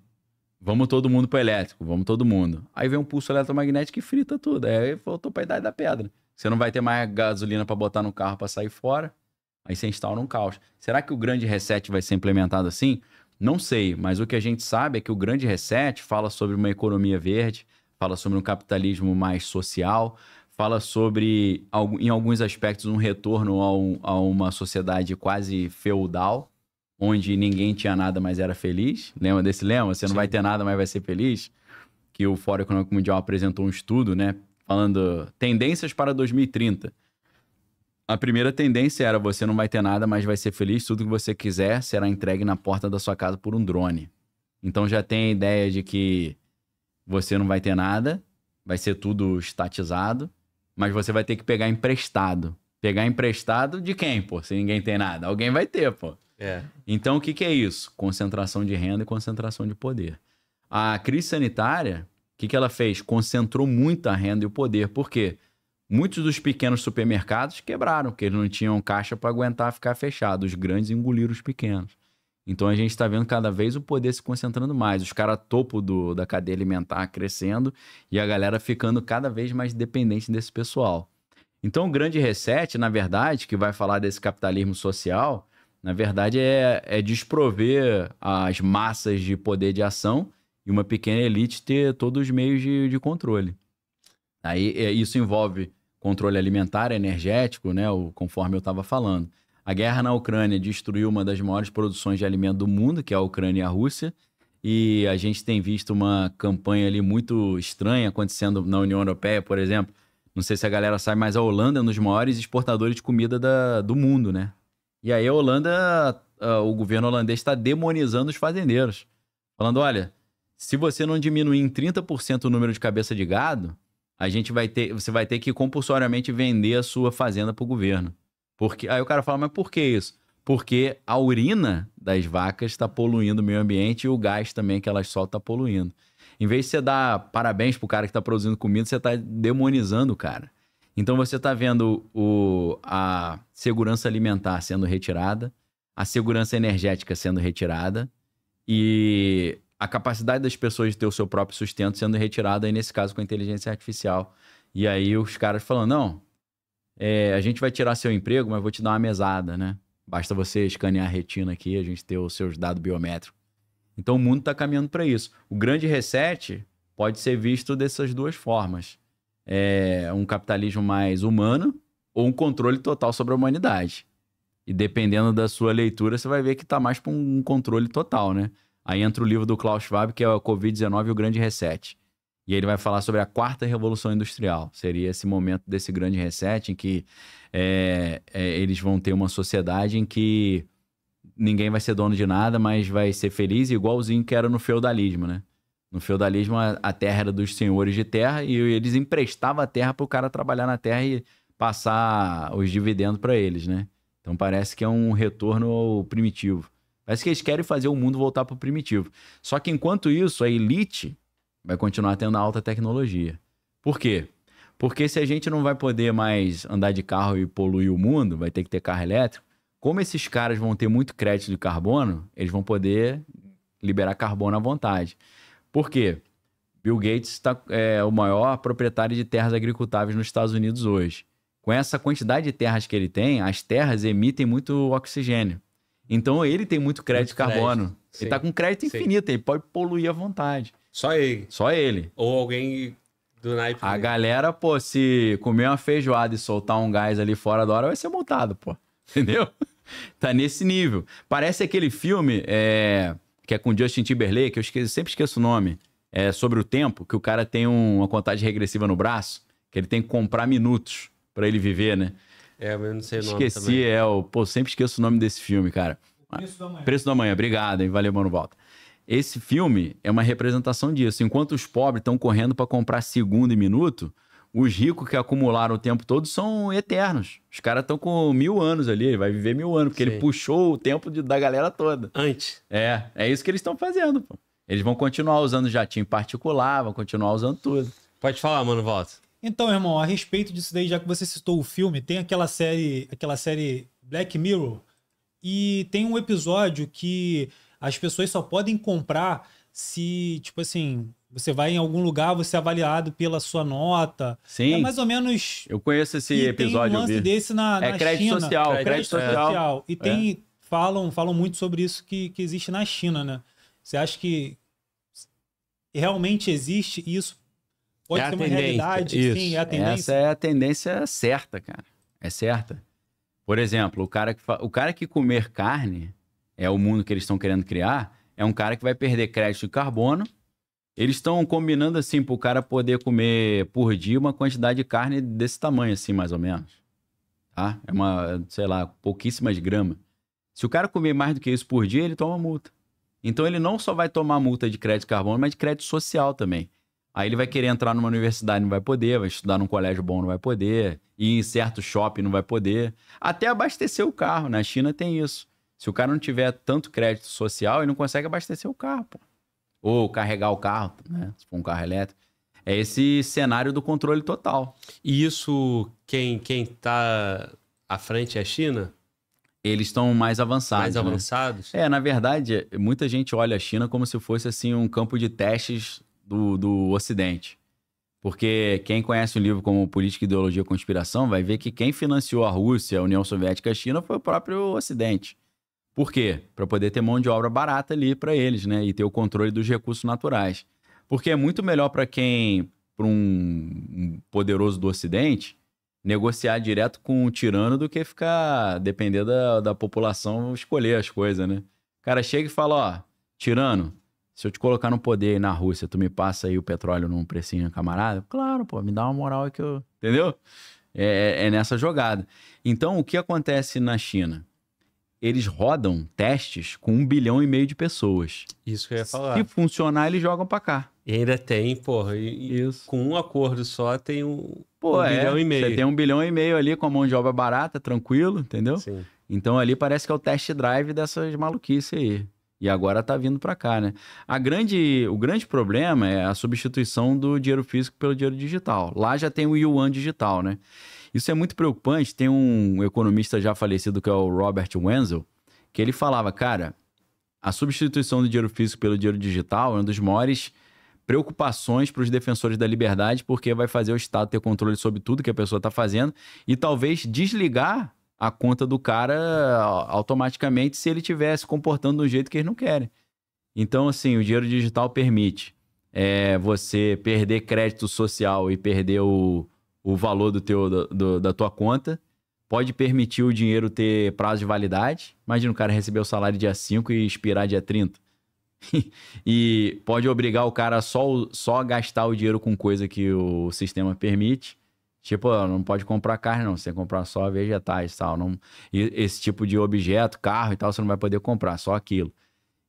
Vamos todo mundo pro elétrico, vamos todo mundo. Aí vem um pulso eletromagnético e frita tudo. Aí voltou pra idade da pedra. Você não vai ter mais gasolina para botar no carro para sair fora. Aí você instala um caos. Será que o grande reset vai ser implementado assim? Não sei, mas o que a gente sabe é que o grande reset fala sobre uma economia verde, fala sobre um capitalismo mais social, fala sobre, em alguns aspectos, um retorno a, um, a uma sociedade quase feudal, onde ninguém tinha nada, mas era feliz. Lembra desse lema? Você não Sim. vai ter nada, mas vai ser feliz. Que o Fórum Econômico Mundial apresentou um estudo, né? Falando tendências para 2030. A primeira tendência era você não vai ter nada, mas vai ser feliz. Tudo que você quiser será entregue na porta da sua casa por um drone. Então já tem a ideia de que você não vai ter nada, vai ser tudo estatizado, mas você vai ter que pegar emprestado. Pegar emprestado de quem, pô? Se ninguém tem nada, alguém vai ter, pô. É. Então, o que, que é isso? Concentração de renda e concentração de poder. A crise sanitária, o que, que ela fez? Concentrou muito a renda e o poder. Por quê? Muitos dos pequenos supermercados quebraram, porque eles não tinham caixa para aguentar ficar fechado. Os grandes engoliram os pequenos. Então a gente está vendo cada vez o poder se concentrando mais, os caras topo do, da cadeia alimentar crescendo e a galera ficando cada vez mais dependente desse pessoal. Então o grande reset, na verdade, que vai falar desse capitalismo social, na verdade, é, é desprover as massas de poder de ação e uma pequena elite ter todos os meios de, de controle. Aí é, isso envolve controle alimentar, energético, né, o, conforme eu estava falando. A guerra na Ucrânia destruiu uma das maiores produções de alimento do mundo, que é a Ucrânia e a Rússia. E a gente tem visto uma campanha ali muito estranha acontecendo na União Europeia, por exemplo. Não sei se a galera sabe, mas a Holanda é um dos maiores exportadores de comida da, do mundo, né? E aí a Holanda, o governo holandês está demonizando os fazendeiros, falando: olha, se você não diminuir em 30% o número de cabeça de gado, a gente vai ter, você vai ter que compulsoriamente vender a sua fazenda para o governo. Porque aí o cara fala: mas por que isso? Porque a urina das vacas está poluindo o meio ambiente e o gás também que elas soltam está poluindo. Em vez de você dar parabéns pro cara que está produzindo comida, você está demonizando o cara. Então você está vendo o, a segurança alimentar sendo retirada, a segurança energética sendo retirada e a capacidade das pessoas de ter o seu próprio sustento sendo retirada, nesse caso com a inteligência artificial. E aí os caras falando, não, é, a gente vai tirar seu emprego, mas vou te dar uma mesada, né? Basta você escanear a retina aqui, a gente ter os seus dados biométricos. Então o mundo está caminhando para isso. O grande reset pode ser visto dessas duas formas é, um capitalismo mais humano ou um controle total sobre a humanidade. E dependendo da sua leitura, você vai ver que está mais para um controle total, né? Aí entra o livro do Klaus Schwab, que é o Covid-19 e o Grande Reset. E aí ele vai falar sobre a quarta revolução industrial. Seria esse momento desse grande reset em que é, é, eles vão ter uma sociedade em que ninguém vai ser dono de nada, mas vai ser feliz, igualzinho que era no feudalismo, né? No feudalismo, a terra era dos senhores de terra e eles emprestavam a terra para o cara trabalhar na terra e passar os dividendos para eles, né? Então parece que é um retorno ao primitivo. Parece que eles querem fazer o mundo voltar para o primitivo. Só que enquanto isso, a elite vai continuar tendo alta tecnologia. Por quê? Porque se a gente não vai poder mais andar de carro e poluir o mundo, vai ter que ter carro elétrico, como esses caras vão ter muito crédito de carbono, eles vão poder liberar carbono à vontade. Por quê? Bill Gates tá, é o maior proprietário de terras agricultáveis nos Estados Unidos hoje. Com essa quantidade de terras que ele tem, as terras emitem muito oxigênio. Então ele tem muito crédito muito carbono. Crédito. Ele está com crédito infinito, ele pode poluir à vontade. Só ele. Só ele. Ou alguém do naipe. A galera, pô, se comer uma feijoada e soltar um gás ali fora da hora, vai ser multado, pô. Entendeu? tá nesse nível. Parece aquele filme. É que é com Justin Timberlake, eu esqueço, sempre esqueço o nome, é sobre o tempo, que o cara tem um, uma contagem regressiva no braço, que ele tem que comprar minutos para ele viver, né? É, mas eu não sei o nome Esqueci, também. é o... Pô, sempre esqueço o nome desse filme, cara. preço da Manhã. Preço da Manhã, obrigado, hein? Valeu, mano, volta. Esse filme é uma representação disso. Enquanto os pobres estão correndo para comprar segundo e minuto, os ricos que acumularam o tempo todo são eternos. Os caras estão com mil anos ali, ele vai viver mil anos, porque Sim. ele puxou o tempo de, da galera toda. Antes. É, é isso que eles estão fazendo, pô. Eles vão continuar usando jatinho particular, vão continuar usando tudo. Pode falar, mano, volta. Então, irmão, a respeito disso daí, já que você citou o filme, tem aquela série, aquela série Black Mirror, e tem um episódio que as pessoas só podem comprar se, tipo assim, você vai em algum lugar, você é avaliado pela sua nota. Sim. É mais ou menos. Eu conheço esse e episódio. Tem um lance desse na, é crédito China. Social, crédito, crédito social. social. E é. tem. É. Falam, falam muito sobre isso que, que existe na China, né? Você acha que realmente existe isso? Pode é ser uma realidade, isso. sim, é a tendência. Essa é a tendência certa, cara. É certa. Por exemplo, o cara que, fa... o cara que comer carne, é o mundo que eles estão querendo criar, é um cara que vai perder crédito de carbono eles estão combinando assim para o cara poder comer por dia uma quantidade de carne desse tamanho, assim, mais ou menos. Tá? É uma, sei lá, pouquíssimas gramas. Se o cara comer mais do que isso por dia, ele toma multa. Então ele não só vai tomar multa de crédito carbono, mas de crédito social também. Aí ele vai querer entrar numa universidade, não vai poder, vai estudar num colégio bom, não vai poder, ir em certo shopping, não vai poder. Até abastecer o carro. Na né? China tem isso. Se o cara não tiver tanto crédito social, ele não consegue abastecer o carro, pô ou carregar o carro, né? Se for um carro elétrico. É esse cenário do controle total. E isso, quem quem está à frente é a China? Eles estão mais avançados. Mais né? avançados? Né? É, na verdade, muita gente olha a China como se fosse assim um campo de testes do, do Ocidente. Porque quem conhece o livro como Política, Ideologia e Conspiração vai ver que quem financiou a Rússia, a União Soviética e a China foi o próprio Ocidente. Por quê? Para poder ter mão de obra barata ali para eles, né? E ter o controle dos recursos naturais. Porque é muito melhor para quem, para um poderoso do Ocidente, negociar direto com o tirano do que ficar depender da, da população escolher as coisas, né? O cara chega e fala: ó, tirano, se eu te colocar no poder aí na Rússia, tu me passa aí o petróleo num precinho, camarada? Claro, pô, me dá uma moral aí que eu. Entendeu? É, é, é nessa jogada. Então, o que acontece na China? eles rodam testes com um bilhão e meio de pessoas. Isso que eu ia falar. Se funcionar, eles jogam para cá. E ainda tem, porra, e, Isso. com um acordo só tem um, Pô, um é, bilhão e meio. Você tem um bilhão e meio ali com a mão de obra barata, tranquilo, entendeu? Sim. Então ali parece que é o test drive dessas maluquices aí. E agora tá vindo para cá, né? A grande, o grande problema é a substituição do dinheiro físico pelo dinheiro digital. Lá já tem o yuan digital, né? Isso é muito preocupante. Tem um economista já falecido que é o Robert Wenzel, que ele falava, cara, a substituição do dinheiro físico pelo dinheiro digital é uma das maiores preocupações para os defensores da liberdade, porque vai fazer o Estado ter controle sobre tudo que a pessoa está fazendo e talvez desligar a conta do cara automaticamente se ele estiver se comportando do jeito que eles não querem. Então, assim, o dinheiro digital permite é, você perder crédito social e perder o, o valor do teu, do, do, da tua conta. Pode permitir o dinheiro ter prazo de validade. Imagina o cara receber o salário dia 5 e expirar dia 30. e pode obrigar o cara só, só gastar o dinheiro com coisa que o sistema permite. Tipo, não pode comprar carne, não. Você tem que comprar só vegetais e tal. Não... esse tipo de objeto, carro e tal, você não vai poder comprar, só aquilo.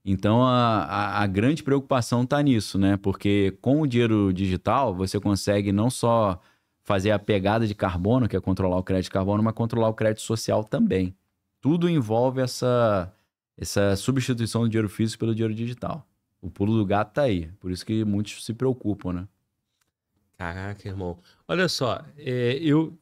Então, a, a, a grande preocupação está nisso, né? Porque com o dinheiro digital, você consegue não só fazer a pegada de carbono, que é controlar o crédito de carbono, mas controlar o crédito social também. Tudo envolve essa, essa substituição do dinheiro físico pelo dinheiro digital. O pulo do gato tá aí. Por isso que muitos se preocupam, né? Caraca, irmão. Olha só, é, eu.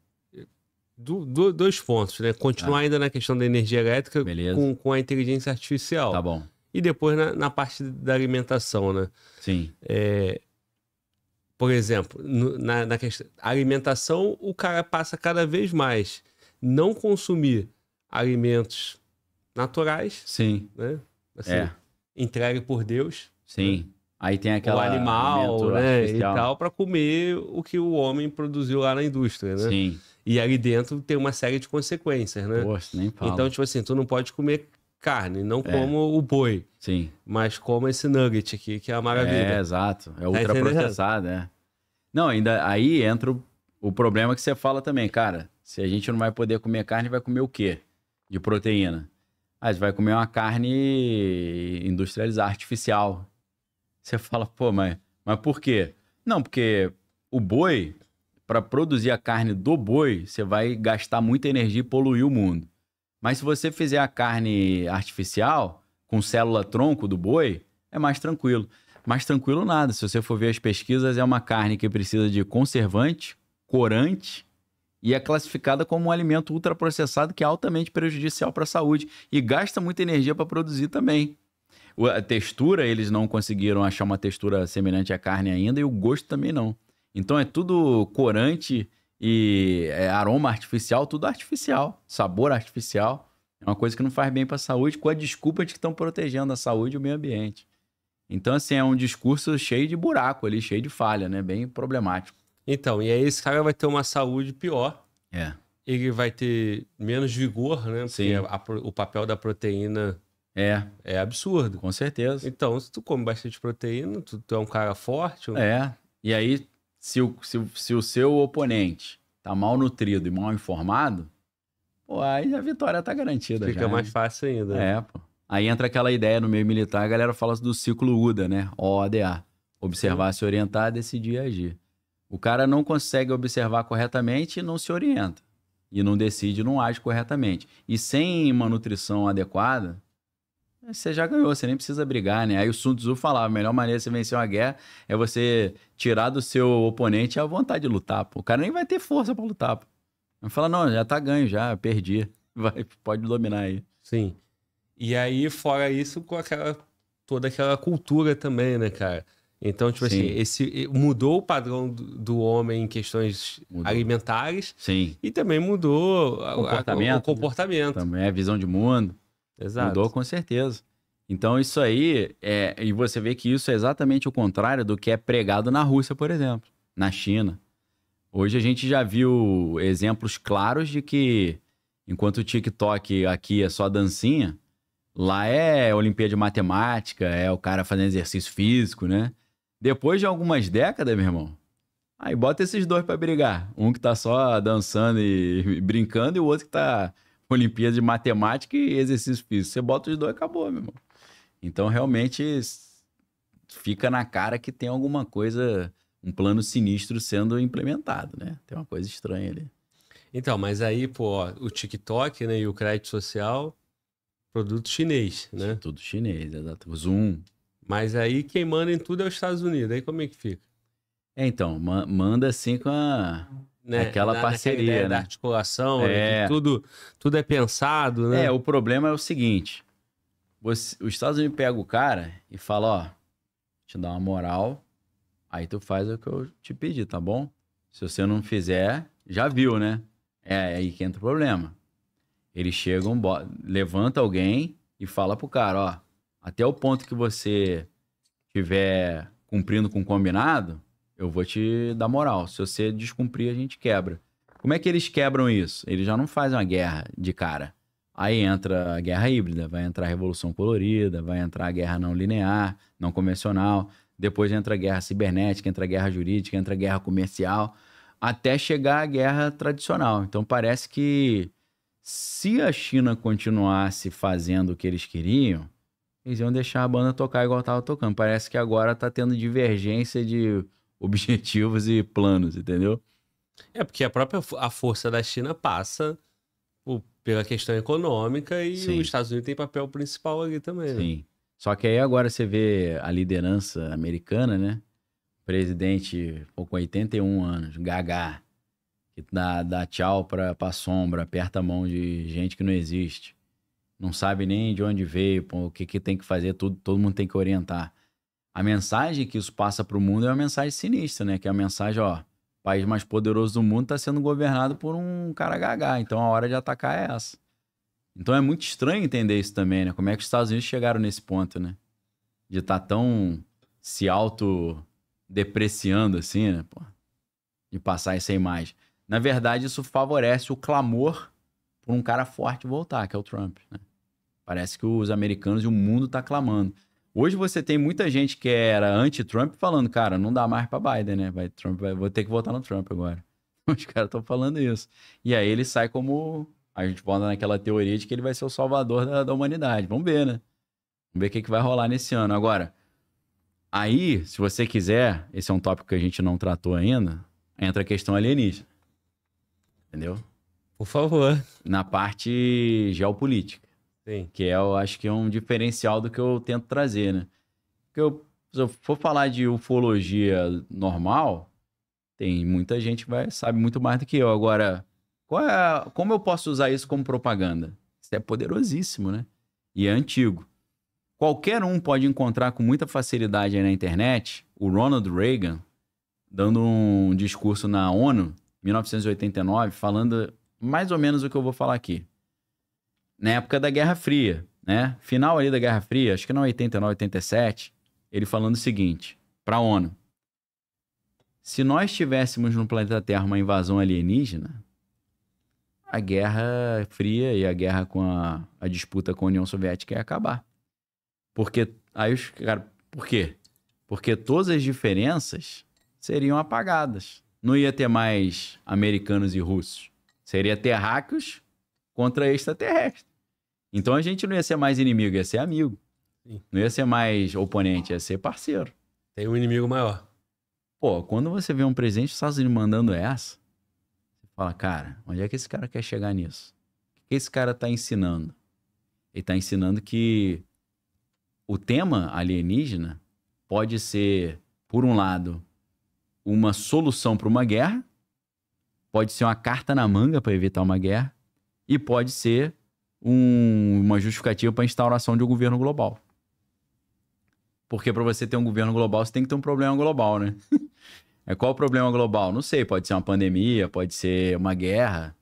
Do, do, dois pontos, né? Continuar ah. ainda na questão da energia elétrica com, com, a inteligência artificial. Tá bom. E depois na, na parte da alimentação, né? Sim. É, por exemplo, no, na, na questão, alimentação, o cara passa cada vez mais não consumir alimentos naturais. Sim. Né? Assim, é. Entregue por Deus. Sim. Né? Aí tem aquela. O animal, né? E tal, para comer o que o homem produziu lá na indústria, né? Sim. E ali dentro tem uma série de consequências, né? Poxa, nem fala. Então, tipo assim, tu não pode comer carne, não é. como o boi. Sim. Mas como esse nugget aqui, que é a maravilha. É, exato. É tá ultra processado, né Não, ainda aí entra o, o problema que você fala também, cara. Se a gente não vai poder comer carne, vai comer o quê? De proteína. Ah, vai comer uma carne industrializada, artificial. Você fala, pô, mas, mas por quê? Não, porque o boi, para produzir a carne do boi, você vai gastar muita energia e poluir o mundo. Mas se você fizer a carne artificial com célula tronco do boi, é mais tranquilo. Mais tranquilo nada. Se você for ver as pesquisas, é uma carne que precisa de conservante, corante e é classificada como um alimento ultraprocessado que é altamente prejudicial para a saúde e gasta muita energia para produzir também. A textura, eles não conseguiram achar uma textura semelhante à carne ainda e o gosto também não. Então é tudo corante e é, aroma artificial, tudo artificial. Sabor artificial. É uma coisa que não faz bem para a saúde, com a desculpa de que estão protegendo a saúde e o meio ambiente. Então, assim, é um discurso cheio de buraco ali, cheio de falha, né? Bem problemático. Então, e aí esse cara vai ter uma saúde pior. É. Ele vai ter menos vigor, né? Sim. a, o papel da proteína é. É absurdo. Com certeza. Então, se tu come bastante proteína, tu, tu é um cara forte. Um... É. E aí se o, se, se o seu oponente tá mal nutrido e mal informado, pô, aí a vitória tá garantida. Fica já, mais né? fácil ainda. Né? É, pô. Aí entra aquela ideia no meio militar, a galera fala do ciclo UDA, né? OADA. Observar, Sim. se orientar, decidir e agir. O cara não consegue observar corretamente e não se orienta. E não decide, não age corretamente. E sem uma nutrição adequada, você já ganhou, você nem precisa brigar, né? Aí o Sun Tzu falava, a melhor maneira de você vencer uma guerra é você tirar do seu oponente a vontade de lutar, pô. O cara nem vai ter força para lutar, pô. Vai falar, não, já tá ganho, já, perdi. Vai, pode dominar aí. Sim. E aí, fora isso, com aquela, toda aquela cultura também, né, cara? Então, tipo assim, Sim. assim, esse, mudou o padrão do, homem em questões mudou. alimentares. Sim. E também mudou comportamento, a, o né? comportamento. Também a visão de mundo. Exato. Mudou com certeza. Então isso aí, é, e você vê que isso é exatamente o contrário do que é pregado na Rússia, por exemplo, na China. Hoje a gente já viu exemplos claros de que enquanto o TikTok aqui é só dancinha, lá é Olimpíada de Matemática, é o cara fazendo exercício físico, né? Depois de algumas décadas, meu irmão, aí bota esses dois para brigar. Um que tá só dançando e brincando e o outro que tá Olimpíada de Matemática e Exercício Físico. Você bota os dois e acabou, meu irmão. Então, realmente, fica na cara que tem alguma coisa, um plano sinistro sendo implementado, né? Tem uma coisa estranha ali. Então, mas aí, pô, o TikTok né, e o crédito social, produto chinês, né? Tudo chinês, exato. O Zoom. Mas aí quem manda em tudo é os Estados Unidos. Aí como é que fica? É, então, ma manda assim com a né? Aquela na, parceria, né? Da articulação, é... Né? tudo, tudo é pensado, né? É, o problema é o seguinte: você, os Estados Unidos pegam o cara e falam, ó, te dá uma moral, aí tu faz o que eu te pedi, tá bom? Se você não fizer, já viu, né? É, é aí que entra o problema. Eles chegam, levanta alguém e fala pro cara, ó, até o ponto que você tiver cumprindo com o combinado, eu vou te dar moral. Se você descumprir, a gente quebra. Como é que eles quebram isso? Eles já não fazem uma guerra de cara. Aí entra a guerra híbrida, vai entrar a revolução colorida, vai entrar a guerra não linear, não convencional, depois entra a guerra cibernética, entra a guerra jurídica, entra a guerra comercial, até chegar a guerra tradicional. Então parece que se a China continuasse fazendo o que eles queriam, eles iam deixar a banda tocar igual estava tocando. Parece que agora está tendo divergência de objetivos e planos, entendeu? É, porque a própria a força da China passa o pela questão econômica e Sim. os Estados Unidos tem papel principal ali também. Né? Sim. Né? Só que aí agora você vê a liderança americana, né? Presidente com 81 anos, gaga, que dá, dá tchau pra, pra sombra, aperta a mão de gente que não existe. Não sabe nem de onde veio, pô, o que, que tem que fazer, tudo, todo mundo tem que orientar a mensagem que isso passa para o mundo é uma mensagem sinistra, né? Que é a mensagem, ó, o país mais poderoso do mundo está sendo governado por um cara gaga, então a hora de atacar é essa. Então é muito estranho entender isso também, né? Como é que os Estados Unidos chegaram nesse ponto, né? De estar tá tão se auto depreciando assim, né? Pô, de passar essa imagem. Na verdade, isso favorece o clamor por um cara forte voltar, que é o Trump, né? Parece que os americanos e o mundo tá clamando. Hoje você tem muita gente que era anti-Trump falando, cara, não dá mais para Biden, né? Vai, Trump, vai, vou ter que votar no Trump agora. Os caras estão falando isso. E aí ele sai como. A gente volta naquela teoria de que ele vai ser o salvador da, da humanidade. Vamos ver, né? Vamos ver o que, que vai rolar nesse ano. Agora, aí, se você quiser, esse é um tópico que a gente não tratou ainda, entra a questão alienígena. Entendeu? Por favor. Na parte geopolítica. Sim. Que é, eu acho que é um diferencial do que eu tento trazer, né? Porque eu, se eu for falar de ufologia normal, tem muita gente que vai, sabe muito mais do que eu. Agora, é, como eu posso usar isso como propaganda? Isso é poderosíssimo, né? E é antigo. Qualquer um pode encontrar com muita facilidade aí na internet o Ronald Reagan dando um discurso na ONU, 1989, falando mais ou menos o que eu vou falar aqui na época da Guerra Fria, né? Final ali da Guerra Fria, acho que não 89, 87, ele falando o seguinte para a ONU: se nós tivéssemos no planeta Terra uma invasão alienígena, a Guerra Fria e a guerra com a, a disputa com a União Soviética ia acabar. Porque aí os cara, por quê? Porque todas as diferenças seriam apagadas. Não ia ter mais americanos e russos. Seria terráqueos contra extraterrestres. Então a gente não ia ser mais inimigo, ia ser amigo. Sim. Não ia ser mais oponente, ia ser parceiro. Tem um inimigo maior. Pô, quando você vê um presidente dos mandando essa, você fala, cara, onde é que esse cara quer chegar nisso? O que esse cara tá ensinando? Ele tá ensinando que o tema alienígena pode ser, por um lado, uma solução para uma guerra, pode ser uma carta na manga para evitar uma guerra, e pode ser um, uma justificativa para a instauração de um governo global. Porque para você ter um governo global, você tem que ter um problema global, né? é qual o problema global? Não sei, pode ser uma pandemia, pode ser uma guerra,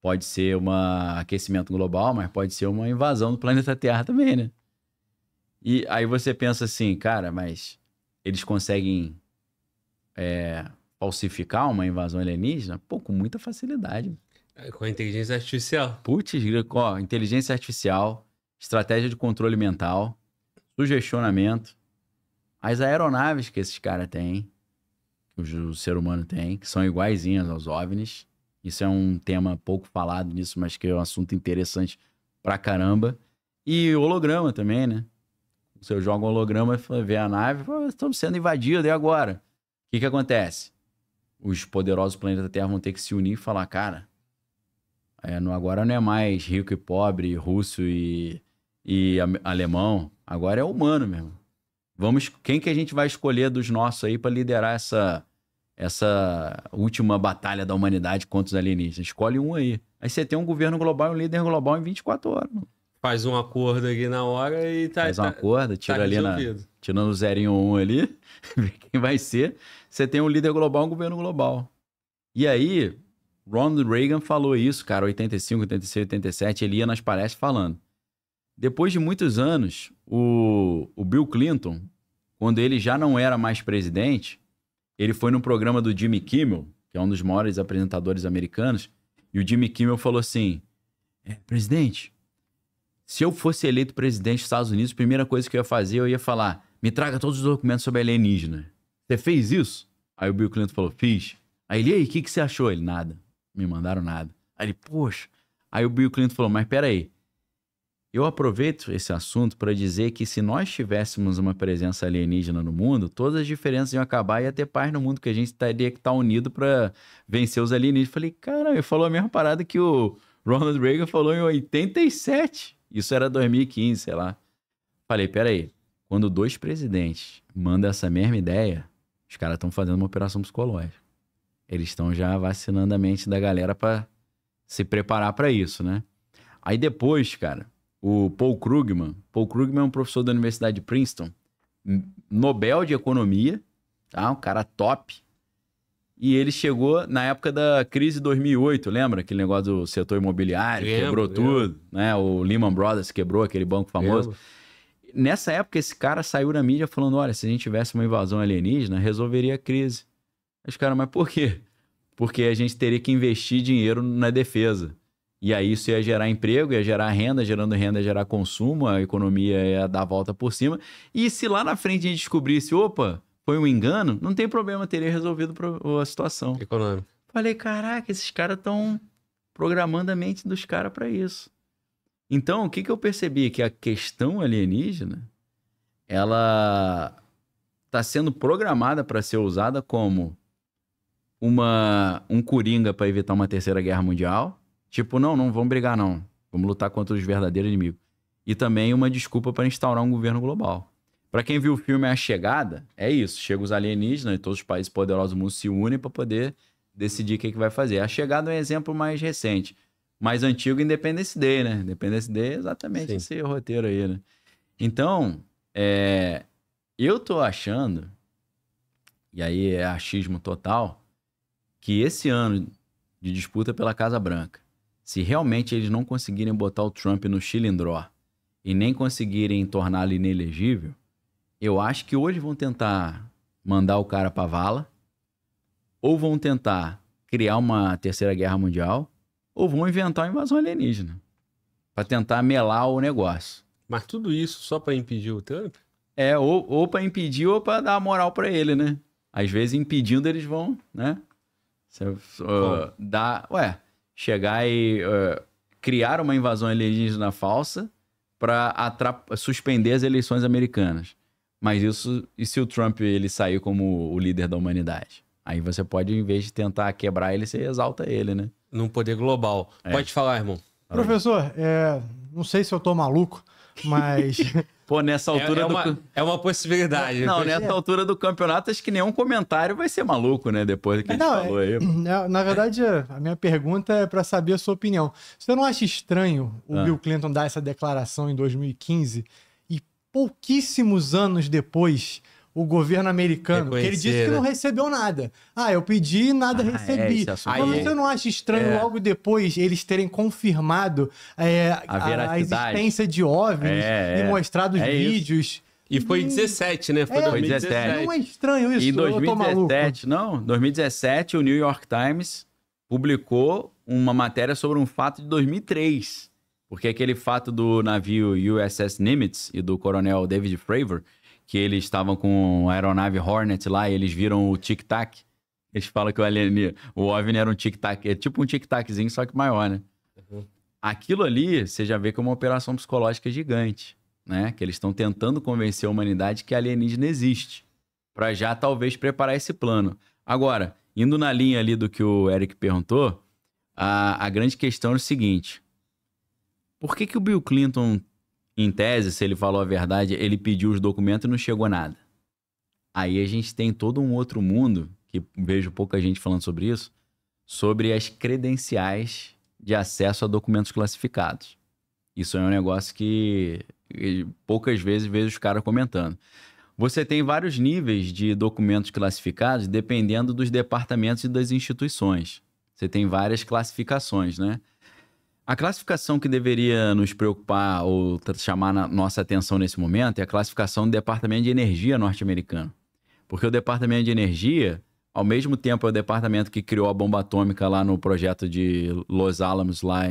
pode ser um aquecimento global, mas pode ser uma invasão do planeta Terra também, né? E aí você pensa assim, cara, mas eles conseguem é, falsificar uma invasão alienígena? Pô, com muita facilidade. É, com a inteligência artificial. Putz, ó, inteligência artificial, estratégia de controle mental, sugestionamento, as aeronaves que esses caras têm, que o ser humano tem, que são iguaizinhas aos OVNIs. Isso é um tema pouco falado nisso, mas que é um assunto interessante pra caramba. E holograma também, né? Você joga um holograma e vê a nave, estamos sendo invadidos, e agora? O que, que acontece? Os poderosos planetas da Terra vão ter que se unir e falar, cara, é, no, agora não é mais rico e pobre, russo e, e alemão. Agora é humano mesmo. Vamos, quem que a gente vai escolher dos nossos aí para liderar essa essa última batalha da humanidade contra os alienígenas? Escolhe um aí. Aí você tem um governo global e um líder global em 24 horas. Mano. Faz um acordo aqui na hora e tá. Faz um tá, acordo, tá tira tá ali na. Tirando o zerinho um ali, vê quem vai ser. Você tem um líder global e um governo global. E aí, Ronald Reagan falou isso, cara, 85, 86, 87, ele ia nas palestras falando. Depois de muitos anos, o, o Bill Clinton, quando ele já não era mais presidente, ele foi no programa do Jimmy Kimmel, que é um dos maiores apresentadores americanos, e o Jimmy Kimmel falou assim: é, presidente, se eu fosse eleito presidente dos Estados Unidos, a primeira coisa que eu ia fazer, eu ia falar: me traga todos os documentos sobre alienígena. Você fez isso? Aí o Bill Clinton falou: fiz. Aí ele, e aí, o que, que você achou? Ele, nada. Me mandaram nada. Aí ele, poxa. Aí o Bill Clinton falou: Mas peraí. Eu aproveito esse assunto para dizer que se nós tivéssemos uma presença alienígena no mundo, todas as diferenças iam acabar e ia ter paz no mundo, que a gente teria que estar tá unido para vencer os alienígenas. Falei, cara, ele falou a mesma parada que o Ronald Reagan falou em 87. Isso era 2015, sei lá. Falei, peraí, quando dois presidentes mandam essa mesma ideia, os caras estão fazendo uma operação psicológica. Eles estão já vacinando a mente da galera para se preparar para isso, né? Aí depois, cara, o Paul Krugman, Paul Krugman é um professor da Universidade de Princeton, Nobel de Economia, tá? Um cara top. E ele chegou na época da crise 2008, lembra? Aquele negócio do setor imobiliário, lembro, quebrou lembro. tudo, né? O Lehman Brothers quebrou, aquele banco famoso. Lembro. Nessa época, esse cara saiu na mídia falando, olha, se a gente tivesse uma invasão alienígena, resolveria a crise. Os caras, mas por quê? Porque a gente teria que investir dinheiro na defesa. E aí isso ia gerar emprego, ia gerar renda, gerando renda, ia gerar consumo, a economia ia dar a volta por cima. E se lá na frente a gente descobrisse, opa, foi um engano, não tem problema, teria resolvido a situação. Econômico. Falei, caraca, esses caras estão programando a mente dos caras para isso. Então, o que, que eu percebi? Que a questão alienígena, ela está sendo programada para ser usada como uma, um coringa para evitar uma terceira guerra mundial. Tipo, não, não vamos brigar, não. Vamos lutar contra os verdadeiros inimigos. E também uma desculpa para instaurar um governo global. Para quem viu o filme A Chegada, é isso. Chega os alienígenas e todos os países poderosos do mundo se unem para poder decidir o que, é que vai fazer. A Chegada é um exemplo mais recente. Mais antigo, Independence Day, né? Independence Day é exatamente Sim. esse roteiro aí, né? Então, é... eu tô achando, e aí é achismo total, que esse ano de disputa pela Casa Branca, se realmente eles não conseguirem botar o Trump no chilindró e nem conseguirem torná-lo inelegível, eu acho que hoje vão tentar mandar o cara para vala, ou vão tentar criar uma terceira guerra mundial, ou vão inventar uma invasão alienígena para tentar melar o negócio. Mas tudo isso só para impedir o Trump? É, ou, ou para impedir ou para dar moral para ele, né? Às vezes impedindo eles vão, né? Você uh, dá. Ué, chegar e uh, criar uma invasão alienígena falsa para suspender as eleições americanas. Mas isso. E se o Trump ele sair como o líder da humanidade? Aí você pode, em vez de tentar quebrar ele, você exalta ele, né? Num poder global. É. Pode falar, irmão. Professor, é, não sei se eu tô maluco. Mas. Pô, nessa é, altura. É, é, do... uma, é uma possibilidade. Não, nessa altura do campeonato, acho que nenhum comentário vai ser maluco, né? Depois que a gente não, falou aí. Na, é, é, na verdade, a minha pergunta é para saber a sua opinião. Você não acha estranho o ah. Bill Clinton dar essa declaração em 2015 e pouquíssimos anos depois o governo americano, que ele disse que não né? recebeu nada. Ah, eu pedi e nada ah, é, recebi. É Aí você não acha estranho é. logo depois eles terem confirmado é, a, a, existência de OVNIs é, e é. mostrado os vídeos? Isso. E foi em 2017, hum. né? Foi, é, 2017. Não é estranho isso, e 2017, não, 2017 o New York Times publicou uma matéria sobre um fato de 2003. Porque aquele fato do navio USS Nimitz e do coronel David Fravor, que eles estavam com a aeronave Hornet lá e eles viram o Tic Tac. Eles falam que o, alien, o OVNI era um Tic Tac, é tipo um Tic Taczinho, só que maior, né? Uhum. Aquilo ali, você já vê que é uma operação psicológica gigante, né? Que eles estão tentando convencer a humanidade que alienígena existe, para já talvez preparar esse plano. Agora, indo na linha ali do que o Eric perguntou, a, a grande questão é o seguinte: por que, que o Bill Clinton em tese, se ele falou a verdade, ele pediu os documentos e não chegou nada. Aí a gente tem todo um outro mundo, que vejo pouca gente falando sobre isso, sobre as credenciais de acesso a documentos classificados. Isso é um negócio que poucas vezes vejo os caras comentando. Você tem vários níveis de documentos classificados dependendo dos departamentos e das instituições. Você tem várias classificações, né? A classificação que deveria nos preocupar ou chamar nossa atenção nesse momento é a classificação do Departamento de Energia norte-americano. Porque o Departamento de Energia, ao mesmo tempo, é o departamento que criou a bomba atômica lá no projeto de Los Alamos, lá,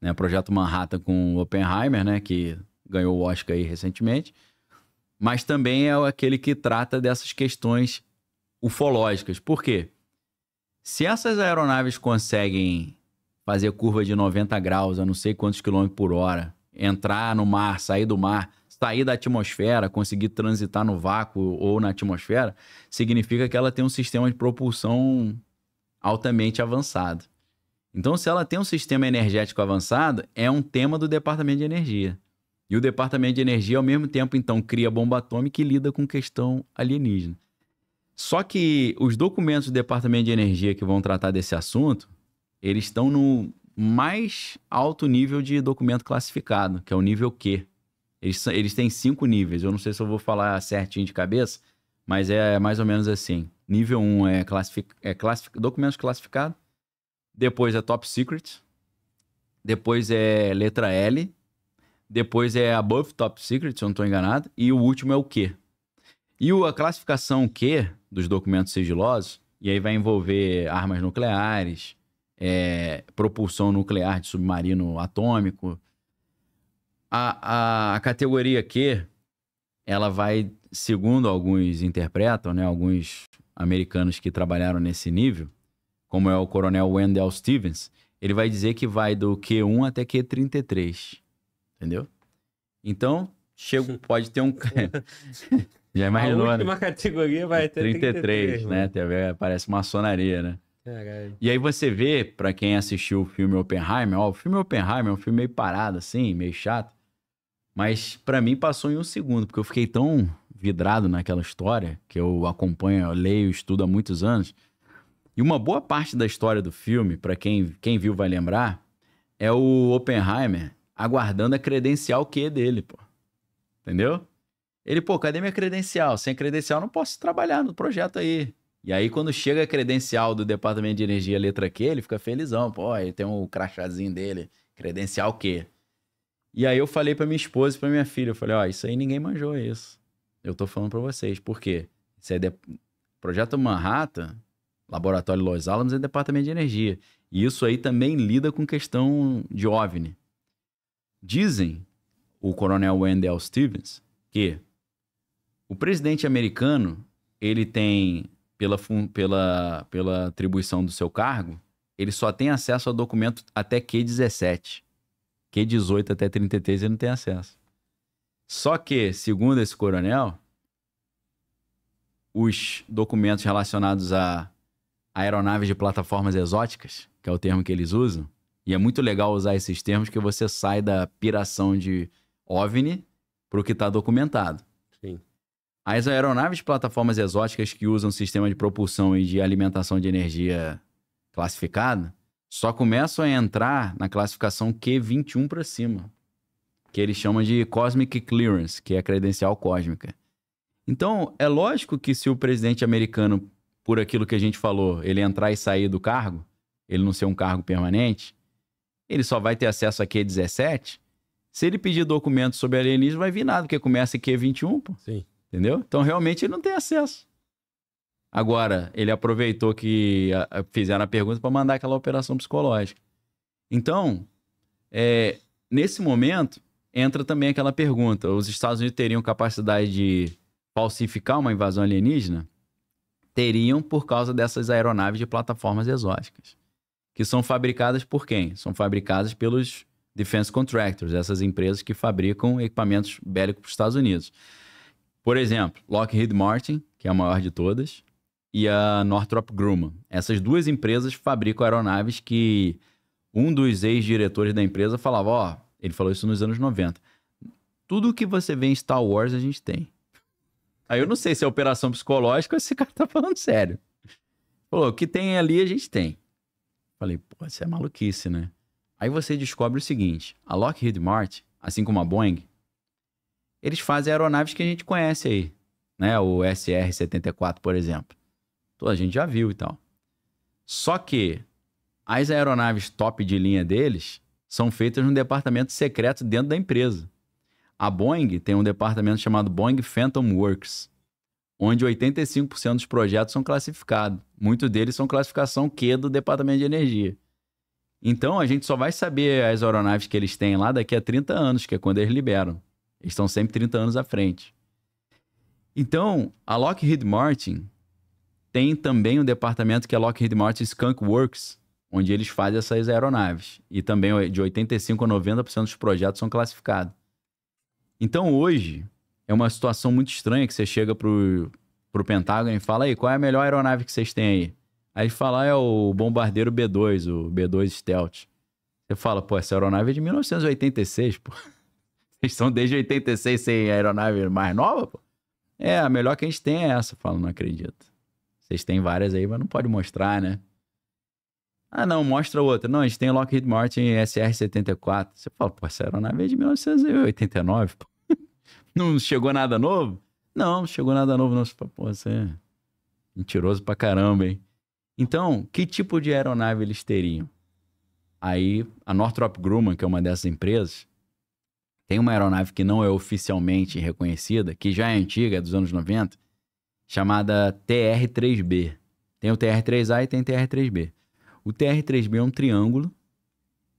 né, projeto Manhattan com Oppenheimer, né, que ganhou o Oscar aí recentemente. Mas também é aquele que trata dessas questões ufológicas. Por quê? Se essas aeronaves conseguem fazer curva de 90 graus a não sei quantos quilômetros por hora, entrar no mar, sair do mar, sair da atmosfera, conseguir transitar no vácuo ou na atmosfera, significa que ela tem um sistema de propulsão altamente avançado. Então, se ela tem um sistema energético avançado, é um tema do Departamento de Energia. E o Departamento de Energia, ao mesmo tempo, então, cria bomba atômica e lida com questão alienígena. Só que os documentos do Departamento de Energia que vão tratar desse assunto eles estão no mais alto nível de documento classificado, que é o nível Q. Eles, eles têm cinco níveis. Eu não sei se eu vou falar certinho de cabeça, mas é mais ou menos assim. Nível 1 é, classific... é classific... documentos classificados. Depois é top secret. Depois é letra L. Depois é above top secret, se eu não estou enganado. E o último é o Q. E a classificação Q dos documentos sigilosos, e aí vai envolver armas nucleares, é, propulsão nuclear de submarino atômico. A, a, a, categoria Q, ela vai, segundo alguns interpretam, né, alguns americanos que trabalharam nesse nível, como é o coronel Wendell Stevens, ele vai dizer que vai do Q1 até Q33, entendeu? Então, chego, pode ter um... Já imaginou, A última né? categoria vai ter 33, 33 né? né? Parece maçonaria, né? Caralho. E aí você vê, para quem assistiu o filme Oppenheimer, ó, o filme Oppenheimer é um filme meio parado, assim, meio chato. Mas para mim passou em um segundo, porque eu fiquei tão vidrado naquela história, que eu acompanho, eu leio, estudo há muitos anos. E uma boa parte da história do filme, para quem, quem viu vai lembrar, é o Oppenheimer aguardando a credencial Q dele, pô. Entendeu? Ele, pô, cadê minha credencial? Sem credencial não posso trabalhar no projeto aí. E aí, quando chega a credencial do Departamento de Energia, letra Q, ele fica felizão. Pô, ele tem um crachazinho dele, credencial Q. E aí eu falei pra minha esposa e pra minha filha, eu falei, ó, isso aí ninguém manjou isso. Eu tô falando pra vocês. Por quê? Isso é de... Projeto Manhattan, Laboratório Los Alamos é Departamento de Energia. E isso aí também lida com questão de OVNI. Dizem o coronel Wendell Stevens que o presidente americano, ele tem pela, pela, pela atribuição do seu cargo, ele só tem acesso a documento até Q17. Q18 até 33 ele não tem acesso. Só que, segundo esse coronel, os documentos relacionados a aeronaves de plataformas exóticas, que é o termo que eles usam, e é muito legal usar esses termos que você sai da piração de OVNI para o que está documentado. As aeronaves plataformas exóticas que usam sistema de propulsão e de alimentação de energia classificada só começam a entrar na classificação Q21 para cima, que eles chamam de Cosmic Clearance, que é a credencial cósmica. Então, é lógico que se o presidente americano, por aquilo que a gente falou, ele entrar e sair do cargo, ele não ser um cargo permanente, ele só vai ter acesso a Q17. Se ele pedir documentos sobre alienígena, vai vir nada, porque começa em Q21, pô. Sim. Entendeu? Então, realmente, ele não tem acesso. Agora, ele aproveitou que a, a, fizeram a pergunta para mandar aquela operação psicológica. Então, é, nesse momento, entra também aquela pergunta: os Estados Unidos teriam capacidade de falsificar uma invasão alienígena? Teriam por causa dessas aeronaves de plataformas exóticas, que são fabricadas por quem? São fabricadas pelos defense contractors, essas empresas que fabricam equipamentos bélicos para os Estados Unidos. Por exemplo, Lockheed Martin, que é a maior de todas, e a Northrop Grumman. Essas duas empresas fabricam aeronaves que um dos ex-diretores da empresa falava, ó, oh, ele falou isso nos anos 90. Tudo que você vê em Star Wars a gente tem. Aí eu não sei se é operação psicológica ou esse cara tá falando sério. Falou, o que tem ali a gente tem. Falei, pô, isso é maluquice, né? Aí você descobre o seguinte, a Lockheed Martin, assim como a Boeing, eles fazem aeronaves que a gente conhece aí, né? O SR-74, por exemplo. a gente já viu e tal. Só que as aeronaves top de linha deles são feitas num departamento secreto dentro da empresa. A Boeing tem um departamento chamado Boeing Phantom Works, onde 85% dos projetos são classificados. Muitos deles são classificação Q do departamento de energia. Então a gente só vai saber as aeronaves que eles têm lá daqui a 30 anos, que é quando eles liberam. Eles estão sempre 30 anos à frente. Então, a Lockheed Martin tem também um departamento que é Lockheed Martin Skunk Works, onde eles fazem essas aeronaves. E também de 85% a 90% dos projetos são classificados. Então, hoje, é uma situação muito estranha que você chega para o Pentágono e fala aí, qual é a melhor aeronave que vocês têm aí? Aí fala, é o bombardeiro B2, o B2 Stealth. Você fala, pô, essa aeronave é de 1986, pô. Eles estão desde 86 sem aeronave mais nova, pô? É, a melhor que a gente tem é essa. Eu falo, não acredito. Vocês têm várias aí, mas não pode mostrar, né? Ah, não, mostra outra. Não, a gente tem Lockheed Martin SR-74. Você fala, pô, essa aeronave é de 1989, pô. Não chegou nada novo? Não, não chegou nada novo. Não, você fala, pô, você é mentiroso pra caramba, hein? Então, que tipo de aeronave eles teriam? Aí, a Northrop Grumman, que é uma dessas empresas, tem uma aeronave que não é oficialmente reconhecida, que já é antiga, é dos anos 90, chamada TR-3B. Tem o TR-3A e tem o TR-3B. O TR-3B é um triângulo.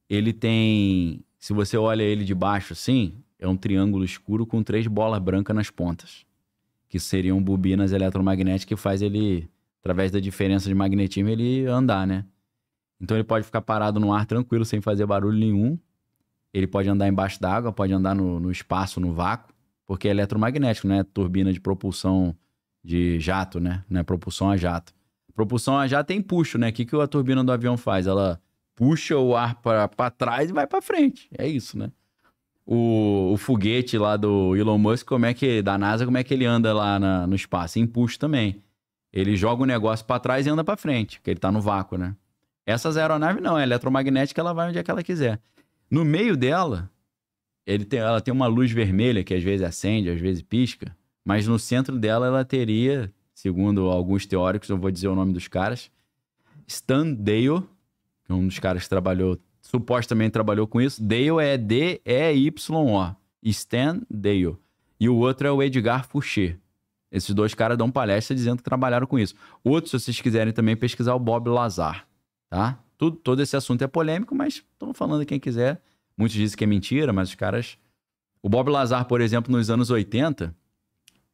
Ele tem, se você olha ele de baixo assim, é um triângulo escuro com três bolas brancas nas pontas, que seriam bobinas eletromagnéticas que faz ele, através da diferença de magnetismo, ele andar, né? Então ele pode ficar parado no ar tranquilo, sem fazer barulho nenhum, ele pode andar embaixo d'água, pode andar no, no, espaço, no vácuo, porque é eletromagnético, né? Turbina de propulsão de jato, né? né? Propulsão a jato. Propulsão a jato tem puxo, né? O que, que a turbina do avião faz? Ela puxa o ar para trás e vai para frente. É isso, né? O, o, foguete lá do Elon Musk, como é que da NASA, como é que ele anda lá na, no espaço? Em puxo também. Ele joga o negócio para trás e anda para frente, porque ele tá no vácuo, né? Essas aeronaves não, é eletromagnética, ela vai onde é que ela quiser. No meio dela, tem, ela tem uma luz vermelha que às vezes acende, às vezes pisca, mas no centro dela ela teria, segundo alguns teóricos, eu vou dizer o nome dos caras, Stan Dale, que é um dos caras que trabalhou, supostamente trabalhou com isso. Dale é D-E-Y-O. Stan Dale. E o outro é o Edgar Fouché. Esses dois caras dão palestra dizendo que trabalharam com isso. Outro, se vocês quiserem também pesquisar, é o Bob Lazar, tá? Tudo, todo esse assunto é polêmico, mas estamos falando quem quiser. Muitos dizem que é mentira, mas os caras. O Bob Lazar, por exemplo, nos anos 80,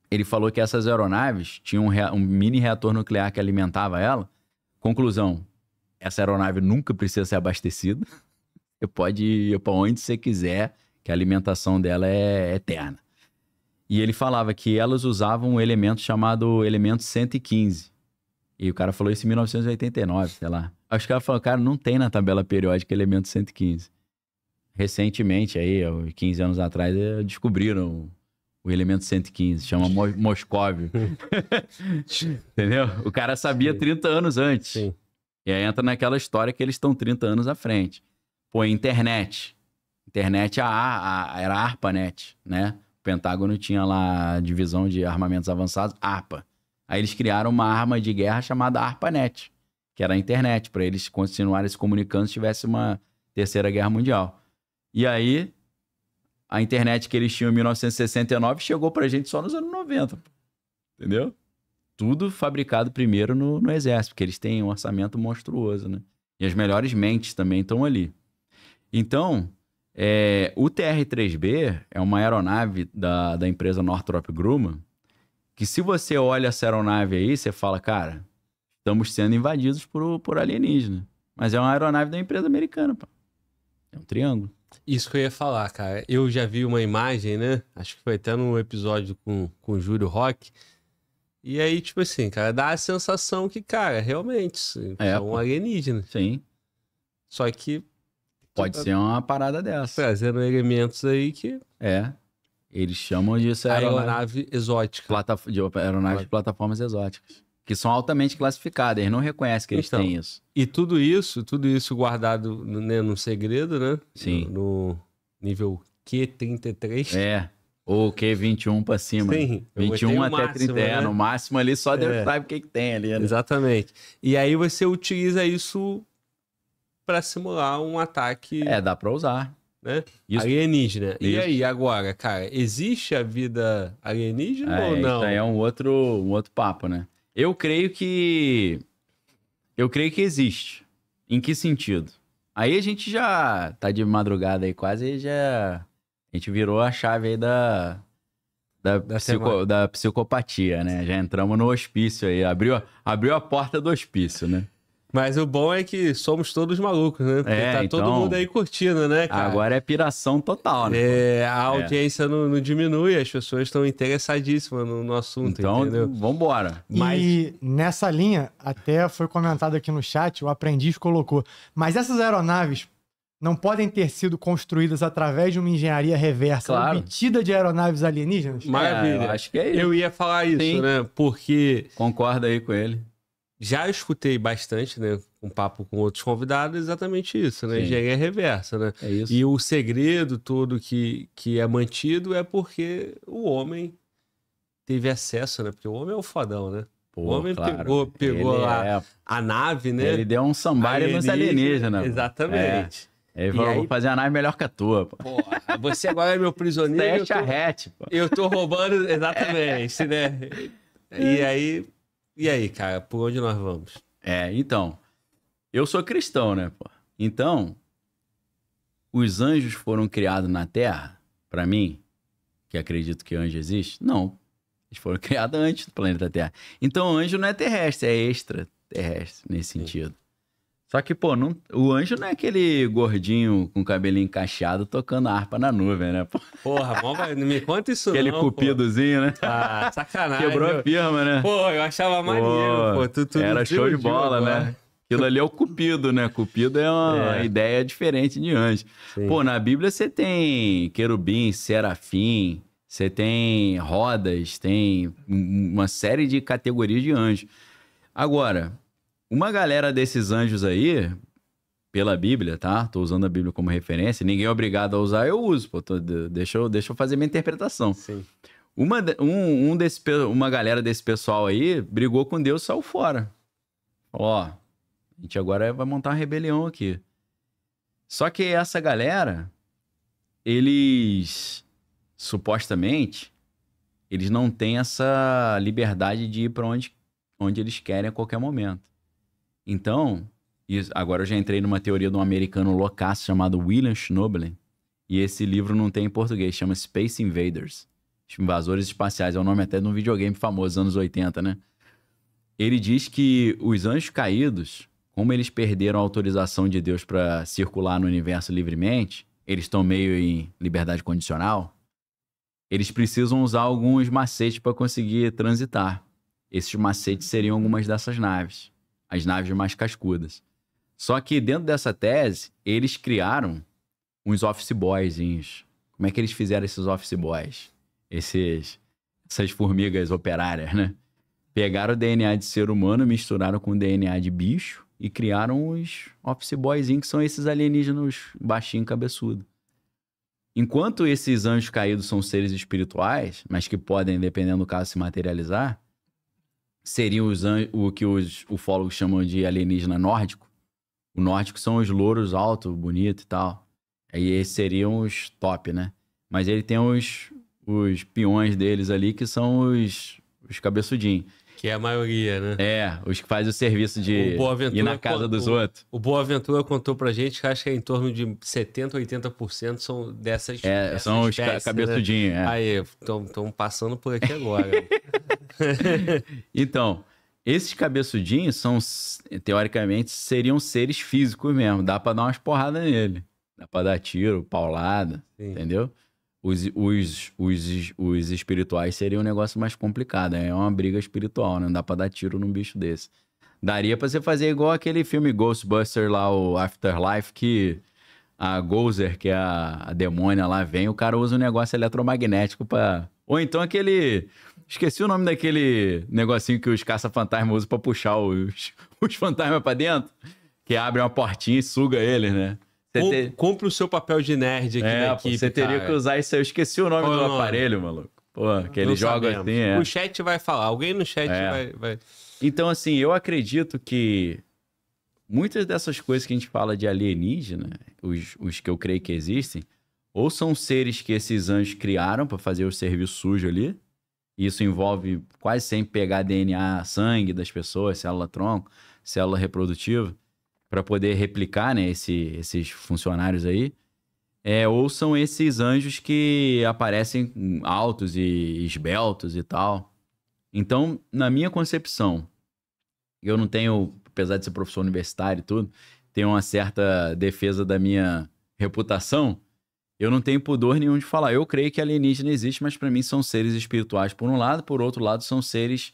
ele falou que essas aeronaves tinham um, rea... um mini reator nuclear que alimentava ela. Conclusão: essa aeronave nunca precisa ser abastecida. Você pode ir para onde você quiser, que a alimentação dela é eterna. E ele falava que elas usavam um elemento chamado elemento 115, e o cara falou isso em 1989, sei lá. Acho que o cara falou, cara, não tem na tabela periódica elemento 115. Recentemente, aí, 15 anos atrás, eh, descobriram o elemento 115, chama Moscóvio. Entendeu? O cara sabia Sim. 30 anos antes. Sim. E aí entra naquela história que eles estão 30 anos à frente. Pô, internet. Internet a, a, era ARPANET, né? O Pentágono tinha lá a divisão de armamentos avançados, ARPA. Aí eles criaram uma arma de guerra chamada ARPANET, que era a internet, para eles continuarem se comunicando se tivesse uma terceira guerra mundial. E aí, a internet que eles tinham em 1969 chegou para a gente só nos anos 90. Entendeu? Tudo fabricado primeiro no, no exército, porque eles têm um orçamento monstruoso, né? E as melhores mentes também estão ali. Então, é, o TR-3B é uma aeronave da, da empresa Northrop Grumman, que se você olha essa aeronave aí, você fala, cara, estamos sendo invadidos por, por alienígena. Mas é uma aeronave da empresa americana, pô. É um triângulo. Isso que eu ia falar, cara. Eu já vi uma imagem, né? Acho que foi até no episódio com, com o Júlio Rock. E aí, tipo assim, cara, dá a sensação que, cara, realmente, é, é, um alienígena Sim. Só que. Pode tá ser uma parada dessa. Trazendo elementos aí que. É. Eles chamam disso aeronave, exótica. Plataf de aeronaves de plataformas exóticas. Que são altamente classificadas, eles não reconhecem que eles então, têm isso. E tudo isso, tudo isso guardado né, num segredo, né? Sim. No, no nível Q33. É. Ou Q21 para cima. Sim, 21 até 30. É, né? No máximo ali só Deus é. sabe o que, que tem ali. Né? Exatamente. E aí você utiliza isso para simular um ataque. É, dá para usar né? Isso. Alienígena. Isso. E aí, agora, cara, existe a vida alienígena é, ou não? Isso aí é um outro, um outro papo, né? Eu creio que. Eu creio que existe. Em que sentido? Aí a gente já tá de madrugada aí quase e já. A gente virou a chave aí da. Da, da, psico, da psicopatia, né? Já entramos no hospício aí. Abriu, abriu a porta do hospício, né? Mas o bom é que somos todos malucos, né? Porque é, tá então, todo mundo aí curtindo, né, cara? Agora é piração total, né? É, a é. audiência é. Não, não, diminui, as pessoas estão interessadíssimas no, no assunto, então, entendeu? vambora. Mas... E nessa linha, até foi comentado aqui no chat, o aprendiz colocou, mas essas aeronaves não podem ter sido construídas através de uma engenharia reversa, claro. de aeronaves alienígenas? Maravilha. É, acho que é isso. Eu ia falar isso, Sim. né? Porque... Concorda aí com ele já escutei bastante, né? Um papo com outros convidados, exatamente isso, né? Sim. Engenharia reversa, né? É isso. E o segredo todo que, que é mantido é porque o homem teve acesso, né? Porque o homem é o fodão, né? Pô, o homem claro. pegou, pegou lá é... a nave, né? Ele deu um sambar nos alienígenas. Exatamente. É. Ele falou, aí... vou fazer a nave melhor que a tua. Pô. Porra, você agora é meu prisioneiro. Teste a hatch, pô. Eu tô roubando, exatamente, né? E aí, e aí, cara, por onde nós vamos? É, então, eu sou cristão, né, pô? Então, os anjos foram criados na Terra, para mim, que acredito que anjo existe? Não. Eles foram criados antes do planeta Terra. Então, anjo não é terrestre, é extraterrestre, nesse sentido. Só que, pô, não, o anjo não é aquele gordinho com cabelinho encaixado tocando harpa na nuvem, né? Pô. Porra, bom, não me conta isso aquele não, cupidozinho, né? pô. né? Ah, sacanagem. Quebrou a firma, né? Pô, eu achava maneiro, pô. pô tu, tu era show de bola, agora. né? Aquilo ali é o cupido, né? Cupido é uma é. ideia diferente de anjo. Sim. Pô, na Bíblia você tem querubim, serafim, você tem rodas, tem uma série de categorias de anjos. Agora, uma galera desses anjos aí, pela Bíblia, tá? Tô usando a Bíblia como referência. Ninguém é obrigado a usar, eu uso. Pô, tô, deixa, eu, deixa eu fazer minha interpretação. Sim. Uma, um, um desse, uma galera desse pessoal aí brigou com Deus e saiu fora. ó, a gente agora vai montar uma rebelião aqui. Só que essa galera, eles supostamente, eles não têm essa liberdade de ir para onde, onde eles querem a qualquer momento. Então, agora eu já entrei numa teoria de um americano loucaço chamado William Schnobelen, e esse livro não tem em português, chama Space Invaders. Invasores Espaciais, é o nome até de um videogame famoso, anos 80, né? Ele diz que os anjos caídos, como eles perderam a autorização de Deus para circular no universo livremente, eles estão meio em liberdade condicional, eles precisam usar alguns macetes para conseguir transitar. Esses macetes seriam algumas dessas naves as naves mais cascudas. Só que dentro dessa tese, eles criaram uns office boyzinhos. Como é que eles fizeram esses office boys? Esses, essas formigas operárias, né? Pegaram o DNA de ser humano, misturaram com o DNA de bicho e criaram os office boyzinhos, que são esses alienígenas baixinho cabeçudo. Enquanto esses anjos caídos são seres espirituais, mas que podem, dependendo do caso, se materializar, seriam os o que os ufólogos chamam de alienígena nórdico. O nórdico são os louros altos, bonitos e tal. Aí esses seriam os top, né? Mas ele tem os, os peões deles ali que são os, os cabeçudinhos. Que é a maioria, né? É, os que fazem o serviço de o Boa ir na casa dos outros. O Boa Ventura contou pra gente que acho que é em torno de 70%, 80% são dessas. É, dessas são espécies, os cabeçudinhos. Né? É. Aí, estão passando por aqui agora. então, esses cabeçudinhos são, teoricamente, seriam seres físicos mesmo. Dá pra dar umas porradas nele. Dá pra dar tiro, paulada, Sim. entendeu? Entendeu? os, os, os, os espirituais seria um negócio mais complicado. Né? É uma briga espiritual, né? Não dá pra dar tiro num bicho desse. Daria pra você fazer igual aquele filme Ghostbuster lá, o Afterlife, que a Gozer, que é a, a demônia lá, vem, o cara usa um negócio eletromagnético pra. Ou então aquele. Esqueci o nome daquele negocinho que os caça-fantasma usam pra puxar os, os fantasmas pra dentro. Que abre uma portinha e suga eles, né? Com, Compre o seu papel de nerd aqui é, equipe, Você teria cara. que usar isso. Eu esqueci o nome Qual do é nome? aparelho, maluco. Pô, que ele joga sabemos. assim. É. O chat vai falar, alguém no chat é. vai, vai. Então, assim, eu acredito que muitas dessas coisas que a gente fala de alienígena, os, os que eu creio que existem, ou são seres que esses anjos criaram para fazer o serviço sujo ali. Isso envolve quase sempre pegar DNA, sangue das pessoas, célula tronco, célula reprodutiva para poder replicar né, esse, esses funcionários aí, é, ou são esses anjos que aparecem altos e esbeltos e tal. Então, na minha concepção, eu não tenho, apesar de ser professor universitário e tudo, tenho uma certa defesa da minha reputação. Eu não tenho pudor nenhum de falar. Eu creio que alienígena existe, mas para mim são seres espirituais por um lado, por outro lado são seres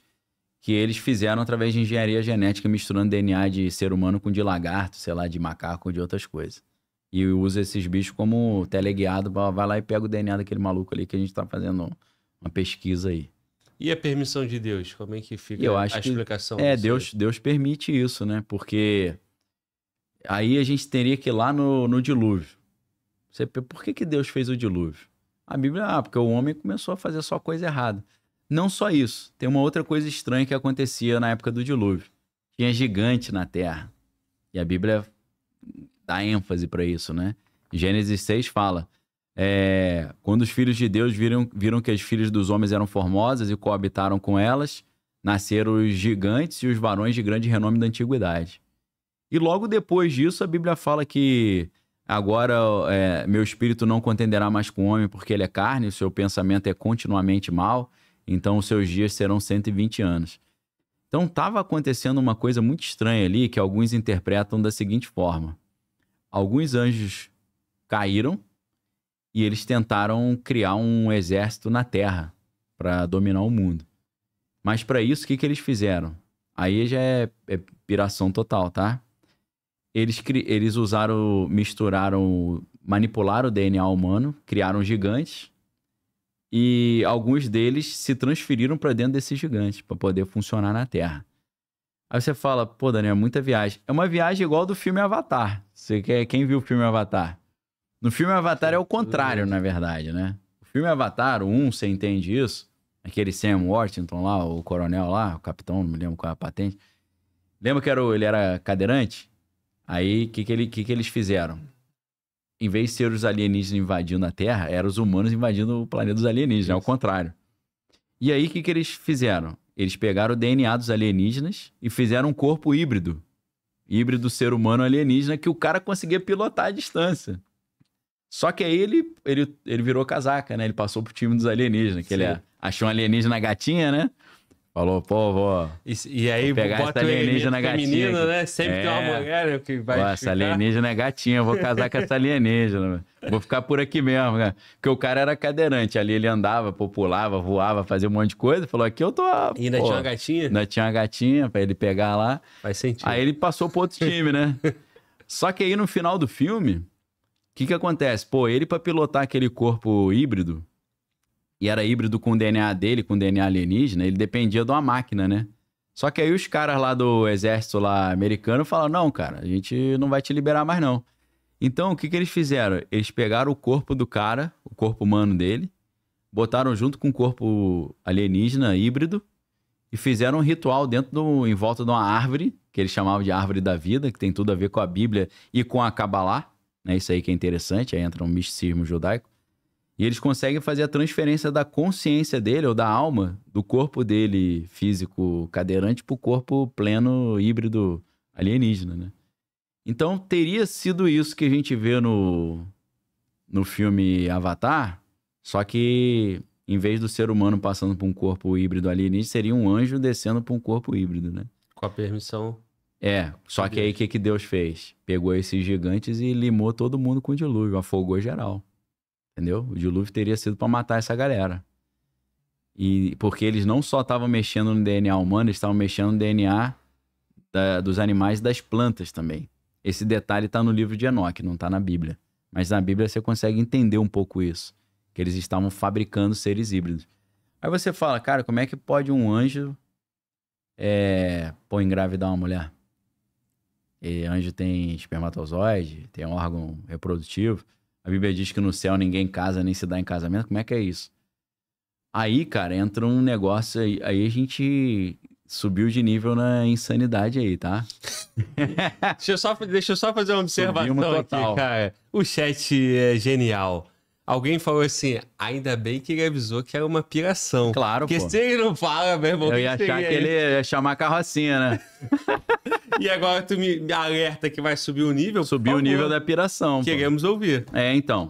que eles fizeram através de engenharia genética, misturando DNA de ser humano com de lagarto, sei lá, de macaco, de outras coisas. E usa esses bichos como teleguiado, vai lá e pega o DNA daquele maluco ali que a gente está fazendo uma pesquisa aí. E a permissão de Deus, como é que fica Eu acho a explicação? Que, é, Deus, Deus permite isso, né? Porque aí a gente teria que ir lá no, no dilúvio. Você, por que, que Deus fez o dilúvio? A Bíblia, ah, porque o homem começou a fazer só coisa errada. Não só isso, tem uma outra coisa estranha que acontecia na época do dilúvio. Tinha gigante na terra. E a Bíblia dá ênfase para isso, né? Gênesis 6 fala: é, quando os filhos de Deus viram, viram que as filhas dos homens eram formosas e coabitaram com elas, nasceram os gigantes e os varões de grande renome da antiguidade. E logo depois disso, a Bíblia fala que agora é, meu espírito não contenderá mais com o homem porque ele é carne, o seu pensamento é continuamente mal. Então os seus dias serão 120 anos. Então estava acontecendo uma coisa muito estranha ali que alguns interpretam da seguinte forma: alguns anjos caíram e eles tentaram criar um exército na Terra para dominar o mundo. Mas para isso, o que, que eles fizeram? Aí já é, é piração total, tá? Eles, eles usaram, misturaram, manipularam o DNA humano, criaram gigantes e alguns deles se transferiram para dentro desses gigantes para poder funcionar na Terra. Aí você fala, pô, Daniel, é muita viagem. É uma viagem igual do filme Avatar. Você quer quem viu o filme Avatar? No filme Avatar é o contrário, na verdade, né? O filme Avatar, o 1, você entende isso? Aquele Sam Washington lá, o coronel lá, o capitão, não me lembro qual é a patente. Lembra que era o, ele era cadeirante? Aí o que, que, ele, que, que eles fizeram? em vez de ser os alienígenas invadindo a Terra, eram os humanos invadindo o planeta dos alienígenas, É ao contrário. E aí, o que, que eles fizeram? Eles pegaram o DNA dos alienígenas e fizeram um corpo híbrido. Híbrido ser humano alienígena que o cara conseguia pilotar à distância. Só que aí ele, ele, ele virou casaca, né? Ele passou pro time dos alienígenas, que Sim. ele é, achou um alienígena gatinha, né? Falou, pô, vó. E, e, aí, vou pegar bota essa alienígena gatinha. né? Sempre é. tem uma é. mulher né, que vai. Pô, essa alienígena é gatinha, vou casar com essa alienígena. vou ficar por aqui mesmo, cara. Né? Porque o cara era cadeirante ali, ele andava, populava, voava, fazia um monte de coisa. Falou, aqui eu tô. E ainda pô, tinha uma gatinha? Ainda tinha uma gatinha pra ele pegar lá. Faz sentido. Aí ele passou pro outro time, né? Só que aí no final do filme, o que que acontece? Pô, ele pra pilotar aquele corpo híbrido e era híbrido com o DNA dele, com o DNA alienígena, ele dependia de uma máquina, né? Só que aí os caras lá do exército lá americano falaram: não, cara, a gente não vai te liberar mais, não. Então, o que, que eles fizeram? Eles pegaram o corpo do cara, o corpo humano dele, botaram junto com o corpo alienígena híbrido e fizeram um ritual dentro do, em volta de uma árvore, que eles chamavam de árvore da vida, que tem tudo a ver com a Bíblia e com a Kabbalah, né? Isso aí que é interessante, aí entra um misticismo judaico. E eles conseguem fazer a transferência da consciência dele ou da alma do corpo dele físico cadeirante para o corpo pleno híbrido alienígena, né? Então teria sido isso que a gente vê no no filme Avatar, só que em vez do ser humano passando por um corpo híbrido alienígena, seria um anjo descendo para um corpo híbrido, né? Com a permissão. É, só que aí o que, que Deus fez? Pegou esses gigantes e limou todo mundo com dilúvio, afogou geral. Entendeu? O dilúvio teria sido para matar essa galera. E porque eles não só estavam mexendo no DNA humano, eles estavam mexendo no DNA da, dos animais e das plantas também. Esse detalhe está no livro de Enoque, não está na Bíblia. Mas na Bíblia você consegue entender um pouco isso, que eles estavam fabricando seres híbridos. Aí você fala, cara, como é que pode um anjo é, engravidar uma mulher? E anjo tem espermatozoide, tem órgão reprodutivo. A Bíblia diz que no céu ninguém casa nem se dá em casamento. Como é que é isso? Aí, cara, entra um negócio aí, aí a gente subiu de nível na insanidade aí, tá? deixa, eu só, deixa eu só fazer uma observação aqui, cara. O chat é genial. Alguém falou assim, ainda bem que ele avisou que era uma piração. Claro, Porque pô. se ele não fala, meu irmão... Eu ia achar que ele ia chamar carrocinha, né? e agora tu me alerta que vai subir o nível. Subir o nível da piração. Queremos pô. ouvir. É, então.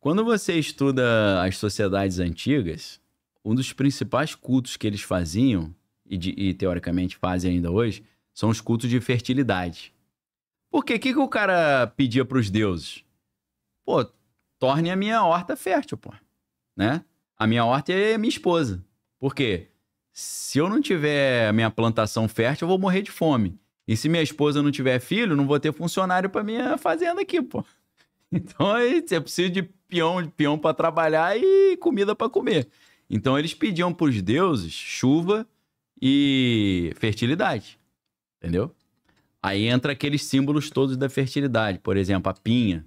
Quando você estuda as sociedades antigas, um dos principais cultos que eles faziam, e, de, e teoricamente fazem ainda hoje, são os cultos de fertilidade. Porque o que, que o cara pedia para os deuses? Pô, torne a minha horta fértil, pô. Né? A minha horta é a minha esposa. Por quê? Se eu não tiver minha plantação fértil, eu vou morrer de fome. E se minha esposa não tiver filho, não vou ter funcionário para minha fazenda aqui, pô. Então, você precisa de peão, de peão para trabalhar e comida para comer. Então, eles pediam para os deuses chuva e fertilidade. Entendeu? Aí entra aqueles símbolos todos da fertilidade. Por exemplo, a pinha,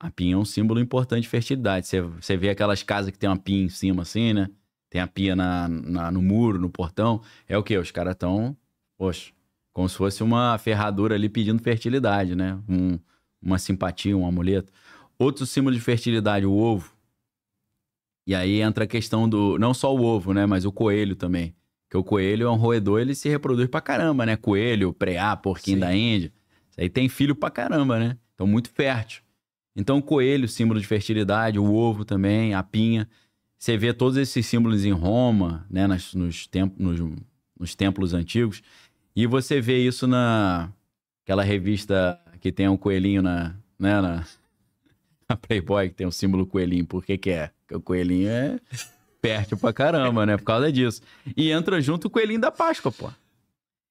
a pinha é um símbolo importante de fertilidade. Você, vê aquelas casas que tem uma pinha em cima, assim, né? Tem a pia na, na no muro, no portão. É o quê? Os caras estão, poxa, como se fosse uma ferradura ali pedindo fertilidade, né? Um, uma simpatia, um amuleto. Outro símbolo de fertilidade, o ovo. E aí entra a questão do. Não só o ovo, né? Mas o coelho também. Porque o coelho é um roedor, ele se reproduz pra caramba, né? Coelho, preá, porquinho Sim. da Índia. Isso aí tem filho pra caramba, né? Então, muito fértil. Então, o coelho, símbolo de fertilidade, o ovo também, a pinha. Você vê todos esses símbolos em Roma, né, nos, nos, nos templos antigos. E você vê isso na aquela revista que tem um coelhinho na, né, na, na Playboy, que tem o um símbolo coelhinho. Por que que é? Porque o coelhinho é perto pra caramba, né? Por causa disso. E entra junto o coelhinho da Páscoa, pô.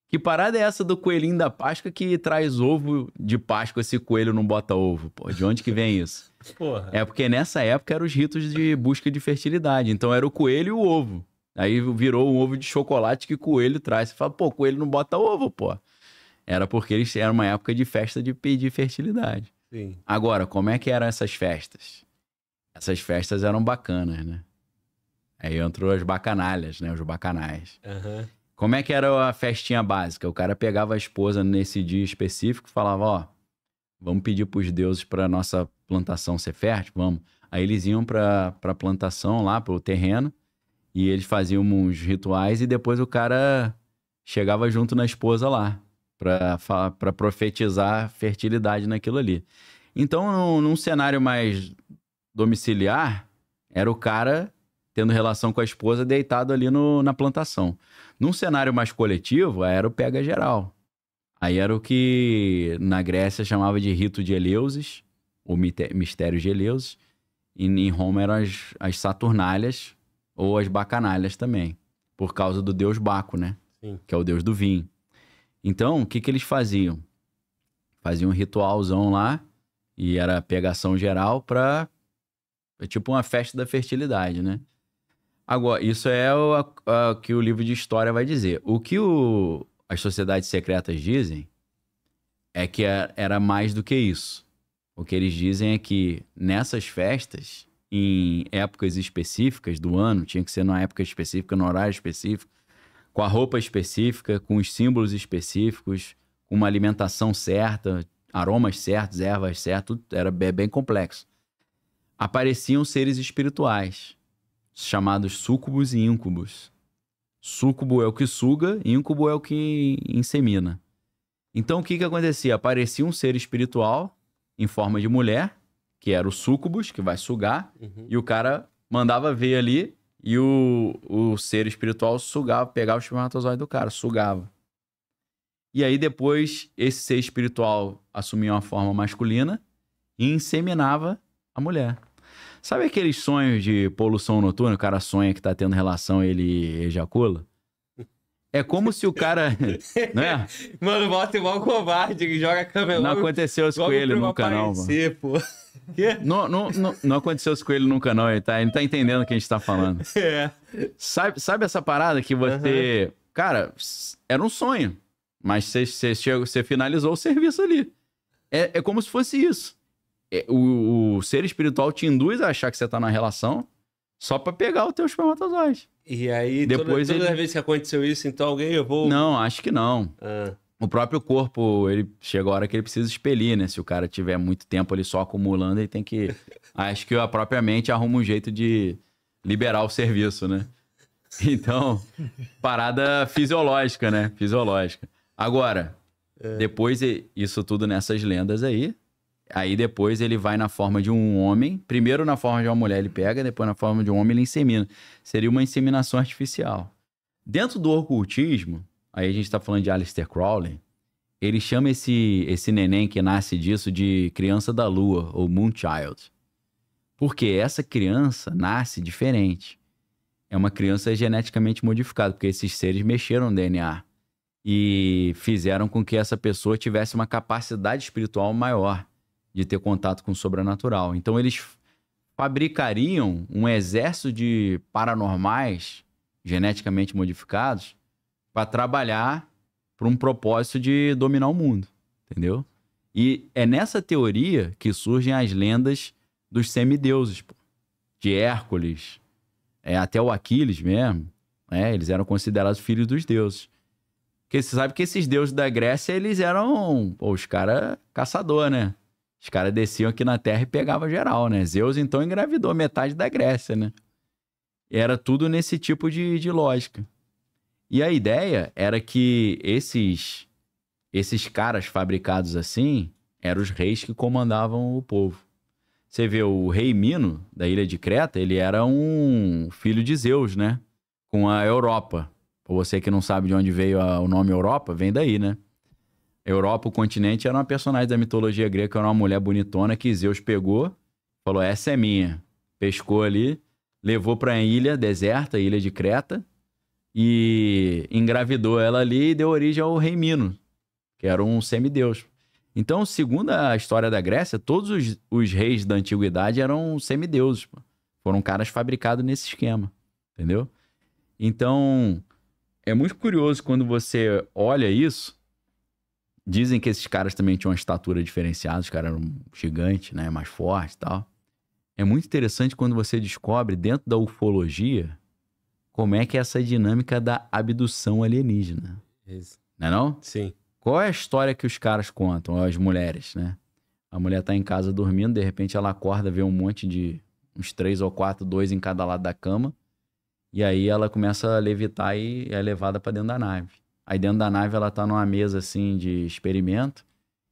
Que parada é essa do coelhinho da Páscoa que traz ovo de Páscoa se coelho não bota ovo? Pô, de onde que vem isso? Porra. É porque nessa época eram os ritos de busca de fertilidade. Então era o coelho e o ovo. Aí virou um ovo de chocolate que coelho traz. Você fala, pô, coelho não bota ovo, pô. Era porque eles era uma época de festa de pedir fertilidade. Sim. Agora, como é que eram essas festas? Essas festas eram bacanas, né? Aí entrou as bacanalhas, né? Os bacanais. Uhum. Como é que era a festinha básica? O cara pegava a esposa nesse dia específico, falava, ó, vamos pedir para os deuses para nossa plantação ser fértil, vamos. Aí eles iam para a plantação lá, para o terreno, e eles faziam uns rituais e depois o cara chegava junto na esposa lá para profetizar fertilidade naquilo ali. Então, num, num cenário mais domiciliar, era o cara tendo relação com a esposa, deitado ali no, na plantação. Num cenário mais coletivo, era o pega geral. Aí era o que na Grécia chamava de rito de Eleusis, ou mistério de Eleusis, e em Roma eram as, as ou as Bacanalhas também, por causa do deus Baco, né? Sim. Que é o deus do vinho. Então, o que, que eles faziam? Faziam um ritualzão lá, e era pegação geral para tipo uma festa da fertilidade, né? Agora, isso é o a, a, que o livro de história vai dizer. O que o, as sociedades secretas dizem é que a, é, era mais do que isso. O que eles dizem é que nessas festas, em épocas específicas do ano, tinha que ser numa época específica, no horário específico, com a roupa específica, com os símbolos específicos, com uma alimentação certa, aromas certos, ervas certas, era bem complexo. Apareciam seres espirituais chamados sucubus e íncubos. Sucubo é o que suga, íncubo é o que insemina. Então o que, que acontecia? Aparecia um ser espiritual em forma de mulher, que era o sucubus que vai sugar, uhum. e o cara mandava ver ali e o, o ser espiritual sugava, pegava o espermatozoide do cara, sugava. E aí depois esse ser espiritual assumia uma forma masculina e inseminava a mulher. Sabe aqueles sonhos de poluição noturna? O cara sonha que tá tendo relação ele ejacula? É como se o cara. não é? Mano, bota igual covarde que joga a Não aconteceu isso com ele nunca, não, mano. Pô. Não, não, não, não, aconteceu isso com ele nunca, não. Ele tá, ele tá entendendo o que a gente tá falando. É. Sabe, sabe essa parada que você. Uhum. Cara, era um sonho. Mas você, você, chegou, você finalizou o serviço ali. É, é como se fosse isso. É, o, o, ser espiritual te induz a achar que você está na relação só para pegar o teu espermatozoide. E aí, depois toda, toda ele... vez que aconteceu isso, então alguém eu vou. Não, acho que não. Ah. O próprio corpo, ele chega a hora que ele precisa expelir, né? Se o cara tiver muito tempo ali só acumulando, ele tem que. acho que a própria mente arruma um jeito de liberar o serviço, né? Então, parada fisiológica, né? Fisiológica. Agora, é. depois isso tudo nessas lendas aí, Aí depois ele vai na forma de um homem. Primeiro na forma de uma mulher ele pega, depois na forma de um homem ele insemina. Seria uma inseminação artificial. Dentro do ocultismo, aí a gente está falando de Aleister Crowley, ele chama esse, esse neném que nasce disso de criança da lua, ou moon child, Porque essa criança nasce diferente. É uma criança geneticamente modificada, porque esses seres mexeram no DNA e fizeram com que essa pessoa tivesse uma capacidade espiritual maior de ter contato com o sobrenatural. Então eles fabricariam um exército de paranormais geneticamente modificados para trabalhar para um propósito de dominar o mundo, entendeu? E é nessa teoria que surgem as lendas dos semideuses, pô, de Hércules, é, até o Aquiles mesmo, né? Eles eram considerados filhos dos deuses. Porque você sabe que esses deuses da Grécia, eles eram pô, os caras caçador, né? Os caras desciam aqui na terra e pegavam geral, né? Zeus então engravidou metade da Grécia, né? Era tudo nesse tipo de, de lógica. E a ideia era que esses esses caras fabricados assim eram os reis que comandavam o povo. Você vê o rei Mino da ilha de Creta, ele era um filho de Zeus, né? Com a Europa. Pra você que não sabe de onde veio a, o nome Europa, vem daí, né? Europa, o continente, era uma personagem da mitologia grega, era uma mulher bonitona que Zeus pegou, falou: Essa é minha. Pescou ali, levou para a ilha deserta, ilha de Creta, e engravidou ela ali e deu origem ao rei Mino, que era um semideus. Então, segundo a história da Grécia, todos os, os reis da antiguidade eram semideuses. Pô. Foram caras fabricados nesse esquema, entendeu? Então, é muito curioso quando você olha isso Dizem que esses caras também tinham uma estatura diferenciada, os caras eram gigantes, né? Mais fortes e tal. É muito interessante quando você descobre dentro da ufologia como é que é essa dinâmica da abdução alienígena. Isso. Não é não? Sim. Qual é a história que os caras contam, as mulheres, né? A mulher tá em casa dormindo, de repente ela acorda, vê um monte de uns três ou quatro, dois em cada lado da cama, e aí ela começa a levitar e é levada para dentro da nave. Aí dentro da nave ela tá numa mesa assim de experimento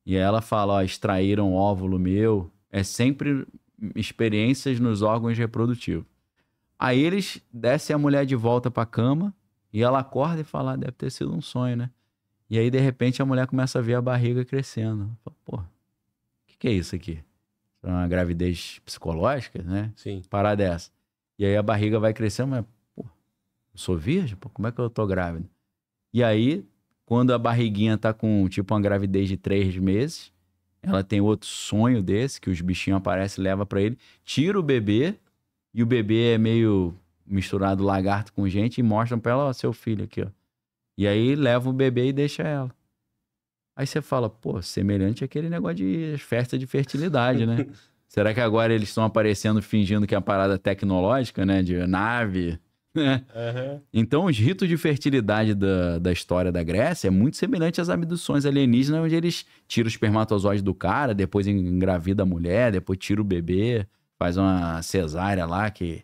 e ela fala, ó, extraíram óvulo meu. É sempre experiências nos órgãos reprodutivos. Aí eles descem a mulher de volta pra cama e ela acorda e fala, ah, deve ter sido um sonho, né? E aí de repente a mulher começa a ver a barriga crescendo. Fala, pô, o que, que é isso aqui? É uma gravidez psicológica, né? Sim. Parada dessa. É e aí a barriga vai crescendo, mas, pô, eu sou virgem? Pô, como é que eu tô grávida? E aí, quando a barriguinha tá com, tipo, uma gravidez de três meses, ela tem outro sonho desse, que os bichinhos aparecem, leva para ele, tira o bebê, e o bebê é meio misturado lagarto com gente, e mostram pra ela, ó, seu filho aqui, ó. E aí leva o bebê e deixa ela. Aí você fala, pô, semelhante àquele negócio de festa de fertilidade, né? Será que agora eles estão aparecendo fingindo que é uma parada tecnológica, né? De nave, Né? Uhum. Então, os ritos de fertilidade da, da história da Grécia é muito semelhante às abduções alienígenas, onde eles tiram o espermatozoide do cara, depois engravida a mulher, depois tira o bebê, faz uma cesárea lá que.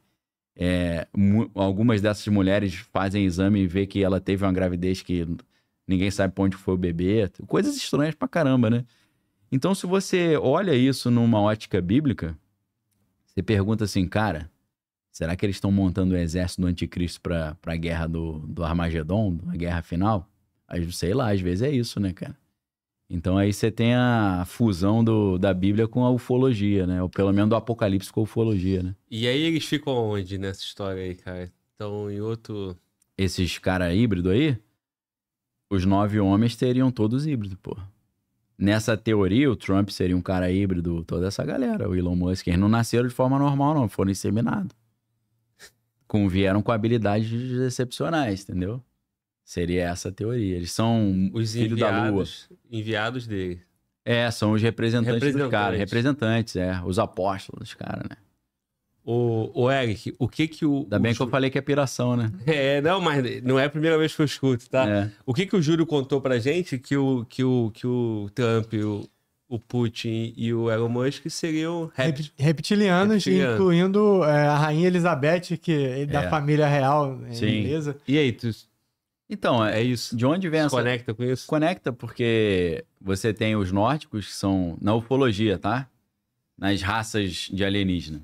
É, algumas dessas mulheres fazem exame e vê que ela teve uma gravidez que ninguém sabe pra onde foi o bebê, coisas estranhas pra caramba, né? Então, se você olha isso numa ótica bíblica, você pergunta assim, cara, Será que eles estão montando o um exército do anticristo para a guerra do, do Armagedon, a guerra final? Aí, sei lá, às vezes é isso, né, cara? Então aí você tem a fusão do, da Bíblia com a ufologia, né? Ou pelo menos do Apocalipse com a ufologia, né? E aí eles ficam onde nessa história aí, cara? Então, em outro. Esses cara híbrido aí? Os nove homens teriam todos híbridos, pô. Nessa teoria, o Trump seria um cara híbrido, toda essa galera, o Elon Musk. Eles não nasceram de forma normal, não, foram inseminados com, vieram com habilidades excepcionais, entendeu? Seria essa a teoria. Eles são os filhos da lua. Enviados dele. É, são os representantes, representantes. do cara. Representantes, é. Os apóstolos, cara, né? O, o Eric, o que que o. Ainda bem o... que eu falei que é piração, né? É, não, mas não é a primeira vez que eu escuto, tá? É. O que que o Júlio contou pra gente que o, que o, que o Trump, o, o Putin e o Elon Musk seriam rep... reptilianos, incluindo é, a rainha Elizabeth, que é da é. família real é, Sim. inglesa. E aí, tu... Então, é isso. De onde vem Se essa... Conecta com isso? Conecta porque você tem os nórdicos, que são na ufologia, tá? Nas raças de alienígena.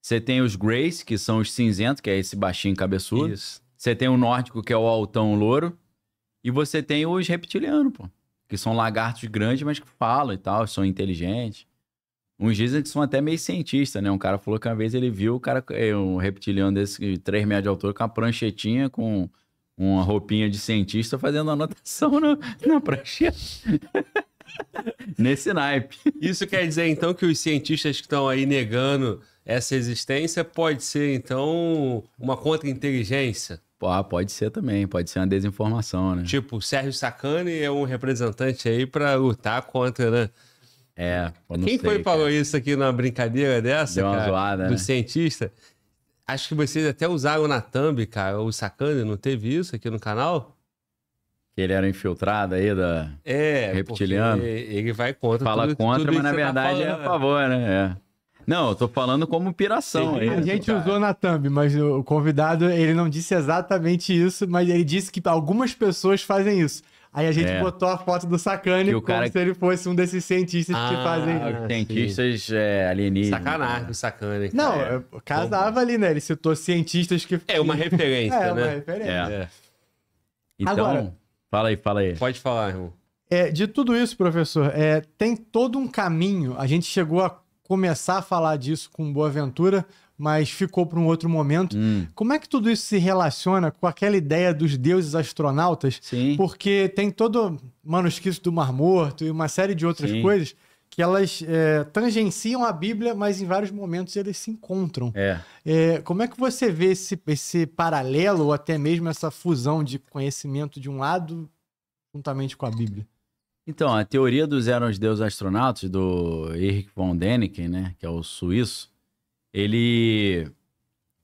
Você tem os greys, que são os cinzentos, que é esse baixinho cabeçudo. Isso. Você tem o nórdico, que é o altão louro. E você tem os reptilianos, pô que são lagartos grandes, mas que falam e tal, são inteligentes. Uns dizem que são até meio cientistas, né? Um cara falou que uma vez ele viu o cara, eh, um reptiliano desse de 3 metros de altura, com uma pranchetinha, com uma roupinha de cientista, fazendo anotação na, na prancheta. Nesse naipe. Isso quer dizer, então, que os cientistas que estão aí negando essa existência pode ser, então, uma contra-inteligência? Ah, pode ser também, pode ser uma desinformação, né? Tipo, o Sérgio Sacani é um representante aí para lutar contra, né? É, Quem sei, foi que falou isso aqui numa brincadeira dessa, Deu uma cara, zoada, do né? cientista? Acho que vocês até usaram na thumb, cara, o Sacani, não teve isso aqui no canal? Que ele era infiltrado aí da é, reptiliano. Ele vai contra Fala tudo, contra, tudo mas na tá verdade tá é a favor, né? É. Não, eu tô falando como piração. Aí, a né? gente cara. Tá. usou na thumb, mas o convidado, ele não disse exatamente isso, mas ele disse que algumas pessoas fazem isso. Aí a gente é. botou a foto do Sacane cara... como se ele fosse um desses cientistas ah, que fazem. Os cientistas é, alienígenas. Sacanagem, né? Sacane. Não, é. casava ali, né? Ele citou cientistas que. É uma referência, é, né? Uma referência. É. Então, Agora, fala aí, fala aí. Pode falar, irmão. É, de tudo isso, professor, é, tem todo um caminho. A gente chegou a começar a falar disso com Boa Ventura, mas ficou para um outro momento. Hum. Como é que tudo isso se relaciona com aquela ideia dos deuses astronautas? Sim. Porque tem todo manuscrito do Mar Morto e uma série de outras Sim. coisas que elas é, tangenciam a Bíblia, mas em vários momentos eles se encontram. É. É, como é que você vê esse, esse paralelo ou até mesmo essa fusão de conhecimento de um lado juntamente com a Bíblia? Então, a teoria dos eram os deuses astronautas, do Erich von Däniken, né, que é o suíço, ele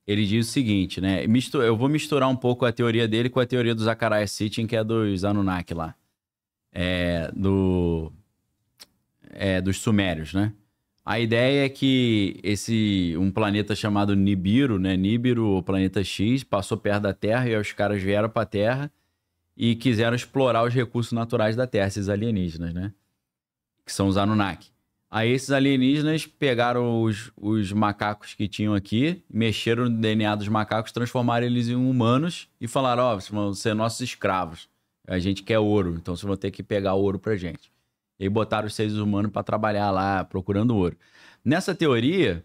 ele diz o seguinte, né? eu vou misturar um pouco a teoria dele com a teoria do Zacharias Sitchin, que é dos Anunnaki lá. É, do, é, dos sumérios, né? A ideia é que esse um planeta chamado Nibiru, né? Nibiru, o planeta X, passou perto da Terra e os caras vieram para a Terra e quiseram explorar os recursos naturais da Terra, esses alienígenas, né? Que são os Anunnaki. Aí esses alienígenas pegaram os, os macacos que tinham aqui, mexeram no DNA dos macacos, transformaram eles em humanos e falaram: Ó, oh, vocês vão ser nossos escravos. A gente quer ouro, então vocês vão ter que pegar ouro pra gente. E botaram os seres humanos para trabalhar lá, procurando ouro. Nessa teoria,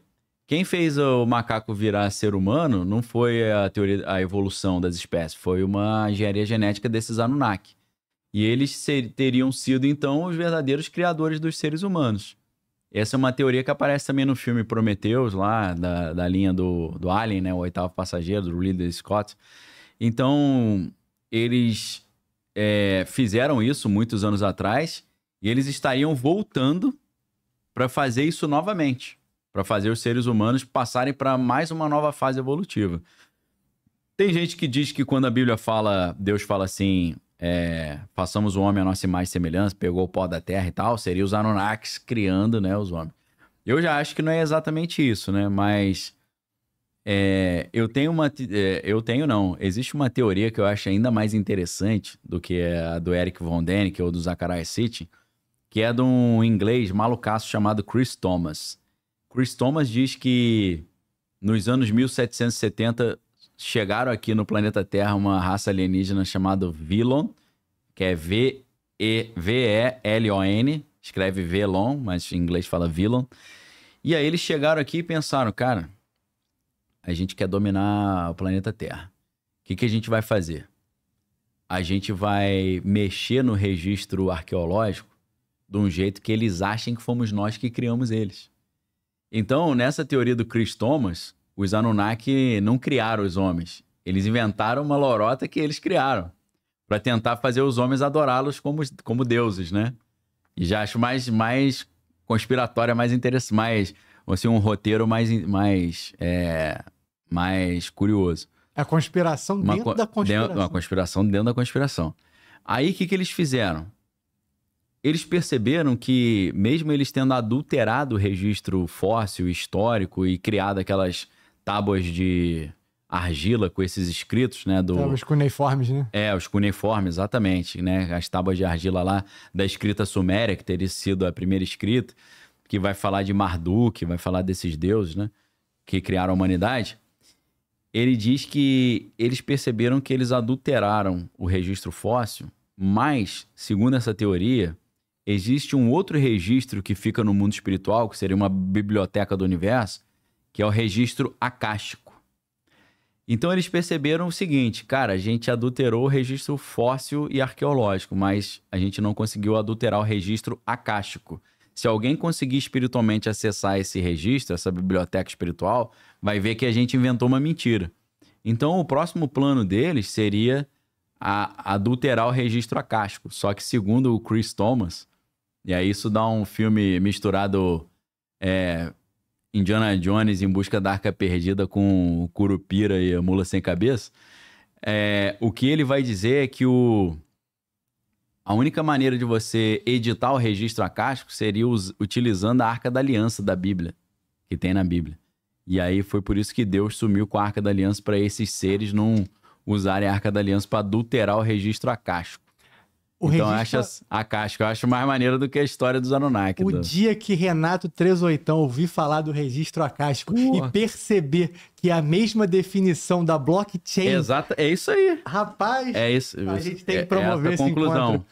quem fez o macaco virar ser humano não foi a teoria, a evolução das espécies, foi uma engenharia genética desses Anunnaki. E eles ser, teriam sido, então, os verdadeiros criadores dos seres humanos. Essa é uma teoria que aparece também no filme Prometheus, lá da, da linha do, do Alien, né? O oitavo passageiro, do líder Scott. Então, eles é, fizeram isso muitos anos atrás e eles estariam voltando para fazer isso novamente para fazer os seres humanos passarem para mais uma nova fase evolutiva. Tem gente que diz que quando a Bíblia fala, Deus fala assim, é, façamos o homem a nossa imagem e semelhança, pegou o pó da terra e tal, seria os Anunnakis criando, né, os homens. Eu já acho que não é exatamente isso, né, mas é, eu tenho uma, é, eu tenho não, existe uma teoria que eu acho ainda mais interessante do que é a do Eric Von Däniken ou do Zachariah City, que é de um inglês malucaço chamado Chris Thomas. Chris Thomas diz que nos anos 1770 chegaram aqui no planeta Terra uma raça alienígena chamada Vilon, que é V-E-L-O-N, escreve Velon, mas em inglês fala Vilon. E aí eles chegaram aqui e pensaram, cara, a gente quer dominar o planeta Terra. O que, que a gente vai fazer? A gente vai mexer no registro arqueológico de um jeito que eles achem que fomos nós que criamos eles. Então, nessa teoria do Chris Thomas, os Anunnaki não criaram os homens. Eles inventaram uma lorota que eles criaram para tentar fazer os homens adorá-los como, como deuses, né? E já acho mais, mais conspiratória, mais interessante, mais assim, um roteiro mais, mais, é, mais curioso. É a conspiração uma, dentro da conspiração. Dentro, uma conspiração dentro da conspiração. Aí o que, que eles fizeram? eles perceberam que, mesmo eles tendo adulterado o registro fóssil histórico e criado aquelas tábuas de argila com esses escritos, né? Do... os cuneiformes, né? É, os cuneiformes, exatamente, né? As tábuas de argila lá da escrita suméria, que teria sido a primeira escrita, que vai falar de Marduk, vai falar desses deuses, né? Que criaram a humanidade. Ele diz que eles perceberam que eles adulteraram o registro fóssil, mas, segundo essa teoria, existe um outro registro que fica no mundo espiritual, que seria uma biblioteca do universo, que é o registro acástico. Então eles perceberam o seguinte, cara, a gente adulterou o registro fóssil e arqueológico, mas a gente não conseguiu adulterar o registro acástico. Se alguém conseguir espiritualmente acessar esse registro, essa biblioteca espiritual, vai ver que a gente inventou uma mentira. Então o próximo plano deles seria a adulterar o registro acástico. Só que segundo o Chris Thomas, e aí isso dá um filme misturado é, Indiana Jones em busca da arca perdida com Curupira e a mula sem cabeça. É, o que ele vai dizer é que o, a única maneira de você editar o registro acástico seria us, utilizando a arca da aliança da Bíblia, que tem na Bíblia. E aí foi por isso que Deus sumiu com a arca da aliança para esses seres não usarem a arca da aliança para adulterar o registro acástico. O então registro... acho a casca, eu acho mais maneiro do que a história dos Anunnaki. O do... dia que Renato Trezoitão ouvir falar do registro acástico e perceber que é a mesma definição da blockchain. Exato, é isso aí. Rapaz, é isso. a gente tem que promover é, é essa conclusão. Encontro.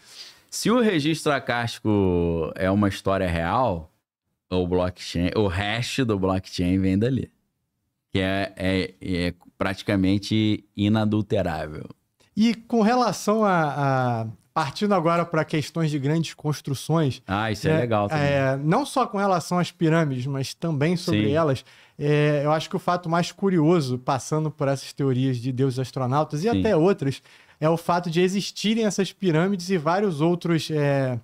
Se o registro acástico é uma história real, o blockchain, o hash do blockchain vem dali. Que é, é, é praticamente inadulterável. E com relação a, a Partindo agora para questões de grandes construções. Ah, isso é, é legal. Também. É, não só com relação às pirâmides, mas também sobre Sim. elas. É, eu acho que o fato mais curioso, passando por essas teorias de deuses astronautas e Sim. até outras, é o fato de existirem essas pirâmides e vários outros é,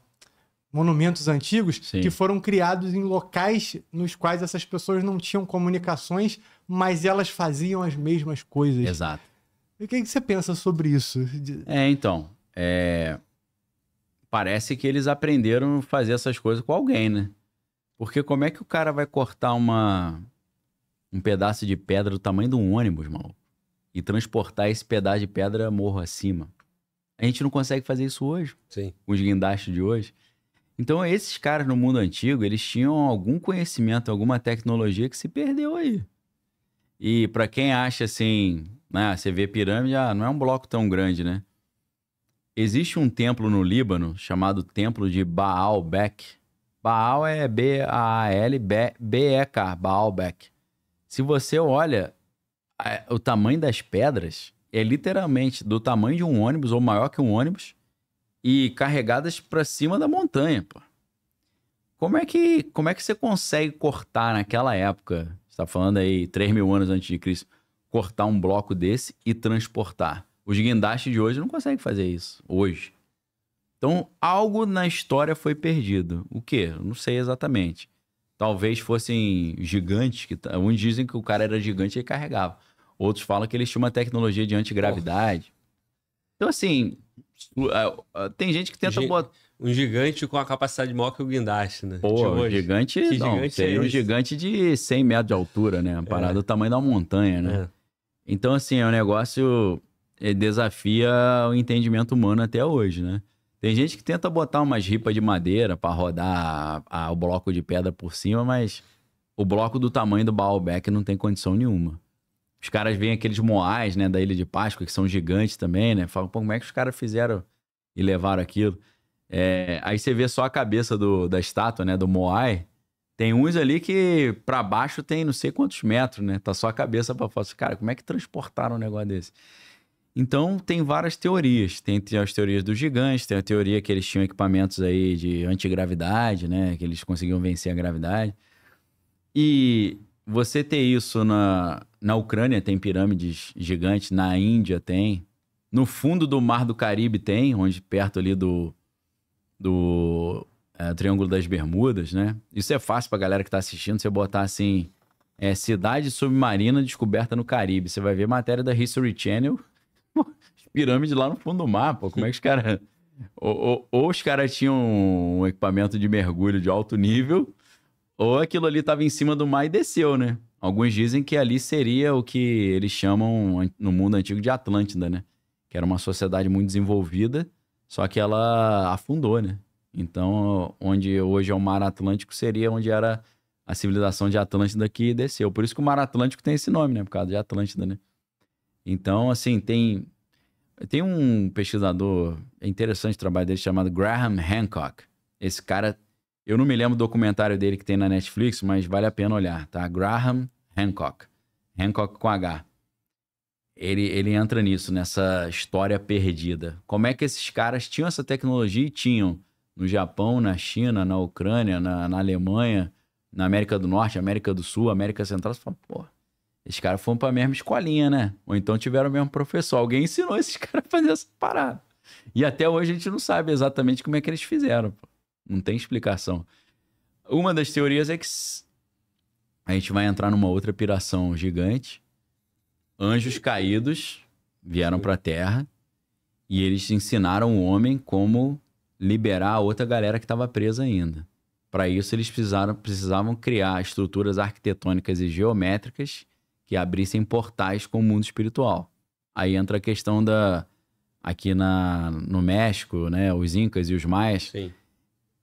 monumentos antigos Sim. que foram criados em locais nos quais essas pessoas não tinham comunicações, mas elas faziam as mesmas coisas. Exato. E o que, é que você pensa sobre isso? É, então. É, parece que eles aprenderam a fazer essas coisas com alguém, né? Porque como é que o cara vai cortar uma um pedaço de pedra do tamanho de um ônibus, maluco, e transportar esse pedaço de pedra morro acima? A gente não consegue fazer isso hoje. Sim. Com os guindastes de hoje. Então, esses caras no mundo antigo, eles tinham algum conhecimento, alguma tecnologia que se perdeu aí. E para quem acha assim, né, você vê pirâmide, ah, não é um bloco tão grande, né? Existe um templo no Líbano chamado Templo de Baal Bek. Baal é B-A-A-L B-E-K, Baal Bek. Se você olha é, o tamanho das pedras, é literalmente do tamanho de um ônibus ou maior que um ônibus e carregadas para cima da montanha, pô. Como é, que, como é que você consegue cortar naquela época, você está falando aí 3 mil anos antes de Cristo, cortar um bloco desse e transportar? Os guindastes de hoje não conseguem fazer isso, hoje. Então, algo na história foi perdido. O quê? Eu não sei exatamente. Talvez fossem gigantes, que uns dizem que o cara era gigante e carregava. Outros falam que eles tinham uma tecnologia de antigravidade. Porra. Então, assim, tem gente que tenta botar. Um gigante com a capacidade maior que o guindaste, né? Pô, um gigante. Que não, gigante seria é um gigante de 100 metros de altura, né? Uma é. parada é. do tamanho da montanha, né? É. Então, assim, é um negócio é, desafia o entendimento humano até hoje, né? Tem gente que tenta botar umas ripas de madeira para rodar a, a, o bloco de pedra por cima, mas o bloco do tamanho do Baalbek não tem condição nenhuma. Os caras veem aqueles moais, né, da Ilha de Páscoa, que são gigantes também, né? Falam, pô, como é que os caras fizeram e levaram aquilo? É, aí você vê só a cabeça do, da estátua, né, do moai. Tem uns ali que para baixo tem não sei quantos metros, né? Tá só a cabeça para fora. Cara, como é que transportaram um negócio desse? Então, tem várias teorias. Tem, as teorias dos gigantes, tem a teoria que eles tinham equipamentos aí de antigravidade, né? Que eles conseguiam vencer a gravidade. E você ter isso na, na Ucrânia, tem pirâmides gigantes, na Índia tem, no fundo do Mar do Caribe tem, onde perto ali do, do é, Triângulo das Bermudas, né? Isso é fácil pra galera que tá assistindo, você botar assim, é, cidade submarina descoberta no Caribe. Você vai ver matéria da History Channel as pirâmides lá no fundo do mar, pô. Como é que os caras. Ou, ou, ou, os caras tinham um equipamento de mergulho de alto nível, ou aquilo ali estava em cima do mar e desceu, né? Alguns dizem que ali seria o que eles chamam no mundo antigo de Atlântida, né? Que era uma sociedade muito desenvolvida, só que ela afundou, né? Então, onde hoje é o Mar Atlântico seria onde era a civilização de Atlântida que desceu. Por isso que o Mar Atlântico tem esse nome, né? Por causa de Atlântida, né? Então, assim, tem, tem um pesquisador é interessante o trabalho dele chamado Graham Hancock. Esse cara, eu não me lembro do documentário dele que tem na Netflix, mas vale a pena olhar, tá? Graham Hancock. Hancock com H. Ele, ele entra nisso, nessa história perdida. Como é que esses caras tinham essa tecnologia e tinham no Japão, na China, na Ucrânia, na, na Alemanha, na América do Norte, América do Sul, América Central? Você fala, porra, esses caras foram pra mesma escolinha, né? Ou então tiveram o mesmo professor. Alguém ensinou esses caras a fazer essa parada. E até hoje a gente não sabe exatamente como é que eles fizeram. Pô. Não tem explicação. Uma das teorias é que a gente vai entrar numa outra piração gigante. Anjos caídos vieram pra Terra e eles ensinaram o homem como liberar a outra galera que estava presa ainda. Para isso, eles precisaram, precisavam criar estruturas arquitetônicas e geométricas que abrissem portais com o mundo espiritual. Aí entra a questão da aqui na, no México, né, os incas e os maias. Sim.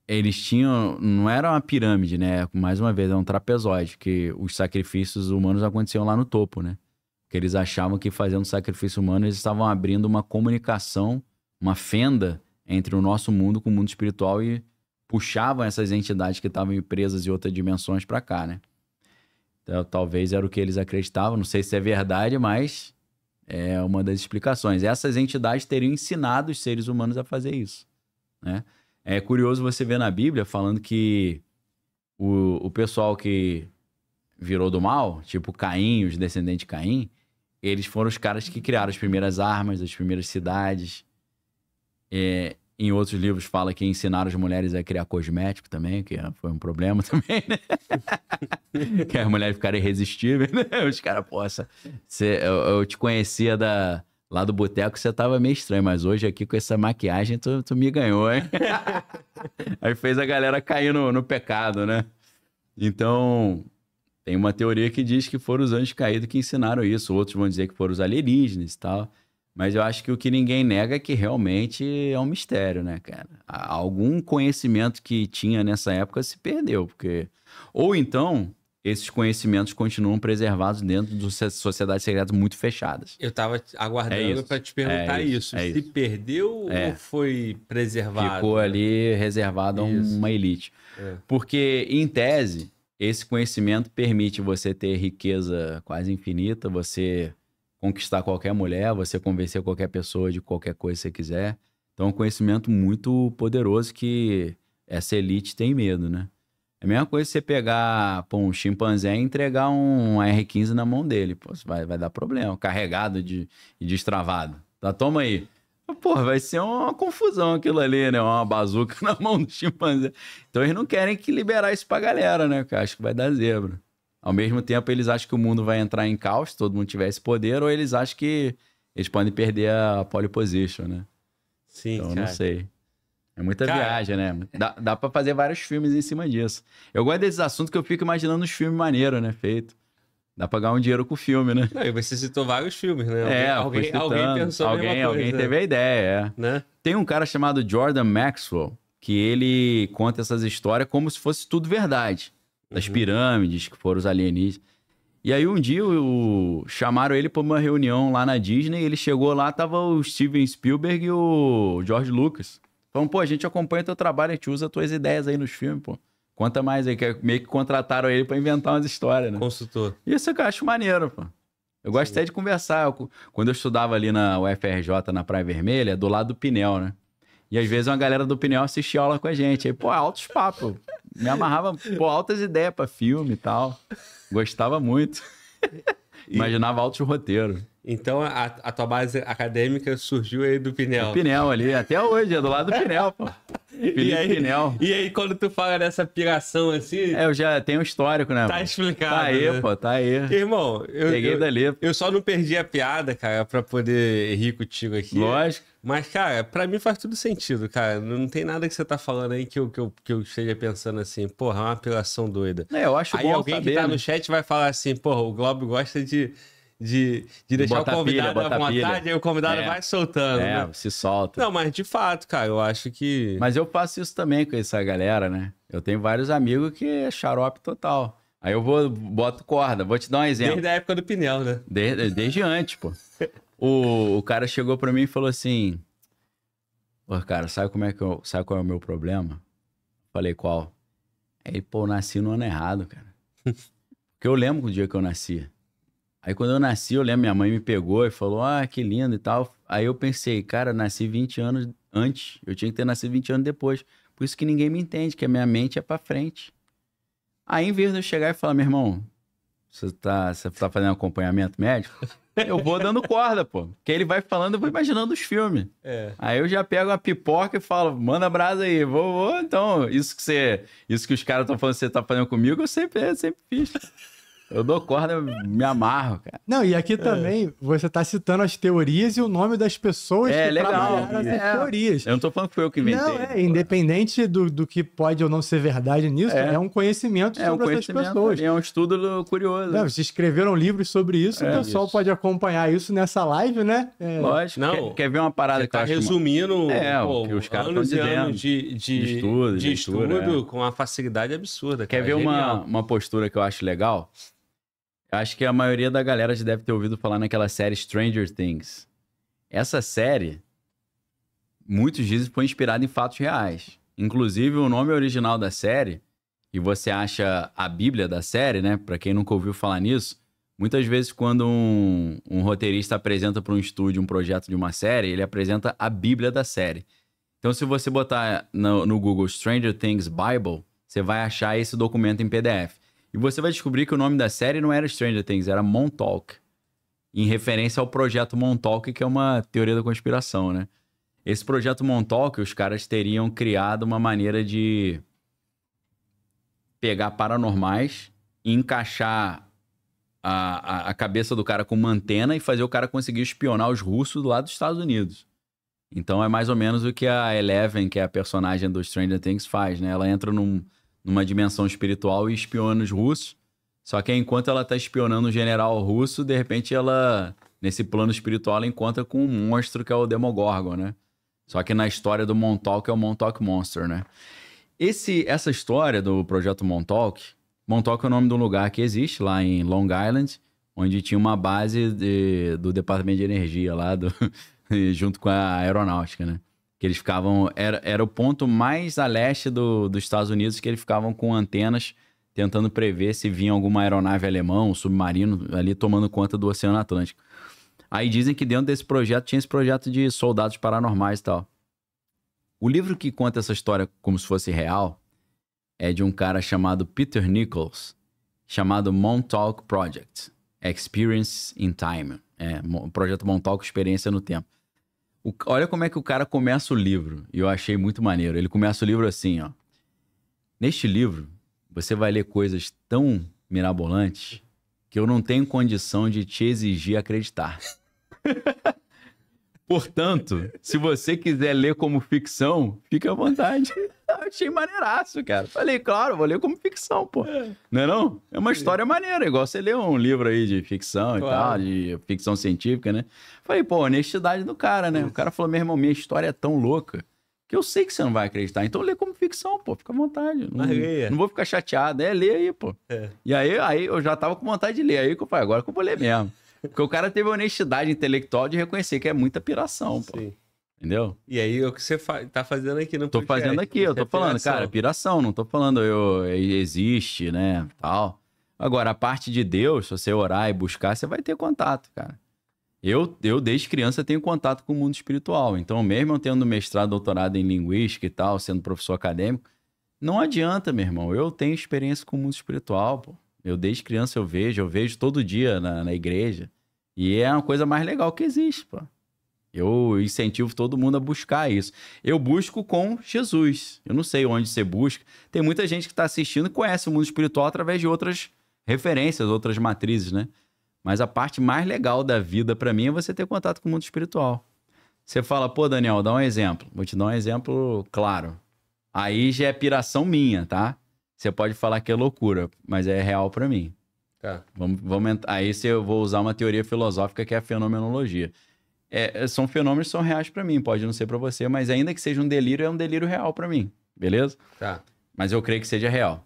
Eles tinham, não era uma pirâmide, né? Mais uma vez, é um trapezoide que os sacrifícios humanos aconteciam lá no topo, né? Que eles achavam que fazendo sacrifício humano eles estavam abrindo uma comunicação, uma fenda entre o nosso mundo com o mundo espiritual e puxavam essas entidades que estavam presas em outras dimensões para cá, né? É, talvez era o que eles acreditavam, não sei se é verdade, mas é uma das explicações. Essas entidades teriam ensinado os seres humanos a fazer isso. Né? É curioso você ver na Bíblia falando que o, o pessoal que virou do mal, tipo Caim, os descendentes de Caim, eles foram os caras que criaram as primeiras armas, as primeiras cidades. É, em outros livros fala que ensinaram as mulheres a criar cosmético também, que é, foi um problema também, né? que as mulheres ficaram irresistíveis, né? Os caras, poça, eu, eu, te conhecia da, lá do boteco, você tava meio estranho, mas hoje aqui com essa maquiagem tu, tu me ganhou, hein? Aí fez a galera cair no, no pecado, né? Então, tem uma teoria que diz que foram os anjos caídos que ensinaram isso, outros vão dizer que foram os alienígenas e tal. Mas eu acho que o que ninguém nega é que realmente é um mistério, né, cara? Algum conhecimento que tinha nessa época se perdeu, porque. Ou então, esses conhecimentos continuam preservados dentro de sociedades secretas muito fechadas. Eu estava aguardando é para te perguntar é isso. isso. É se isso. perdeu ou é. foi preservado? Ficou ali reservado isso. a uma elite. É. Porque, em tese, esse conhecimento permite você ter riqueza quase infinita, você conquistar qualquer mulher, você convencer qualquer pessoa de qualquer coisa que você quiser. Então, é um conhecimento muito poderoso que essa elite tem medo, né? É a mesma coisa você pegar pô, um chimpanzé e entregar um R15 na mão dele. Pô, vai, vai dar problema, carregado de, e destravado. Tá, toma aí. Pô, vai ser uma confusão aquilo ali, né? Uma bazuca na mão do chimpanzé. Então eles não querem que liberar isso pra galera, né? Porque acho que vai dar zebra. Ao mesmo tempo, eles acham que o mundo vai entrar em caos, todo mundo tiver esse poder, ou eles acham que eles podem perder a pole position, né? Sim, então, cara. não sei. É muita cara. viagem, né? Dá, dá pra fazer vários filmes em cima disso. Eu gosto desses assuntos que eu fico imaginando os filmes maneiros, né? Feito. Dá pra ganhar um dinheiro com o filme, né? Não, você citou vários filmes, né? É, alguém, alguém, alguém pensou alguém, coisa, Alguém teve a ideia, é. Né? Tem um cara chamado Jordan Maxwell, que ele conta essas histórias como se fosse tudo verdade das uhum. pirâmides, que foram os alienígenas. E aí um dia o... chamaram ele para uma reunião lá na Disney, ele chegou lá, tava o Steven Spielberg e o George Lucas. falam pô, a gente acompanha teu trabalho, a gente usa tuas ideias aí nos filmes, pô. Conta mais aí, que é meio que contrataram ele para inventar umas histórias, né? Consultor. Isso é que eu acho maneiro, pô. Eu gosto Sim. até de conversar. Eu, quando eu estudava ali na UFRJ, na Praia Vermelha, do lado do Pinel, né? E às vezes uma galera do Pinel assistia aula com a gente. Aí, pô, é altos papos me amarrava, pô, altas ideias pra filme e tal. Gostava muito. Imaginava altos roteiros. Então a, a tua base acadêmica surgiu aí do Pinel. Do Pinel ali, até hoje, é do lado do Pinel, pô. Felipe e aí, Pinel. E aí, quando tu fala dessa piração assim. É, eu já tenho um histórico, né? Tá mano? explicado. Tá aí, né? pô, tá aí. Irmão, eu. Peguei dali. Eu só não perdi a piada, cara, pra poder rir contigo aqui. Lógico. Mas, cara, pra mim faz tudo sentido, cara. Não tem nada que você tá falando aí que eu, que eu, que eu esteja pensando assim, porra, é uma apelação doida. É, eu acho aí bom alguém saber, que tá né? no chat vai falar assim, porra, o Globo gosta de de, de deixar bota o convidado pilha, à vontade, aí o convidado é. vai soltando, é, né? se solta. Não, mas de fato, cara, eu acho que... Mas eu faço isso também com essa galera, né? Eu tenho vários amigos que é xarope total. Aí eu vou, boto corda, vou te dar um exemplo. Desde a época do pneu, né? Desde, desde antes, pô. O, o cara chegou pra mim e falou assim, pô, cara, sabe como é que eu, sabe qual é o meu problema? Falei, qual? Aí, pô, eu nasci no ano errado, cara. Porque eu lembro do dia que eu nasci. Aí quando eu nasci, eu lembro, minha mãe me pegou e falou: Ah, que lindo e tal. Aí eu pensei, cara, nasci 20 anos antes, eu tinha que ter nascido 20 anos depois. Por isso que ninguém me entende, que a minha mente é pra frente. Aí, em vez de eu chegar e falar, meu irmão, você tá, você tá fazendo acompanhamento médico? Eu vou dando corda, pô. Porque ele vai falando, eu vou imaginando os filmes. É. Aí eu já pego a pipoca e falo, manda brasa aí, vou, vou. Então, isso que você. Isso que os caras estão falando que você tá fazendo comigo, eu sempre, eu sempre fiz. Eu dou corda, eu me amarro, cara. Não, e aqui é. também você tá citando as teorias e o nome das pessoas é, que legal. trabalharam é. teorias. Eu não tô falando que foi eu que inventei. Não, né? é, independente do, do que pode ou não ser verdade nisso, é, é um conhecimento sobre é um conhecimento, essas pessoas. É um estudo curioso. Não, vocês escreveram livros sobre isso, é então o pessoal isso. pode acompanhar isso nessa live, né? É. Lógico. Não, quer, quer, ver uma parada que tá resumindo é, pô, que os caras anos dizendo, e anos de, de, de estudo, de estudo, com uma facilidade absurda. Quer ver uma, uma postura que eu acho legal? Acho que a maioria da galera já deve ter ouvido falar naquela série Stranger Things. Essa série, muitos dizem, foi inspirada em fatos reais. Inclusive, o nome original da série, e você acha a Bíblia da série, né? Para quem nunca ouviu falar nisso, muitas vezes quando um, um roteirista apresenta para um estúdio um projeto de uma série, ele apresenta a Bíblia da série. Então, se você botar no, no Google Stranger Things Bible, você vai achar esse documento em PDF. E você vai descobrir que o nome da série não era Stranger Things, era Montauk. Em referência ao projeto Montauk, que é uma teoria da conspiração, né? Esse projeto Montauk, os caras teriam criado uma maneira de pegar paranormais e encaixar a, a, a, cabeça do cara com uma antena e fazer o cara conseguir espionar os russos lá dos Estados Unidos. Então é mais ou menos o que a Eleven, que é a personagem do Stranger Things, faz, né? Ela entra num, numa dimensão espiritual e espiona os russos. Só que enquanto ela está espionando o general russo, de repente ela, nesse plano espiritual, ela encontra com um monstro que é o Demogorgon, né? Só que na história do Montauk é o Montauk Monster, né? Esse, essa história do projeto Montauk, Montauk é o nome de um lugar que existe lá em Long Island, onde tinha uma base de, do Departamento de Energia lá, do, junto com a aeronáutica, né? que eles ficavam. Era, era o ponto mais a leste do, dos Estados Unidos que eles ficavam com antenas tentando prever se vinha alguma aeronave alemã, um submarino ali tomando conta do Oceano Atlântico. Aí dizem que dentro desse projeto tinha esse projeto de soldados paranormais e tal. O livro que conta essa história como se fosse real é de um cara chamado Peter Nichols, chamado Montauk Project Experience in Time. É, projeto Montauk Experiência no Tempo. O, olha como é que o cara começa o livro. E eu achei muito maneiro. Ele começa o livro assim, ó. Neste livro, você vai ler coisas tão mirabolantes que eu não tenho condição de te exigir acreditar. Portanto, se você quiser ler como ficção, fica à vontade. Eu achei maneiraço, cara. Falei, claro, vou ler como ficção, pô. É. Não é não? É uma história maneira, igual você lê um livro aí de ficção claro. e tal, de ficção científica, né? Falei, pô, honestidade do cara, né? O cara falou, meu irmão, minha história é tão louca que eu sei que você não vai acreditar. Então lê como ficção, pô, fica à vontade. Não, não vou ficar chateado. É, lê aí, pô. É. E aí, aí eu já tava com vontade de ler. Aí que eu falei, agora que eu vou ler mesmo. Porque o cara teve a honestidade intelectual de reconhecer que é muita piração, pô. Sim. Entendeu? E aí o que você fa tá fazendo aqui no Tô podcast, fazendo né? aqui, eu tô é falando, piração. cara, piração, não tô falando eu existe, né, tal. Agora, a parte de Deus, se você orar e buscar, você vai ter contato, cara. Eu, eu desde criança tenho contato com o mundo espiritual. Então, mesmo eu tendo mestrado, doutorado em linguística e tal, sendo professor acadêmico, não adianta, meu irmão. Eu tenho experiência com o mundo espiritual, pô. Eu desde criança eu vejo, eu vejo todo dia na, na igreja. E é uma coisa mais legal que existe, pô. Eu incentivo todo mundo a buscar isso. Eu busco com Jesus. Eu não sei onde você busca. Tem muita gente que está assistindo e conhece o mundo espiritual através de outras referências, outras matrizes, né? Mas a parte mais legal da vida para mim é você ter contato com o mundo espiritual. Você fala, pô, Daniel, dá um exemplo. Vou te dar um exemplo claro. Aí já é piração minha, tá? Você pode falar que é loucura, mas é real para mim. Tá. Vamos, vamos, aí eu vou usar uma teoria filosófica que é a fenomenologia. É, é são fenômenos que são reais para mim, pode não ser para você, mas ainda que seja um delírio, é um delírio real para mim, beleza? Tá. Mas eu creio que seja real.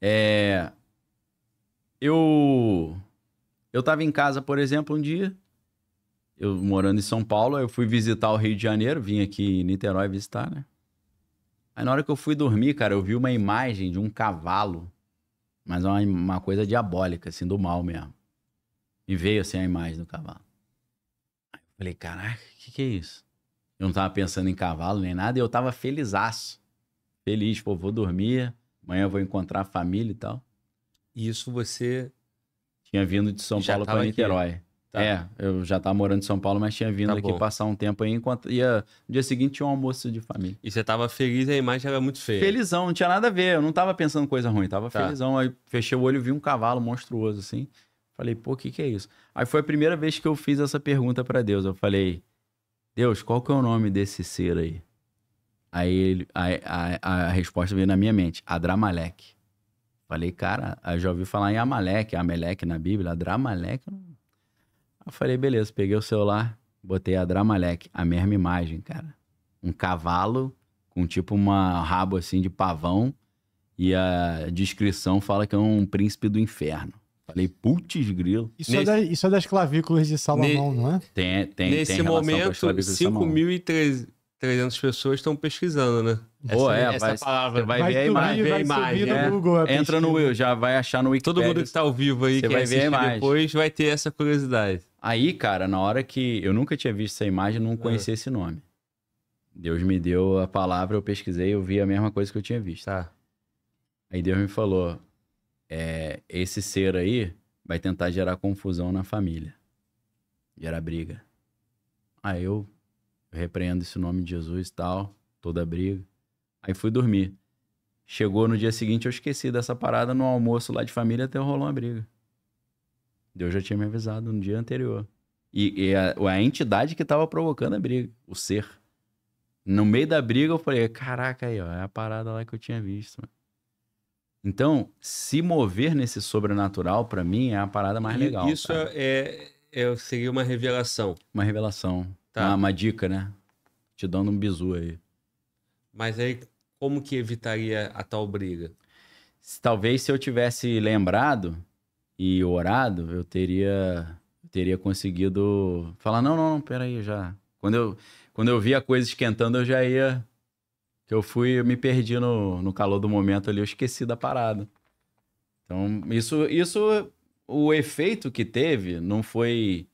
É, eu eu tava em casa, por exemplo, um dia, eu morando em São Paulo, eu fui visitar o Rio de Janeiro, vim aqui em Niterói visitar, né? Aí na hora que eu fui dormir, cara, eu vi uma imagem de um cavalo, mas é uma, uma coisa diabólica, assim, do mal mesmo. E veio assim a imagem do cavalo. Aí eu falei, caraca, o que, que é isso? Eu não tava pensando em cavalo nem nada, e eu tava felizaço. Feliz, pô, vou dormir, amanhã eu vou encontrar a família e tal. E isso você. Tinha vindo de São Já Paulo para Niterói. Aqui. Tá. É, eu já estava morando em São Paulo, mas tinha vindo tá aqui bom. passar um tempo aí. Enquanto ia, no dia seguinte tinha um almoço de família. E você estava feliz e a imagem era muito feia. Felizão, não tinha nada a ver. Eu não estava pensando coisa ruim, Tava tá. felizão. Aí fechei o olho e vi um cavalo monstruoso assim. Falei, pô, o que, que é isso? Aí foi a primeira vez que eu fiz essa pergunta para Deus. Eu falei, Deus, qual que é o nome desse ser aí? Aí ele, a, a, a resposta veio na minha mente: Adramalek. Falei, cara, eu já ouvi falar em Amalek, Amalek na Bíblia, Adramalek, eu não eu falei, beleza, peguei o celular, botei a Dramalec, a mesma imagem, cara. Um cavalo com tipo uma rabo assim de pavão e a descrição fala que é um príncipe do inferno. Falei, putz grilo. Isso, é Nesse... é da, isso, é das clavículas de Salomão, ne... não é? Tem, tem, Nesse tem momento, 5.300 pessoas estão pesquisando, né? Boa, essa, é, é essa vai, palavra. Vai, vai ver a imagem. Vai ver imagem no Google, é Entra no Will, já vai achar no Wikipedia. Todo mundo que está ao vivo aí, que vai ver a imagem. depois, vai ter essa curiosidade. Aí, cara, na hora que eu nunca tinha visto essa imagem, não conhecia é. esse nome. Deus me deu a palavra, eu pesquisei, eu vi a mesma coisa que eu tinha visto. Tá. Aí Deus me falou: é, esse ser aí vai tentar gerar confusão na família, gerar briga. Aí eu, eu repreendo esse nome de Jesus e tal, toda briga. Aí fui dormir. Chegou no dia seguinte, eu esqueci dessa parada no almoço lá de família, até rolou uma briga. Deus já tinha me avisado no dia anterior. E, e a, a, entidade que estava provocando a briga, o ser. No meio da briga eu falei, caraca aí, ó, é a parada lá que eu tinha visto. Mano. Então, se mover nesse sobrenatural, para mim, é a parada mais e, legal. Isso é, é, seria uma revelação. Uma revelação. Tá. Uma, uma dica, né? Te dando um bizu aí. Mas aí, como que evitaria a tal briga? Talvez se eu tivesse lembrado e orado, eu teria teria conseguido falar não, não, não, peraí, já. Quando eu quando eu vi a coisa esquentando, eu já ia que eu fui, eu me perdi no, no calor do momento ali, eu esqueci da parada. Então, isso isso o efeito que teve não foi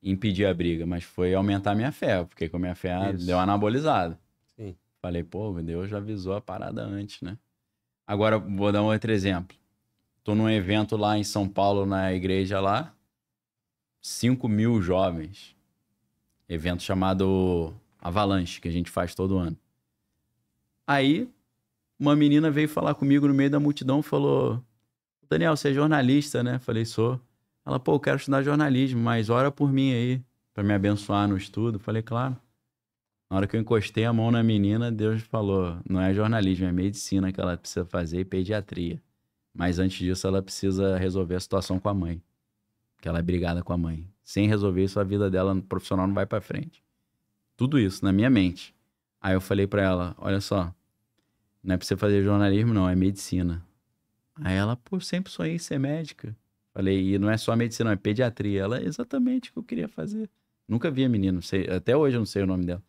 impedir a briga, mas foi aumentar a minha fé, porque com a minha fé isso. deu anabolizada. Sim. Falei, pô, Deus já avisou a parada antes, né? Agora vou dar um outro exemplo Tô num evento lá em São Paulo, na igreja lá. 5 mil jovens. Evento chamado Avalanche, que a gente faz todo ano. Aí, uma menina veio falar comigo no meio da multidão falou: Daniel, você é jornalista, né? Falei, sou. Ela, pô, eu quero estudar jornalismo, mas ora por mim aí, para me abençoar no estudo. Falei, claro. Na hora que eu encostei a mão na menina, Deus falou: não é jornalismo, é medicina que ela precisa fazer e pediatria. Mas antes disso, ela precisa resolver a situação com a mãe, que ela é brigada com a mãe. Sem resolver isso, a vida dela profissional não vai para frente. Tudo isso na minha mente. Aí eu falei para ela: olha só, não é pra você fazer jornalismo, não, é medicina. Aí ela, pô, sempre sonhei ser médica. Falei, e não é só medicina, não, é pediatria. Ela, exatamente o que eu queria fazer. Nunca vi a menina, sei, até hoje eu não sei o nome dela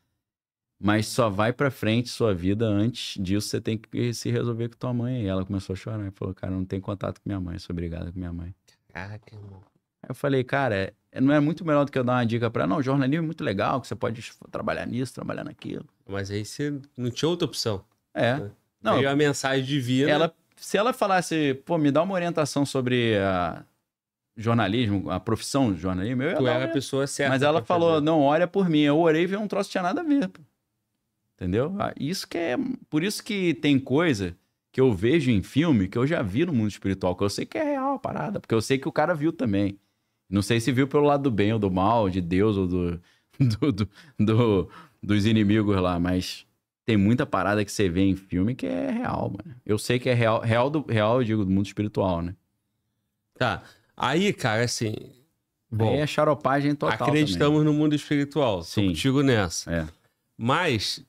mas só vai para frente sua vida antes disso, você tem que se resolver com tua mãe. E ela começou a chorar e falou, cara, não tem contato com minha mãe, sou obrigada com minha mãe. Caraca, irmão. Aí eu falei, cara, é, não é muito melhor do que eu dar uma dica para ela, não, jornalismo é muito legal, que você pode trabalhar nisso, trabalhar naquilo. Mas aí você não tinha outra opção. É. Né? Não, Veio a mensagem de Ela, se ela falasse, pô, me dá uma orientação sobre a jornalismo, a profissão de jornalismo, eu ia Tu era a pessoa certa. Mas ela falou, fazer. não, olha por mim. Eu orei e vi um troço que tinha nada a ver. Pô. Entendeu? Ah, isso que é. Por isso que tem coisa que eu vejo em filme que eu já vi no mundo espiritual, que eu sei que é real a parada, porque eu sei que o cara viu também. Não sei se viu pelo lado do bem ou do mal, de Deus ou do, do, do, do dos inimigos lá, mas tem muita parada que você vê em filme que é real, mano. Eu sei que é real, real, do, real eu digo, do mundo espiritual, né? Tá. Aí, cara, assim. Bom, Aí é charopagem total. Acreditamos também. no mundo espiritual. Sim. contigo nessa. É. Mas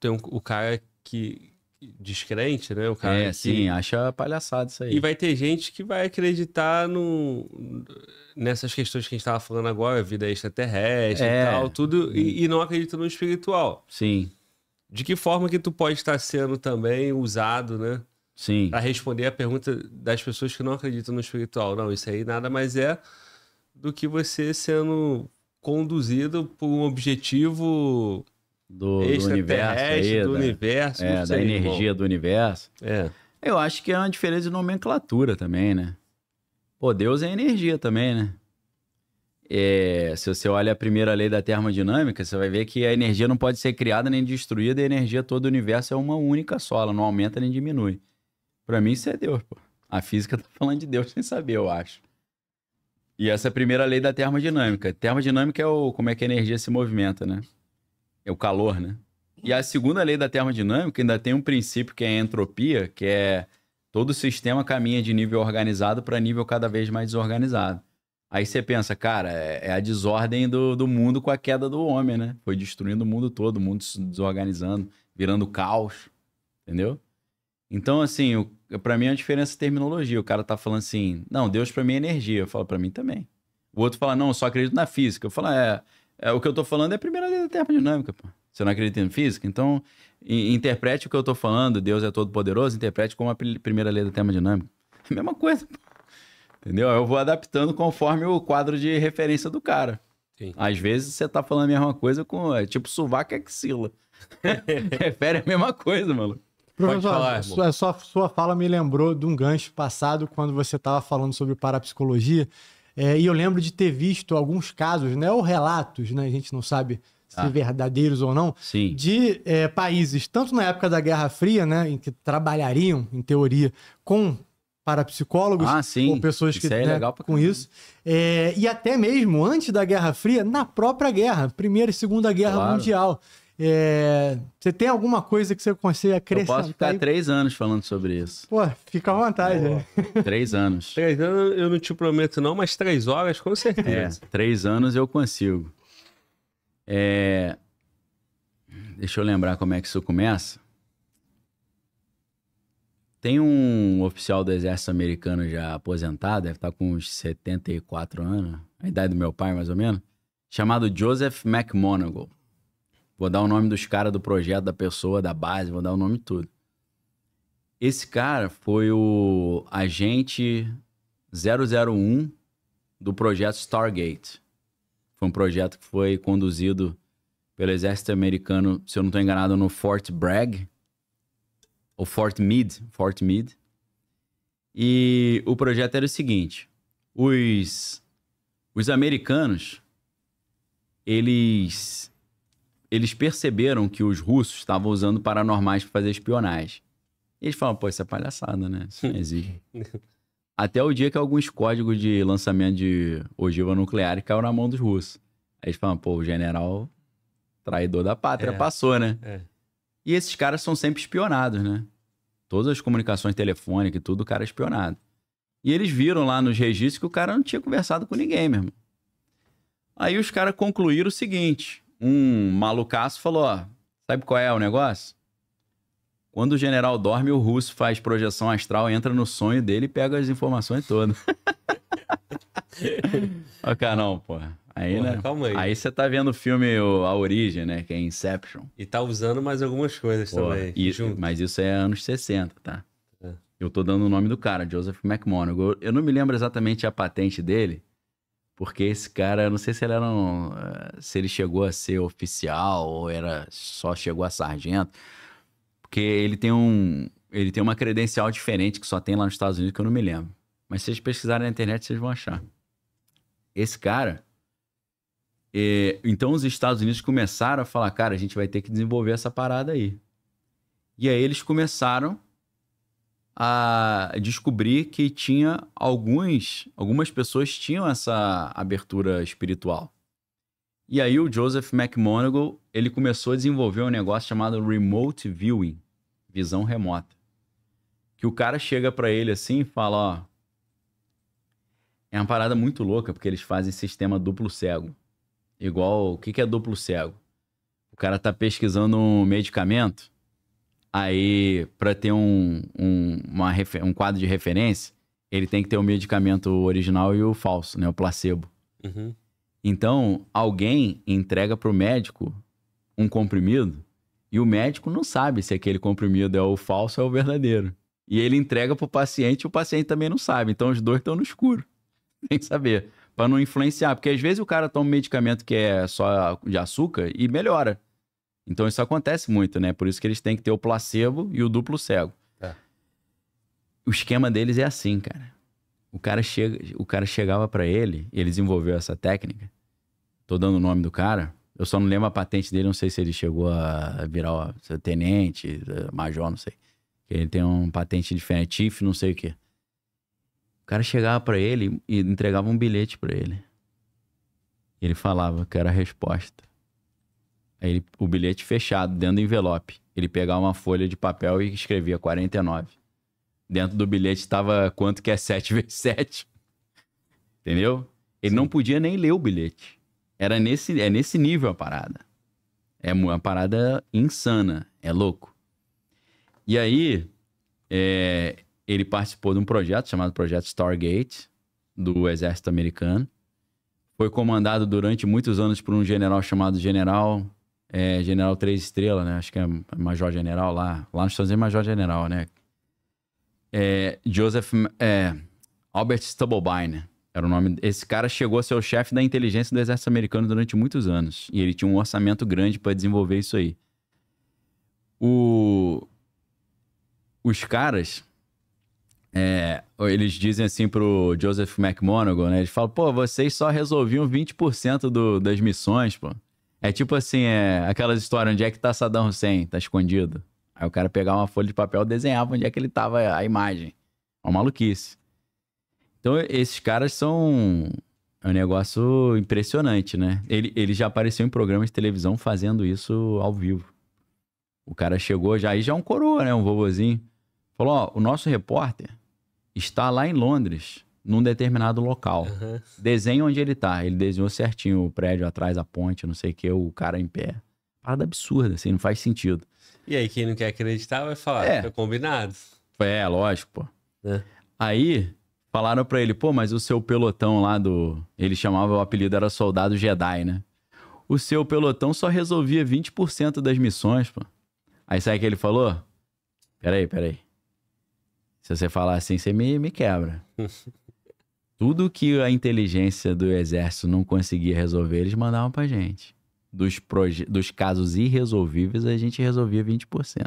tem um, o cara que descrente, né? O cara é, que... sim, acha palhaçada isso aí. E vai ter gente que vai acreditar no... nessas questões que a gente estava falando agora, vida extraterrestre é. e tal, tudo, e, hum. e, não acredita no espiritual. Sim. De que forma que tu pode estar sendo também usado, né? Sim. Para responder a pergunta das pessoas que não acreditam no espiritual. Não, isso aí nada mais é do que você sendo conduzido por um objetivo do, do universo. Aí, do da, universo. É, da energia do universo. É. Eu acho que é uma diferença de nomenclatura também, né? Pô, Deus é energia também, né? É, se você olha a primeira lei da termodinâmica, você vai ver que a energia não pode ser criada nem destruída, e a energia todo o universo é uma única só, ela não aumenta nem diminui. Para mim, isso é Deus, pô. A física tá falando de Deus sem saber, eu acho. E essa é a primeira lei da termodinâmica. Termodinâmica é o como é que a energia se movimenta, né? É o calor, né? E a segunda lei da termodinâmica ainda tem um princípio que é a entropia, que é todo sistema caminha de nível organizado para nível cada vez mais desorganizado. Aí você pensa, cara, é, é a desordem do, do mundo com a queda do homem, né? Foi destruindo o mundo todo, o mundo se desorganizando, virando caos, entendeu? Então, assim, para mim é uma diferença de terminologia. O cara tá falando assim, não, Deus para mim é energia. Eu falo, para mim também. O outro fala, não, eu só acredito na física. Eu falo, é, é, o que eu estou falando é a primeira lei da termodinâmica, pô. Você não acredita em física? Então, interprete o que eu estou falando, Deus é todo poderoso, interprete como a primeira lei da termodinâmica. É a mesma coisa, pô. Entendeu? Eu vou adaptando conforme o quadro de referência do cara. Sim. Às vezes você tá falando a mesma coisa com. É tipo suvaca e é axila. Refere a mesma coisa, maluco. Professor, falar, sua, sua, sua fala me lembrou de um gancho passado quando você estava falando sobre parapsicologia é, e eu lembro de ter visto alguns casos, né, ou relatos, né, a gente não sabe se ah. verdadeiros ou não, Sim. de é, países, tanto na época da Guerra Fria, né, em que trabalhariam, em teoria, com parapsicólogos ah, sim. ou pessoas que é né, com isso. É, e até mesmo antes da Guerra Fria, na própria guerra, Primeira e Segunda Guerra claro. Mundial. É, você tem alguma coisa que você consegue acrescentar? Eu posso ficar três anos falando sobre isso. Pô, fica à vontade. Né? Três anos. três anos eu não te prometo não, mas três horas com certeza. É, três anos eu consigo. É... Deixa eu lembrar como é que isso começa. Tem um oficial do exército americano já aposentado, deve estar tá com uns 74 anos, a idade do meu pai mais ou menos, chamado Joseph McMonagle. Vou dar o nome dos caras do projeto, da pessoa, da base, vou dar o nome tudo. Esse cara foi o agente 001 do projeto Stargate. Foi um projeto que foi conduzido pelo exército americano, se eu não estou enganado, no Fort Bragg ou Fort Meade, Fort Meade. E o projeto era o seguinte: os os americanos eles eles perceberam que os russos estavam usando paranormais para fazer espionagem. E eles falaram, pô, isso é palhaçada, né? Isso não existe. Até o dia que alguns códigos de lançamento de ogiva nuclear caiu na mão dos russos. Aí eles falam, pô, o general traidor da pátria é, passou, né? É. E esses caras são sempre espionados, né? Todas as comunicações telefônicas e tudo, o cara é espionado. E eles viram lá nos registros que o cara não tinha conversado com ninguém, mesmo. Aí os caras concluíram o seguinte: um malucaço falou: ó, sabe qual é o negócio? Quando o general dorme, o russo faz projeção astral, entra no sonho dele e pega as informações todas. Ó, não, porra. Aí, porra, né? Calma aí. Aí você tá vendo o filme o, A Origem, né? Que é Inception. E tá usando mais algumas coisas porra, também. E, mas isso é anos 60, tá? É. Eu tô dando o nome do cara, Joseph McMonagle. Eu não me lembro exatamente a patente dele, porque esse cara, eu não sei se ele era um, eh, se ele chegou a ser oficial ou era só chegou a sargento, porque ele tem um ele tem uma credencial diferente que só tem lá nos Estados Unidos que eu não me lembro. Mas se vocês pesquisarem na internet, vocês vão achar. Esse cara é, então os Estados Unidos começaram a falar, cara, a gente vai ter que desenvolver essa parada aí. E aí eles começaram a descobrir que tinha alguns, algumas pessoas tinham essa abertura espiritual. E aí o Joseph McMonagall, ele começou a desenvolver um negócio chamado remote viewing, visão remota. Que o cara chega para ele assim e fala, ó, é uma parada muito louca porque eles fazem sistema duplo cego. Igual, o que que é duplo cego? O cara tá pesquisando um medicamento, Aí, para ter um, um, uma, um quadro de referência, ele tem que ter o medicamento original e o falso, né? O placebo. Uhum. Então, alguém entrega para o médico um comprimido e o médico não sabe se aquele comprimido é o falso ou é o verdadeiro. E ele entrega para o paciente e o paciente também não sabe. Então, os dois estão no escuro. Tem que saber, para não influenciar. Porque às vezes o cara toma um medicamento que é só de açúcar e melhora. Então isso acontece muito, né? Por isso que eles têm que ter o placebo e o duplo cego. É. O esquema deles é assim, cara. O cara, chega, o cara chegava para ele, ele desenvolveu essa técnica. Tô dando o nome do cara. Eu só não lembro a patente dele, não sei se ele chegou a virar ó, tenente, major, não sei. Ele tem um patente diferente, chief, não sei o quê. O cara chegava para ele e entregava um bilhete para ele. Ele falava que era a resposta ele, o bilhete fechado, dentro do envelope. Ele pegava uma folha de papel e escrevia 49. Dentro do bilhete estava quanto que é 7 vezes 7. Entendeu? Ele Sim. não podia nem ler o bilhete. Era nesse, é nesse nível a parada. É uma parada insana. É louco. E aí, é, ele participou de um projeto chamado Projeto Stargate, do Exército Americano. Foi comandado durante muitos anos por um general chamado General é, General Três Estrelas, né? Acho que é Major General lá. Lá nos Estados Unidos é Major General, né? É, Joseph... É, Albert Stubblebine né? era o nome. Esse cara chegou a ser o chefe da inteligência do exército americano durante muitos anos. E ele tinha um orçamento grande para desenvolver isso aí. O... Os caras... É, eles dizem assim pro Joseph McMonagle, né? Eles falam, pô, vocês só resolviam 20% do, das missões, pô. É tipo assim, é aquelas histórias, onde é que tá Saddam Hussein? Tá escondido. Aí o cara pegava uma folha de papel e desenhava onde é que ele tava a imagem. Uma maluquice. Então, esses caras são é um negócio impressionante, né? Ele, ele já apareceu em programas de televisão fazendo isso ao vivo. O cara chegou já aí já é um coroa, né? Um vovozinho. Falou: ó, o nosso repórter está lá em Londres num determinado local. Uhum. Desenha onde ele tá. Ele desenhou certinho o prédio atrás, a ponte, não sei o que, o cara em pé. Parada absurda, assim, não faz sentido. E aí, quem não quer acreditar vai falar, é. foi combinado. É, lógico, pô. É. Aí, falaram para ele, pô, mas o seu pelotão lá do... Ele chamava, o apelido era Soldado Jedi, né? O seu pelotão só resolvia 20% das missões, pô. Aí sabe o que ele falou? Peraí, peraí. Se você falar assim, você me, me quebra. Tudo que a inteligência do exército não conseguia resolver, eles mandavam pra gente. Dos, dos casos irresolvíveis, a gente resolvia 20%.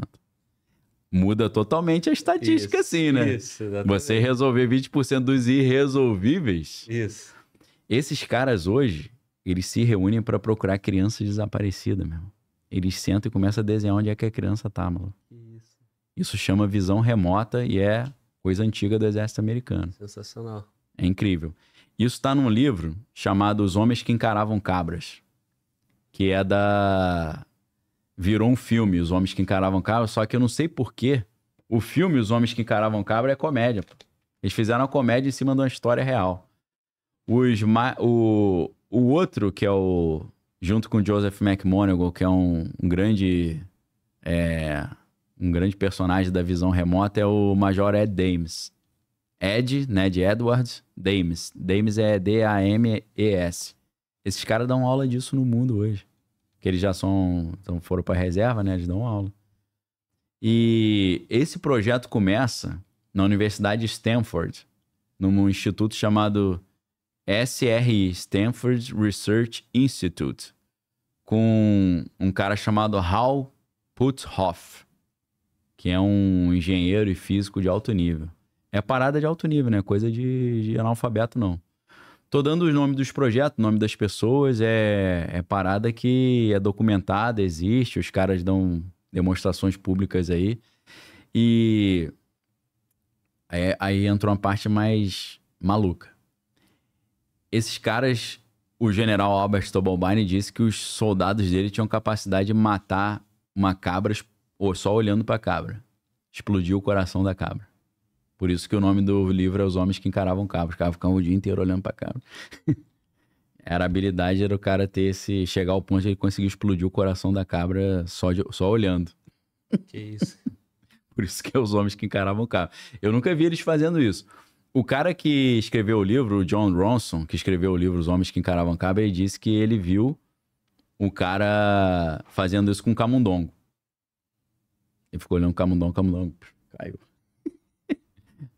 Muda totalmente a estatística, isso, assim, né? Isso, exatamente. Você resolver 20% dos irresolvíveis. Isso. Esses caras hoje, eles se reúnem para procurar criança desaparecida, mesmo. Eles sentam e começam a desenhar onde é que a criança tá, mano. Isso. Isso chama visão remota e é coisa antiga do exército americano. Sensacional. É incrível. Isso está num livro chamado Os Homens que Encaravam Cabras, que é da. Virou um filme, Os Homens que Encaravam Cabras, só que eu não sei porquê. O filme Os Homens que Encaravam Cabras é comédia. Eles fizeram a comédia em cima de uma história real. Os ma... o... o outro, que é o. Junto com Joseph McMonagall, que é um, um grande. É... Um grande personagem da visão remota, é o Major Ed Dames Ed, né, de Edwards, Dames. Dames é D-A-M-E-S. Esses caras dão aula disso no mundo hoje. Que eles já são, então foram para reserva, né, eles dão aula. E esse projeto começa na Universidade de Stanford, num instituto chamado SRI, Stanford Research Institute, com um cara chamado Hal Puthoff, que é um engenheiro e físico de alto nível. É parada de alto nível, né? Coisa de, de analfabeto, não. Tô dando os nomes dos projetos, nome das pessoas, é, é parada que é documentada, existe, os caras dão demonstrações públicas aí. E aí, aí entra uma parte mais maluca. Esses caras, o general Albert Stobolbein disse que os soldados dele tinham capacidade de matar uma cabra ou só olhando para a cabra. Explodiu o coração da cabra. Por isso que o nome do livro é Os Homens que Encaravam Cabos. Ficava o dia inteiro olhando para cabra. era a habilidade, era o cara ter esse. chegar ao ponto de ele conseguir explodir o coração da cabra só, de, só olhando. Que isso. Por isso que é os homens que encaravam o Eu nunca vi eles fazendo isso. O cara que escreveu o livro, o John Ronson, que escreveu o livro Os Homens que Encaravam Cabo, ele disse que ele viu o cara fazendo isso com um camundongo. Ele ficou olhando camundongo, camundongo, caiu.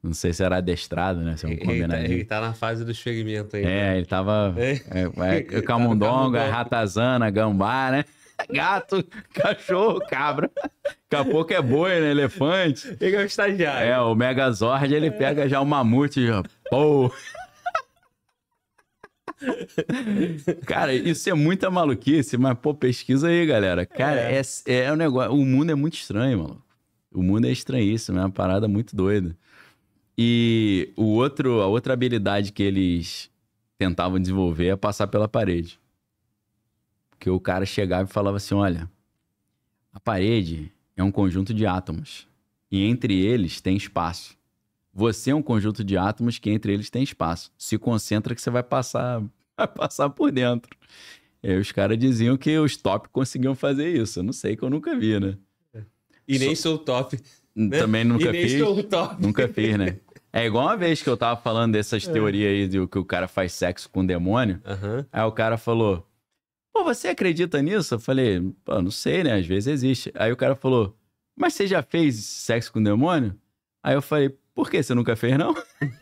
Não sei se era adestrado, né? Se é um combinadinho. Ele, tá, ele tá na fase do experimento aí. É, né? ele tava. É, é, é tá camundonga, ratazana, gambá, né? Gato, cachorro, cabra. Daqui a pouco é boi, né? Elefante. Ele é o estagiário. É, o Megazord, ele é. pega já o mamute, já. Pô! Cara, isso é muita maluquice, mas, pô, pesquisa aí, galera. Cara, é, é, é um negócio. O mundo é muito estranho, mano. O mundo é estranhíssimo, é uma parada muito doida. E o outro, a outra habilidade que eles tentavam desenvolver é passar pela parede. Porque o cara chegava e falava assim: olha, a parede é um conjunto de átomos. E entre eles tem espaço. Você é um conjunto de átomos que entre eles tem espaço. Se concentra que você vai passar, vai passar por dentro. E os caras diziam que os top conseguiam fazer isso. Eu não sei que eu nunca vi, né? E nem Só... sou top. Né? Também nunca e nem fiz. Sou top. Nunca fiz, né? É igual uma vez que eu tava falando dessas é. teorias aí de que o cara faz sexo com demônio. Uhum. Aí o cara falou: Pô, você acredita nisso? Eu falei: Pô, não sei, né? Às vezes existe. Aí o cara falou: Mas você já fez sexo com demônio? Aí eu falei: Por que você nunca fez, não?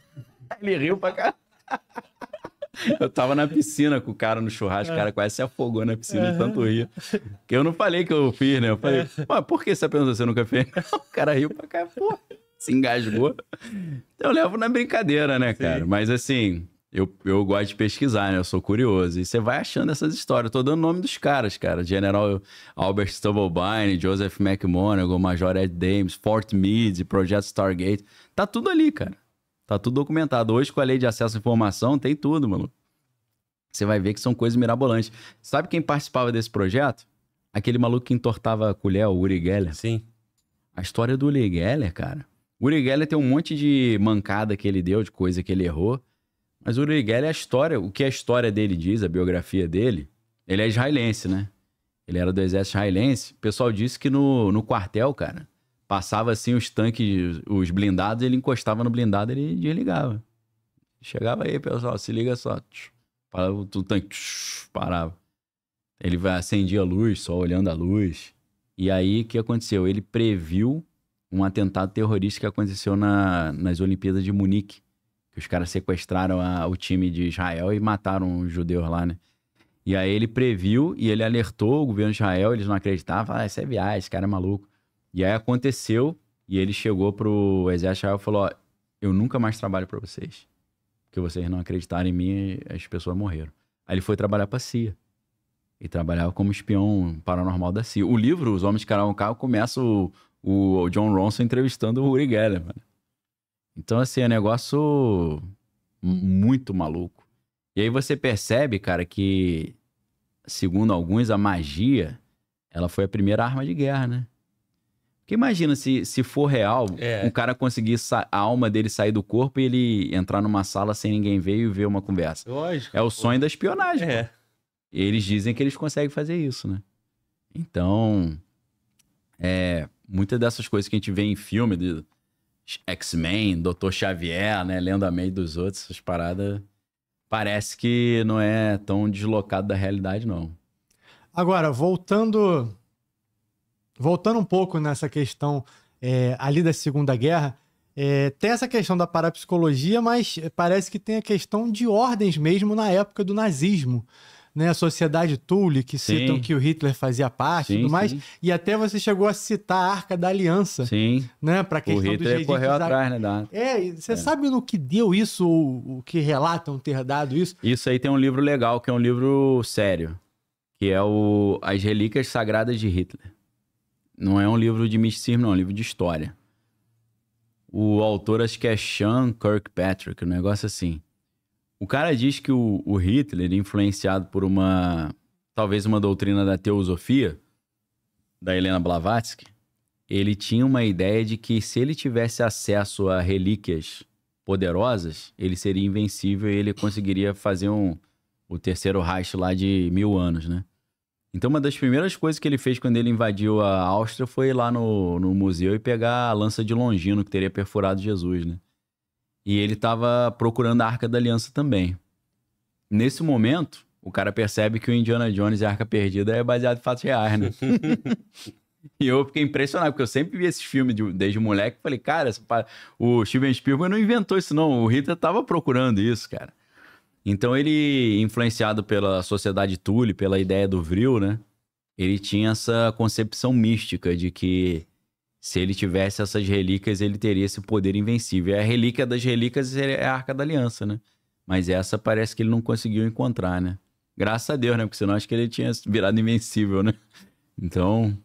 Ele riu pra cá. Eu tava na piscina com o cara no churrasco, o é. cara quase se afogou na piscina é. de tanto é. rir. Que eu não falei que eu fiz, né? Eu falei, é. mas por que essa pergunta você nunca fez? o cara riu pra cá, porra se engasgou. Então, eu levo na brincadeira, né, cara? Sim. Mas assim, eu, eu gosto de pesquisar, né? Eu sou curioso. E você vai achando essas histórias. Eu tô dando nome dos caras, cara. General Albert Stubblebine, Joseph McMonagle, Major Ed Dames, Fort Meade, Projeto Stargate. Tá tudo ali, cara. Tá tudo documentado. Hoje, com a lei de acesso à informação, tem tudo, maluco. Você vai ver que são coisas mirabolantes. Sabe quem participava desse projeto? Aquele maluco que entortava a colher, o Uri Geller. Sim. A história do Uri Geller, cara, o Uri Geller tem um monte de mancada que ele deu, de coisa que ele errou. Mas o Uri Geller, é a história, o que a história dele diz, a biografia dele, ele é israelense, né? Ele era do exército israelense. O pessoal disse que no, no quartel, cara, passava assim os tanques, os blindados, ele encostava no blindado, ele desligava. Chegava aí, pessoal, se liga só. Parava o tanque, parava. Ele acendia a luz, só olhando a luz. E aí, o que aconteceu? Ele previu um atentado terrorista que aconteceu na, nas Olimpíadas de Munique. Que os caras sequestraram a, o time de Israel e mataram os judeus lá, né? E aí ele previu e ele alertou o governo de Israel, eles não acreditavam, falaram, ah, isso é viagem, esse cara é maluco. E aí aconteceu, e ele chegou pro exército Israel e falou, ó, eu nunca mais trabalho para vocês. Porque vocês não acreditaram em mim, as pessoas morreram. Aí ele foi trabalhar pra CIA. E trabalhava como espião paranormal da CIA. O livro, Os Homens que Caravam o Carro, começa o, o John Ronson entrevistando o Uri Geller, mano. Então, assim, é um negócio muito maluco. E aí você percebe, cara, que, segundo alguns, a magia, ela foi a primeira arma de guerra, né? Porque imagina se, se for real, é. um cara conseguir a alma dele sair do corpo e ele entrar numa sala sem ninguém ver e ver uma conversa. Lógico. É o sonho da espionagem. É. eles dizem que eles conseguem fazer isso, né? Então, é, muitas dessas coisas que a gente vê em filme de X-Men, Dr. Xavier, né? Lendo a mente dos outros, essas paradas. Parece que não é tão deslocado da realidade, não. Agora, voltando. Voltando um pouco nessa questão é, ali da Segunda Guerra, é, tem essa questão da parapsicologia, mas parece que tem a questão de ordens mesmo na época do nazismo né, a Sociedade Thule, que sim. citam que o Hitler fazia parte e tudo mais. Sim. E até você chegou a citar a Arca da Aliança. Sim. Né, para questão o Hitler dos correu da... atrás, né? Da... É, você é. sabe no que deu isso, o que relatam ter dado isso? Isso aí tem um livro legal, que é um livro sério, que é o As Relíquias Sagradas de Hitler. Não é um livro de misticismo, não, é um livro de história. O autor, acho que é Sean Kirkpatrick, um negócio assim. O cara diz que o, o Hitler, é influenciado por uma. talvez uma doutrina da teosofia, da Helena Blavatsky, ele tinha uma ideia de que se ele tivesse acesso a relíquias poderosas, ele seria invencível e ele conseguiria fazer um, o terceiro Reich lá de mil anos, né? Então, uma das primeiras coisas que ele fez quando ele invadiu a Áustria foi ir lá no, no museu e pegar a lança de Longino que teria perfurado Jesus, né? E ele estava procurando a Arca da Aliança também. Nesse momento, o cara percebe que o Indiana Jones e a Arca Perdida é baseado em fatos reais, né? e eu fiquei impressionado, porque eu sempre vi esses filmes de, desde moleque. Falei, cara, o Steven Spielberg não inventou isso, não. O Hitler estava procurando isso, cara. Então ele, influenciado pela sociedade Tule, pela ideia do Vril, né? Ele tinha essa concepção mística de que se ele tivesse essas relíquias, ele teria esse poder invencível. E a relíquia das relíquias é a Arca da Aliança, né? Mas essa parece que ele não conseguiu encontrar, né? Graças a Deus, né? Porque senão acho que ele tinha virado invencível, né? Então,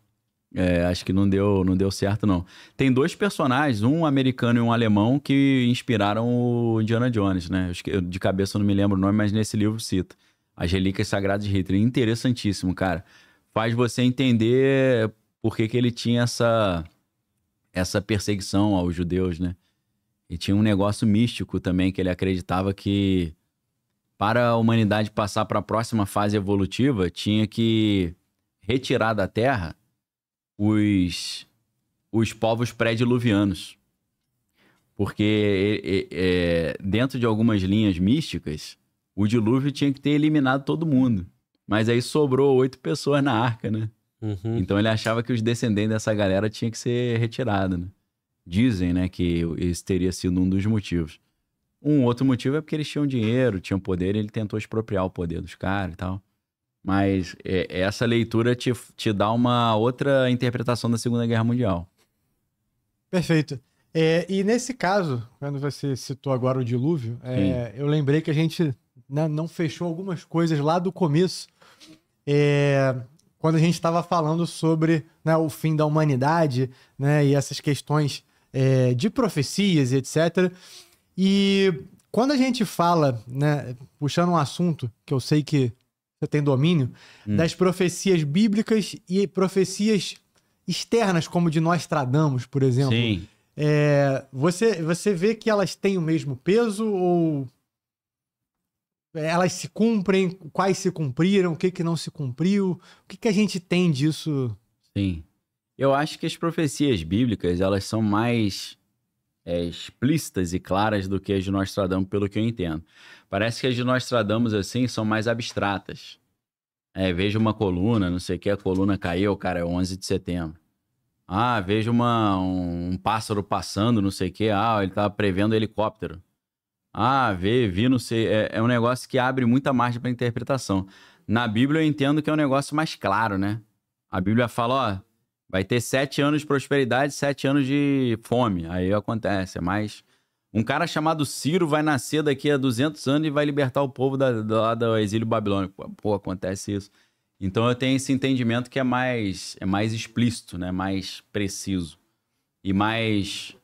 é, acho que não deu, não deu certo, não. Tem dois personagens, um americano e um alemão, que inspiraram o Indiana Jones, né? Eu, de cabeça eu não me lembro o nome, mas nesse livro cita. As Relíquias Sagradas de Hitler. Interessantíssimo, cara. Faz você entender por que, que ele tinha essa essa perseguição aos judeus, né? E tinha um negócio místico também que ele acreditava que para a humanidade passar para a próxima fase evolutiva, tinha que retirar da Terra os, os povos pré-diluvianos. Porque é, é, dentro de algumas linhas místicas, o dilúvio tinha que ter eliminado todo mundo. Mas aí sobrou oito pessoas na arca, né? Uhum. Então ele achava que os descendentes dessa galera tinha que ser retirado, né? Dizem, né, que esse teria sido um dos motivos. Um outro motivo é porque eles tinham dinheiro, tinham poder, e ele tentou expropriar o poder dos caras e tal. Mas é, essa leitura te, te dá uma outra interpretação da Segunda Guerra Mundial. Perfeito. É, e nesse caso, quando você citou agora o dilúvio, é, eu lembrei que a gente não, né, não fechou algumas coisas lá do começo. É, quando a gente estava falando sobre né, o fim da humanidade né, e essas questões é, de profecias e etc. E quando a gente fala, né, puxando um assunto que eu sei que você tem domínio, hum. das profecias bíblicas e profecias externas, como de Nostradamus, por exemplo. Sim. É, você, você vê que elas têm o mesmo peso ou elas se cumprem, quais se cumpriram, o que, que não se cumpriu, o que, que a gente tem disso? Sim. Eu acho que as profecias bíblicas, elas são mais é, explícitas e claras do que as de Nostradamus, pelo que eu entendo. Parece que as de Nostradamus, assim, são mais abstratas. É, veja uma coluna, não sei o que, a coluna caiu, cara, é 11 de setembro. Ah, veja uma, um, um pássaro passando, não sei o que, ah, ele estava prevendo helicóptero. Ah, vê, vi, não sei. É, é um negócio que abre muita margem para interpretação. Na Bíblia eu entendo que é um negócio mais claro, né? A Bíblia fala, ó, vai ter sete anos de prosperidade, sete anos de fome. Aí acontece, é mais... Um cara chamado Ciro vai nascer daqui a 200 anos e vai libertar o povo da, da, do exílio babilônico. Pô, acontece isso. Então eu tenho esse entendimento que é mais, é mais explícito, né? mais preciso e mais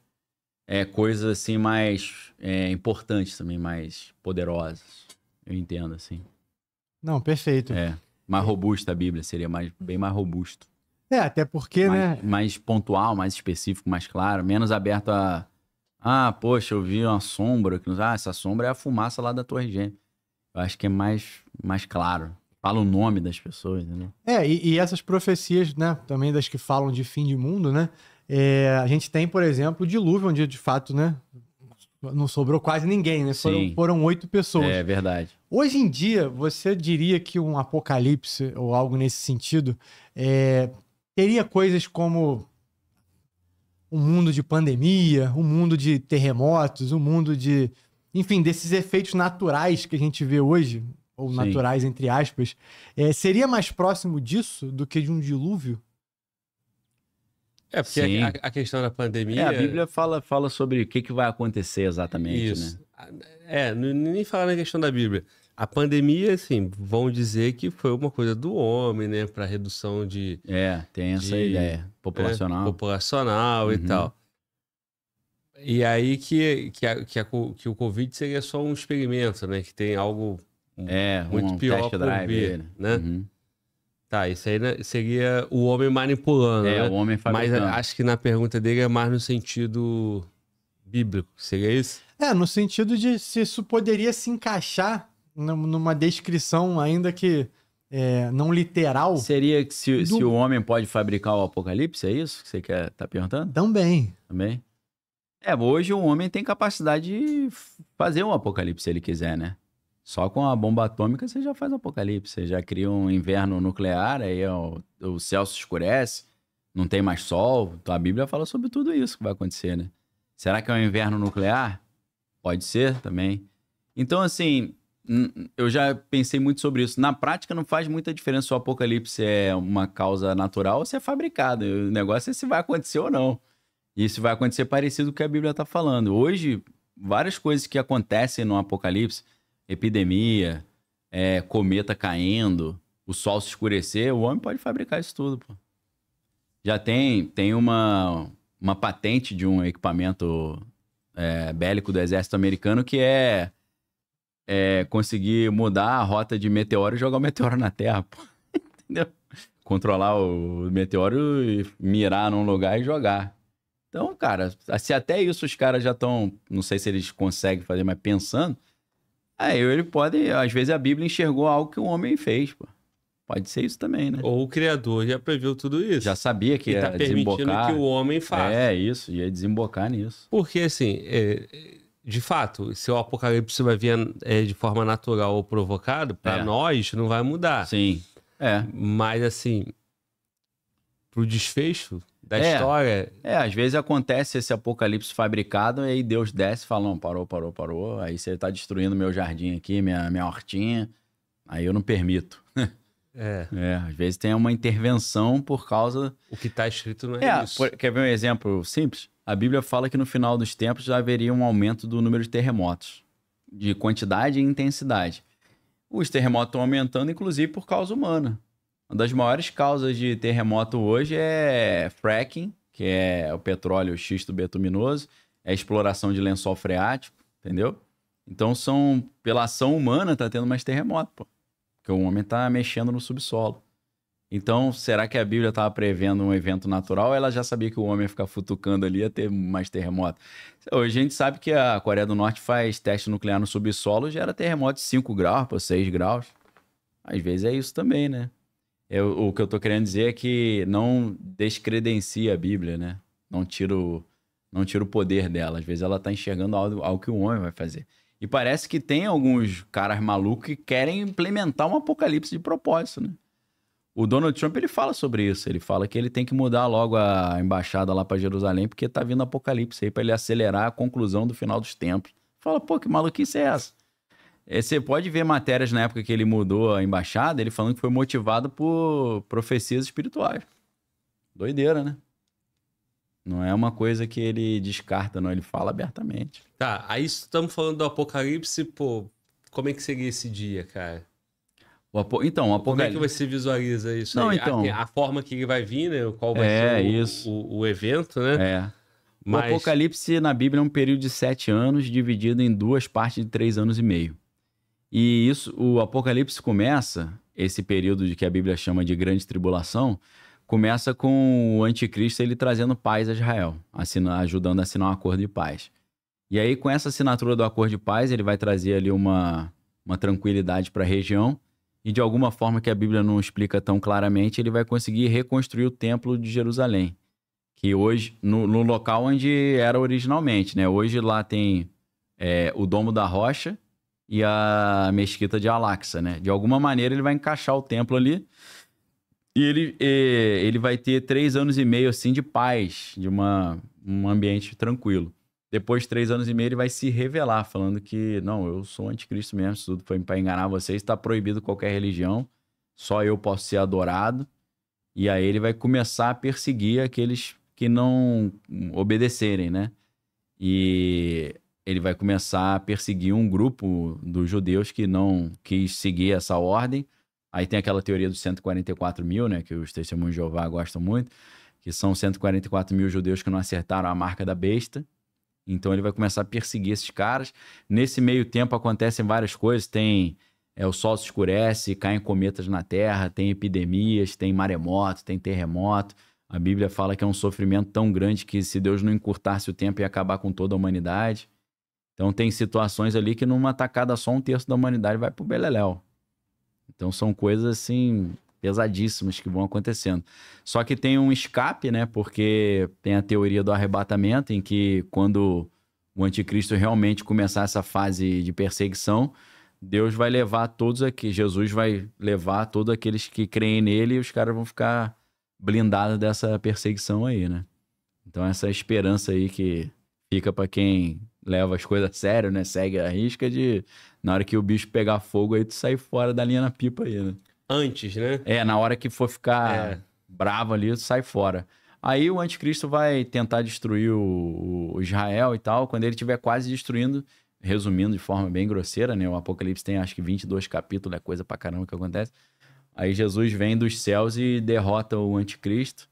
é, coisas assim mais é, importantes também, mais poderosas. Eu entendo, assim. Não, perfeito. É. Mais robusta a Bíblia, seria mais, bem mais robusto. É, até porque, mais, né? Mais pontual, mais específico, mais claro, menos aberto a. Ah, poxa, eu vi uma sombra. Que... Ah, essa sombra é a fumaça lá da Torre Gêmea. Eu acho que é mais, mais claro. Fala o nome das pessoas, né? É, e, e essas profecias, né? Também das que falam de fim de mundo, né? É, a gente tem, por exemplo, o dilúvio, onde de fato, né? Não sobrou quase ninguém, né? Foram, foram oito pessoas. É verdade. Hoje em dia, você diria que um apocalipse ou algo nesse sentido é, teria coisas como um mundo de pandemia, um mundo de terremotos, um mundo de. Enfim, desses efeitos naturais que a gente vê hoje, ou Sim. naturais, entre aspas, é, seria mais próximo disso do que de um dilúvio? É, porque a, a, questão da pandemia. É, a Bíblia fala, fala sobre o que, que vai acontecer exatamente, Isso. né? É, nem falar na questão da Bíblia. A pandemia, assim, vão dizer que foi uma coisa do homem, né? Para redução de. É, tem essa de, ideia. Né, populacional. É, populacional uhum. e tal. E aí que, que, a, que, a, que, o Covid seria só um experimento, né? Que tem algo é, muito um pior né? Uhum. Tá, isso aí né, seria o homem manipulando. É, né? o homem fabricando. Mas acho que na pergunta dele é mais no sentido bíblico, seria isso? É, no sentido de se isso poderia se encaixar numa descrição, ainda que é, não literal. Seria que se, do... se, o homem pode fabricar o apocalipse, é isso que você quer tá perguntando? Também. Também. É, hoje o homem tem capacidade de fazer um apocalipse se ele quiser, né? Só com a bomba atômica você já faz apocalipse, você já cria um inverno nuclear, aí é o, o céu se escurece, não tem mais sol. Então a Bíblia fala sobre tudo isso que vai acontecer, né? Será que é um inverno nuclear? Pode ser também. Então, assim, eu já pensei muito sobre isso. Na prática, não faz muita diferença se o apocalipse é uma causa natural ou se é fabricado. O negócio é se vai acontecer ou não. E se vai acontecer parecido com o que a Bíblia está falando. Hoje, várias coisas que acontecem no apocalipse epidemia, é, cometa caindo, o sol se escurecer, o homem pode fabricar isso tudo, pô. Já tem, tem uma, uma patente de um equipamento é, bélico do exército americano que é, é, conseguir mudar a rota de meteoro e jogar o meteoro na Terra, pô. Entendeu? Controlar o meteoro e mirar num lugar e jogar. Então, cara, se até isso os caras já estão, não sei se eles conseguem fazer, mas pensando, Aí é, ele pode, às vezes a Bíblia enxergou algo que o um homem fez, pô. Pode ser isso também, né? Ou o Criador já previu tudo isso. Já sabia que e tá ia tá permitindo que o homem faça. É, isso, ia desembocar nisso. Porque, assim, é, de fato, se o apocalipse vai vir é, de forma natural ou provocado, para é. nós não vai mudar. Sim. É. Mas, assim, pro desfecho, da é, história. É, às vezes acontece esse apocalipse fabricado e aí Deus desce e fala: não, parou, parou, parou. Aí você está destruindo meu jardim aqui, minha, minha hortinha. Aí eu não permito. É. é. Às vezes tem uma intervenção por causa. O que está escrito não é, é isso. Por... Quer ver um exemplo simples? A Bíblia fala que no final dos tempos já haveria um aumento do número de terremotos, de quantidade e intensidade. Os terremotos estão aumentando, inclusive por causa humana. Uma das maiores causas de terremoto hoje é fracking, que é o petróleo xisto betuminoso, é exploração de lençol freático, entendeu? Então são pela ação humana tá tendo mais terremoto, pô. Porque o homem tá mexendo no subsolo. Então, será que a Bíblia estava prevendo um evento natural? Ou ela já sabia que o homem ia ficar futucando ali ia ter mais terremoto. Hoje a gente sabe que a Coreia do Norte faz teste nuclear no subsolo, gera terremoto de 5 graus, pô, 6 graus. Às vezes é isso também, né? Eu, o que eu estou querendo dizer é que não descredencia a Bíblia, né? Não tira o, não tira o poder dela. Às vezes ela está enxergando algo, algo que o homem vai fazer. E parece que tem alguns caras malucos que querem implementar um apocalipse de propósito, né? O Donald Trump ele fala sobre isso. Ele fala que ele tem que mudar logo a embaixada lá para Jerusalém porque tá vindo apocalipse aí para ele acelerar a conclusão do final dos tempos. Fala, pô, que maluquice é essa? É, você pode ver matérias na época que ele mudou a embaixada, ele falando que foi motivado por profecias espirituais. Doideira, né? Não é uma coisa que ele descarta, não. Ele fala abertamente. Tá, aí estamos falando do Apocalipse, pô. Como é que seria esse dia, cara? O apo... Então, o Apocalipse. Como é que você visualiza isso? Não, aí? então. A, a, forma que ele vai vir, né? Qual vai é, ser o, o, o, evento, né? É. Mas... O Apocalipse na Bíblia é um período de sete anos, dividido em duas partes de três anos e meio. E isso, o Apocalipse começa, esse período de que a Bíblia chama de grande tribulação, começa com o anticristo ele trazendo paz a Israel, assina, ajudando a assinar um acordo de paz. E aí, com essa assinatura do acordo de paz, ele vai trazer ali uma, uma tranquilidade para a região. E de alguma forma que a Bíblia não explica tão claramente, ele vai conseguir reconstruir o templo de Jerusalém. Que hoje, no, no local onde era originalmente, né? Hoje lá tem é, o Domo da Rocha, e a mesquita de Alaxa, né? De alguma maneira ele vai encaixar o templo ali e ele, ele vai ter três anos e meio assim de paz, de uma, um ambiente tranquilo. Depois de três anos e meio ele vai se revelar, falando que não, eu sou anticristo mesmo, isso tudo foi para enganar vocês, está proibido qualquer religião, só eu posso ser adorado. E aí ele vai começar a perseguir aqueles que não obedecerem, né? E ele vai começar a perseguir um grupo dos judeus que não quis seguir essa ordem. Aí tem aquela teoria dos 144 mil, né, que os testemunhos de Jeová gostam muito, que são 144 mil judeus que não acertaram a marca da besta. Então ele vai começar a perseguir esses caras. Nesse meio tempo acontecem várias coisas. Tem é, o sol se escurece, caem cometas na Terra, tem epidemias, tem maremoto, tem terremoto. A Bíblia fala que é um sofrimento tão grande que se Deus não encurtasse o tempo ia acabar com toda a humanidade. Então tem situações ali que numa tacada só um terço da humanidade vai pro beleléu. Então são coisas assim pesadíssimas que vão acontecendo. Só que tem um escape, né? Porque tem a teoria do arrebatamento em que quando o anticristo realmente começar essa fase de perseguição, Deus vai levar todos aqui, Jesus vai levar todos aqueles que creem nele e os caras vão ficar blindados dessa perseguição aí, né? Então essa esperança aí que fica para quem leva as coisas a sério, né? Segue a risca de. Na hora que o bicho pegar fogo, aí tu sai fora da linha na pipa aí, né? Antes, né? É, na hora que for ficar é. bravo ali, tu sai fora. Aí o anticristo vai tentar destruir o, o Israel e tal. Quando ele estiver quase destruindo, resumindo de forma bem grosseira, né? O Apocalipse tem acho que 22 capítulos, é coisa pra caramba que acontece. Aí Jesus vem dos céus e derrota o anticristo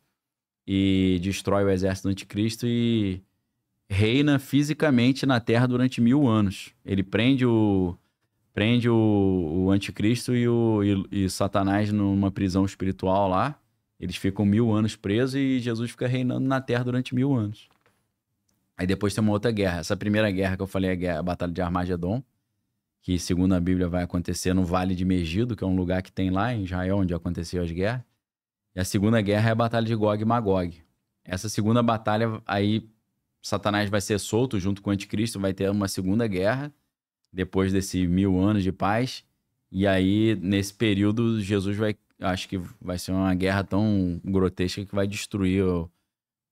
e destrói o exército do anticristo e reina fisicamente na Terra durante mil anos. Ele prende o prende o, o anticristo e, o, e, e Satanás numa prisão espiritual lá. Eles ficam mil anos presos e Jesus fica reinando na Terra durante mil anos. Aí depois tem uma outra guerra. Essa primeira guerra que eu falei é a, guerra, a Batalha de Armagedon, que segundo a Bíblia vai acontecer no Vale de Megido, que é um lugar que tem lá em Israel onde aconteceu as guerras. E a segunda guerra é a Batalha de Gog e Magog. Essa segunda batalha aí Satanás vai ser solto junto com o anticristo, vai ter uma segunda guerra, depois desse mil anos de paz. E aí, nesse período, Jesus vai. Acho que vai ser uma guerra tão grotesca que vai destruir.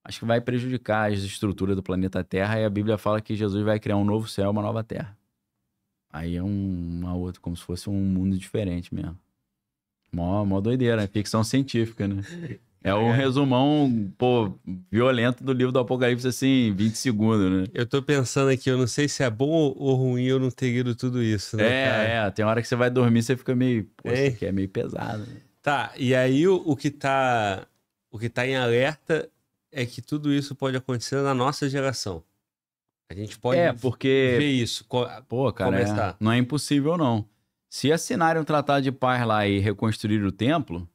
Acho que vai prejudicar as estruturas do planeta Terra. E a Bíblia fala que Jesus vai criar um novo céu, uma nova terra. Aí é um, uma outra, como se fosse um mundo diferente mesmo. Mó, mó doideira, né? Ficção científica, né? É um tá resumão, pô, violento do livro do Apocalipse, assim, 20 segundos, né? Eu tô pensando aqui, eu não sei se é bom ou ruim eu não ter lido tudo isso, né? É, cara? é. Tem hora que você vai dormir, você fica meio. Pô, é. isso aqui é meio pesado. Né? Tá, e aí o, o, que tá. O que tá em alerta é que tudo isso pode acontecer na nossa geração. A gente pode é, porque... ver isso. Pô, cara, é, não é impossível, não. Se assinarem um tratado de paz lá e reconstruir o templo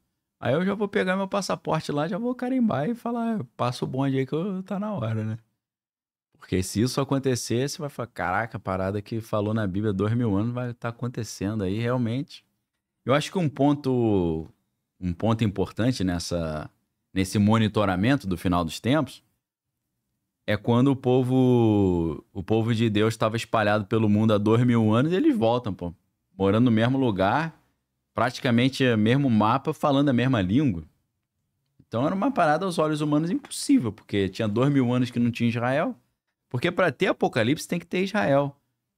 Aí eu já vou pegar meu passaporte lá, já vou carimbar e falar, ah, passa o bonde aí que eu, tá na hora, né? Porque se isso acontecer, você vai falar, caraca, a parada que falou na Bíblia dois mil anos vai estar tá acontecendo aí realmente. Eu acho que um ponto, um ponto importante nessa, nesse monitoramento do final dos tempos é quando o povo, o povo de Deus estava espalhado pelo mundo há dois mil anos, e eles voltam, pô, morando no mesmo lugar, praticamente o é mesmo mapa falando a mesma língua. Então era uma parada aos olhos humanos impossível, porque tinha dois mil anos que não tinha Israel. Porque para ter Apocalipse tem que ter Israel.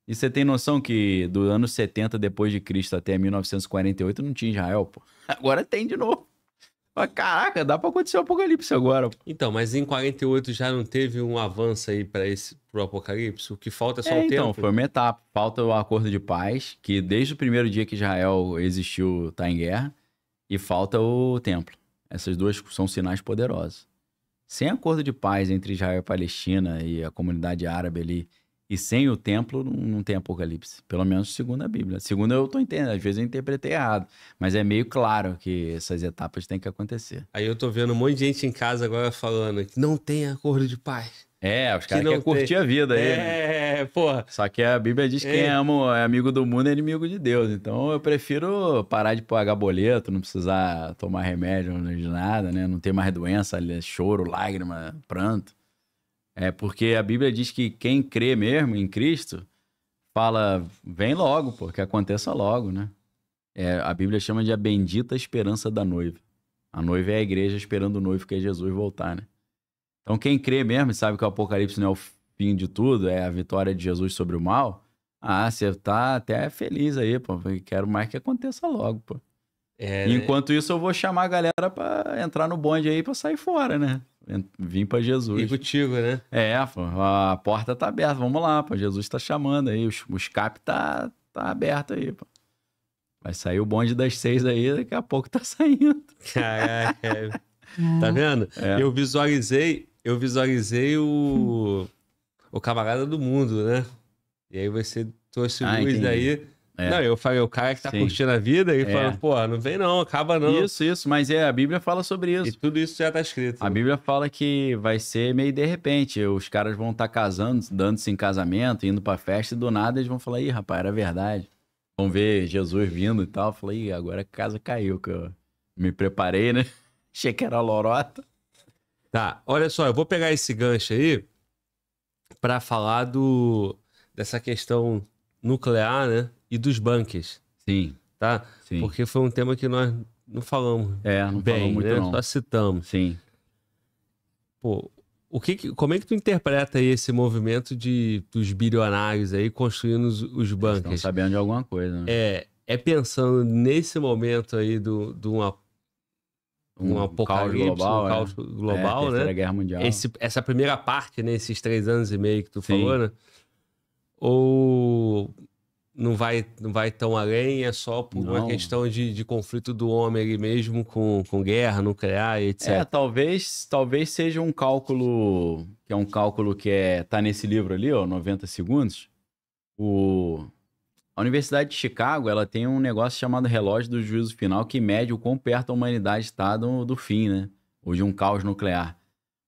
E você tem noção que do ano 70 depois de Cristo até 1948 não tinha Israel, pô. Agora tem de novo. Mas, caraca, dá pra acontecer o um apocalipse agora. Então, mas em 48 já não teve um avanço aí para esse pro apocalipse? O que falta é só é, o então, tempo? Então, foi uma etapa. Falta o acordo de paz, que desde o primeiro dia que Israel existiu, tá em guerra. E falta o templo. Essas duas são sinais poderosos. Sem acordo de paz entre Israel e Palestina e a comunidade árabe ali e sem o templo não, tem apocalipse, pelo menos segundo a Bíblia. Segundo eu estou entendendo, às vezes eu interpretei errado, mas é meio claro que essas etapas têm que acontecer. Aí eu estou vendo um monte de gente em casa agora falando que não tem acordo de paz. É, os caras que querem curtir a vida aí. É, porra. Só que a Bíblia diz que é. quem ama é amigo do mundo é inimigo de Deus. Então eu prefiro parar de pagar boleto, não precisar tomar remédio de nada, né? Não ter mais doença, choro, lágrima, pranto. É porque a Bíblia diz que quem crê mesmo em Cristo fala, vem logo, pô, que aconteça logo, né? É, a Bíblia chama de a bendita esperança da noiva. A noiva é a igreja esperando o noivo que é Jesus voltar, né? Então quem crê mesmo sabe que o Apocalipse não é o fim de tudo, é a vitória de Jesus sobre o mal. Ah, você tá até feliz aí, pô. Quero mais que aconteça logo, pô. É, Enquanto isso, eu vou chamar a galera para entrar no bonde aí para sair fora, né? vim para Jesus. E contigo, né? É, a porta tá aberta, vamos lá, pô, Jesus tá chamando aí, o escape tá, tá aberto aí, pô. Vai sair o bonde das seis aí, daqui a pouco tá saindo. Caraca, é. é. tá vendo? É. Eu visualizei, eu visualizei o, o camarada do mundo, né? E aí você trouxe ah, luz entendi. É. Não, eu falei, é o cara que tá Sim. curtindo a vida e é. falando, pô, não vem não, acaba não. Isso, isso, mas é, a Bíblia fala sobre isso. E tudo isso já tá escrito. A Bíblia fala que vai ser meio de repente, os caras vão estar tá casando, dando-se em casamento, indo pra festa e do nada eles vão falar, ih, rapaz, era verdade. Vão ver Jesus vindo e tal, falei, ih, agora a casa caiu, que eu me preparei, né? Achei que era lorota. Tá, olha só, eu vou pegar esse gancho aí para falar do, dessa questão nuclear, né? e dos bunkers. Sim. Tá? Sim. Porque foi um tema que nós não falamos. É, não bem, falamos muito né? não. Só citamos. Sim. Pô, o que, que, como é que tu interpreta esse movimento de dos bilionários aí construindo os, os bancos? Estão sabendo de alguma coisa. Né? É, é pensando nesse momento aí do, do uma, um, um apocalipse, é. caos global, um caos é. global, é, né? Guerra Mundial. Esse, essa primeira parte, né? três anos e meio que tu Sim. falou, né? Ou não vai, não vai tão além, é só por não. uma questão de, de conflito do homem ali mesmo com, com guerra nuclear etc. É, talvez, talvez seja um cálculo, que é um cálculo que é, tá nesse livro ali, ó, 90 segundos. O, a Universidade de Chicago, ela tem um negócio chamado relógio do juízo final que mede o quão perto a humanidade está do, do fim, né? Ou de um caos nuclear.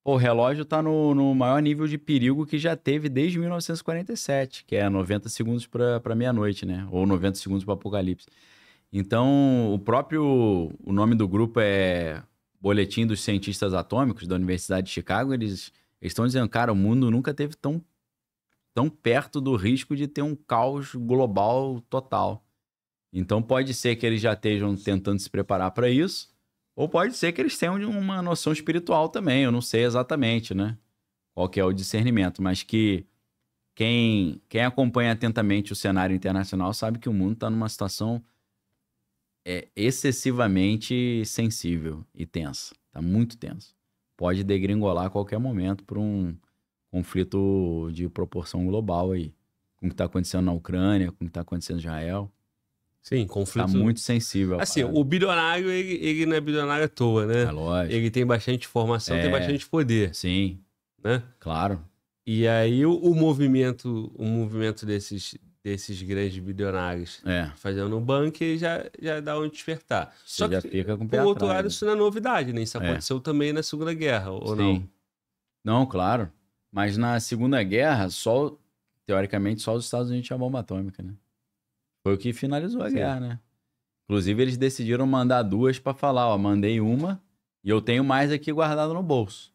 O relógio está no, no, maior nível de perigo que já teve desde 1947, que é 90 segundos para meia-noite, né? Ou 90 segundos para apocalipse. Então, o próprio o nome do grupo é Boletim dos Cientistas Atômicos da Universidade de Chicago. Eles estão dizendo, cara, o mundo nunca teve tão, tão perto do risco de ter um caos global total. Então, pode ser que eles já estejam tentando se preparar para isso ou pode ser que eles tenham uma noção espiritual também, eu não sei exatamente, né? Qual que é o discernimento, mas que quem, quem acompanha atentamente o cenário internacional sabe que o mundo está numa situação é, excessivamente sensível e tensa. Está muito tenso. Pode degringolar a qualquer momento para um conflito de proporção global aí. Com o que está acontecendo na Ucrânia, com o que está acontecendo em Israel. Sim, conflito. Tá muito sensível. Assim, parada. o bilionário, ele, ele não é bilionário à toa, né? É lógico. Ele tem bastante formação, é... tem bastante poder. Sim. Né? Claro. E aí o, o movimento, o movimento desses, desses grandes bilionários é. fazendo um banco já, já dá um despertar. Você Só que, fica com o pé por outro atrás, lado, né? isso não é novidade, né? Isso é. aconteceu é. também na Segunda Guerra, ou Sim. não? Não, claro. Mas na Segunda Guerra, só teoricamente, só os Estados Unidos tinham bomba atômica, né? Foi o que finalizou a Sim. guerra, né? Inclusive, eles decidiram mandar duas para falar: ó, mandei uma e eu tenho mais aqui guardado no bolso.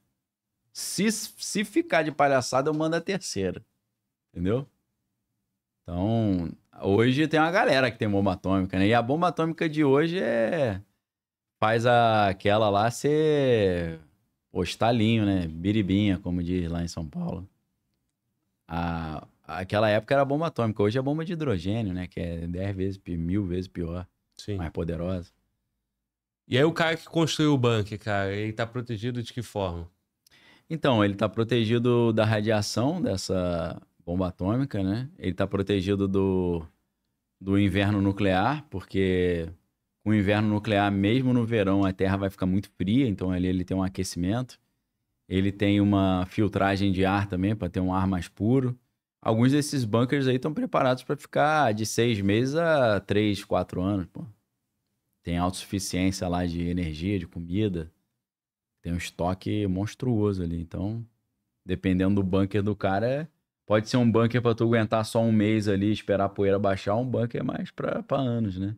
Se, se ficar de palhaçada, eu mando a terceira. Entendeu? Então, hoje tem uma galera que tem bomba atômica, né? E a bomba atômica de hoje é. Faz a... aquela lá ser. hostalinho, né? Biribinha, como diz lá em São Paulo. A Aquela época era bomba atômica, hoje é bomba de hidrogênio, né? Que é 10 vezes, mil vezes pior. Sim. Mais poderosa. E aí o cara que construiu o bunker, cara, ele tá protegido de que forma? Então, ele tá protegido da radiação dessa bomba atômica, né? Ele tá protegido do, do inverno nuclear, porque com o inverno nuclear, mesmo no verão, a Terra vai ficar muito fria, então ali ele tem um aquecimento. Ele tem uma filtragem de ar também para ter um ar mais puro. Alguns desses bunkers aí estão preparados para ficar de seis meses a três, quatro anos. Pô. Tem autossuficiência lá de energia, de comida. Tem um estoque monstruoso ali. Então, dependendo do bunker do cara, pode ser um bunker para tu aguentar só um mês ali, esperar a poeira baixar, um bunker é mais para anos, né?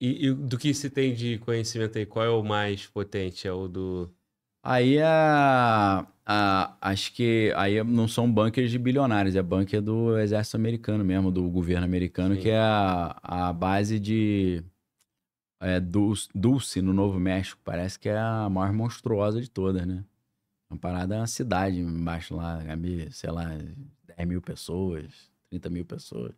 E, e, do que se tem de conhecimento aí, qual é o mais potente? É o do Aí a, a, acho que aí não são bunkers de bilionários, é bunker do exército americano mesmo, do governo americano, Sim. que é a, a base de é, Dulce, Dulce, no Novo México. Parece que é a mais monstruosa de todas, né? Uma parada é uma cidade embaixo lá, sei lá, 10 mil pessoas, 30 mil pessoas.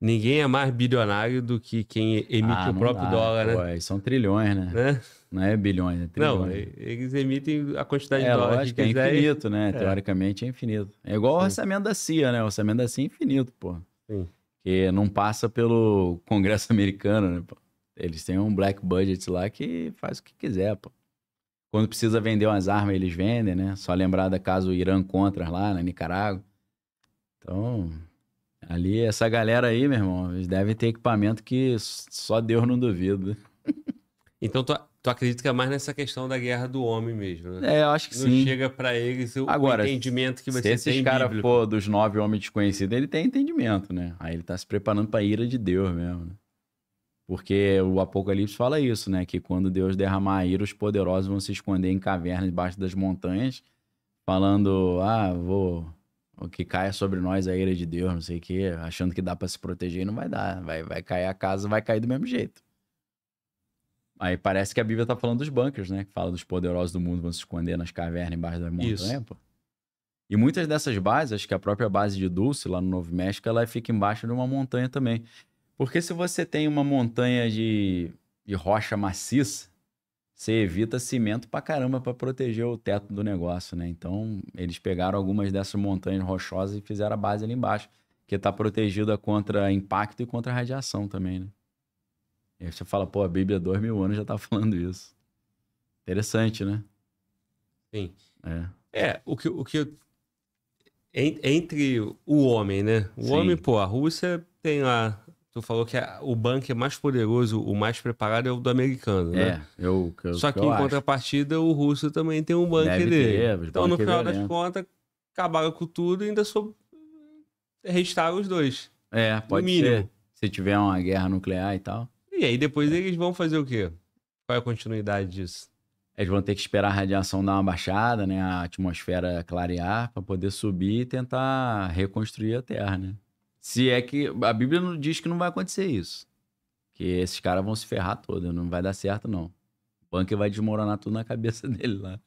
Ninguém é mais bilionário do que quem emite ah, o próprio dá, dólar, né? Ué, são trilhões, né? né? Não é bilhões, é trilhões. Não, eles emitem a quantidade é, de dólares lógico, que é infinito, né? É. Teoricamente é infinito. É igual Sim. o orçamento da CIA, né? O orçamento da CIA é infinito, pô. Sim. Que não passa pelo Congresso americano, né? Pô? Eles têm um black budget lá que faz o que quiser, pô. Quando precisa vender umas armas, eles vendem, né? Só lembrar da caso Irã contra lá, na Nicarágua. Então, Ali, essa galera aí, meu irmão, eles devem ter equipamento que só Deus não duvida. Então, tu, tu acredita que é mais nessa questão da guerra do homem mesmo, né? É, eu acho que não sim. Não chega para eles o Agora, entendimento que vai se esse cara caras for dos nove homens desconhecidos, ele tem entendimento, né? Aí ele tá se preparando pra ira de Deus mesmo, né? Porque o Apocalipse fala isso, né? Que quando Deus derramar a ira, os poderosos vão se esconder em cavernas debaixo das montanhas, falando, ah, vou o que caia sobre nós a ira de Deus, não sei o quê, achando que dá para se proteger e não vai dar. Vai, vai cair a casa, vai cair do mesmo jeito. Aí parece que a Bíblia tá falando dos bunkers, né? Que fala dos poderosos do mundo vão se esconder nas cavernas embaixo das montanhas, Isso. pô. E muitas dessas bases, acho que a própria base de Dulce lá no Novo México, ela fica embaixo de uma montanha também. Porque se você tem uma montanha de, de rocha maciça, você evita cimento pra caramba para proteger o teto do negócio, né? Então, eles pegaram algumas dessas montanhas rochosas e fizeram a base ali embaixo, que tá protegida contra impacto e contra radiação também, né? E aí você fala, pô, a Bíblia é dois mil anos já tá falando isso. Interessante, né? Sim. É, é o que, o que entre o homem, né? O Sim. homem, pô, a Rússia tem lá Tu falou que é o banco é mais poderoso, o mais preparado é o do americano, né? É, é eu, eu Só que, eu em acho. contrapartida, o russo também tem um bunker Deve dele. Ter, então, no final das é. contas, acabaram com tudo e ainda só restaram os dois. É, pode ser. Se tiver uma guerra nuclear e tal. E aí depois é. eles vão fazer o quê? Qual é a continuidade disso? Eles vão ter que esperar a radiação dar uma baixada, né? A atmosfera clarear para poder subir e tentar reconstruir a Terra, né? Se é que a Bíblia não diz que não vai acontecer isso. Que esses caras vão se ferrar todo, não vai dar certo não. O banco vai desmoronar tudo na cabeça dele lá.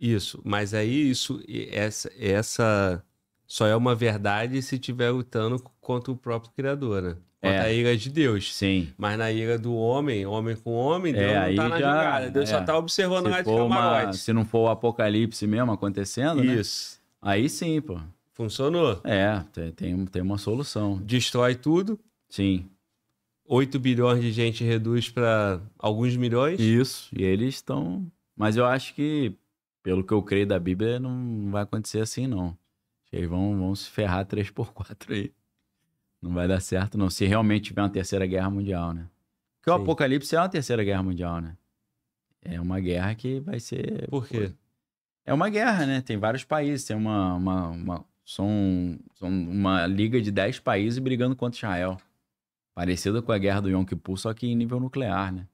Isso, mas aí isso essa, essa só é uma verdade se tiver lutando contra o próprio criador, né? Contra é. a ira de Deus. Sim. Mas na ira do homem, homem com homem, Deus é, não tá na já, jogada. Deus é. só tá observando lá de camarote. se não for o apocalipse mesmo acontecendo, né? Isso. Né? Aí sim, pô. Funcionou. É, tem, tem uma solução. Destrói tudo. Sim. 8 bilhões de gente reduz para alguns milhões. Isso, e eles estão. Mas eu acho que, pelo que eu creio da Bíblia, não vai acontecer assim, não. Eles vão, vão se ferrar 3x4 aí. Não vai dar certo, não. Se realmente tiver uma terceira guerra mundial, né? Porque Sim. o apocalipse é uma terceira guerra mundial, né? É uma guerra que vai ser. Por quê? É uma guerra, né? Tem vários países, tem uma, uma, uma são, são uma liga de 10 países brigando contra Israel. Parecida com a guerra do Yom Kippur, só que em nível nuclear, né?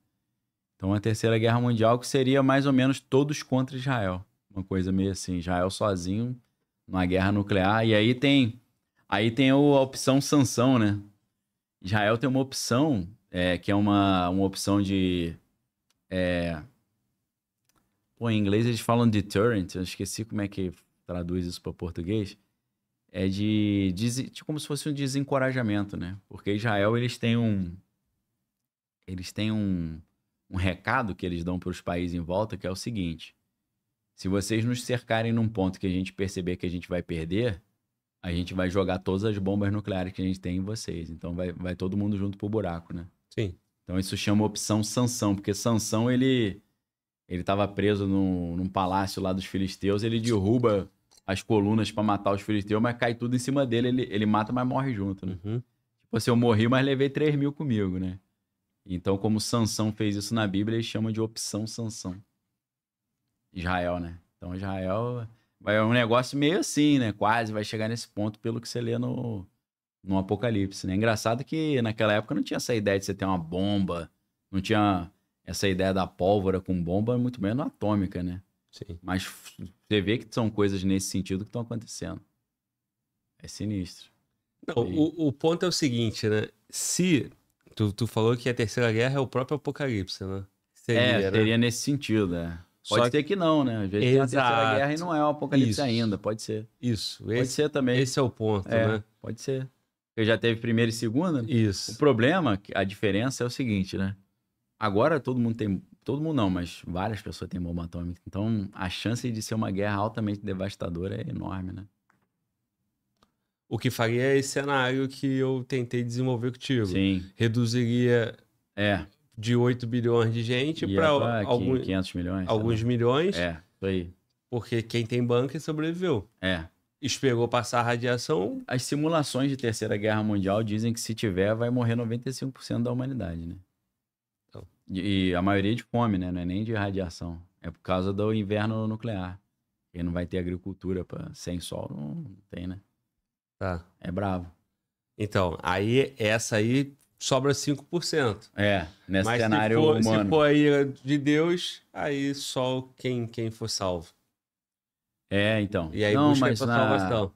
Então, a Terceira Guerra Mundial, que seria mais ou menos todos contra Israel. Uma coisa meio assim, Israel sozinho, numa guerra nuclear. E aí tem, aí tem a opção sanção, né? Israel tem uma opção, é, que é uma, uma opção de... É... Pô, em inglês eles falam deterrent, eu esqueci como é que traduz isso para português é de, de, de, como se fosse um desencorajamento, né? Porque Israel eles têm um eles têm um, um recado que eles dão para os países em volta que é o seguinte: se vocês nos cercarem num ponto que a gente perceber que a gente vai perder, a gente vai jogar todas as bombas nucleares que a gente tem em vocês. Então vai, vai todo mundo junto pro buraco, né? Sim. Então isso chama opção Sansão, porque Sansão ele ele estava preso num, num palácio lá dos filisteus, ele derruba as colunas para matar os filisteus, mas cai tudo em cima dele, ele, ele mata, mas morre junto, né? Uhum. Tipo assim, eu morri, mas levei 3 mil comigo, né? Então, como Sansão fez isso na Bíblia, ele chama de opção Sansão. Israel, né? Então, Israel é um negócio meio assim, né? Quase vai chegar nesse ponto pelo que você lê no, no Apocalipse, né? Engraçado que naquela época não tinha essa ideia de você ter uma bomba, não tinha essa ideia da pólvora com bomba, muito menos atômica, né? Sim. Mas você vê que são coisas nesse sentido que estão acontecendo. É sinistro. Não, e... o, o ponto é o seguinte, né? Se tu, tu falou que a terceira guerra é o próprio apocalipse, né? É, seria, é, né? nesse sentido, né? Pode Só ser que... que não, né? Às vezes Exato. tem a terceira guerra e não é o apocalipse Isso. ainda, pode ser. Isso, pode esse, ser também. Esse é o ponto, é, né? Pode ser. já teve primeira e segunda. Isso. O problema, a diferença é o seguinte, né? Agora todo mundo tem todo mundo não, mas várias pessoas têm bomba atômica. Então, a chance de ser uma guerra altamente devastadora é enorme, né? O que faria é esse cenário que eu tentei desenvolver contigo. Sim. Reduziria é. de 8 bilhões de gente para é alguns 500 milhões. Alguns também. milhões. É, isso aí. Porque quem tem bunker sobreviveu. É. Esperou passar a radiação. As simulações de Terceira Guerra Mundial dizem que se tiver, vai morrer 95% da humanidade, né? E a maioria de fome, né? Não é nem de radiação. É por causa do inverno nuclear. E não vai ter agricultura pra... sem sol, não tem, né? Tá. É bravo. Então, aí essa aí sobra 5%. É, nesse Mas cenário se for, humano. se for a de Deus, aí só quem, quem for salvo. É, então. E aí não, busca mas na... salvação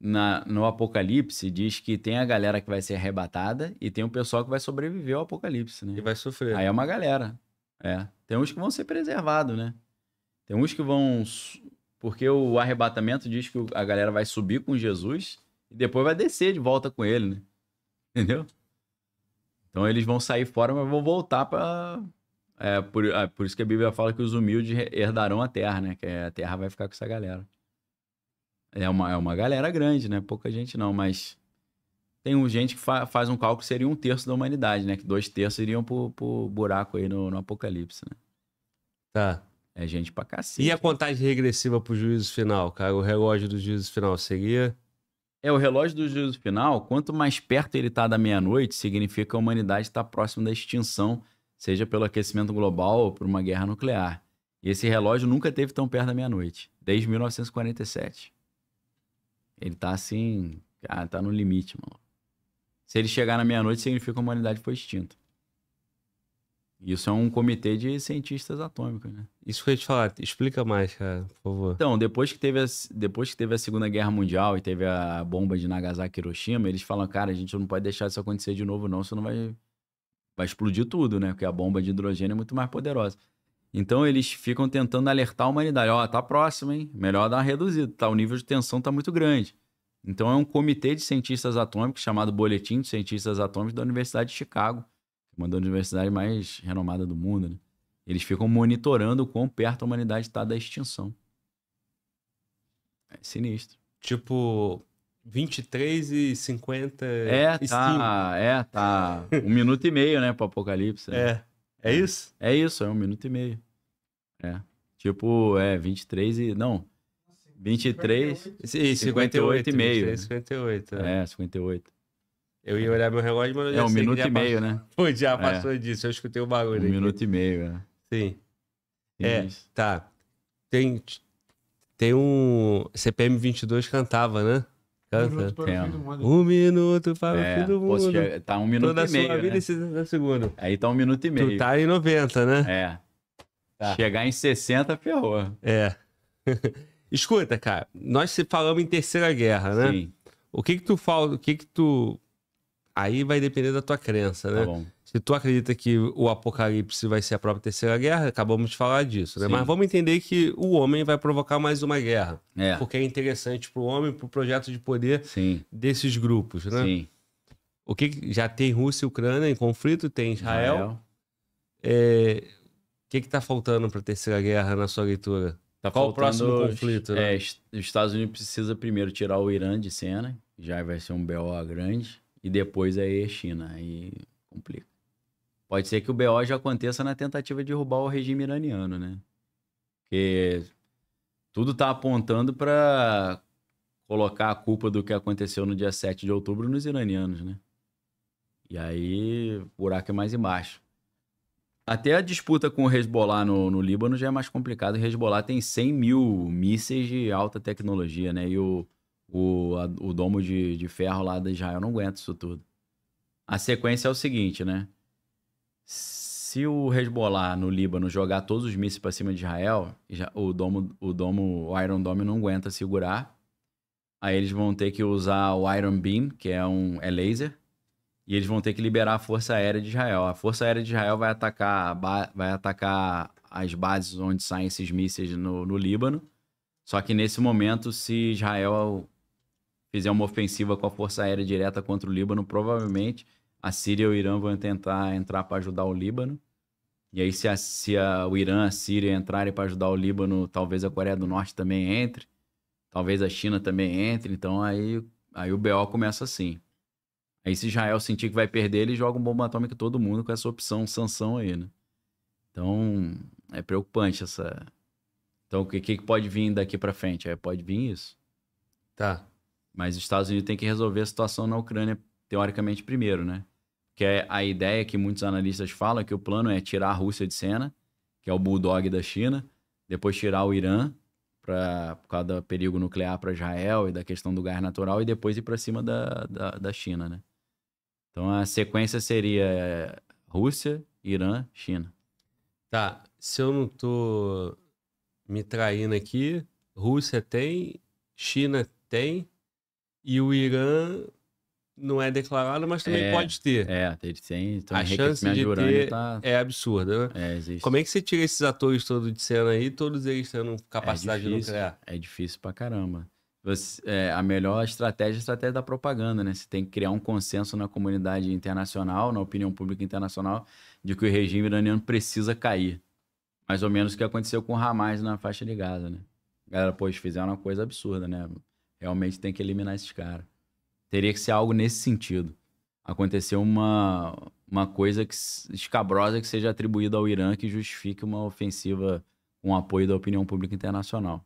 na, no Apocalipse diz que tem a galera que vai ser arrebatada e tem o pessoal que vai sobreviver ao Apocalipse, né? E vai sofrer. Aí é uma galera. É. Tem uns que vão ser preservados, né? Tem uns que vão. Porque o arrebatamento diz que a galera vai subir com Jesus e depois vai descer de volta com ele, né? Entendeu? Então eles vão sair fora, mas vão voltar para é, por, é, por isso que a Bíblia fala que os humildes herdarão a terra, né? Que a terra vai ficar com essa galera. É uma, é uma galera grande, né? Pouca gente não, mas tem gente que fa faz um cálculo que seria um terço da humanidade, né? Que dois terços iriam pro, pro buraco aí no, no apocalipse, né? Tá. É gente pra cacete. E a né? contagem regressiva pro juízo final, cara? O relógio do juízo final seria? É, o relógio do juízo final, quanto mais perto ele tá da meia-noite, significa que a humanidade está próximo da extinção, seja pelo aquecimento global ou por uma guerra nuclear. E esse relógio nunca teve tão perto da meia-noite, desde 1947. Ele tá assim. Ah, tá no limite, mano. Se ele chegar na meia-noite, significa que a humanidade foi extinta. Isso é um comitê de cientistas atômicos, né? Isso que eu ia te falar, explica mais, cara, por favor. Então, depois que teve a, depois que teve a Segunda Guerra Mundial e teve a bomba de Nagasaki e Hiroshima, eles falam, cara, a gente não pode deixar isso acontecer de novo, não, senão vai, vai explodir tudo, né? Porque a bomba de hidrogênio é muito mais poderosa. Então eles ficam tentando alertar a humanidade, ó, oh, tá próximo, hein? Melhor dar uma reduzida, tá? O nível de tensão tá muito grande. Então é um comitê de cientistas atômicos chamado Boletim de Cientistas Atômicos da Universidade de Chicago, uma das universidades mais renomadas do mundo, né? Eles ficam monitorando o quão perto a humanidade está da extinção. É sinistro. Tipo, 23 e 50 É, tá. É, tá. um minuto e meio, né, pro apocalipse. Né? É. É isso? É isso, é um minuto e meio. É. Tipo, é 23 e. Não. 23 e 58, e meio. 23, 58. É, 58. Eu ia olhar meu relógio, mas eu É um minuto e meio, passou... né? Pô, já é. passou disso, eu escutei o um barulho. Um aqui. minuto e meio, né? Sim. É, tá. Tem, tem um. CPM 22 cantava, né? Canta. Um minuto para Tem. o fim do mundo. Um minuto para é, o fim do mundo. Pô, é, tá um minuto Toda e meio. Toda sua vida né? esse segundo. Aí tá um minuto e meio. Tu tá em 90, né? É. Tá. Chegar em 60, ferrou. É. Escuta, cara, nós falamos em Terceira Guerra, né? Sim. O que que tu fala, o que que tu... Aí vai depender da tua crença, né? Tá bom. Se tu acredita que o apocalipse vai ser a própria terceira guerra, acabamos de falar disso, né? Sim. Mas vamos entender que o homem vai provocar mais uma guerra. É. Porque é interessante para o homem, para o projeto de poder Sim. desses grupos, né? Sim. O que já tem Rússia e Ucrânia em conflito, tem Israel. Israel. É... O que está faltando para a terceira guerra na sua leitura? Tá Qual o próximo os... conflito? Né? É, os Estados Unidos precisa primeiro tirar o Irã de cena, já vai ser um BO grande, e depois aí é a China, aí complica. Pode ser que o BO já aconteça na tentativa de derrubar o regime iraniano, né? Porque tudo está apontando para colocar a culpa do que aconteceu no dia 7 de outubro nos iranianos, né? E aí o buraco é mais embaixo. Até a disputa com o Hezbollah no, no Líbano já é mais complicado. O Hezbollah tem 100 mil mísseis de alta tecnologia, né? E o, o, a, o domo de, de ferro lá da Israel não aguenta isso tudo. A sequência é o seguinte, né? se o Hezbollah no Líbano jogar todos os mísseis para cima de Israel, já, o domo, o domo, o Iron Dome não aguenta segurar. Aí eles vão ter que usar o Iron Beam, que é um é laser, e eles vão ter que liberar a Força Aérea de Israel. A Força Aérea de Israel vai atacar, vai atacar as bases onde saem esses mísseis no, no Líbano. Só que nesse momento, se Israel fizer uma ofensiva com a Força Aérea direta contra o Líbano, provavelmente a Síria e o Irã vão tentar entrar para ajudar o Líbano. E aí, se, a, se a, o Irã, a Síria entrarem para ajudar o Líbano, talvez a Coreia do Norte também entre, talvez a China também entre. Então, aí, aí o BO começa assim. Aí, se Israel sentir que vai perder, ele joga um bomba atômica em todo mundo com essa opção sanção aí, né? Então, é preocupante essa. Então, o que, que pode vir daqui para frente? É, pode vir isso. Tá. Mas os Estados Unidos tem que resolver a situação na Ucrânia, teoricamente, primeiro, né? que é a ideia que muitos analistas falam, que o plano é tirar a Rússia de cena, que é o bulldog da China, depois tirar o Irã, pra, por causa do perigo nuclear para Israel e da questão do gás natural, e depois ir para cima da, da, da China, né? Então a sequência seria é, Rússia, Irã, China. Tá, se eu não tô me traindo aqui, Rússia tem, China tem, e o Irã não é declarado, mas também é, pode ter. É, eles têm. Então a chance de ter tá... é absurda, né? É, Como é que você tira esses atores todos de cena aí, todos eles tendo capacidade é difícil, nuclear? É difícil pra caramba. Você, é, a melhor estratégia é a estratégia da propaganda, né? Você tem que criar um consenso na comunidade internacional, na opinião pública internacional, de que o regime iraniano precisa cair. Mais ou menos o que aconteceu com o Hamas na faixa de Gaza, né? A galera, pô, eles fizeram uma coisa absurda, né? Realmente tem que eliminar esses caras. Teria que ser algo nesse sentido. Aconteceu uma, uma coisa que, escabrosa que seja atribuída ao Irã que justifique uma ofensiva com apoio da opinião pública internacional.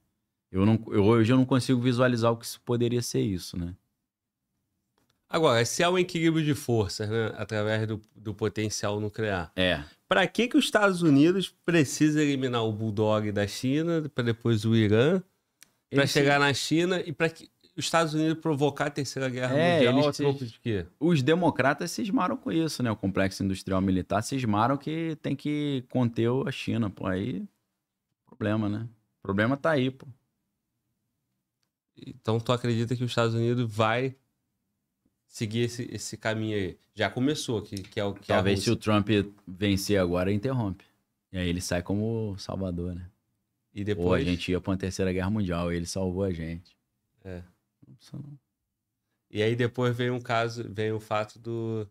Eu não, eu, hoje eu não consigo visualizar o que poderia ser isso, né? Agora, se há um equilíbrio de forças, né, através do, do potencial nuclear, é. para que, que os Estados Unidos precisam eliminar o Bulldog da China, para depois o Irã, para chegar na China e para que os Estados Unidos provocar a Terceira Guerra é, Mundial eles, a de quê? Os democratas cismaram com isso, né? O complexo industrial militar cismaram que tem que conter a China, pô. Aí, problema, né? O problema tá aí, pô. Então tu acredita que os Estados Unidos vai seguir esse, esse caminho aí? Já começou, que, que é o que é Talvez se o Trump vencer agora, interrompe. E aí ele sai como salvador, né? E depois... Ou a gente ia pra uma terceira guerra mundial, ele salvou a gente. É. Não. E aí depois veio um caso, veio o fato do.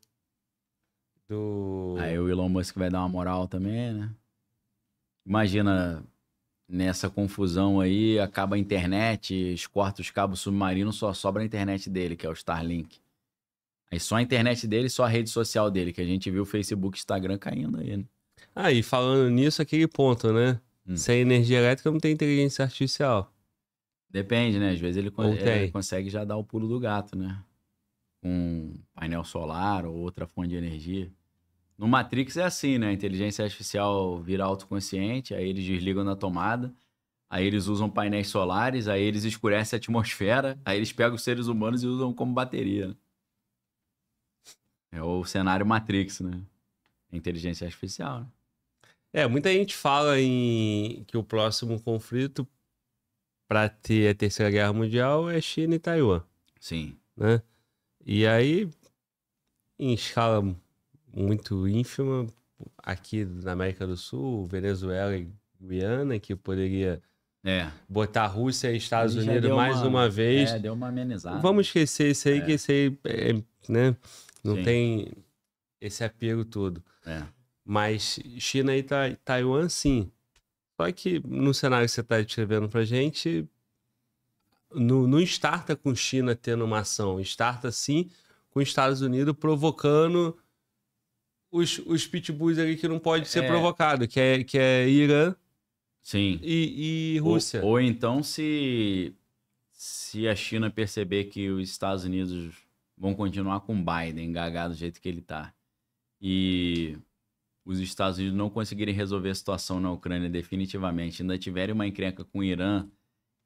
Do. Aí o Elon Musk vai dar uma moral também, né? Imagina nessa confusão aí, acaba a internet, corta os cabos submarinos, só sobra a internet dele, que é o Starlink. Aí só a internet dele, só a rede social dele, que a gente viu o Facebook, Instagram caindo aí, né? Ah, e falando nisso, aquele ponto, né? Hum. Sem é energia elétrica não tem inteligência artificial. Depende, né? Às vezes ele, con ele consegue já dar o pulo do gato, né? Com um painel solar ou outra fonte de energia. No Matrix é assim, né? A inteligência artificial vira autoconsciente, aí eles desligam na tomada, aí eles usam painéis solares, aí eles escurecem a atmosfera, aí eles pegam os seres humanos e usam como bateria. Né? É o cenário Matrix, né? Inteligência artificial, né? É, muita gente fala em que o próximo conflito para ter a Terceira Guerra Mundial é China e Taiwan. Sim. Né? E aí, em escala muito ínfima, aqui na América do Sul, Venezuela e Guiana, que poderia é. botar Rússia e Estados Unidos mais uma, uma vez. É, deu uma amenizada. Vamos esquecer isso aí, é. que isso aí é, né? não Sim. tem esse apego todo. É. Mas China e Taiwan, sim. Só que no cenário que você está descrevendo para a gente, não, starta com China tendo uma ação, starta sim com os Estados Unidos provocando os, os pitbulls ali que não pode ser é. provocado, que é, que é Irã sim. E, e Rússia. Ou, ou então se, se a China perceber que os Estados Unidos vão continuar com Biden, gagado do jeito que ele está e os Estados Unidos não conseguirem resolver a situação na Ucrânia definitivamente, ainda tiverem uma encrenca com o Irã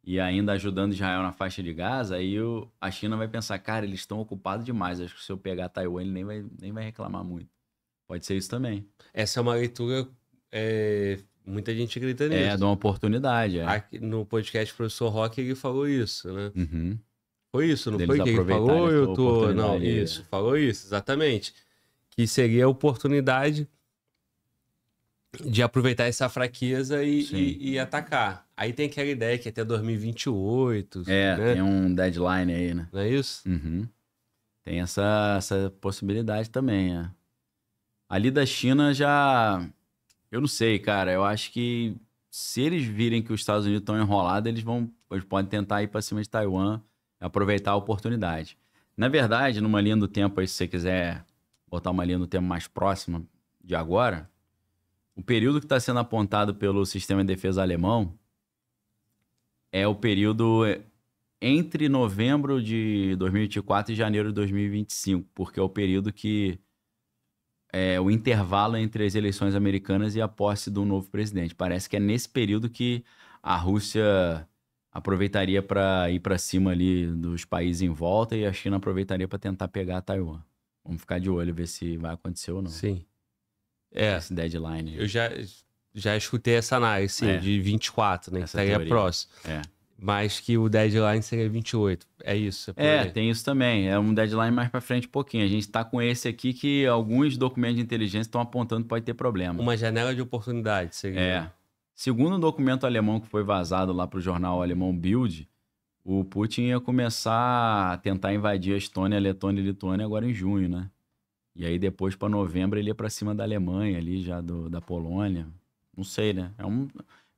e ainda ajudando Israel na faixa de Gaza, aí o, a China vai pensar, cara, eles estão ocupados demais, acho que se eu pegar Taiwan, ele nem vai, nem vai reclamar muito. Pode ser isso também. Essa é uma leitura. É, muita gente grita é, nisso. É, dá uma oportunidade. É. Aqui, no podcast do professor Rock, ele falou isso, né? Uhum. Foi isso, não Deles foi? Que ele falou, eu tô. Não, é. isso, falou isso, exatamente. Que seria a oportunidade de aproveitar essa fraqueza e, e, e, atacar. Aí tem aquela ideia que é até 2028. É, né? tem um deadline aí, né? Não é isso? Uhum. Tem essa, essa possibilidade também. É. Ali da China já. Eu não sei, cara. Eu acho que se eles virem que os Estados Unidos estão enrolados, eles vão. Eles podem tentar ir para cima de Taiwan, aproveitar a oportunidade. Na verdade, numa linha do tempo, aí, se você quiser botar uma linha do tempo mais próxima de agora, o período que está sendo apontado pelo sistema de defesa alemão é o período entre novembro de 2024 e janeiro de 2025, porque é o período que é o intervalo entre as eleições americanas e a posse do novo presidente. Parece que é nesse período que a Rússia aproveitaria para ir para cima ali dos países em volta e a China aproveitaria para tentar pegar a Taiwan. Vamos ficar de olho ver se vai acontecer ou não. Sim. É. Esse deadline. Eu já, já escutei essa análise, sim, é. de 24, né? Essa que tá estaria próximo. É. Mas que o deadline seria 28. É isso. É, é tem isso também. É um deadline mais para frente um pouquinho. A gente está com esse aqui que alguns documentos de inteligência estão apontando que pode ter problema. Uma janela de oportunidade seria. É. Segundo um documento alemão que foi vazado lá para o jornal alemão Bild, o Putin ia começar a tentar invadir a Estônia, a Letônia e a Lituânia agora em junho, né? E aí depois para novembro ele ia para cima da Alemanha ali já do, da Polônia. Não sei, né? É um,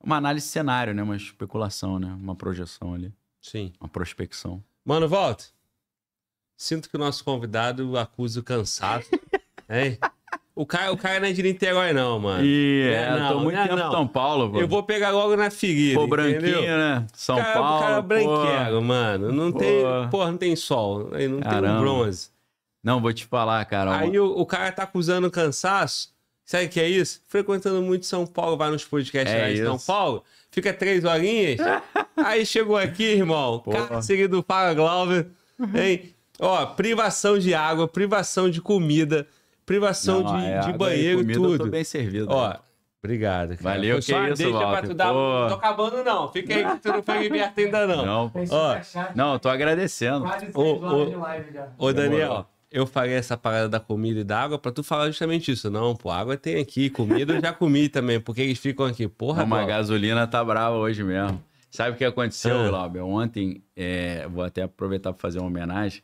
uma análise de cenário, né? Uma especulação, né? Uma projeção ali. Sim. Uma prospecção. Mano, volta. Sinto que o nosso convidado acusa o cansado. hein? O cara, o cara não é de Niterói, não, mano. Ih, yeah, é, não, eu tô muito não, é tempo não. São Paulo, mano. Eu vou pegar logo na ferida. Pô, branquinho, entendeu? né? São é cara, Paulo. O cara branqueiro, mano. Não pô. tem. Porra, não tem sol. Não Caramba. tem um bronze. Não, vou te falar, cara. Aí o, o cara tá acusando cansaço. Sabe o que é isso? Frequentando muito São Paulo, vai nos podcasts é lá de São Paulo, fica três horinhas. aí chegou aqui, irmão, seguido do Fala Glauber, hein? Ó, privação de água, privação de comida, privação Não, de, é, de banheiro, comida, tudo. Eu tô bem servido. Ó, Obrigado. Cara. Valeu, eu que é isso, deixa Walter. pra tu dar. Pô. Tô acabando, não. Fica aí que tu não foi liberto ainda, não. Não, Ó, não, tô agradecendo. Quase três ô, horas ô, de live já. Ô, Daniel eu falei essa parada da comida e da água pra tu falar justamente isso. Não, pô, água tem aqui, comida eu já comi também, porque eles ficam aqui, porra. Uma a gasolina tá brava hoje mesmo. Sabe o que aconteceu, ah. Ontem, é, vou até aproveitar para fazer uma homenagem.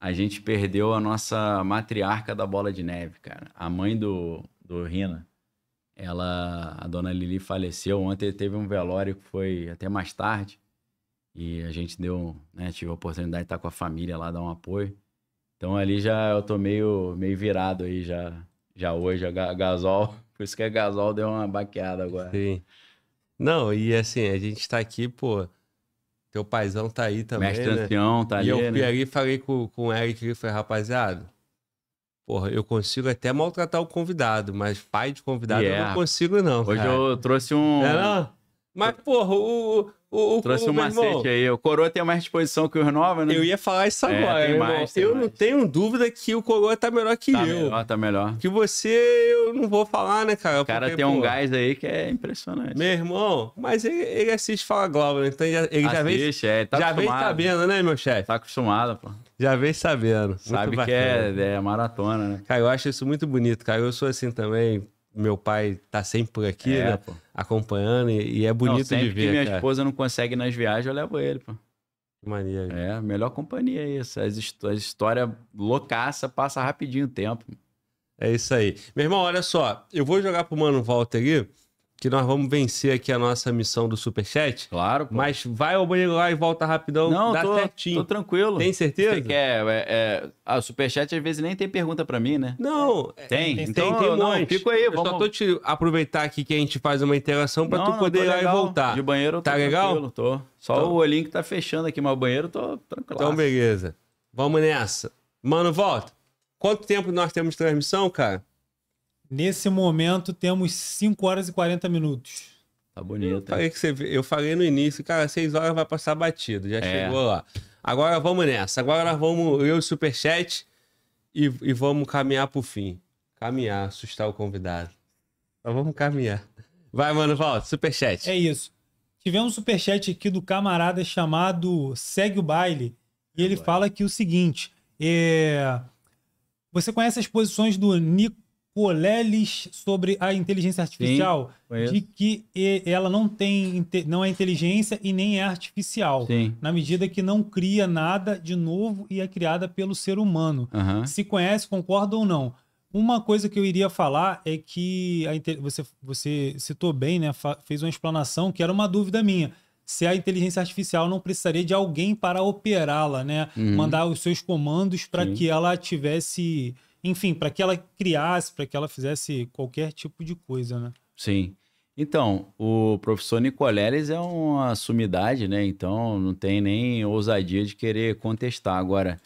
A gente perdeu a nossa matriarca da bola de neve, cara. A mãe do, do Rina. Ela, a dona Lili faleceu. Ontem teve um velório que foi até mais tarde. E a gente deu, né, tive a oportunidade de estar com a família lá, dar um apoio. Então ali já eu tô meio, meio virado aí já, já hoje, a Gasol. Por isso que a Gasol deu uma baqueada agora. Sim. Não, e assim, a gente tá aqui, pô. Teu paizão tá aí também. Mestre né? Ancião tá e ali. E eu né? ali falei com, com o Eric e falei, rapaziada, Porra, eu consigo até maltratar o convidado, mas pai de convidado yeah. eu não consigo, não. Hoje cara. eu trouxe um. É, não? Mas, porra, o, o, o, Trouxe o, um macete irmão, aí. O Coroa tem mais disposição que o Nova, né? Eu ia falar isso é, agora, é, mais, Eu mais. não tenho dúvida que o Coroa tá melhor que tá eu. Tá melhor, tá melhor. Que você, eu não vou falar, né, cara? O cara porque, tem um gás aí que é impressionante. Meu irmão, mas ele, ele assiste Fala Globo, né? Então ele, assiste, já vem. É, tá já vem sabendo, né, meu chefe? Tá acostumado, pô. Já vem sabendo. Sabe que é, é, maratona, né? Cara, eu acho isso muito bonito, cara. Eu sou assim também meu pai tá sempre por aqui, é, né? Pô. Acompanhando, e, e, é bonito não, de ver. que minha cara. esposa não consegue nas viagens, eu levo ele, pô. Que É, a melhor companhia é isso. As, as histórias loucaças passa rapidinho o tempo. É isso aí. Meu irmão, olha só, eu vou jogar pro Mano Walter aqui que nós vamos vencer aqui a nossa missão do Superchat. Claro. Pô. Mas vai ao banheiro lá e volta rapidão. Não, dá tô, certinho. tô tranquilo. Tem certeza? Você quer. É, é, a ah, Superchat às vezes nem tem pergunta para mim, né? Não. É, tem, tem, então, tem, tem um não, Fico aí, Eu vamos. Só tô te aproveitar aqui que a gente faz uma interação para tu poder ir lá e voltar. De banheiro, tá legal? Tô. Só então. o olhinho que tá fechando aqui, mas o banheiro tô tranquilo. Então, beleza. Vamos nessa. Mano, volta. Quanto tempo nós temos de transmissão, cara? Nesse momento temos 5 horas e 40 minutos. Tá bonito. Eu falei, que você, eu falei no início, cara, 6 horas vai passar batido, já é. chegou lá. Agora vamos nessa. Agora vamos vamos e o superchat e, e vamos caminhar pro fim. Caminhar, assustar o convidado. Então vamos caminhar. Vai, mano, volta. Superchat. É isso. Tivemos um superchat aqui do camarada chamado Segue o Baile. E é ele fala aqui o seguinte: é... Você conhece as posições do Nico Coleles sobre a inteligência artificial, Sim, de que ela não tem não é inteligência e nem é artificial, Sim. na medida que não cria nada de novo e é criada pelo ser humano. Uhum. Se conhece, concorda ou não? Uma coisa que eu iria falar é que a, você, você citou bem, né? fez uma explanação que era uma dúvida minha se a inteligência artificial não precisaria de alguém para operá-la, né? Uhum. Mandar os seus comandos para que ela tivesse enfim, para que ela criasse, para que ela fizesse qualquer tipo de coisa, né? Sim. Então, o professor Nicoleles é uma sumidade, né? Então, não tem nem ousadia de querer contestar. Agora,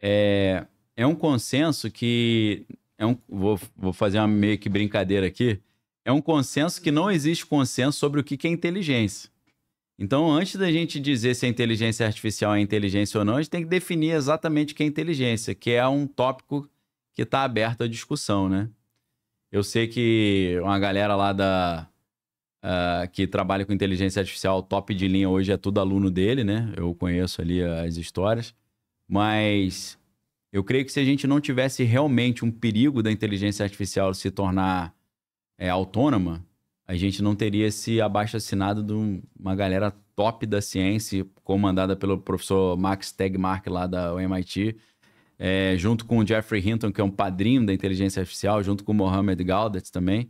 é, é um consenso que. É um, vou, vou fazer uma meio que brincadeira aqui. É um consenso que não existe consenso sobre o que, que é inteligência. Então, antes da gente dizer se a inteligência é artificial é inteligência ou não, a gente tem que definir exatamente o que é inteligência, que é um tópico que está aberto à discussão, né? Eu sei que uma galera lá da uh, que trabalha com inteligência artificial top de linha hoje é tudo aluno dele, né? Eu conheço ali as histórias, mas eu creio que se a gente não tivesse realmente um perigo da inteligência artificial se tornar é, autônoma, a gente não teria esse abaixo assinado de uma galera top da ciência, comandada pelo professor Max Tegmark lá da MIT, é, junto com o Jeffrey Hinton, que é um padrinho da inteligência artificial, junto com o Mohamed Gaudet também,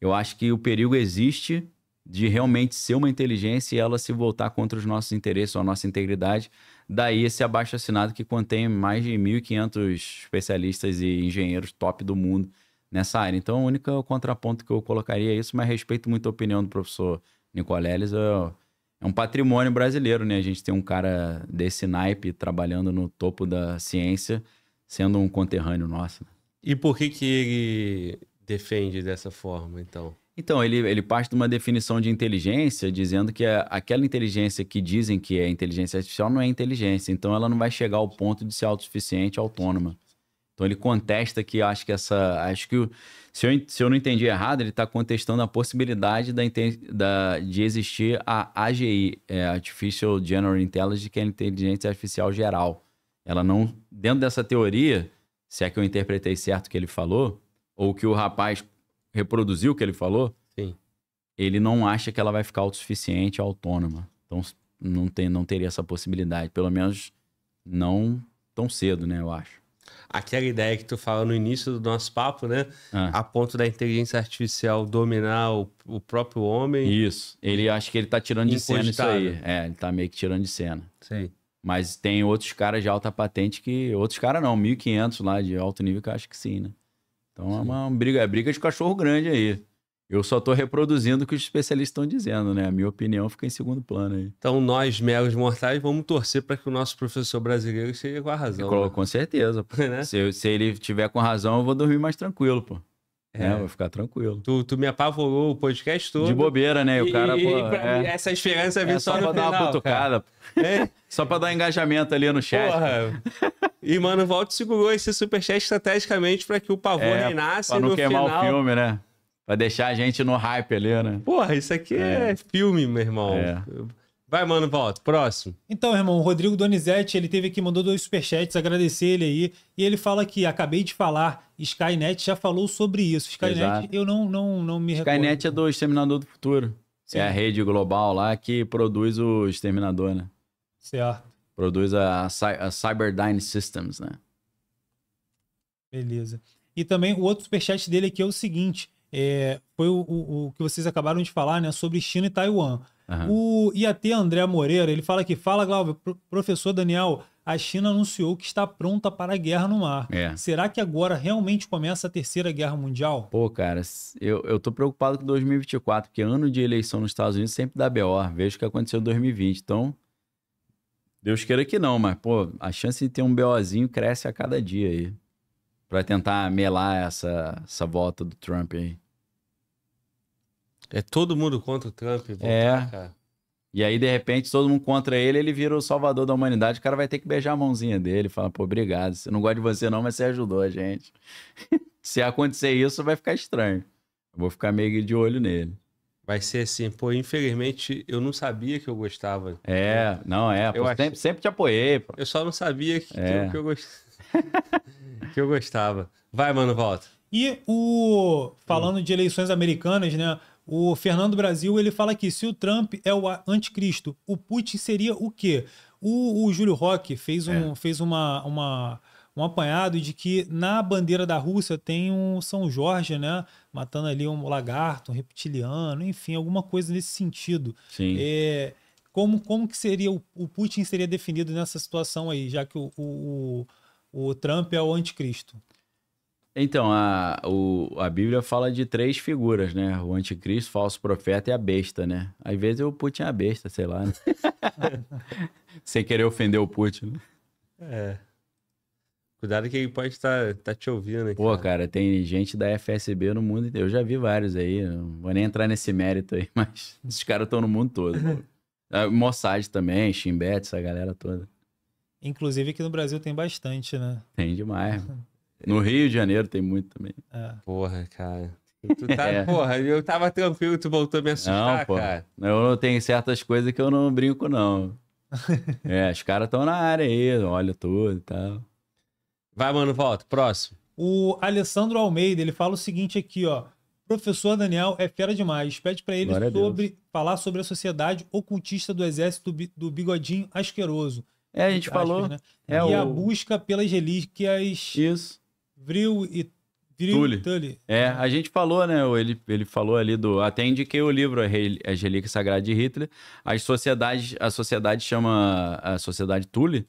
eu acho que o perigo existe de realmente ser uma inteligência e ela se voltar contra os nossos interesses ou a nossa integridade. Daí esse abaixo assinado que contém mais de 1.500 especialistas e engenheiros top do mundo nessa área. Então, o único contraponto que eu colocaria é isso, mas respeito muito a opinião do professor Nicoleles. Eu é um patrimônio brasileiro, né? A gente tem um cara desse naipe trabalhando no topo da ciência, sendo um conterrâneo nosso. Né? E por que que ele defende dessa forma, então? Então, ele, ele parte de uma definição de inteligência, dizendo que é aquela inteligência que dizem que é inteligência artificial não é inteligência. Então, ela não vai chegar ao ponto de ser autossuficiente, autônoma. Então ele contesta que acho que essa. Acho que se eu, se eu não entendi errado, ele está contestando a possibilidade da, da, de existir a AGI, é, Artificial General Intelligence, que é a inteligência artificial geral. Ela não. Dentro dessa teoria, se é que eu interpretei certo o que ele falou, ou que o rapaz reproduziu o que ele falou, Sim. ele não acha que ela vai ficar autossuficiente, autônoma. Então não, tem, não teria essa possibilidade. Pelo menos não tão cedo, né, eu acho aquela ideia que tu fala no início do nosso papo, né? Ah. A ponto da inteligência artificial dominar o, o, próprio homem. Isso. Ele acha que ele tá tirando de cena isso aí. É, ele tá meio que tirando de cena. Sim. Mas tem outros caras de alta patente que. Outros caras não, 1.500 lá de alto nível que eu acho que sim, né? Então é sim. é uma briga, é briga de cachorro grande aí. Eu só estou reproduzindo o que os especialistas estão dizendo, né? A minha opinião fica em segundo plano aí. Então, nós, meros mortais, vamos torcer para que o nosso professor brasileiro esteja com a razão. Coloco, né? Com certeza. né? se, se, ele tiver com razão, eu vou dormir mais tranquilo, pô. É, é vou ficar tranquilo. Tu, tu, me apavorou o podcast todo. De bobeira, né? E, o cara, e, pô, é, essa esperança vem é, é só, só pra final, dar uma putucada. É? Só pra dar um engajamento ali no chat. Porra. e, mano, o Walter segurou esse superchat estrategicamente para que o pavor é, renasce. Pra não queimar final... o filme, né? Pra deixar a gente no hype ali, né? Porra, isso aqui é, é filme, meu irmão. É. Vai, mano, volta. Próximo. Então, irmão, o Rodrigo Donizete, ele teve aqui, mandou dois superchats, agradecer ele aí. E ele fala que acabei de falar, Skynet já falou sobre isso. Skynet, Exato. eu não, não, não me Skynet recordo. Skynet é do Exterminador do Futuro. Sim. É a rede global lá que produz o Exterminador, né? Certo. Produz a, a Cyberdyne Systems, né? Beleza. E também o outro superchat dele aqui é o seguinte: é, foi o, o, o, que vocês acabaram de falar, né, sobre China e Taiwan. Uhum. O IAT André Moreira, ele fala que fala, Glauber, professor Daniel, a China anunciou que está pronta para a guerra no mar. É. Será que agora realmente começa a terceira guerra mundial? Pô, cara, eu, eu tô preocupado com 2024, porque ano de eleição nos Estados Unidos sempre dá BO. Vejo o que aconteceu em 2020. Então, Deus queira que não, mas, pô, a chance de ter um BOzinho cresce a cada dia aí. Para tentar melar essa, essa volta do Trump aí. É todo mundo contra o Trump. Voltar, é. Cara. E aí, de repente, todo mundo contra ele, ele vira o salvador da humanidade. O cara vai ter que beijar a mãozinha dele, falar, pô, obrigado. Você não gosta de você, não, mas você ajudou a gente. Se acontecer isso, vai ficar estranho. Eu vou ficar meio de olho nele. Vai ser assim, pô, infelizmente eu não sabia que eu gostava. É, não é. Eu pô, sempre, sempre, te apoiei. Pô. Eu só não sabia que, é. que, eu, que eu gostava. Vai, mano, volta. E o. Falando de eleições americanas, né? O Fernando Brasil ele fala que se o Trump é o anticristo, o Putin seria o quê? O, o Júlio Roque fez, um, é. fez uma, uma, um apanhado de que na bandeira da Rússia tem um São Jorge, né? Matando ali um lagarto, um reptiliano, enfim, alguma coisa nesse sentido. Sim. É, como, como que seria o, o, Putin seria definido nessa situação aí, já que o, o, o Trump é o anticristo? Então, a, o, a Bíblia fala de três figuras, né? O anticristo, falso profeta e a besta, né? Às vezes o Putin é a besta, sei lá. Né? Sem querer ofender o Putin, né? É. Cuidado que ele pode estar tá, tá te ouvindo aqui. Pô, cara. tem gente da FSB no mundo inteiro. Eu já vi vários aí. Não vou nem entrar nesse mérito aí, mas esses caras estão no mundo todo. Ah, Mossad também, Shimbet, essa galera toda. Inclusive aqui no Brasil tem bastante, né? Tem demais. No Rio de Janeiro tem muito também. É. Porra, cara. Tu tá, é. Porra, eu tava tranquilo, tu voltou a me assustar, não, porra. cara. Eu tenho certas coisas que eu não brinco, não. é, os caras estão na área aí, olha tudo e tal. Vai, mano, volta. Próximo. O Alessandro Almeida, ele fala o seguinte aqui, ó. Professor Daniel é fera demais. Pede para ele Glória sobre falar sobre a sociedade ocultista do exército do Bigodinho Asqueroso. É, a gente aspas, falou. Né? É e o... a busca pelas relíquias Isso. Vril e Vril Tully. Tully. É, a gente falou, né? Ele, ele falou ali do. Até indiquei o livro, As Relíquias Sagradas de Hitler. As sociedades, a sociedade chama. A sociedade Tully.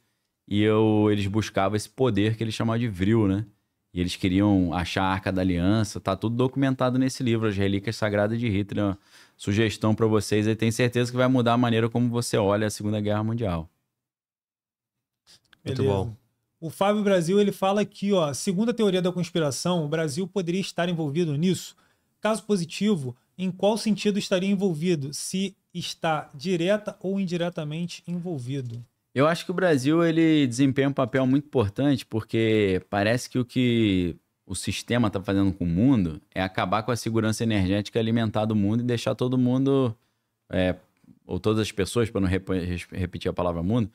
E eu, eles buscavam esse poder que eles chamavam de Vril, né? E eles queriam achar a Arca da Aliança. Tá tudo documentado nesse livro, As Relíquias Sagradas de Hitler. É uma sugestão para vocês. Eu tenho certeza que vai mudar a maneira como você olha a Segunda Guerra Mundial. Beleza. Muito bom. O Fábio Brasil ele fala aqui, ó, segundo a teoria da conspiração, o Brasil poderia estar envolvido nisso. Caso positivo, em qual sentido estaria envolvido? Se está direta ou indiretamente envolvido? Eu acho que o Brasil ele desempenha um papel muito importante porque parece que o que o sistema está fazendo com o mundo é acabar com a segurança energética alimentar do mundo e deixar todo mundo, é, ou todas as pessoas, para não repetir a palavra mundo,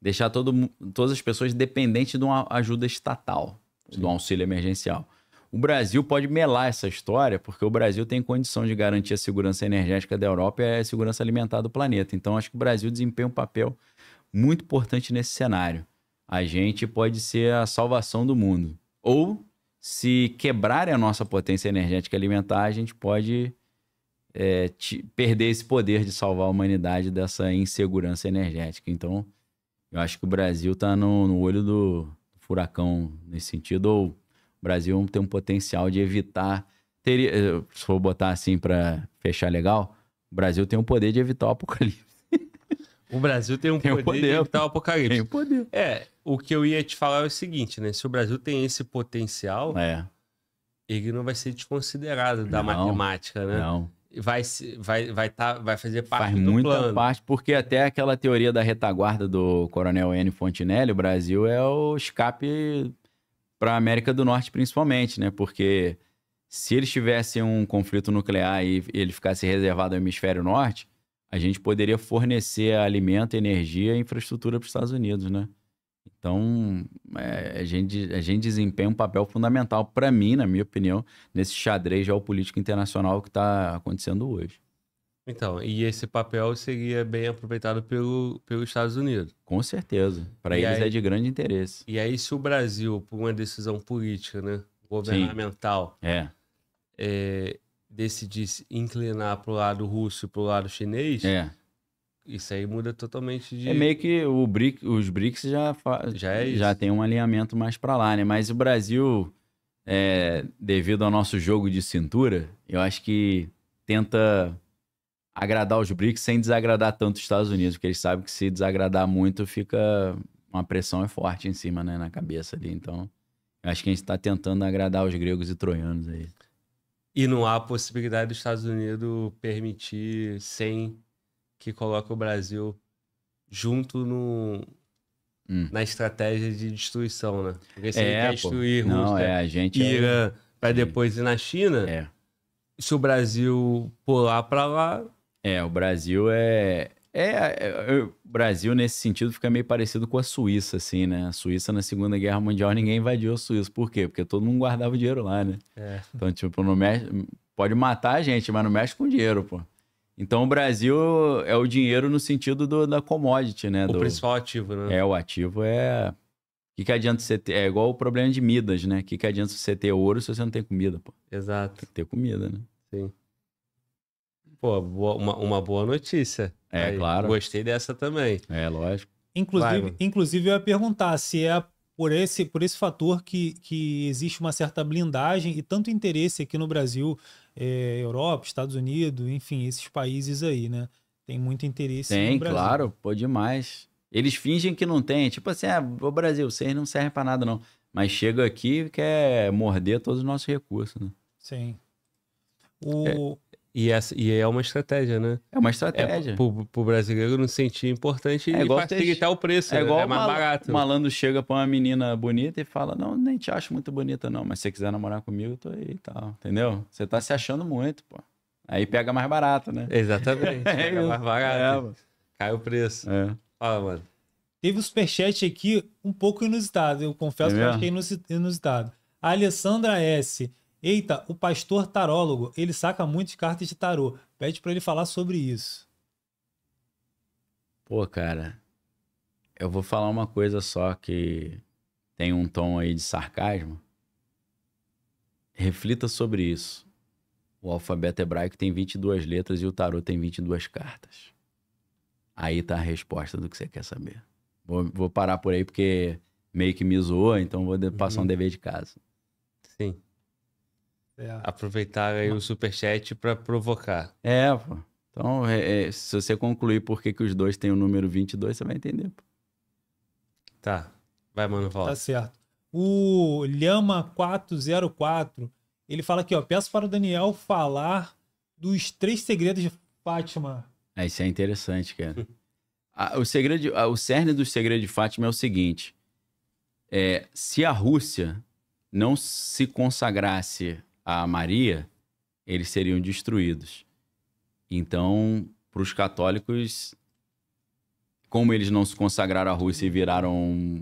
deixar todo, todas as pessoas dependentes de uma ajuda estatal, Sim. de um auxílio emergencial. O Brasil pode melar essa história, porque o Brasil tem condição de garantir a segurança energética da Europa e a segurança alimentar do planeta. Então, acho que o Brasil desempenha um papel muito importante nesse cenário. A gente pode ser a salvação do mundo. Ou, se quebrar a nossa potência energética alimentar, a gente pode é, perder esse poder de salvar a humanidade dessa insegurança energética. Então, eu acho que o Brasil está no, no, olho do furacão nesse sentido, ou o Brasil tem um potencial de evitar. Teria, eh, se for botar assim para fechar legal, o Brasil tem o um poder de evitar o apocalipse. O Brasil tem um tem poder, poder de evitar o apocalipse. Tem o poder. É, o que eu ia te falar é o seguinte, né? Se o Brasil tem esse potencial, é. ele não vai ser desconsiderado da não, matemática, né? Não vai vai vai tá, vai fazer parte Faz do muita plano. parte, porque até aquela teoria da retaguarda do Coronel N Fontinelli, o Brasil é o escape para a América do Norte principalmente, né? Porque se eles tivessem um conflito nuclear e ele ficasse reservado ao hemisfério norte, a gente poderia fornecer alimento, energia e infraestrutura para os Estados Unidos, né? Então, é, a, gente, a gente desempenha um papel fundamental, para mim, na minha opinião, nesse xadrez geopolítico internacional que está acontecendo hoje. Então, e esse papel seria bem aproveitado pelo, pelos Estados Unidos. Com certeza. Para eles é aí, é de grande interesse. E aí, se o Brasil, por uma decisão política, né, governamental, é. É, decidisse inclinar para o lado russo e para o lado chinês, é. Isso aí muda totalmente de. É meio que o BRIC, os BRICS já, fa... já, é já tem um alinhamento mais para lá, né? Mas o Brasil, é, devido ao nosso jogo de cintura, eu acho que tenta agradar os BRICS sem desagradar tanto os Estados Unidos, porque eles sabem que se desagradar muito fica uma pressão é forte em cima, né, na cabeça ali. Então, acho que a gente está tentando agradar os gregos e troianos aí. E não há possibilidade dos Estados Unidos permitir sem que coloca o Brasil junto no, hum. na estratégia de destruição, né? Porque se é, ele quer destruir pô. Não, é, a gente é Irã, é... para depois ir na China, é. se o Brasil pular para lá... É, o Brasil é é, é... é, o Brasil nesse sentido fica meio parecido com a Suíça, assim, né? A Suíça na Segunda Guerra Mundial ninguém invadiu a Suíça. Por quê? Porque todo mundo guardava o dinheiro lá, né? É. Então, tipo, no México, pode matar a gente, mas não mexe com dinheiro, pô. Então o Brasil é o dinheiro no sentido do, da commodity, né? O do, principal ativo, né? É, o ativo é. O que, que adianta você ter? É igual o problema de Midas, né? O que, que adianta você ter ouro se você não tem comida, pô? Exato. Tem que ter comida, né? Sim. Pô, boa, uma, uma boa notícia. É, Aí, claro. Gostei dessa também. É, lógico. Inclusive, Vai, inclusive eu ia perguntar se é por esse, por esse fator que, que existe uma certa blindagem e tanto interesse aqui no Brasil é, Europa, Estados Unidos, enfim, esses países aí, né? Tem muito interesse. Tem, claro, pô, demais. Eles fingem que não tem, tipo assim, ah, o Brasil, vocês não servem para nada não. Mas chega aqui e quer morder todos os nossos recursos, né? Sim. É. O... É. E, essa, e é uma estratégia, né? É uma estratégia. É, pro, pro brasileiro não sentir importante é e facilitar o preço. É né? igual é mais mal, barato. O malandro chega pra uma menina bonita e fala: Não, nem te acho muito bonita, não, mas se você quiser namorar comigo, tô aí e tal. Entendeu? Você tá se achando muito, pô. Aí pega mais barato, né? Exatamente. é pega mais barato. É, Cai o preço. É. Fala, mano. Teve um superchat aqui um pouco inusitado, eu confesso é que eu achei inusitado. A Alessandra S. Eita, o pastor tarólogo, ele saca muitas cartas de tarô. Pede para ele falar sobre isso. Pô, cara, eu vou falar uma coisa só que tem um tom aí de sarcasmo. Reflita sobre isso. O alfabeto hebraico tem 22 letras e o tarô tem 22 cartas. Aí tá a resposta do que você quer saber. Vou, vou parar por aí porque meio que me zoou, então vou passar uhum. um dever de casa. Sim. É. Aproveitar aí o superchat para provocar. É, pô. Então, é, é, se você concluir por que, que os dois têm o número 22, você vai entender. Pô. Tá. Vai, mano, volta. Tá certo. O Lhama404, ele fala aqui, ó. Peço para o Daniel falar dos três segredos de Fátima. É, isso é interessante, cara. o, segredo, o cerne do segredo de Fátima é o seguinte. É, se a Rússia não se consagrasse a Maria, eles seriam destruídos. Então, para os católicos, como eles não se consagraram à Rússia e viraram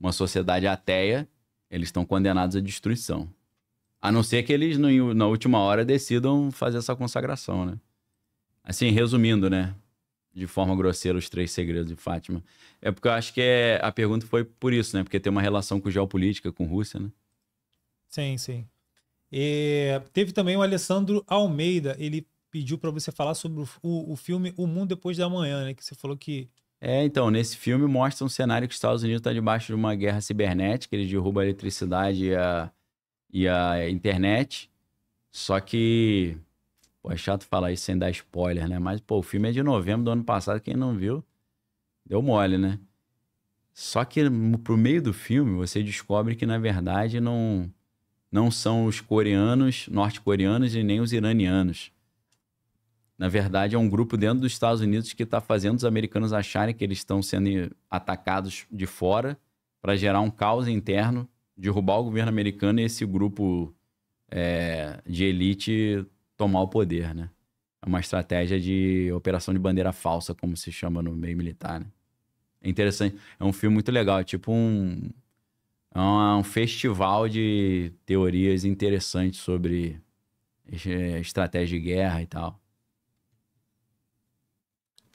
uma sociedade ateia, eles estão condenados à destruição. A não ser que eles, na última hora, decidam fazer essa consagração, né? Assim, resumindo, né? De forma grosseira, os três segredos de Fátima. É porque eu acho que é, a pergunta foi por isso, né? Porque tem uma relação com geopolítica, com Rússia, né? Sim, sim. É, teve também o Alessandro Almeida, ele pediu para você falar sobre o, o, o, filme O Mundo Depois da Manhã, né? Que você falou que. É, então, nesse filme mostra um cenário que os Estados Unidos está debaixo de uma guerra cibernética, ele derruba a eletricidade e a, e a internet. Só que. Pô, é chato falar isso sem dar spoiler, né? Mas, pô, o filme é de novembro do ano passado, quem não viu, deu mole, né? Só que pro meio do filme você descobre que, na verdade, não não são os coreanos, norte-coreanos e nem os iranianos. Na verdade, é um grupo dentro dos Estados Unidos que está fazendo os americanos acharem que eles estão sendo atacados de fora para gerar um caos interno, derrubar o governo americano e esse grupo é, de elite tomar o poder, né? É uma estratégia de operação de bandeira falsa, como se chama no meio militar, né? É interessante. É um filme muito legal. É tipo um, é, é um festival de teorias interessantes sobre eh, estratégia de guerra e tal.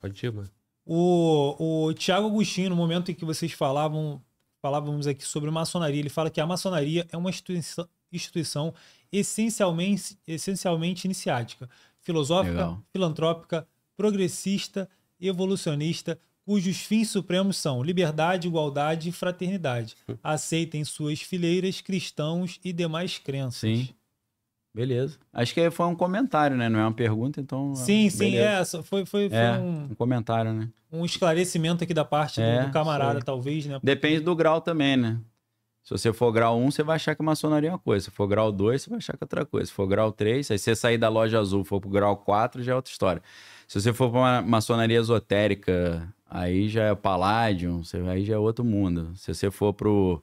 Pode ir, mano. O, o Tiago Agostinho, no momento em que vocês falavam, falávamos aqui sobre maçonaria, ele fala que a maçonaria é uma instituição, instituição essencialmente, essencialmente iniciática, filosófica, Legal. filantrópica, progressista, evolucionista, cujos fins supremos são liberdade, igualdade e fraternidade. Aceitem suas fileiras, cristãos e demais crenças. Sim. Beleza. Acho que foi um comentário, né? Não é uma pergunta, então. É sim, beleza. sim, é. Foi, foi, foi é, um, um, comentário, né? Um esclarecimento aqui da parte é, do, camarada, talvez, né? Porque... Depende do grau também, né? Se você for grau 1, você vai achar que maçonaria é uma coisa. Se for grau 2, você vai achar que é outra coisa. Se for grau 3, aí você sair da loja azul for pro grau 4, já é outra história. Se você for para uma maçonaria esotérica, aí já é Palladium, aí já é outro mundo. Se você for pro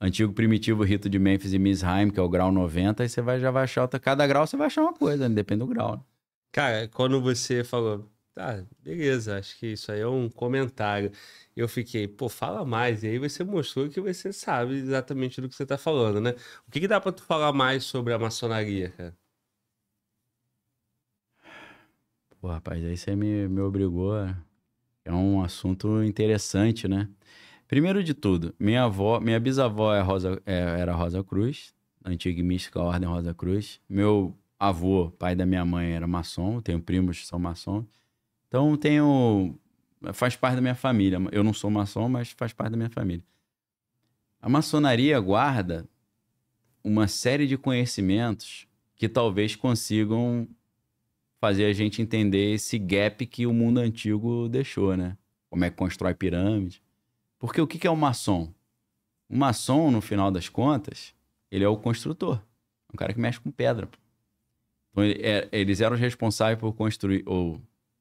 antigo primitivo rito de Memphis e Misheim, que é o grau 90, aí você vai, já vai achar, outra, cada grau você vai achar uma coisa, né? depende do grau. Né? Cara, quando você falou, tá, beleza, acho que isso aí é um comentário. Eu fiquei, pô, fala mais. E aí você mostrou que você sabe exatamente do que você tá falando, né? O que, que dá para tu falar mais sobre a maçonaria, cara? Pô, rapaz, aí você me, me obrigou a né? É um assunto interessante, né? Primeiro de tudo, minha avó, minha bisavó é Rosa, é, era Rosa Cruz, antiga e mística Ordem Rosa Cruz. Meu avô, pai da minha mãe, era maçom, tenho primos que são maçons. Então tenho. faz parte da minha família. Eu não sou maçom, mas faz parte da minha família. A maçonaria guarda uma série de conhecimentos que talvez consigam fazer a gente entender esse gap que o mundo antigo deixou, né? Como é que constrói pirâmide. Porque o que é o maçom? O um maçom, no final das contas, ele é o construtor. É um cara que mexe com pedra. Então, ele, é, eles eram os responsáveis por construir, ou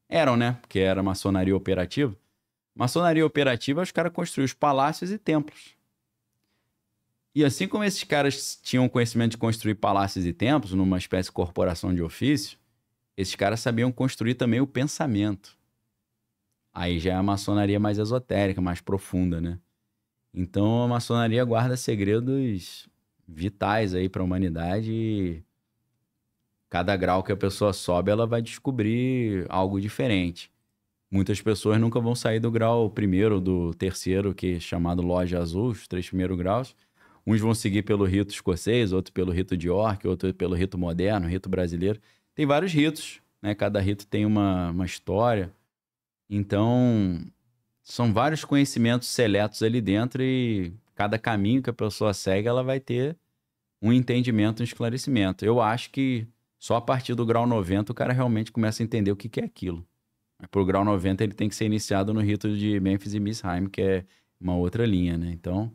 eram, né? Porque era maçonaria operativa. Maçonaria operativa, é os caras construíam os palácios e templos. E assim como esses caras tinham conhecimento de construir palácios e templos, numa espécie de corporação de ofício, esses caras sabiam construir também o pensamento. Aí já é a maçonaria mais esotérica, mais profunda, né? Então a maçonaria guarda segredos vitais aí para a humanidade e cada grau que a pessoa sobe, ela vai descobrir algo diferente. Muitas pessoas nunca vão sair do grau primeiro, do terceiro, que é chamado loja azul, os três primeiros graus. Uns vão seguir pelo rito escocês, outro pelo rito de York, outro pelo rito moderno, rito brasileiro tem vários ritos, né? Cada rito tem uma, uma história. Então, são vários conhecimentos seletos ali dentro e cada caminho que a pessoa segue, ela vai ter um entendimento, um esclarecimento. Eu acho que só a partir do grau 90 o cara realmente começa a entender o que, que é aquilo. Para o grau 90 ele tem que ser iniciado no rito de Memphis e Missheim, que é uma outra linha, né? Então,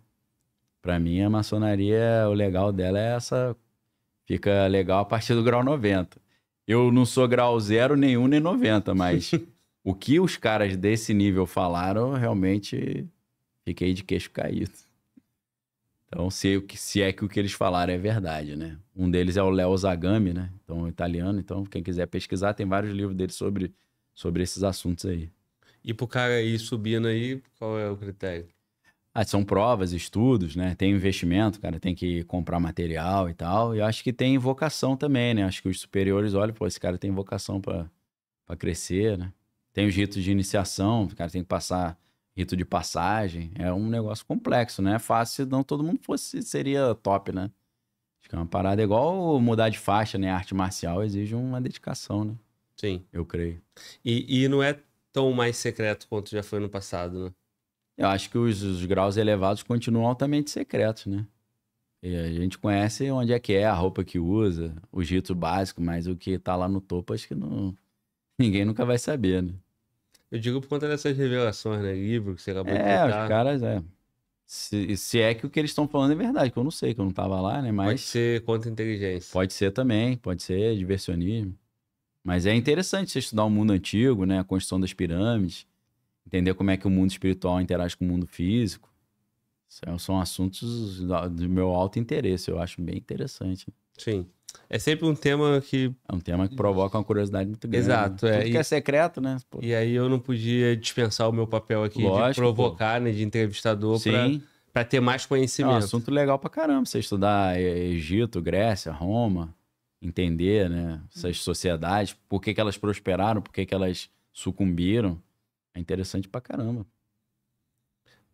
para mim a maçonaria, o legal dela é essa... Fica legal a partir do grau 90. Eu não sou grau zero nenhum nem 90, mas o que os caras desse nível falaram, realmente fiquei de queixo caído. Então, se, se é que o que eles falaram é verdade, né? Um deles é o Léo Zagami, né? Então, é italiano. Então, quem quiser pesquisar, tem vários livros dele sobre, sobre esses assuntos aí. E pro cara ir subindo aí, qual é o critério? Ah, são provas, estudos, né? Tem investimento, cara, tem que comprar material e tal. E eu acho que tem vocação também, né? Acho que os superiores olham, pô, esse cara tem vocação para crescer, né? Tem os ritos de iniciação, o cara tem que passar rito de passagem. É um negócio complexo, né? É fácil, não todo mundo fosse, seria top, né? Acho que é uma parada igual mudar de faixa, né? A arte marcial exige uma dedicação, né? Sim. Eu creio. E, e não é tão mais secreto quanto já foi no passado, né? Eu acho que os, os graus elevados continuam altamente secretos, né? E a gente conhece onde é que é, a roupa que usa, os ritos básicos, mas o que tá lá no topo, acho que não... ninguém nunca vai saber, né? Eu digo por conta dessas revelações, né? Livro que você acabou é, de É, os caras, é. Se, se, é que o que eles estão falando é verdade, que eu não sei, que eu não tava lá, né? Mas... Pode ser contra inteligência. Pode ser também, pode ser diversionismo. Mas é interessante você estudar o mundo antigo, né? A construção das pirâmides entender como é que o mundo espiritual interage com o mundo físico. É, são assuntos do meu alto interesse, eu acho bem interessante. Sim. É sempre um tema que. É um tema que provoca uma curiosidade muito grande. Exato. É. Tudo que é secreto, né? Pô. E aí eu não podia dispensar o meu papel aqui Lógico, de provocar, pô. né? De entrevistador para ter mais conhecimento. É um assunto legal pra caramba. Você estudar Egito, Grécia, Roma, entender, né? Essas sociedades, por que, que elas prosperaram, por que, que elas sucumbiram. É interessante pra caramba.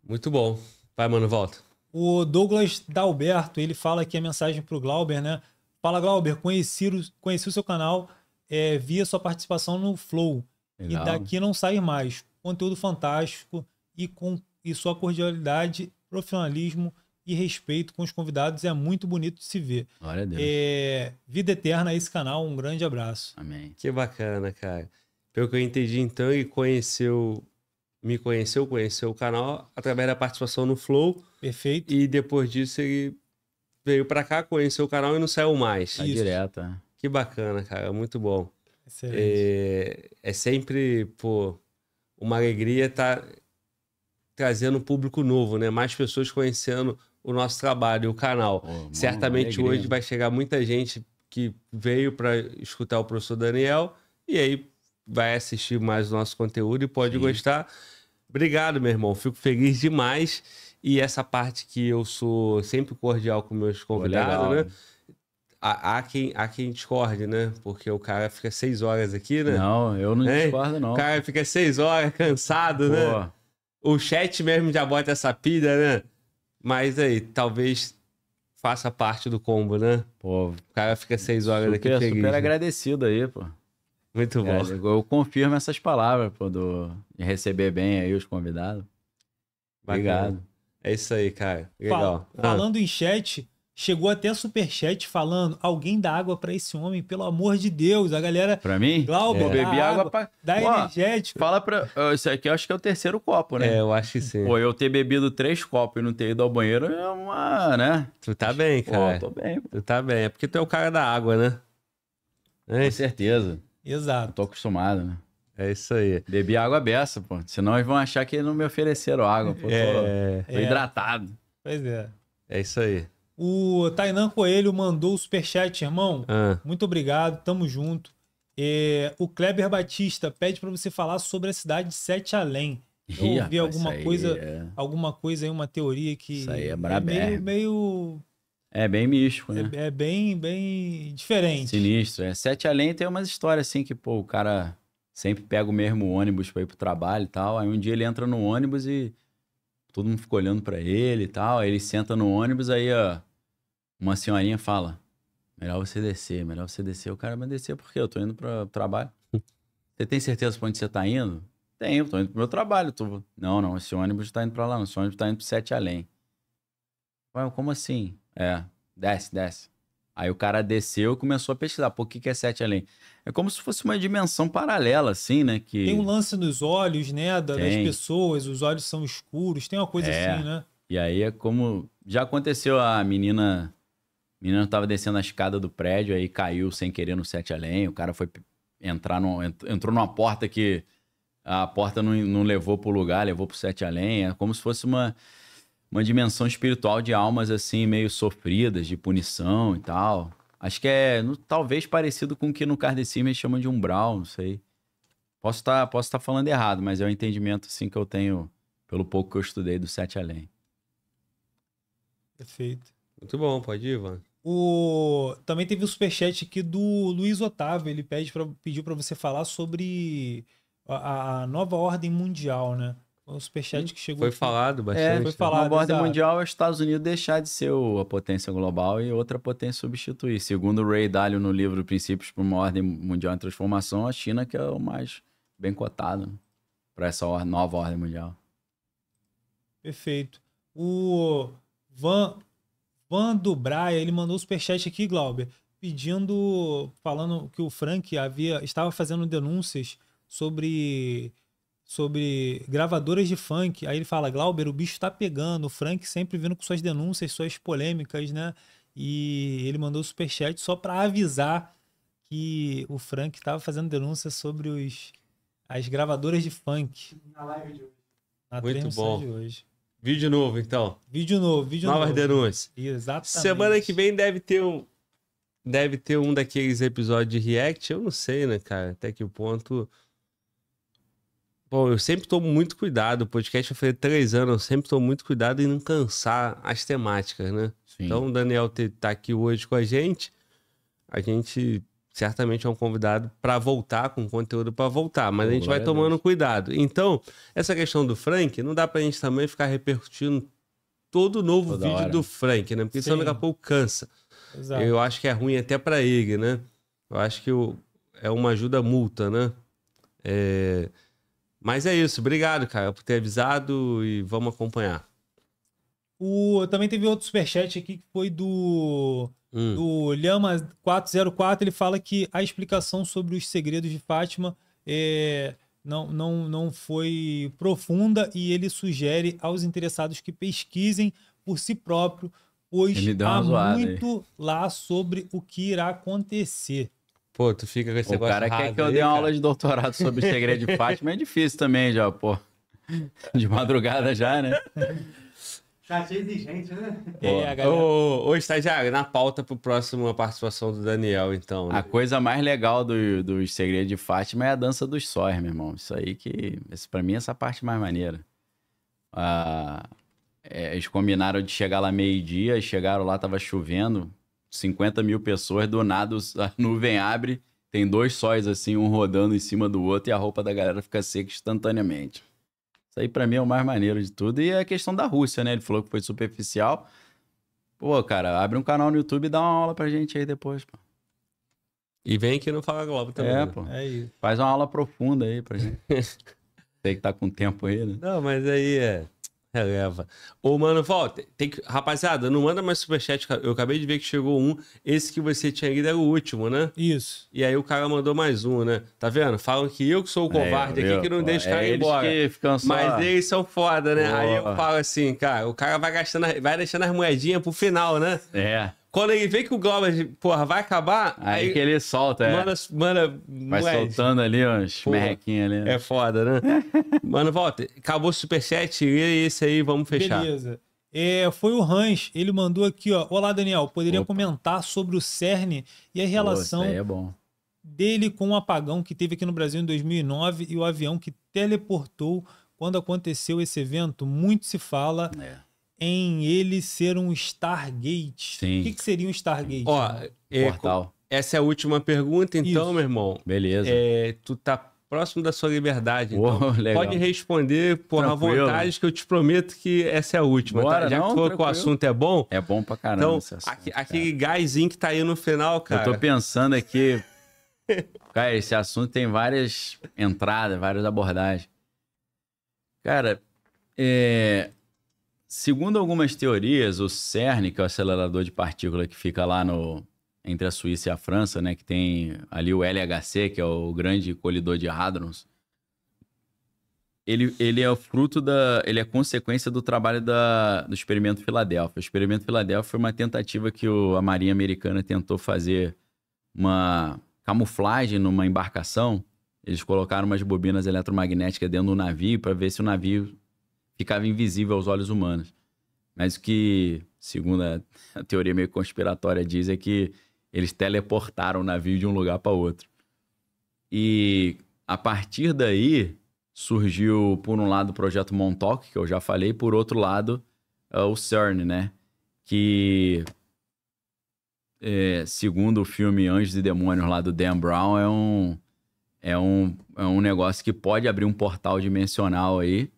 Muito bom. Vai, mano, volta. O Douglas Dalberto, ele fala aqui a mensagem pro Glauber, né? Fala, Glauber, conheci o, conheci o seu canal é, via sua participação no Flow. Legal. E daqui não sair mais. Conteúdo fantástico e, com, e sua cordialidade, profissionalismo e respeito com os convidados é muito bonito de se ver. Glória a Deus. É, vida eterna a esse canal, um grande abraço. Amém. Que bacana, cara pelo que eu entendi então, e conheceu, me conheceu, conheceu o canal através da participação no Flow. Perfeito. E depois disso ele veio para cá, conheceu o canal e não saiu mais. Tá direta. Né? Que bacana, cara, muito bom. Excelente. É, é sempre, pô, uma alegria estar tá trazendo um público novo, né? Mais pessoas conhecendo o nosso trabalho, o canal. Certamente hoje vai chegar muita gente que veio para escutar o professor Daniel e aí vai assistir mais o nosso conteúdo e pode Sim. gostar. Obrigado, meu irmão. Fico feliz demais. E essa parte que eu sou sempre cordial com meus convidados, Legal. né? Há, há, quem, há quem discorde, né? Porque o cara fica seis horas aqui, né? Não, eu não é? discordo, não. O cara fica seis horas cansado, né? Pô. né? O chat mesmo já bota essa pilha, né? Mas aí, talvez faça parte do combo, né? Pô, o cara fica seis horas super, aqui feliz. Super né? agradecido aí, pô. Muito bom. É, eu confirmo essas palavras, pô, do, de receber bem aí os convidados. Obrigado. É isso aí, cara. Legal. Fal falando ah. em chat, Chegou até superchat falando: alguém dá água para esse homem, pelo amor de Deus. A galera. Para mim? Glauber, é. bebi água, pra... Dá energético. Fala para. Isso aqui eu acho que é o terceiro copo, né? É, eu acho que sim. Pô, eu ter bebido três copos e não ter ido ao banheiro é uma. né? Tu tá bem, cara. Pô, tô bem. Tu tá bem. É porque tu é o cara da água, né? É. Com certeza. Exato. Estou tô acostumado, né? É isso aí. Bebi água beça, pô. Senão eles vão achar que não me ofereceram água. Pô, é, tô, é. tô é. hidratado. Pois é. É isso aí. O Tainan Coelho mandou o superchat, irmão. Ah. Muito obrigado, tamo junto. É, o Kleber Batista pede para você falar sobre a cidade de Sete Além. Eu ouvi alguma coisa, é... alguma coisa aí, uma teoria que. Isso aí é, é brabé. meio, meio é bem místico, né? É, é, bem, bem diferente. Sinistro, é. Sete Além tem umas histórias assim que, pô, o cara sempre pega o mesmo ônibus para ir pro trabalho e tal. Aí um dia ele entra no ônibus e todo mundo fica olhando para ele e tal. Aí ele senta no ônibus, aí ó, uma senhorinha fala: melhor você descer, melhor você descer. O cara vai descer porque eu tô indo pro trabalho. Você tem certeza pra onde você tá indo? Tenho, tô indo pro meu trabalho. Tô... Não, não, esse ônibus tá indo pra lá, não. esse ônibus tá indo pro Sete Além. Ué, como assim? É, desce, desce. Aí o cara desceu e começou a pesquisar, pô, o que, que é sete além? É como se fosse uma dimensão paralela, assim, né? Que... Tem um lance nos olhos, né? Da, das pessoas, os olhos são escuros, tem uma coisa é. assim, né? E aí é como. Já aconteceu a menina. A menina estava descendo a escada do prédio, aí caiu sem querer no sete além, o cara foi entrar no, entrou numa porta que a porta não, não levou pro lugar, levou pro sete além. É como se fosse uma uma dimensão espiritual de almas assim meio sofridas, de punição e tal. Acho que é no, talvez parecido com o que no kardecismo eles chamam de umbral, não sei. Posso estar tá, posso tá falando errado, mas é o um entendimento assim que eu tenho pelo pouco que eu estudei do Sete Além. Perfeito. Muito bom, pode ir, Ivan. O... Também teve o um superchat aqui do Luiz Otávio. Ele pede pra, pediu para você falar sobre a, a nova ordem mundial, né? Foi um superchat que chegou. Foi falado é, bastante. É, foi né? falado. Uma borda mundial é os Estados Unidos deixar de ser a potência global e outra potência substituir. Segundo Ray Dalio no livro Princípios para uma Ordem Mundial em Transformação, a China que é o mais bem cotado né, para essa nova ordem mundial. Perfeito. O Van, Van do Braia, ele mandou o superchat aqui, Glauber, pedindo, falando que o Frank havia estava fazendo denúncias sobre sobre gravadoras de funk. Aí ele fala: Glauber, o bicho tá pegando, o Frank sempre vindo com suas denúncias, suas polêmicas, né? E ele mandou super chat só para avisar que o Frank estava fazendo denúncia sobre os as gravadoras de funk. Na live de hoje. Na Muito bom. De hoje. Vídeo novo, então. Vídeo novo, vídeo Novas novo. denúncias. Exatamente. Semana que vem deve ter um. Deve ter um daqueles episódios de React. Eu não sei, né, cara? Até que ponto Bom, eu sempre tomo muito cuidado. O podcast eu falei três anos, eu sempre tomo muito cuidado em não cansar as temáticas, né? Sim. Então, o Daniel tá aqui hoje com a gente. A gente certamente é um convidado para voltar, com conteúdo para voltar, mas a gente vai tomando cuidado. Então, essa questão do Frank, não dá para a gente também ficar repercutindo todo novo Toda vídeo hora. do Frank, né? Porque senão daqui a pouco cansa. Exato. Eu acho que é ruim até para ele, né? Eu acho que é uma ajuda multa, né? É mas é isso, obrigado, cara, por ter avisado e vamos acompanhar. O, também teve outro superchat aqui que foi do, hum. do Lhama404. Ele fala que a explicação sobre os segredos de Fátima é, não, não, não foi profunda e ele sugere aos interessados que pesquisem por si próprio, pois há zoada, muito aí. lá sobre o que irá acontecer. Pô, tu fica com esse o negócio. O cara quer que eu dê uma aula de doutorado sobre o segredo de Fátima, é difícil também já, pô. De madrugada já, né? Chat é exigente, né? É, ô, estagiário, na pauta pro próximo a participação do Daniel, então. Né? A coisa mais legal do do segredo de Fátima é a dança dos sóis, meu irmão. Isso aí que. Esse, pra mim, é essa parte mais maneira. Ah, é, eles combinaram de chegar lá meio-dia, chegaram lá, tava chovendo. 50 mil pessoas, do nada a nuvem abre, tem dois sóis assim, um rodando em cima do outro e a roupa da galera fica seca instantaneamente. Isso aí para mim é o mais maneiro de tudo. E é a questão da Rússia, né? Ele falou que foi superficial. Pô, cara, abre um canal no YouTube e dá uma aula pra gente aí depois, pô. E vem aqui no Fala Globo também. É, né? pô. É isso. Faz uma aula profunda aí pra gente. Sei que tá com tempo aí, né? Não, mas aí é. Releva. Ô, mano, volta. Tem que... Rapaziada, não manda mais superchat. Eu acabei de ver que chegou um. Esse que você tinha lido era é o último, né? Isso. E aí o cara mandou mais um, né? Tá vendo? Falam que eu que sou o é, covarde é, aqui, que não deixa o é cara ir embora. Só... Mas eles são foda, né? Aí eu falo assim, cara, o cara vai gastando, vai deixando as moedinhas pro final, né? É. Quando ele vê que o Glauber, porra, vai acabar. Aí, aí que ele solta, é. Manda. manda vai ué, soltando ali, ó, merrequinha ali. Né? É foda, né? mano, volta. Acabou o superchat, é esse aí, vamos fechar. Beleza. É, foi o Hans, ele mandou aqui, ó. Olá, Daniel. Poderia Opa. comentar sobre o CERN e a relação Pô, é dele com o apagão que teve aqui no Brasil em 2009 e o avião que teleportou quando aconteceu esse evento? Muito se fala. É em ele ser um Stargate. Sim. O que, que seria um Stargate? Ó, é, Portal. Essa é a última pergunta, então, Isso. meu irmão. Beleza. É, tu tá próximo da sua liberdade. Uou, então. legal. Pode responder por à vontade, que eu te prometo que essa é a última. Tá? Bora, tá? Já não, que, que o assunto é bom. É bom pra caramba. Então, assunto, aqui, cara. aquele gásinho que tá aí no final, cara. Eu tô pensando aqui. cara, esse assunto tem várias entradas, várias abordagens. Cara, é... Segundo algumas teorias, o CERN, que é o acelerador de partícula que fica lá no, entre a Suíça e a França, né, que tem ali o LHC, que é o grande colidor de hadrons, ele, ele é fruto da. ele é consequência do trabalho da, do experimento Filadélfia. O experimento Filadélfia foi uma tentativa que o, a Marinha Americana tentou fazer uma camuflagem numa embarcação. Eles colocaram umas bobinas eletromagnéticas dentro do navio para ver se o navio ficava invisível aos olhos humanos. Mas o que, segundo a, teoria meio conspiratória, diz é que eles teleportaram o navio de um lugar para outro. E a partir daí surgiu, por um lado, o projeto Montauk, que eu já falei, por outro lado, ah, o CERN, né? Que, é, segundo o filme Anjos e Demônios lá do Dan Brown, é um, é, um, é um negócio que pode abrir um portal dimensional aí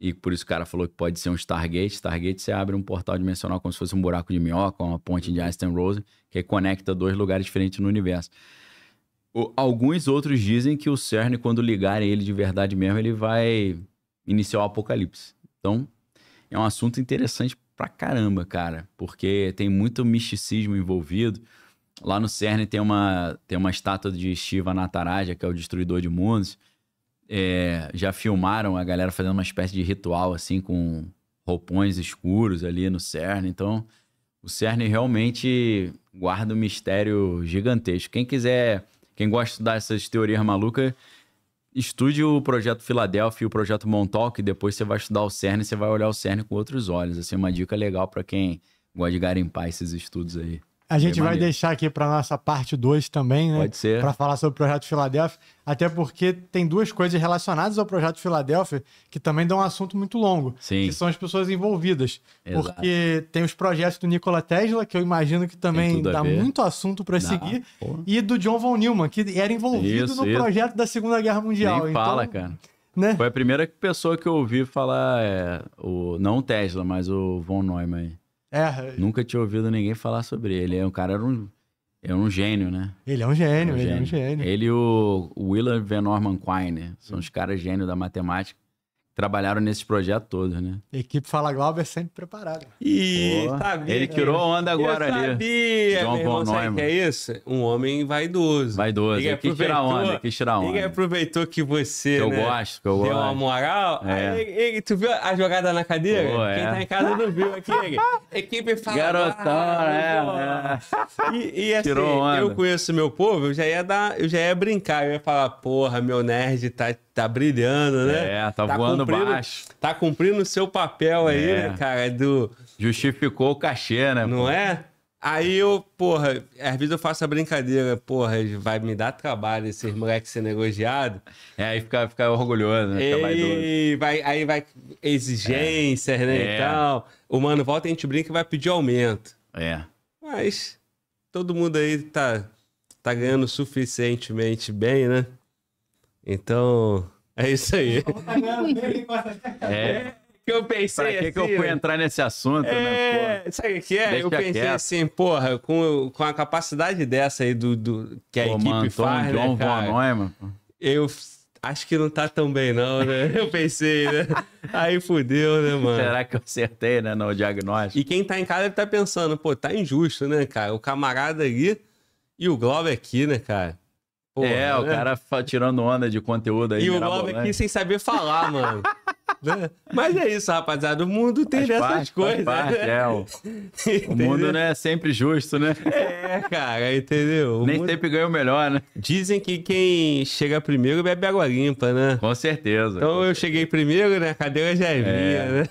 e por isso o cara falou que pode ser um Stargate. Stargate você abre um portal dimensional como se fosse um buraco de minhoca, uma ponte de Einstein-Rosen, que conecta dois lugares diferentes no universo. O, alguns outros dizem que o CERN, quando ligarem ele de verdade mesmo, ele vai iniciar o apocalipse. Então, é um assunto interessante pra caramba, cara, porque tem muito misticismo envolvido. Lá no CERN tem uma, tem uma estátua de Shiva Nataraja, que é o destruidor de mundos. É, já filmaram a galera fazendo uma espécie de ritual, assim, com roupões escuros ali no CERN. Então, o CERN realmente guarda um mistério gigantesco. Quem quiser, quem gosta de estudar essas teorias malucas, estude o projeto Filadélfia e o projeto Montauk, e depois você vai estudar o CERN e você vai olhar o CERN com outros olhos. Assim, uma dica legal para quem gosta de garimpar esses estudos aí. A gente vai deixar aqui para nossa parte 2 também, né? Pode ser. Para falar sobre o Projeto Filadélfia. Até porque tem duas coisas relacionadas ao Projeto Filadélfia que também dão um assunto muito longo. Sim. Que são as pessoas envolvidas. Exato. Porque tem os projetos do Nikola Tesla, que eu imagino que também dá muito assunto para seguir. Porra. E do John von Neumann, que era envolvido isso, no isso. projeto da Segunda Guerra Mundial. Nem então, fala, cara. Né? Foi a primeira pessoa que eu ouvi falar, é, o, não o Tesla, mas o von Neumann. É. Nunca tinha ouvido ninguém falar sobre ele. É um cara era um, era é um gênio, né? Ele é um gênio, é um ele gênio. é um gênio. Ele e o Willard Van Norman Quine são os caras gênios da matemática trabalharam nesse projeto todo, né? Equipe Fala Glauber sempre preparada. E tá vendo? ele tirou onda agora eu ali. Sabia, João meu irmão, que é isso? Um homem vaidoso. Vaidoso, ele quis tirar onda, é quis tirar onda. Ele aproveitou que você, que eu né, gosto, que eu gosto. Deu uma moral. É. Aí, ele, tu viu a jogada na cadeira? Pô, Quem é. tá em casa não viu aqui. Ele. Equipe Fala Garotão, né? É. E, e assim, tirou onda. eu conheço meu povo, eu já ia dar, eu já ia brincar, eu ia falar, porra, meu nerd tá tá brilhando, né? É, tá, tá voando cumprindo, Tá cumprindo o seu papel aí, é. Né, cara? Do... Justificou o cachê, né? Não pô? é? Aí eu, porra, às vezes eu faço a brincadeira, porra, vai me dar trabalho esses moleques sendo negociado É, aí fica, fica orgulhoso, né? Fica e vai, aí vai exigências, é. né, é. e tal. O mano volta e a gente brinca e vai pedir aumento. É. Mas todo mundo aí tá, tá ganhando suficientemente bem, né? Então, é isso aí. é. Que eu pensei pra que, assim, que eu assim, fui entrar nesse assunto, né, é... né? Porra? Sabe o que é? Deixa eu pensei quieto. assim, porra, com, com a capacidade dessa aí do, do que a Pô, equipe mano, faz, né, John né, cara? eu acho que não tá tão bem, não, né? Eu pensei, né? Aí fudeu, né, mano? Será que eu acertei, né, no diagnóstico? E quem tá em casa deve tá pensando, pô, tá injusto, né, cara? O camarada ali e o Globo aqui, né, cara? Porra, é, né? o cara tirando onda de conteúdo aí. E o Globo aqui sem saber falar, mano. Né? Mas é isso, rapaziada. O mundo tem faz dessas parte, coisas. Né? Parte, né? é, o... o mundo não né, é sempre justo, né? É, cara, entendeu? O Nem mundo... sempre ganha o melhor, né? Dizem que quem chega primeiro bebe água limpa, né? Com certeza. Então com eu certeza. cheguei primeiro, né? A cadeira já é, é minha, né?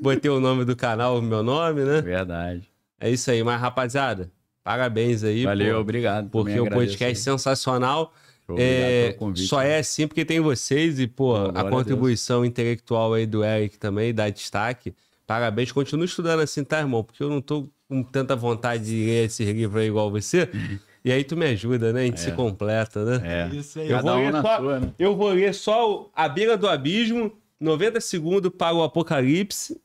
Botei o nome do canal, o meu nome, né? Verdade. É isso aí, mas rapaziada, Parabéns aí. Valeu, obrigado. Porque o podcast é sensacional. É, só é assim porque tem vocês e, pô, a contribuição intelectual aí do Eric também dá destaque. Parabéns. Continua estudando assim, tá, irmão? Porque eu não tô com tanta vontade de ler esses livros aí igual você. E aí tu me ajuda, né? A gente é. se completa, né? É. Isso aí. Eu vou, só, sua, né? eu vou, ler só, A Beira do Abismo, 90 segundos para o Apocalipse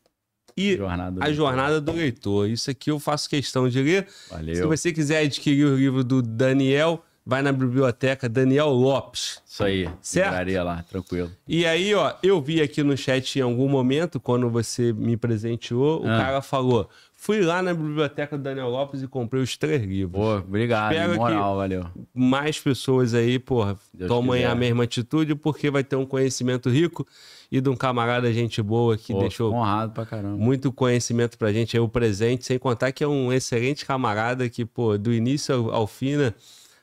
e jornada A Jornada do Leitor. Isso aqui eu faço questão de ler. Valeu. Se você quiser adquirir o livro do Daniel, vai na biblioteca Daniel Lopes. Isso aí, certo? lá, tranquilo. E aí, ó, eu vi aqui no chat em algum momento, quando você me presenteou, ah. o cara falou: fui lá na biblioteca do Daniel Lopes e comprei os três livros. Pô, obrigado, Espero moral, valeu. Mais pessoas aí, porra, Deus tomem quiser. a mesma atitude, porque vai ter um conhecimento rico e de um camarada gente boa que Pô, deixou honrado pra caramba. muito conhecimento pra gente, aí o presente, sem contar que é um excelente camarada que, pô, do início ao, ao fim, né?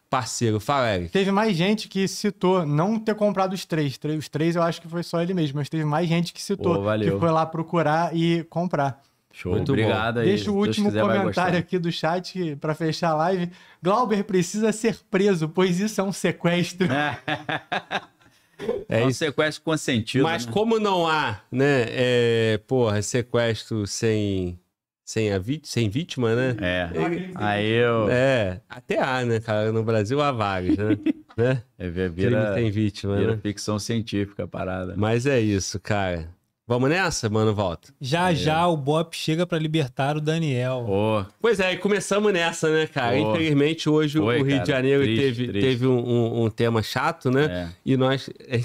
parceiro. Fala, Eric. Teve mais gente que citou não ter comprado os três. Os três eu acho que foi só ele mesmo, mas teve mais gente que citou, Pô, que foi lá procurar e comprar. Show, Muito obrigado aí. Deixa o último quiser, comentário aqui do chat para fechar a live. Glauber precisa ser preso, pois isso é um sequestro. É. É um então, isso. sequestro consentido. Mas né? como não há, né? É, porra, sequestro sem. Sem, a sem vítima, né? É. Aí eu. É, até há, né, cara? No Brasil há vagas, né? né? É, vira, Crime tem vítima, vira né? ficção científica a parada. Mas é isso, cara. Vamos nessa, mano, volta. Já é. já o Bop chega para libertar o Daniel. Oh. Pois é, e começamos nessa, né, cara? Oh. Infelizmente, hoje o Rio cara, de Janeiro triste, teve, triste. teve um, um, um, tema chato, né? É. E nós. A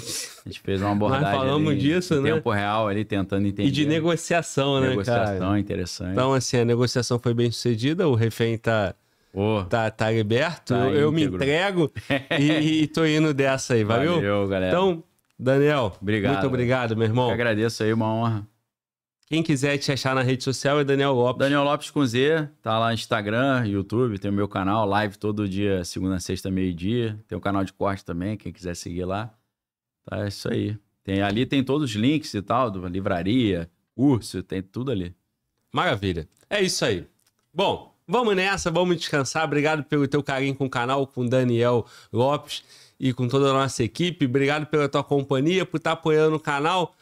gente, fez uma abordagem. Nós falamos ali, disso, né? Tempo real ali, tentando entender. E de negociação, né, negociação, cara? interessante. Então, assim, a negociação foi bem sucedida, o refém tá. Oh. Tá, tá liberto, tá eu, eu me entrego e, e tô indo dessa aí, valeu? Valeu, galera. Então, Daniel, obrigado. muito obrigado, meu irmão. Eu agradeço aí, uma honra. Quem quiser te achar na rede social é Daniel Lopes. Daniel Lopes com Z, tá lá no Instagram, YouTube, tem o meu canal, live todo dia, segunda, sexta, meio-dia. Tem o canal de corte também, quem quiser seguir lá. Tá, é isso aí. Tem, ali tem todos os links e tal, do, livraria, curso, tem tudo ali. Maravilha. É isso aí. Bom, vamos nessa, vamos descansar. Obrigado pelo teu carinho com o canal, com o Daniel Lopes e com toda a nossa equipe. Obrigado pela tua companhia, por estar tá apoiando o canal.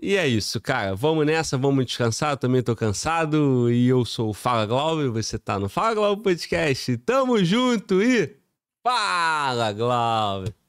E é isso, cara. Vamos nessa, vamos descansar. Eu também tô cansado. E eu sou o Fala Glauber. Você tá no Fala Glauber Podcast. Tamo junto e. Fala Glauber!